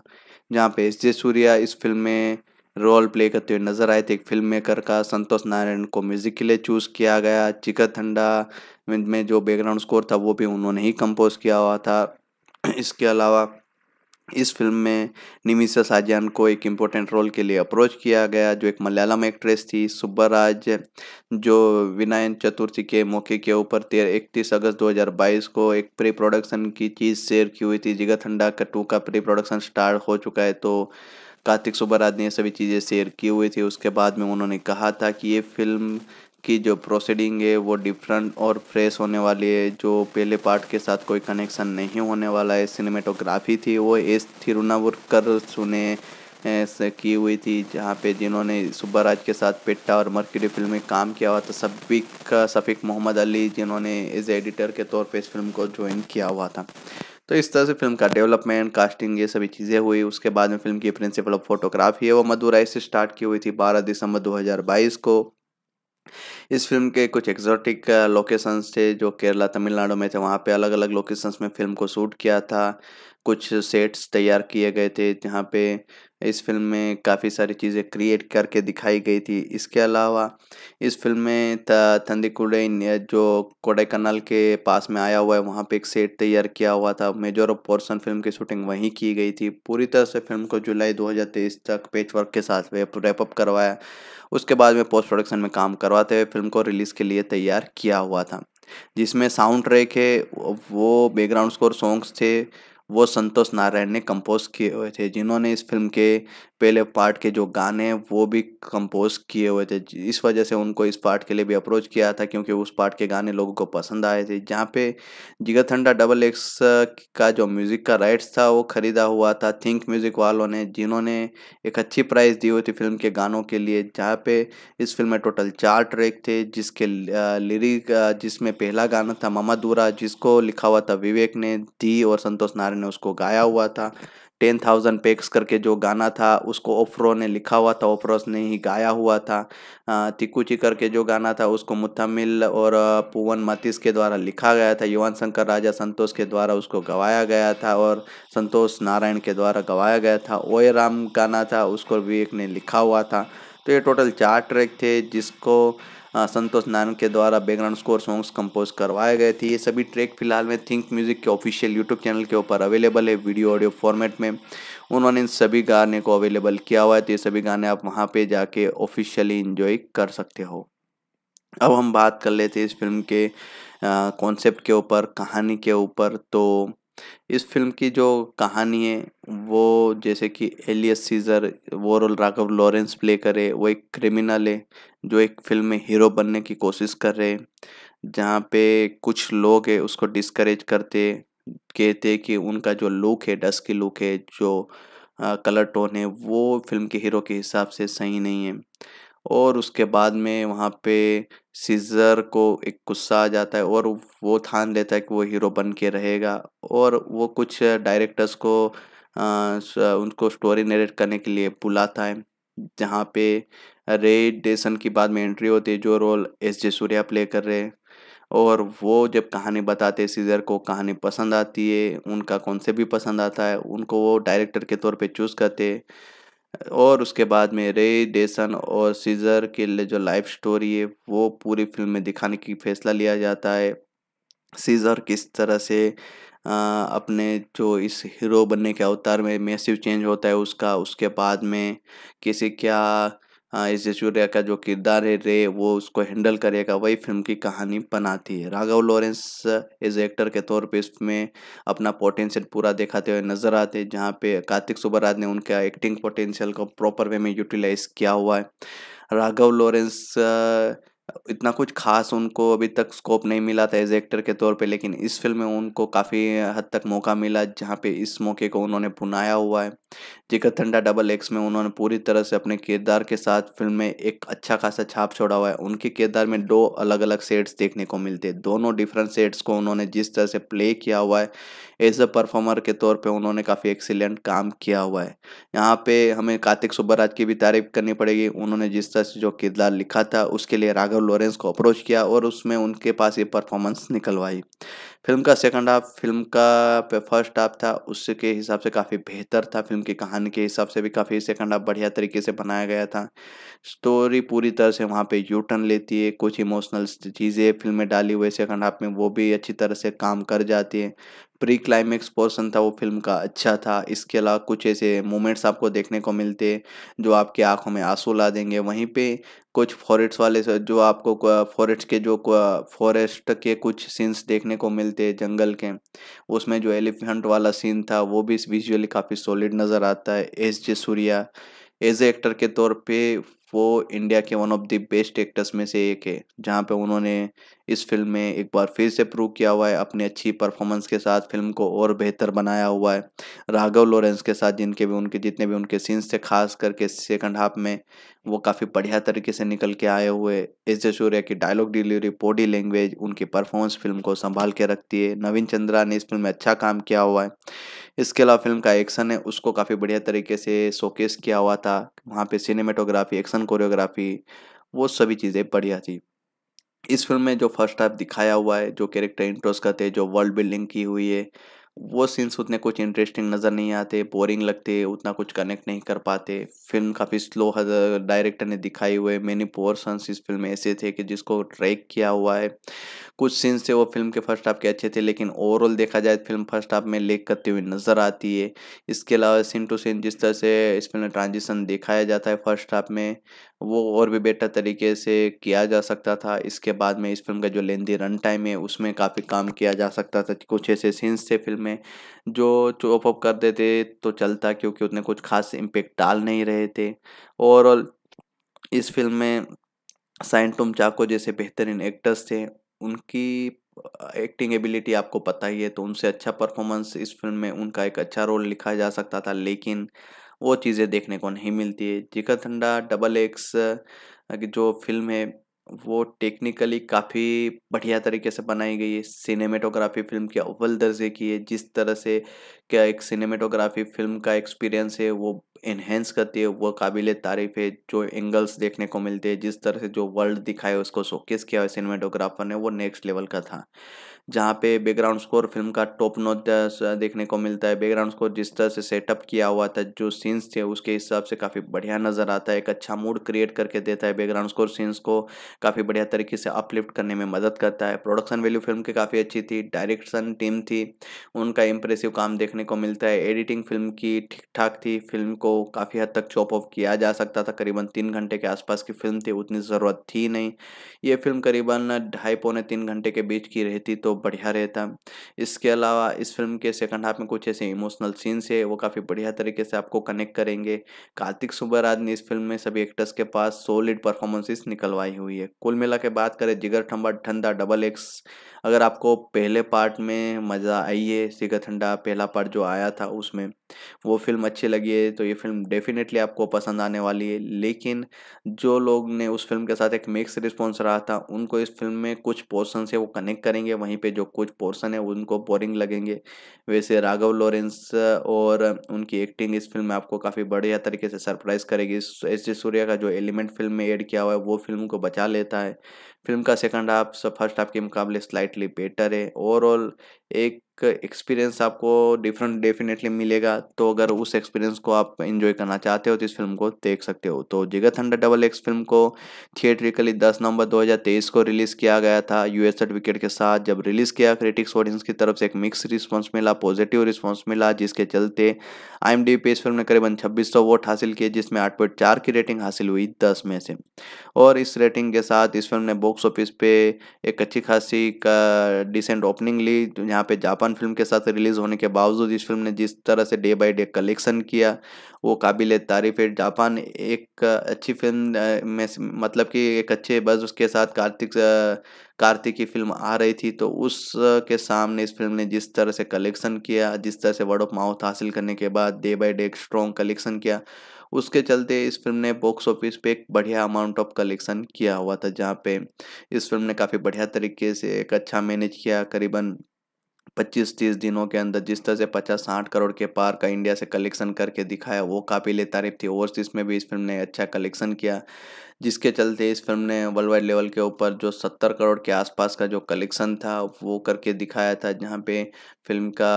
जहाँ पे एस जे सूर्या इस फिल्म में रोल प्ले करते हुए नजर आए थे एक फिल्म मेकर का संतोष नारायण को म्यूजिक के लिए चूज़ किया गया चिका ठंडा में जो बैकग्राउंड स्कोर था वो भी उन्होंने ही कंपोज किया हुआ था इसके अलावा इस फिल्म में निमिषा साजान को एक इम्पोर्टेंट रोल के लिए अप्रोच किया गया जो एक मलयालम एक्ट्रेस थी सुब्बराज जो विनायन चतुर्थी के मौके के ऊपर तेरह इकतीस अगस्त 2022 को एक प्री प्रोडक्शन की चीज़ शेयर की हुई थी जिगत हंडा का टू का प्री प्रोडक्शन स्टार्ट हो चुका है तो कार्तिक सुब्बराज ने सभी चीज़ें शेयर की हुई थी उसके बाद में उन्होंने कहा था कि ये फिल्म की जो प्रोसीडिंग है वो डिफरेंट और फ्रेश होने वाली है जो पहले पार्ट के साथ कोई कनेक्शन नहीं होने वाला है सिनेमेटोग्राफी थी वो एस थिरुनावरकर सुने से की हुई थी जहाँ पे जिन्होंने सुब्बाराज के साथ पेट्टा और मर्क्यूरी फिल्म में काम किया हुआ था सभी का शफीक मोहम्मद अली जिन्होंने एज एडिटर के तौर पे इस फिल्म को ज्वाइन किया हुआ था तो इस तरह से फिल्म का डेवलपमेंट कास्टिंग ये सभी चीज़ें हुई उसके बाद में फिल्म की प्रिंसिपल ऑफ फोटोग्राफी है वो मदुराई से स्टार्ट की हुई थी बारह दिसंबर दो को इस फिल्म के कुछ एक्जॉटिक लोकेशंस थे जो केरला तमिलनाडु में थे वहाँ पे अलग अलग लोकेशंस में फिल्म को शूट किया था कुछ सेट्स तैयार किए गए थे जहाँ पे इस फिल्म में काफ़ी सारी चीज़ें क्रिएट करके दिखाई गई थी इसके अलावा इस फिल्म में कुड़े जो कोडाईकनाल के पास में आया हुआ है वहाँ पे एक सेट तैयार किया हुआ था मेजर ऑफ पोर्सन फिल्म की शूटिंग वहीं की गई थी पूरी तरह से फिल्म को जुलाई 2023 तक पेच वर्क के साथ रैपअप करवाया उसके बाद में पोस्ट प्रोडक्शन में काम करवाते हुए फिल्म को रिलीज़ के लिए तैयार किया हुआ था जिसमें साउंड ट्रैक है वो बैकग्राउंड स्कोर सॉन्ग्स थे वो संतोष नारायण ने कंपोज किए हुए थे जिन्होंने इस फिल्म के पहले पार्ट के जो गाने हैं वो भी कंपोज किए हुए थे इस वजह से उनको इस पार्ट के लिए भी अप्रोच किया था क्योंकि उस पार्ट के गाने लोगों को पसंद आए थे जहाँ पे जिगर ठंडा डबल एक्स का जो म्यूज़िक का राइट्स था वो ख़रीदा हुआ था थिंक म्यूज़िक वालों ने जिन्होंने एक अच्छी प्राइस दी हुई थी फिल्म के गानों के लिए जहाँ पे इस फिल्म में टोटल चार ट्रैक थे जिसके लिरिक जिसमें पहला गाना था ममा दूरा जिसको लिखा हुआ था विवेक ने दी और संतोष नारायण ने उसको गाया हुआ था टेन थाउजेंड पेक्स करके जो गाना था उसको ओफ्रो ने लिखा हुआ था ओफ्रोस ने ही गाया हुआ था तिकुची करके जो गाना था उसको मुथमिल और पुवन मतिस के द्वारा लिखा गया था युवान शंकर राजा संतोष के द्वारा उसको गवाया गया था और संतोष नारायण के द्वारा गवाया गया था ओए राम गाना था उसको विवेक ने लिखा हुआ था तो ये टोटल चार ट्रैक थे जिसको हाँ, संतोष नारायण के द्वारा बैकग्राउंड स्कोर सॉन्ग्स कंपोज करवाए गए थे ये सभी ट्रैक फिलहाल में थिंक म्यूजिक के ऑफिशियल यूट्यूब चैनल के ऊपर अवेलेबल है वीडियो ऑडियो फॉर्मेट में उन्होंने इन सभी गाने को अवेलेबल किया हुआ है तो ये सभी गाने आप वहाँ पर जाके ऑफिशियली इन्जॉय कर सकते हो अब हम बात कर लेते हैं इस फिल्म के कॉन्सेप्ट के ऊपर कहानी के ऊपर तो इस फिल्म की जो कहानी है वो जैसे कि एलियस सीज़र वो रोल राघव लॉरेंस प्ले करे वो एक क्रिमिनल है जो एक फिल्म में हीरो बनने की कोशिश कर रहे हैं जहाँ पे कुछ लोग है उसको डिस्करेज करते कहते कि उनका जो लुक है की लुक है जो कलर टोन है वो फिल्म के हीरो के हिसाब से सही नहीं है और उसके बाद में वहाँ पे सीजर को एक गुस्सा आ जाता है और वो ठान लेता है कि वो हीरो बन के रहेगा और वो कुछ डायरेक्टर्स को आ, उनको स्टोरी नरेट करने के लिए बुलाता है जहाँ पे रे डेसन की बाद में एंट्री होती है जो role S J Suryah play कर रहे हैं और वो जब कहानी बताते हैं सीजर को कहानी पसंद आती है उनका से भी पसंद आता है उनको वो डायरेक्टर के तौर पे चूज़ करते हैं और उसके बाद में रे डेसन और सीजर के लिए जो लाइफ स्टोरी है वो पूरी फिल्म में दिखाने की फैसला लिया जाता है सीजर किस तरह से आ, अपने जो इस हीरो बनने के अवतार में मैसिव चेंज होता है उसका उसके बाद में किसी क्या हाँ, इस जसूर्या का जो किरदार है रे वो उसको हैंडल करेगा वही फिल्म की कहानी बनाती है राघव लॉरेंस एज एक्टर के तौर पर इसमें अपना पोटेंशियल पूरा दिखाते हुए नजर आते हैं जहाँ पे कार्तिक सुबराज ने उनका एक्टिंग पोटेंशियल को प्रॉपर वे में यूटिलाइज किया हुआ है राघव लॉरेंस इतना कुछ खास उनको अभी तक स्कोप नहीं मिला था एज एक्टर के तौर पे लेकिन इस फिल्म में उनको काफ़ी हद तक मौका मिला जहाँ पे इस मौके को उन्होंने भुनाया हुआ है जिकर थंडा डबल एक्स में उन्होंने पूरी तरह से अपने किरदार के साथ फिल्म में एक अच्छा खासा छाप छोड़ा हुआ है उनके किरदार में दो अलग अलग सेट्स देखने को मिलते हैं दोनों डिफरेंट सेट्स को उन्होंने जिस तरह से प्ले किया हुआ है एज अ परफॉर्मर के तौर पे उन्होंने काफ़ी एक्सीलेंट काम किया हुआ है यहाँ पे हमें कार्तिक सुब्बराज की भी तारीफ करनी पड़ेगी उन्होंने जिस तरह से जो किरदार लिखा था उसके लिए राघव लॉरेंस को अप्रोच किया और उसमें उनके पास ये परफॉर्मेंस निकलवाई फिल्म का सेकंड हाफ फिल्म का फर्स्ट हाफ था उसके हिसाब से काफ़ी बेहतर था फिल्म की कहानी के हिसाब से भी काफ़ी सेकंड हाफ बढ़िया तरीके से बनाया गया था स्टोरी पूरी तरह से वहाँ पे यू टर्न लेती है कुछ इमोशनल चीज़ें फिल्म में डाली हुई सेकंड हाफ में वो भी अच्छी तरह से काम कर जाती है प्री क्लाइमैक्स पोर्सन था वो फिल्म का अच्छा था इसके अलावा कुछ ऐसे मोमेंट्स आपको देखने को मिलते जो आपके आंखों में आंसू ला देंगे वहीं पे कुछ फॉरेस्ट वाले जो आपको फॉरेस्ट के जो फॉरेस्ट के कुछ सीन्स देखने को मिलते हैं जंगल के उसमें जो एलिफेंट वाला सीन था वो भी विजुअली काफ़ी सॉलिड नज़र आता है S J Suryah as actor के तौर पे वो इंडिया के one of the best actors में से एक है जहाँ पे उन्होंने इस फिल्म में एक बार फिर से प्रूव किया हुआ है अपनी अच्छी परफॉर्मेंस के साथ फिल्म को और बेहतर बनाया हुआ है राघव लॉरेंस के साथ जिनके भी उनके जितने भी उनके सीन्स थे खास करके सेकंड हाफ में वो काफ़ी बढ़िया तरीके से निकल के आए हुए एस जे सूर्या की डायलॉग डिलीवरी बॉडी लैंग्वेज उनकी परफॉर्मेंस फिल्म को संभाल के रखती है नवीन चंद्रा ने इस फिल्म में अच्छा काम किया हुआ है इसके अलावा फिल्म का एक्शन है उसको काफ़ी बढ़िया तरीके से शोकेस किया हुआ था वहाँ पे सिनेमेटोग्राफी एक्शन कोरियोग्राफी वो सभी चीज़ें बढ़िया थी इस फिल्म में जो फर्स्ट हाफ दिखाया हुआ है जो कैरेक्टर इंट्रोस का थे जो वर्ल्ड बिल्डिंग की हुई है वो सीन्स उतने कुछ इंटरेस्टिंग नज़र नहीं आते बोरिंग लगते उतना कुछ कनेक्ट नहीं कर पाते फिल्म काफ़ी स्लो डायरेक्टर ने दिखाई हुए मैनी पोर्सन्स इस फिल्म में ऐसे थे कि जिसको ट्रैक किया हुआ है कुछ सीन्स थे वो फिल्म के फर्स्ट हाफ के अच्छे थे लेकिन ओवरऑल देखा जाए फिल्म फर्स्ट हाफ में लेक करती हुई नज़र आती है इसके अलावा सीन टू सीन जिस तरह से इस फिल्म में ट्रांजिशन दिखाया जाता है फर्स्ट हाफ में वो और भी बेटर तरीके से किया जा सकता था इसके बाद में इस फिल्म का जो लेंदी रन टाइम है उसमें काफ़ी काम किया जा सकता था कुछ ऐसे सीन्स थे फिल्म में जो चॉप अप कर देते तो चलता क्योंकि उतने कुछ खास इम्पेक्ट डाल नहीं रहे थे ओवरऑल इस फिल्म में साइन टुम चाको जैसे बेहतरीन एक्टर्स थे उनकी एक्टिंग एबिलिटी आपको पता ही है तो उनसे अच्छा परफॉर्मेंस इस फिल्म में उनका एक अच्छा रोल लिखा जा सकता था लेकिन वो चीज़ें देखने को नहीं मिलती है जिकर ठंडा डबल एक्स जो फिल्म है वो टेक्निकली काफ़ी बढ़िया तरीके से बनाई गई है सिनेमेटोग्राफी फिल्म के अव्वल दर्जे की है जिस तरह से क्या एक सिनेमेटोग्राफी फिल्म का एक्सपीरियंस है वो इन्हेंस करती है वो काबिल तारीफ़ है जो एंगल्स देखने को मिलते हैं जिस तरह से जो वर्ल्ड दिखाए उसको शोकेस किया है सिनेमेटोग्राफर ने वो नेक्स्ट लेवल का था जहाँ पे बैकग्राउंड स्कोर फिल्म का टॉप नोट देखने को मिलता है बैकग्राउंड स्कोर जिस तरह से सेटअप किया हुआ था जो सीन्स थे उसके हिसाब से काफ़ी बढ़िया नज़र आता है एक अच्छा मूड क्रिएट करके देता है बैकग्राउंड स्कोर सीन्स को काफ़ी बढ़िया तरीके से अपलिफ्ट करने में मदद करता है प्रोडक्शन वैल्यू फिल्म की काफ़ी अच्छी थी डायरेक्शन टीम थी उनका इंप्रेसिव काम देखने को मिलता है एडिटिंग फिल्म की ठीक ठाक थी फिल्म को काफ़ी हद तक चॉप ऑफ किया जा सकता था करीबन तीन घंटे के आसपास की फिल्म थी उतनी ज़रूरत थी नहीं ये फिल्म करीबन ढाई पौने तीन घंटे के बीच की रहती तो बढ़िया रहता है इसके अलावा इस फिल्म के सेकंड हाफ में कुछ ऐसे इमोशनल सीन्स है वो काफ़ी बढ़िया तरीके से आपको कनेक्ट करेंगे कार्तिक सुब्बाराज ने इस फिल्म में सभी एक्टर्स के पास सॉलिड परफॉर्मेंसेस निकलवाई हुई है कुल मिला के बात करें जिगर ठंबा ठंडा डबल एक्स अगर आपको पहले पार्ट में मज़ा आई है सिका ठंडा पहला पार्ट जो आया था उसमें वो फिल्म अच्छी लगी है तो ये फिल्म डेफिनेटली आपको पसंद आने वाली है लेकिन जो लोग ने उस फिल्म के साथ एक मिक्स रिस्पॉन्स रहा था उनको इस फिल्म में कुछ पोर्सन से वो कनेक्ट करेंगे वहीं पर जो कुछ पोर्सन है उनको बोरिंग लगेंगे वैसे राघव लॉरेंस और उनकी एक्टिंग इस फिल्म में आपको काफ़ी बढ़िया तरीके से सरप्राइज़ करेगी एस जे सूर्या का जो एलिमेंट फिल्म में एड किया हुआ है वो फिल्म को बचा लेता है फिल्म का सेकंड हाफ फर्स्ट हाफ के मुकाबले स्लाइटली बेटर है ओवरऑल एक एक्सपीरियंस आपको डिफरेंट डेफिनेटली मिलेगा तो अगर उस एक्सपीरियंस को आप इन्जॉय करना चाहते हो तो इस फिल्म को देख सकते हो तो Jigarthanda double X film को थिएट्रिकली 10 नवंबर 2023 को रिलीज़ किया गया था एस सर्टिफिकेट के साथ जब रिलीज़ किया क्रिटिक्स ऑडियंस की तरफ से एक मिक्स रिस्पॉन्स मिला पॉजिटिव रिस्पॉन्स मिला जिसके चलते आई एम इस फिल्म ने करीबन छब्बीस वोट हासिल किए जिसमें आठ की रेटिंग हासिल हुई दस में से और इस रेटिंग के साथ इस फिल्म ने बॉक्स ऑफिस पे एक अच्छी खासी का डिसेंट ओपनिंग ली जहाँ पे जापान वन फिल्म के साथ रिलीज़ होने के बावजूद इस फिल्म ने जिस तरह से डे बाई डे कलेक्शन किया वो काबिल तारीफ है जापान एक अच्छी फिल्म में मतलब कि एक अच्छे बज उसके साथ कार्तिक कार्तिक की फिल्म आ रही थी तो उसके सामने इस फिल्म ने जिस तरह से कलेक्शन किया जिस तरह से वर्ड ऑफ माउथ हासिल करने के बाद डे बाई डे एक स्ट्रॉन्ग कलेक्शन किया उसके चलते इस फिल्म ने बॉक्स ऑफिस पे एक बढ़िया अमाउंट ऑफ कलेक्शन किया हुआ था जहाँ पे इस फिल्म ने काफ़ी बढ़िया तरीके से एक अच्छा मैनेज किया करीबन पच्चीस तीस दिनों के अंदर जिस तरह से पचास साठ करोड़ के पार का इंडिया से कलेक्शन करके दिखाया वो काबिल तारीफ थी ओवरसीज़ में भी इस फिल्म ने अच्छा कलेक्शन किया जिसके चलते इस फिल्म ने वर्ल्ड वाइड लेवल के ऊपर जो सत्तर करोड़ के आसपास का जो कलेक्शन था वो करके दिखाया था जहाँ पे फिल्म का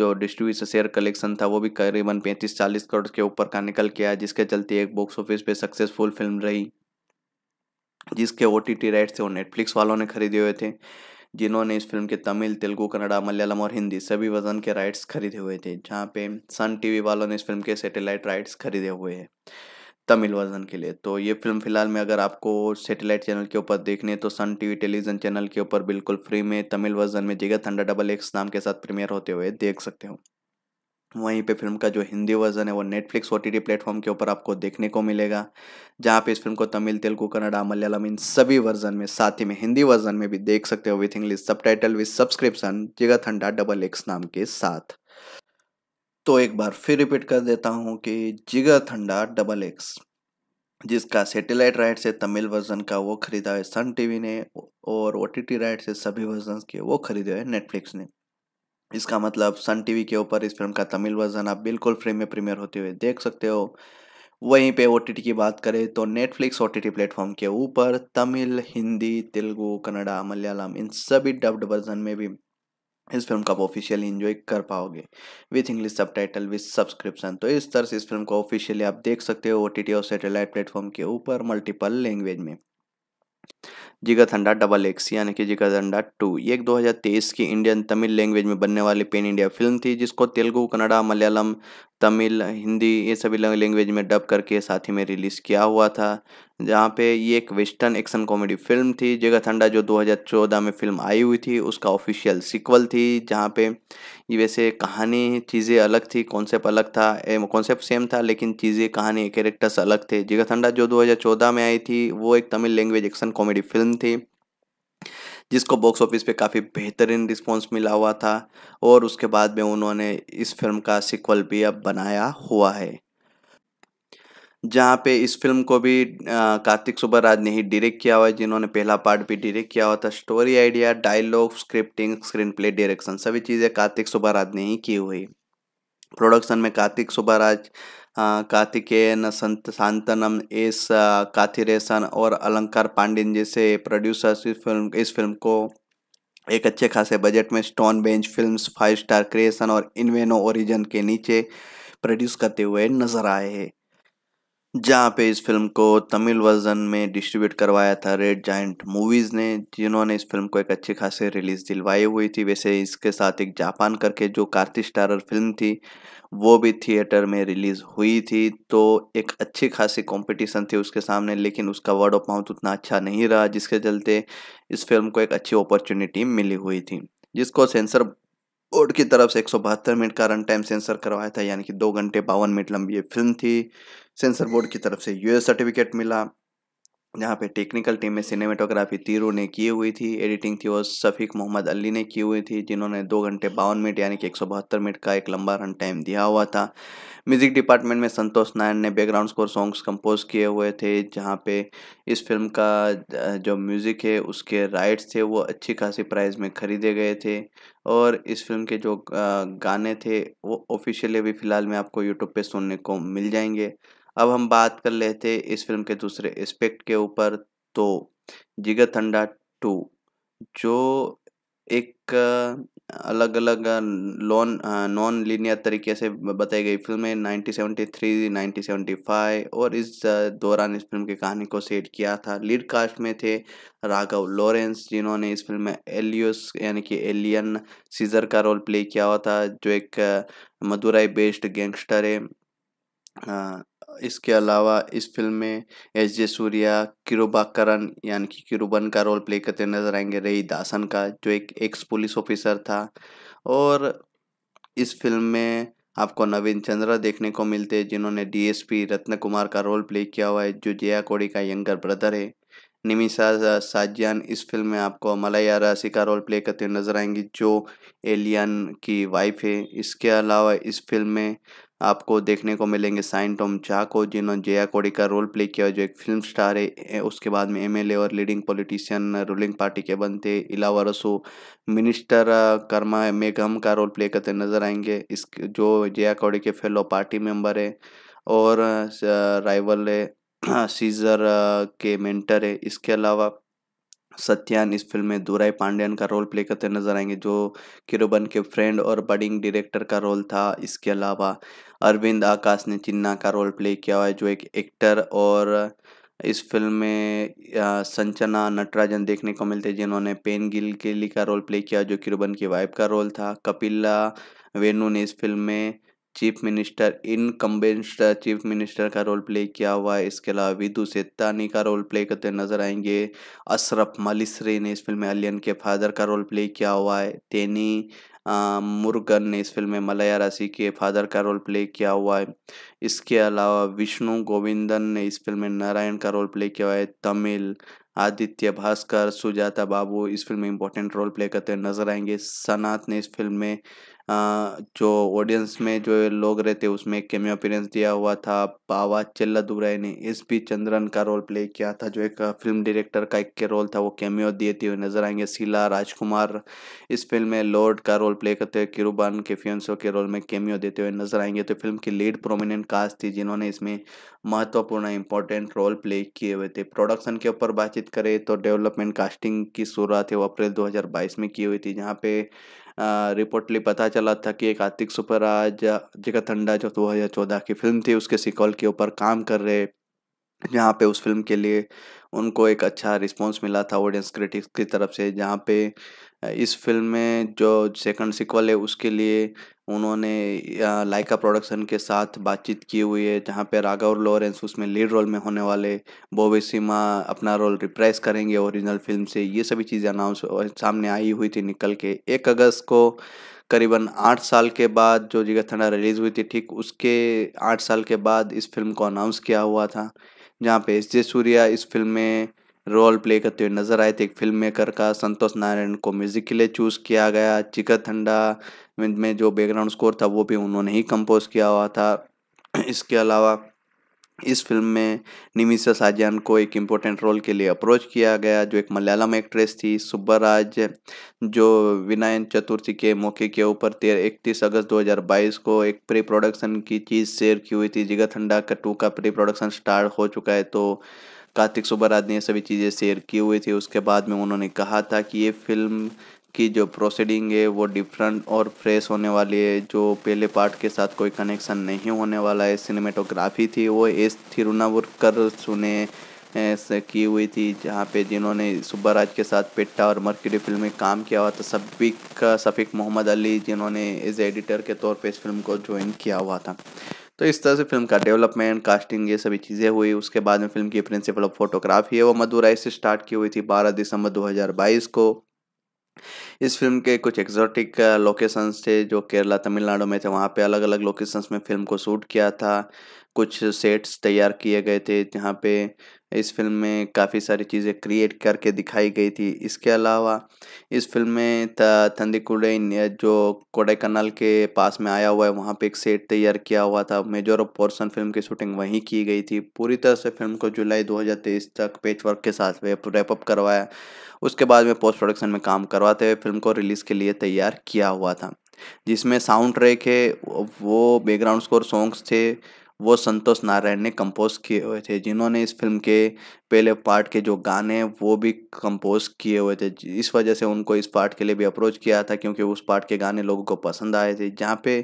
जो डिस्ट्रीब्यूशन शेयर कलेक्शन था वो भी करीबन पैंतीस चालीस करोड़ के ऊपर का निकल के आया जिसके चलते एक बॉक्स ऑफिस पे सक्सेसफुल फिल्म रही जिसके ओ टी टी राइट्स थे वो नेटफ्लिक्स वालों ने खरीदे हुए थे जिन्होंने इस फिल्म के तमिल तेलुगु कन्नड़ा मलयालम और हिंदी सभी वजन के राइट्स खरीदे हुए थे जहाँ पे सन टीवी वालों ने इस फिल्म के सेटेलाइट राइट्स खरीदे हुए हैं तमिल वर्जन के लिए तो ये फिल्म फिलहाल में अगर आपको सैटेलाइट चैनल के ऊपर देखने तो सन टीवी टेलीविजन चैनल के ऊपर बिल्कुल फ्री में तमिल वर्जन में जिगत थंडा डबल एक्स नाम के साथ प्रीमियर होते हुए देख सकते हो वहीं पे फिल्म का जो हिंदी वर्जन है वो Netflix O T T platform के ऊपर आपको देखने को मिलेगा जहाँ पे इस फिल्म को तमिल तेलुगु कन्नडा मलयालम इन सभी वर्जन में साथ ही में हिंदी वर्जन में भी देख सकते हो with English subtitle with subscription Jigarthanda double X नाम के साथ तो एक बार फिर रिपीट कर देता हूँ कि जिगा थंडा डबल एक्स जिसका सैटेलाइट राइट से तमिल वर्जन का वो खरीदा है सन टीवी ने और ओ टी राइट से सभी वर्जन के वो खरीदे हैं नेटफ्लिक्स ने इसका मतलब सन टीवी के ऊपर इस फिल्म का तमिल वर्जन आप बिल्कुल फ्री में प्रीमियर होते हुए देख सकते हो वहीं पे ओ की बात करें तो नेटफ्लिक्स ओ टी प्लेटफॉर्म के ऊपर तमिल हिंदी तेलुगु कन्नडा मलयालम इन सभी डब्ड वर्जन में भी इस फिल्म का आप ऑफिशियली इन्जॉय कर पाओगे with English subtitle with subscription तो इस तरह से इस फिल्म को ऑफिशियली आप देख सकते हो ओ टी टी और सेटेलाइट प्लेटफॉर्म के ऊपर मल्टीपल लैंग्वेज में जिगत डबल एक्स यानी कि जिगत थंडा टू ये एक 2023 की इंडियन तमिल लैंग्वेज में बनने वाली पेन इंडिया फिल्म थी जिसको तेलुगु कन्नड़ा मलयालम तमिल हिंदी ये सभी लैंग्वेज में डब करके साथ ही में रिलीज़ किया हुआ था जहाँ पे ये एक वेस्टर्न एक्शन कॉमेडी फिल्म थी जगह ठंडा जो 2014 में फिल्म आई हुई थी उसका ऑफिशियल सिक्वल थी जहाँ पे ये वैसे कहानी चीज़ें अलग थी कॉन्सेप्ट अलग था कॉन्सेप्ट सेम था लेकिन चीज़ें कहानी कैरेक्टर्स अलग थे जगह ठंडा जो 2014 में आई थी वो एक Tamil language action comedy film थी जिसको बॉक्स ऑफिस पे काफ़ी बेहतरीन रिस्पॉन्स मिला हुआ था और उसके बाद में उन्होंने इस फिल्म का सिक्वल भी अब बनाया हुआ है जहाँ पे इस फिल्म को भी कार्तिक सुब्बराज ने ही डायरेक्ट किया हुआ है जिन्होंने पहला पार्ट भी डायरेक्ट किया हुआ था story idea dialogue scripting screenplay direction सभी चीज़ें कार्तिक सुब्बराज ने ही की हुई प्रोडक्शन में कार्तिक सुब्बराज कार्तिकेयन संत शांतनम एस काथिरेसन और अलंकार पांडिन जैसे प्रोड्यूसर्स इस फिल्म इस फिल्म को एक अच्छे खासे बजट में Stone Bench Film Five star creation और इनवेनो ओरिजन के नीचे प्रोड्यूस करते हुए नजर आए हैं जहाँ पे इस फिल्म को तमिल वर्जन में डिस्ट्रीब्यूट करवाया था रेड जाइंट मूवीज़ ने जिन्होंने इस फिल्म को एक अच्छी खासी रिलीज़ दिलवाई हुई थी वैसे इसके साथ एक जापान करके जो कार्तिक स्टारर फिल्म थी वो भी थिएटर में रिलीज़ हुई थी तो एक अच्छी खासी कंपटीशन थी उसके सामने लेकिन उसका वर्ड ऑफ माउथ उतना अच्छा नहीं रहा जिसके चलते इस फिल्म को एक अच्छी अपॉर्चुनिटी मिली हुई थी जिसको सेंसर बोर्ड की तरफ से एक मिनट का रन टाइम सेंसर करवाया था यानी कि दो घंटे बावन मिनट लंबी ये फिल्म थी सेंसर बोर्ड की तरफ से यूएस सर्टिफिकेट मिला जहाँ पे टेक्निकल टीम में सिनेमेटोग्राफी तीरू ने की हुई थी एडिटिंग थी वो सफीक मोहम्मद अली ने की हुई थी जिन्होंने दो घंटे बावन मिनट यानी कि एक सौ बहत्तर मिनट का एक लंबा रन टाइम दिया हुआ था म्यूजिक डिपार्टमेंट में संतोष नारायण ने बैकग्राउंड स्कोर सॉन्ग्स कंपोज किए हुए थे जहाँ पे इस फिल्म का जो म्यूज़िक है उसके राइट्स थे वो अच्छी खासी प्राइस में ख़रीदे गए थे और इस फिल्म के जो गाने थे वो ऑफिशियली अभी फ़िलहाल में आपको यूट्यूब पर सुनने को मिल जाएंगे अब हम बात कर लेते इस फिल्म के दूसरे एस्पेक्ट के ऊपर तो जिगर थंडा टू जो एक अलग अलग लॉन नॉन लीनियर तरीके से बताई गई फिल्म नाइनटीन 1973, 1975 और इस दौरान इस फिल्म की कहानी को सेट किया था लीड कास्ट में थे राघव लॉरेंस जिन्होंने इस फिल्म में एलियस यानी कि एलियन सीजर का रोल प्ले किया हुआ था जो एक मदुराई बेस्ड गैंगस्टर है इसके अलावा इस फिल्म में एस जे सूर्या किरोबाकरण यानी कि किरुबन का रोल प्ले करते नजर आएंगे रई दासन का जो एक एक्स पुलिस ऑफिसर था और इस फिल्म में आपको नवीन चंद्रा देखने को मिलते हैं जिन्होंने डीएसपी रत्न कुमार का रोल प्ले किया हुआ है जो जया कोड़ी का यंगर ब्रदर है निमिषा साजियान इस फिल्म में आपको मलाया राशि का रोल प्ले करते नजर आएंगी जो एलियन की वाइफ है इसके अलावा इस फिल्म में आपको देखने को मिलेंगे साइन टॉम झा को जिन्होंने जया कोड़ी का रोल प्ले किया जो एक फिल्म स्टार है उसके बाद में एमएलए और लीडिंग पॉलिटिशियन रूलिंग पार्टी के बनते इलावा रसो मिनिस्टर कर्मा मेघम का रोल प्ले करते नजर आएंगे इस जो जया कोड़ी के फेलो पार्टी मेंबर है और राइवल है सीजर के मेंटर है इसके अलावा सत्यान इस फिल्म में दूराई पांड्यान का रोल प्ले करते नजर आएंगे जो किरोबन के फ्रेंड और बडिंग डायरेक्टर का रोल था इसके अलावा अरविंद आकाश ने चिन्ना का रोल प्ले किया हुआ है जो एक एक्टर और इस फिल्म में संचना नटराजन देखने को मिलते हैं जिन्होंने पेन गिल केली का रोल प्ले किया जो किरोबन की वाइफ का रोल था कपिला वेनु ने इस फिल्म में chief minister in chief minister का रोल प्ले किया हुआ है इसके अलावा विदु सेत्तानी का रोल प्ले करते नजर आएंगे अशरफ मलिसरी ने इस फिल्म में अलियन के फादर का रोल प्ले किया हुआ है तेनी मुर्गन ने इस फिल्म में मलया राशि के फादर का रोल प्ले किया हुआ है इसके अलावा विष्णु गोविंदन ने इस फिल्म में नारायण का रोल प्ले किया हुआ है तमिल आदित्य भास्कर सुजाता बाबू इस फिल्म में इंपॉर्टेंट रोल प्ले करते नजर आएंगे सनात ने इस फिल्म में जो ऑडियंस में जो लोग रहते उसमें एक केमियो अपीरेंस दिया हुआ था बाबा दुबराय ने एस पी चंद्रन का रोल प्ले किया था जो एक फिल्म डायरेक्टर का एक के रोल था वो कैमियो दिए थे नजर आएंगे शीला राजकुमार इस फिल्म में लॉर्ड का रोल प्ले करते हुए किरुबान के फियंसो के रोल में कैमियो देते हुए नजर आएंगे तो फिल्म की लीड प्रोमिनेंट कास्ट थी जिन्होंने इसमें महत्वपूर्ण इंपॉर्टेंट रोल प्ले किए हुए थे प्रोडक्शन के ऊपर बातचीत करें तो डेवलपमेंट कास्टिंग की शुरुआत है वो अप्रैल दो में की हुई थी जहाँ पे रिपोर्टली पता चला था कि एक आतिक सुपराज जगत अंडा जो दो हज़ार चौदह की फिल्म थी उसके सिकॉल के ऊपर काम कर रहे जहाँ पे उस फिल्म के लिए उनको एक अच्छा रिस्पांस मिला था ऑडियंस क्रिटिक्स की तरफ से जहाँ पे इस फिल्म में जो सेकंड सिक्वल है उसके लिए उन्होंने लाइका प्रोडक्शन के साथ बातचीत की हुई है जहाँ पे राघव लॉरेंस उसमें लीड रोल में होने वाले बोबे सिमा अपना रोल रिप्राइज करेंगे ओरिजिनल फिल्म से ये सभी चीज़ें अनाउंस सामने आई हुई थी निकल के एक अगस्त को करीबन आठ साल के बाद जो जिगर थंडा रिलीज़ हुई थी ठीक उसके आठ साल के बाद इस फिल्म को अनाउंस किया हुआ था जहाँ पे एस जे सूर्या इस फिल्म में रोल प्ले करते हुए नजर आए थे एक फिल्म मेकर का संतोष नारायण को म्यूजिक के लिए चूज़ किया गया चिकन ठंडा में जो बैकग्राउंड स्कोर था वो भी उन्होंने ही कंपोज किया हुआ था इसके अलावा इस फिल्म में निमिषा साजियान को एक इम्पोर्टेंट रोल के लिए अप्रोच किया गया जो एक मलयालम एक्ट्रेस थी सुब्बराज जो विनायन चतुर्थी के मौके के ऊपर तेरह इकतीस अगस्त 2022 को एक प्री प्रोडक्शन की चीज़ शेयर की हुई थी जिगर ठंडा का टू का प्री प्रोडक्शन स्टार्ट हो चुका है तो कार्तिक सुब्बाराज ने सभी चीज़ें शेयर किए हुए थे उसके बाद में उन्होंने कहा था कि ये फिल्म की जो प्रोसीडिंग है वो डिफरेंट और फ्रेश होने वाली है जो पहले पार्ट के साथ कोई कनेक्शन नहीं होने वाला है सिनेमेटोग्राफी थी वो एस थिरुनावुरकर सुने की हुई थी जहाँ पे जिन्होंने सुब्बाराज के साथ पिट्टा और मर्कडी फिल्म में काम किया हुआ था सबिक का शफीक मोहम्मद अली जिन्होंने एज एडिटर के तौर पे इस फिल्म को ज्वाइन किया हुआ था तो इस तरह से फिल्म का डेवलपमेंट कास्टिंग ये सभी चीज़ें हुई उसके बाद में फिल्म की प्रिंसिपल ऑफ फोटोग्राफी है वो मदुराई से स्टार्ट की हुई थी बारह दिसंबर 2022 को इस फिल्म के कुछ एक्जॉटिक लोकेशंस थे जो केरला तमिलनाडु में थे वहाँ पे अलग अलग लोकेशंस में फिल्म को शूट किया था कुछ सेट्स तैयार किए गए थे जहाँ पे इस फिल्म में काफ़ी सारी चीज़ें क्रिएट करके दिखाई गई थी इसके अलावा इस फिल्म में कुड़े जो कोडेकनाल के पास में आया हुआ है वहाँ पे एक सेट तैयार किया हुआ था मेजर ऑफ पोर्सन फिल्म की शूटिंग वहीं की गई थी पूरी तरह से फिल्म को जुलाई 2023 तक पेच वर्क के साथ रैपअप करवाया उसके बाद में पोस्ट प्रोडक्शन में काम करवाते हुए फिल्म को रिलीज़ के लिए तैयार किया हुआ था जिसमें साउंड ट्रैक है वो बैकग्राउंड स्कोर सॉन्ग्स थे वो संतोष नारायण ने कंपोज किए हुए थे जिन्होंने इस फिल्म के पहले पार्ट के जो गाने हैं वो भी कंपोज किए हुए थे इस वजह से उनको इस पार्ट के लिए भी अप्रोच किया था क्योंकि उस पार्ट के गाने लोगों को पसंद आए थे जहाँ पे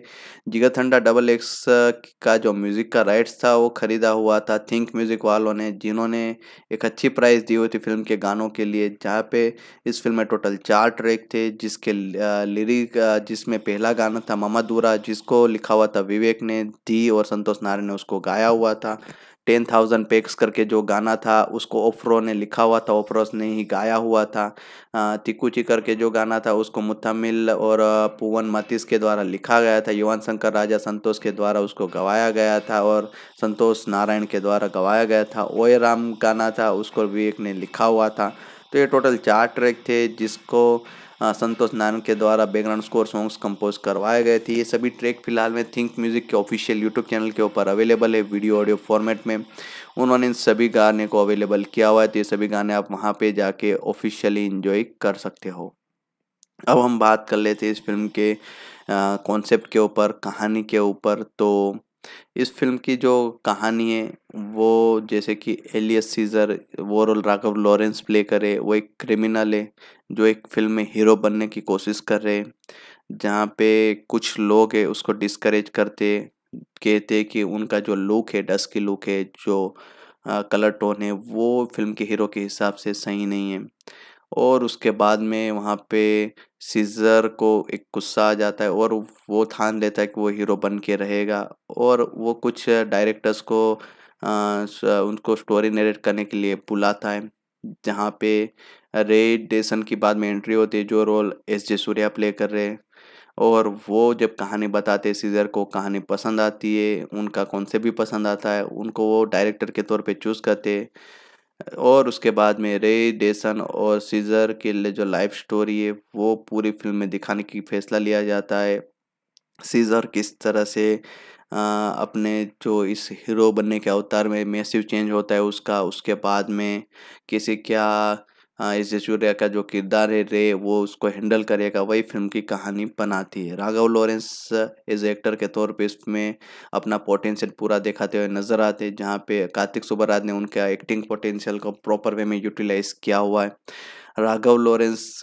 जिगर ठंडा डबल एक्स uh, का जो म्यूज़िक का राइट्स था वो ख़रीदा हुआ था थिंक म्यूज़िक वालों ने जिन्होंने एक अच्छी प्राइस दी हुई थी फिल्म के गानों के लिए जहाँ पे इस फिल्म में टोटल चार ट्रैक थे जिसके लिरिक uh, uh, जिसमें पहला गाना था ममा दूरा जिसको लिखा हुआ था विवेक ने दी और संतोष नारायण ने उसको गाया हुआ था टेन थाउजेंड पेक्स करके जो गाना था उसको ओफ्रो ने लिखा हुआ था ओफ्रोस ने ही गाया हुआ था तिकुची करके जो गाना था उसको मुथमिल और पुवन मतीस के द्वारा लिखा गया था युवान शंकर राजा संतोष के द्वारा उसको गवाया गया था और संतोष नारायण के द्वारा गवाया गया था ओए राम गाना था उसको विवेक ने लिखा हुआ था तो ये टोटल चार ट्रैक थे जिसको हाँ, संतोष नारायण के द्वारा बैकग्राउंड स्कोर सॉन्ग्स कंपोज करवाए गए थे ये सभी ट्रैक फिलहाल में थिंक म्यूजिक के ऑफिशियल यूट्यूब चैनल के ऊपर अवेलेबल है वीडियो ऑडियो फॉर्मेट में उन्होंने इन सभी गाने को अवेलेबल किया हुआ है तो ये सभी गाने आप वहाँ पर जाके ऑफिशियली इंजॉय कर सकते हो अब हम बात कर लेते हैं इस फिल्म के कॉन्सेप्ट के ऊपर कहानी के ऊपर तो इस फिल्म की जो कहानी है वो जैसे कि एलियस सीजर वो रोल राघव लॉरेंस प्ले करे वो एक क्रिमिनल है जो एक फिल्म में हीरो बनने की कोशिश कर रहे हैं जहाँ पे कुछ लोग है उसको डिस्करेज करते कहते कि उनका जो लुक है की लुक है जो आ, कलर टोन है वो फिल्म के हीरो के हिसाब से सही नहीं है और उसके बाद में वहाँ पे सीजर को एक गुस्सा आ जाता है और वो ठान लेता है कि वो हीरो बन के रहेगा और वो कुछ डायरेक्टर्स को आ, उनको स्टोरी नरेट करने के लिए बुलाता है जहाँ पे रे डेसन की बाद में एंट्री होती है जो role S J Suryah play कर रहे हैं और वो जब कहानी बताते सीजर को कहानी पसंद आती है उनका कौन से भी पसंद आता है उनको वो डायरेक्टर के तौर पे चूज़ करते और उसके बाद में रे डेसन और सीजर के लिए जो लाइफ स्टोरी है वो पूरी फिल्म में दिखाने की फैसला लिया जाता है सीजर किस तरह से आ, अपने जो इस हीरो बनने के अवतार में मैसिव चेंज होता है उसका उसके बाद में किसी क्या हाँ, इस जसूर्या का जो किरदार है रे वो उसको हैंडल करेगा वही फिल्म की कहानी बनाती है राघव लॉरेंस एज एक्टर के तौर पर इसमें अपना पोटेंशियल पूरा दिखाते हुए नजर आते हैं जहाँ पे कार्तिक सुबराज ने उनका एक्टिंग पोटेंशियल को प्रॉपर वे में यूटिलाइज किया हुआ है राघव लॉरेंस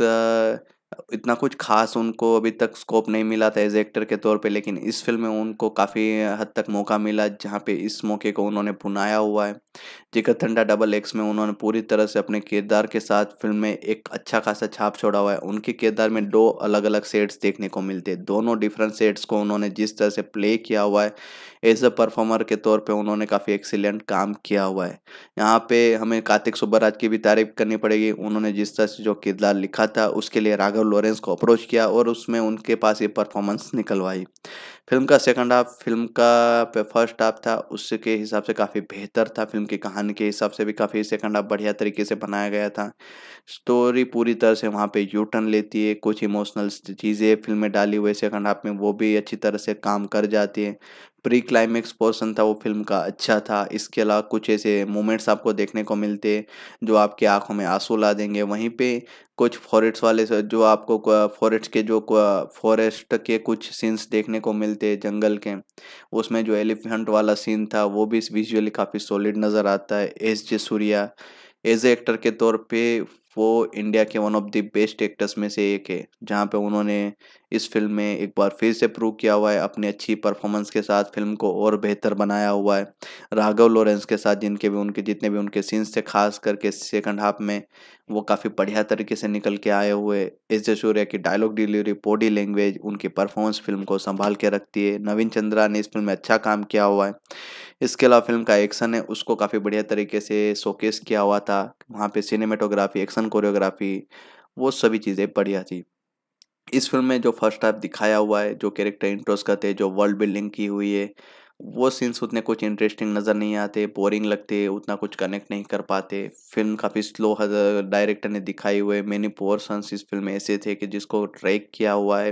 इतना कुछ खास उनको अभी तक स्कोप नहीं मिला था एज एक्टर के तौर पे लेकिन इस फिल्म में उनको काफ़ी हद तक मौका मिला जहाँ पे इस मौके को उन्होंने भुनाया हुआ है जिकर थंडा डबल एक्स में उन्होंने पूरी तरह से अपने किरदार के साथ फिल्म में एक अच्छा खासा छाप छोड़ा हुआ है उनके किरदार में दो अलग अलग सेट्स देखने को मिलते हैं दोनों डिफरेंट सेट्स को उन्होंने जिस तरह से प्ले किया हुआ है एज अ परफॉर्मर के तौर पे उन्होंने काफ़ी एक्सीलेंट काम किया हुआ है यहाँ पे हमें कार्तिक सुब्बराज की भी तारीफ करनी पड़ेगी उन्होंने जिस तरह से जो किरदार लिखा था उसके लिए राघव लॉरेंस को अप्रोच किया और उसमें उनके पास ये परफॉर्मेंस निकलवाई फिल्म का सेकंड हाफ फिल्म का फर्स्ट हाफ था उसके हिसाब से काफ़ी बेहतर था फिल्म की कहानी के हिसाब से भी काफ़ी सेकंड हाफ बढ़िया तरीके से बनाया गया था स्टोरी पूरी तरह से वहाँ पे यू टर्न लेती है कुछ इमोशनल चीज़ें फिल्म में डाली हुई सेकंड हाफ में वो भी अच्छी तरह से काम कर जाती है प्री क्लाइमेक्स पोर्सन था वो फिल्म का अच्छा था इसके अलावा कुछ ऐसे मोमेंट्स आपको देखने को मिलते जो आपकी आंखों में आंसू ला देंगे वहीं पे कुछ फॉरेस्ट वाले जो आपको फॉरेस्ट के जो फॉरेस्ट के कुछ सीन्स देखने को मिलते हैं जंगल के उसमें जो एलिफेंट वाला सीन था वो भी विजुअली काफ़ी सॉलिड नज़र आता है S J Suryah as actor के तौर पे वो इंडिया के one of the best actors में से एक है जहाँ पे उन्होंने इस फिल्म में एक बार फिर से प्रूव किया हुआ है अपनी अच्छी परफॉर्मेंस के साथ फिल्म को और बेहतर बनाया हुआ है राघव लॉरेंस के साथ जिनके भी उनके जितने भी उनके सीन्स थे खास करके सेकंड हाफ में वो काफ़ी बढ़िया तरीके से निकल के आए हुए एस जे सूर्या की डायलॉग डिलीवरी बॉडी लैंग्वेज उनकी परफॉर्मेंस फिल्म को संभाल के रखती है नवीन चंद्रा ने इस फिल्म में अच्छा काम किया हुआ है इसके अलावा फिल्म का एक्शन है उसको काफ़ी बढ़िया तरीके से शोकेस किया हुआ था वहाँ पर सिनेमेटोग्राफी एक्शन कोरियोग्राफी वो सभी चीज़ें बढ़िया थी इस फिल्म में जो फर्स्ट हाफ दिखाया हुआ है जो कैरेक्टर इंट्रोस करते हैं जो वर्ल्ड बिल्डिंग की हुई है वो सीन्स उतने कुछ इंटरेस्टिंग नज़र नहीं आते बोरिंग लगते उतना कुछ कनेक्ट नहीं कर पाते फिल्म काफ़ी स्लो डायरेक्टर ने दिखाई हुए मैनी पोर्सन्स इस फिल्म में ऐसे थे कि जिसको ट्रैक किया हुआ है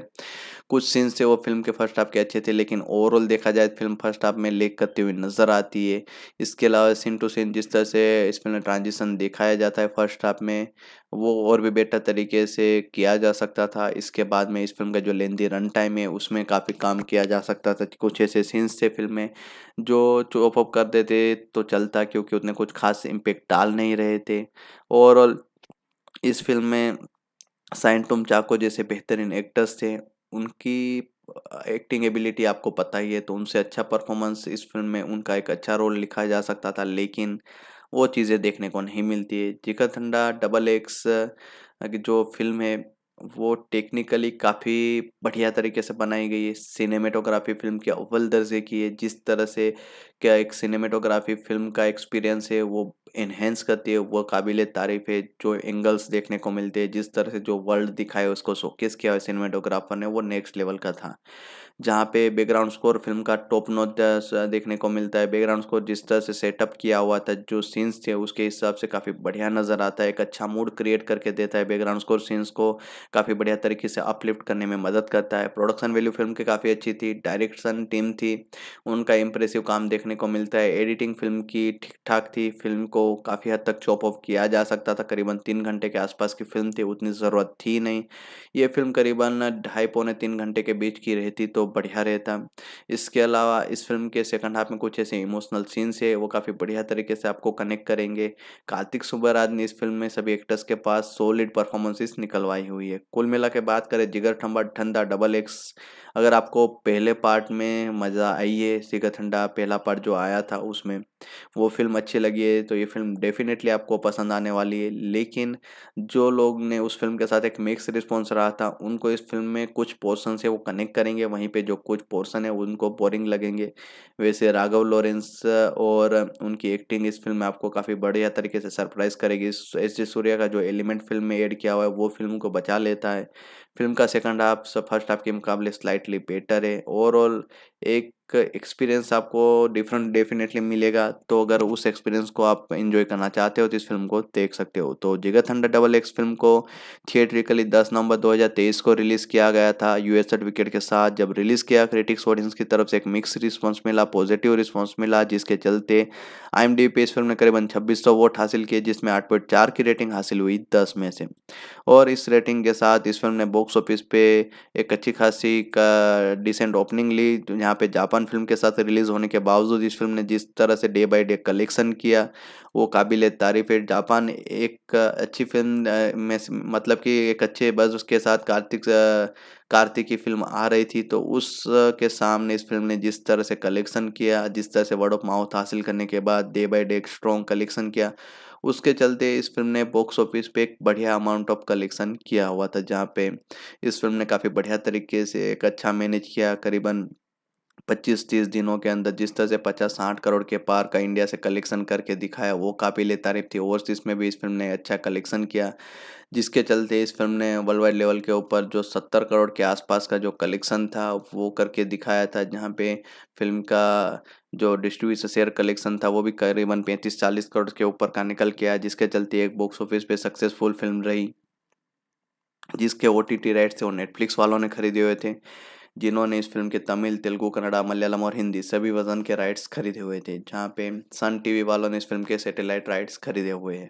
कुछ सीन्स से वो फिल्म के फर्स्ट हाफ के अच्छे थे लेकिन ओवरऑल देखा जाए फिल्म फर्स्ट हाफ में लेक करती हुई नज़र आती है इसके अलावा सीन टू सीन जिस तरह से इस फिल्म में ट्रांजिशन दिखाया जाता है फर्स्ट हाफ में वो और भी बेटर तरीके से किया जा सकता था इसके बाद में इस फिल्म का जो लेंदी रन टाइम है उसमें काफ़ी काम किया जा सकता था कुछ ऐसे सीन्स थे फिल्म में जो चॉप अप कर देते तो चलता क्योंकि उतने कुछ खास इम्पेक्ट डाल नहीं रहे थे ओवरऑल इस फिल्म में साइन टुम चाको जैसे बेहतरीन एक्टर्स थे उनकी एक्टिंग एबिलिटी आपको पता ही है तो उनसे अच्छा परफॉर्मेंस इस फिल्म में उनका एक अच्छा रोल लिखा जा सकता था लेकिन वो चीज़ें देखने को नहीं मिलती है जिकर ठंडा डबल एक्स की जो फिल्म है वो टेक्निकली काफ़ी बढ़िया तरीके से बनाई गई है सिनेमेटोग्राफी फिल्म के अव्वल दर्जे की है जिस तरह से क्या एक सिनेमेटोग्राफी फिल्म का एक्सपीरियंस है वो इन्हेंस करती है वो काबिल तारीफ़ है जो एंगल्स देखने को मिलते हैं जिस तरह से जो वर्ल्ड दिखाए उसको शोकेस किया है सिनेमेटोग्राफर ने वो नेक्स्ट लेवल का था जहाँ पे बैकग्राउंड स्कोर फिल्म का टॉप नोट देखने को मिलता है बैकग्राउंड स्कोर जिस तरह से सेटअप किया हुआ था जो सीन्स थे उसके हिसाब से काफ़ी बढ़िया नज़र आता है एक अच्छा मूड क्रिएट करके देता है बैकग्राउंड स्कोर सीन्स को काफ़ी बढ़िया तरीके से अपलिफ्ट करने में मदद करता है प्रोडक्शन वैल्यू फिल्म की काफ़ी अच्छी थी डायरेक्शन टीम थी उनका इंप्रेसिव काम देखने को मिलता है एडिटिंग फिल्म की ठीक ठाक थी फिल्म को काफ़ी हद तक चॉप ऑफ किया जा सकता था करीबन तीन घंटे के आसपास की फिल्म थी उतनी ज़रूरत थी नहीं ये फिल्म करीबन ढाई पौने तीन घंटे के बीच की रहती तो बढ़िया रहता है इसके अलावा इस फिल्म के सेकंड हाफ में कुछ ऐसे इमोशनल सीन्स है वो काफ़ी बढ़िया तरीके से आपको कनेक्ट करेंगे कार्तिक सुब्बाराज ने इस फिल्म में सभी एक्टर्स के पास सोलिड परफॉर्मेंसेस निकलवाई हुई है कुल मिला के बात करें जिगर ठंबा ठंडा डबल एक्स अगर आपको पहले पार्ट में मज़ा आई है सिका ठंडा पहला पार्ट जो आया था उसमें वो फिल्म अच्छी लगी है तो ये फिल्म डेफिनेटली आपको पसंद आने वाली है लेकिन जो लोग ने उस फिल्म के साथ एक मिक्स रिस्पॉन्स रहा था उनको इस फिल्म में कुछ पोर्सन से वो कनेक्ट करेंगे वहीं पर जो कुछ पोर्सन है उनको बोरिंग लगेंगे वैसे राघव लॉरेंस और उनकी एक्टिंग इस फिल्म में आपको काफ़ी बढ़िया तरीके से सरप्राइज़ करेगी एस जे सूर्या का जो एलिमेंट फिल्म में एड किया हुआ है वो फिल्म को बचा लेता है फिल्म का सेकंड हाफ फर्स्ट हाफ के मुकाबले स्लाइटली बेटर है ओवरऑल एक एक्सपीरियंस आपको डिफरेंट डेफिनेटली मिलेगा तो अगर उस एक्सपीरियंस को आप इन्जॉय करना चाहते हो तो इस फिल्म को देख सकते हो तो Jigarthanda double X film को थिएट्रिकली 10 नवंबर 2023 को रिलीज़ किया गया था यूएस सर्टिफिकेट के साथ जब रिलीज़ किया क्रिटिक्स ऑडियंस की तरफ से एक मिक्स रिस्पॉन्स मिला पॉजिटिव रिस्पॉन्स मिला जिसके चलते आई पे इस फिल्म ने करीबन छब्बीस वोट हासिल किए जिसमें आठ की रेटिंग हासिल हुई दस में से और इस रेटिंग के साथ इस फिल्म ने बॉक्स ऑफिस पे एक अच्छी खासी का डिसेंट ओपनिंग ली यहाँ पे जापान खान फिल्म के साथ रिलीज़ होने के बावजूद इस फिल्म ने जिस तरह से डे बाई डे कलेक्शन किया वो काबिल तारीफ है जापान एक अच्छी फिल्म में मतलब कि एक अच्छे बस उसके साथ कार्तिक कार्तिक की फिल्म आ रही थी तो उस के सामने इस फिल्म ने जिस तरह से कलेक्शन किया जिस तरह से वर्ड ऑफ माउथ हासिल करने के बाद डे बाई डे एक स्ट्रॉन्ग कलेक्शन किया उसके चलते इस फिल्म ने बॉक्स ऑफिस पे एक बढ़िया अमाउंट ऑफ कलेक्शन किया हुआ था जहाँ पे इस फिल्म ने काफ़ी बढ़िया तरीके से एक अच्छा मैनेज किया करीबन पच्चीस तीस दिनों के अंदर जिस तरह से पचास साठ करोड़ के पार का इंडिया से कलेक्शन करके दिखाया वो काफ़ी ले तारीफ थी ओवरसीज़ में भी इस फिल्म ने अच्छा कलेक्शन किया जिसके चलते इस फिल्म ने वर्ल्ड वाइड लेवल के ऊपर जो सत्तर करोड़ के आसपास का जो कलेक्शन था वो करके दिखाया था जहाँ पे फिल्म का जो डिस्ट्रीब्यूशन शेयर कलेक्शन था वो भी करीबन पैंतीस चालीस करोड़ के ऊपर का निकल के आया जिसके चलते एक बॉक्स ऑफिस पे सक्सेसफुल फिल्म रही जिसके ओ टी टी राइट्स थे वो नेटफ्लिक्स वालों ने खरीदे हुए थे जिन्होंने इस फिल्म के तमिल तेलुगु कन्नड़ा मलयालम और हिंदी सभी वजन के राइट्स खरीदे हुए थे जहाँ पे सन टीवी वालों ने इस फिल्म के सैटेलाइट राइट्स खरीदे हुए हैं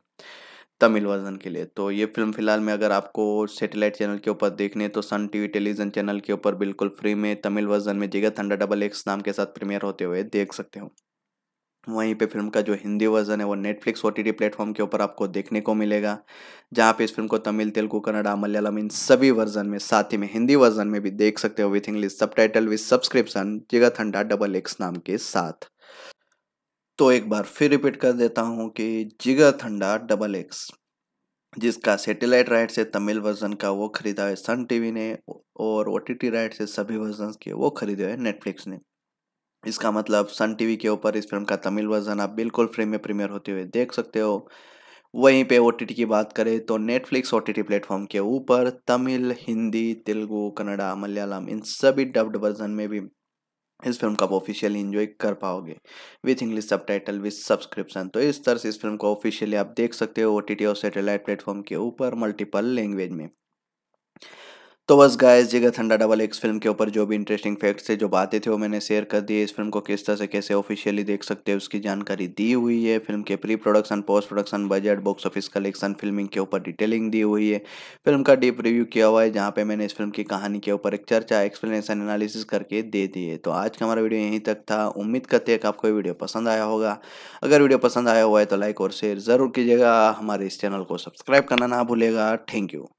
तमिल वर्जन के लिए तो ये फिल्म फिलहाल में अगर आपको सैटेलाइट चैनल के ऊपर देखने तो सन टीवी टेलीविजन चैनल के ऊपर बिल्कुल फ्री में तमिल वर्जन में जिगत हंडा डबल एक्स नाम के साथ प्रीमियर होते हुए देख सकते हो वहीं पे फिल्म का जो हिंदी वर्जन है वो नेटफ्लिक्स ओ टी प्लेटफॉर्म के ऊपर आपको देखने को मिलेगा जहाँ पे इस फिल्म को तमिल तेलुगु कन्नडा मलयालम इन सभी वर्जन में साथ ही में हिंदी वर्जन में भी देख सकते हो with English subtitle with subscription Jigarthanda double X नाम के साथ तो एक बार फिर रिपीट कर देता हूँ कि जिगा थंडा डबल एक्स जिसका सैटेलाइट राइट से तमिल वर्जन का वो खरीदा है सन टीवी ने और ओ टी राइट से सभी वर्जन के वो खरीदे हैं नेटफ्लिक्स ने इसका मतलब सन टीवी के ऊपर इस फिल्म का तमिल वर्जन आप बिल्कुल फ्री में प्रीमियर होते हुए देख सकते हो वहीं पे ओ की बात करें तो नेटफ्लिक्स ओ टी प्लेटफॉर्म के ऊपर तमिल हिंदी तेलुगु कन्नडा मलयालम इन सभी डब्ड वर्जन में भी इस फिल्म का आप ऑफिशियली इन्जॉय कर पाओगे with English subtitle with subscription तो इस तरह से इस फिल्म को ऑफिशियली आप देख सकते हो ओ टी टी और सेटेलाइट प्लेटफॉर्म के ऊपर मल्टीपल लैंग्वेज में तो बस गाइस जगह थंडा डबल एक्स फिल्म के ऊपर जो भी इंटरेस्टिंग फैक्ट्स थे जो बातें थे वो मैंने शेयर कर दी इस फिल्म को किस तरह से कैसे ऑफिशियली देख सकते हैं उसकी जानकारी दी हुई है फिल्म के pre production post production budget box office collection filming के ऊपर डिटेलिंग दी हुई है फिल्म का डीप रिव्यू किया हुआ है जहाँ पर मैंने इस फिल्म की कहानी के ऊपर एक चर्चा एक्सप्लेनेशन एनालिसिस करके दे दिए तो आज का हमारा वीडियो यहीं तक था उम्मीद करते हैं कि आपको वीडियो पसंद आया होगा अगर वीडियो पसंद आया हुआ है तो लाइक और शेयर ज़रूर कीजिएगा हमारे इस चैनल को सब्सक्राइब करना ना भूलेगा थैंक यू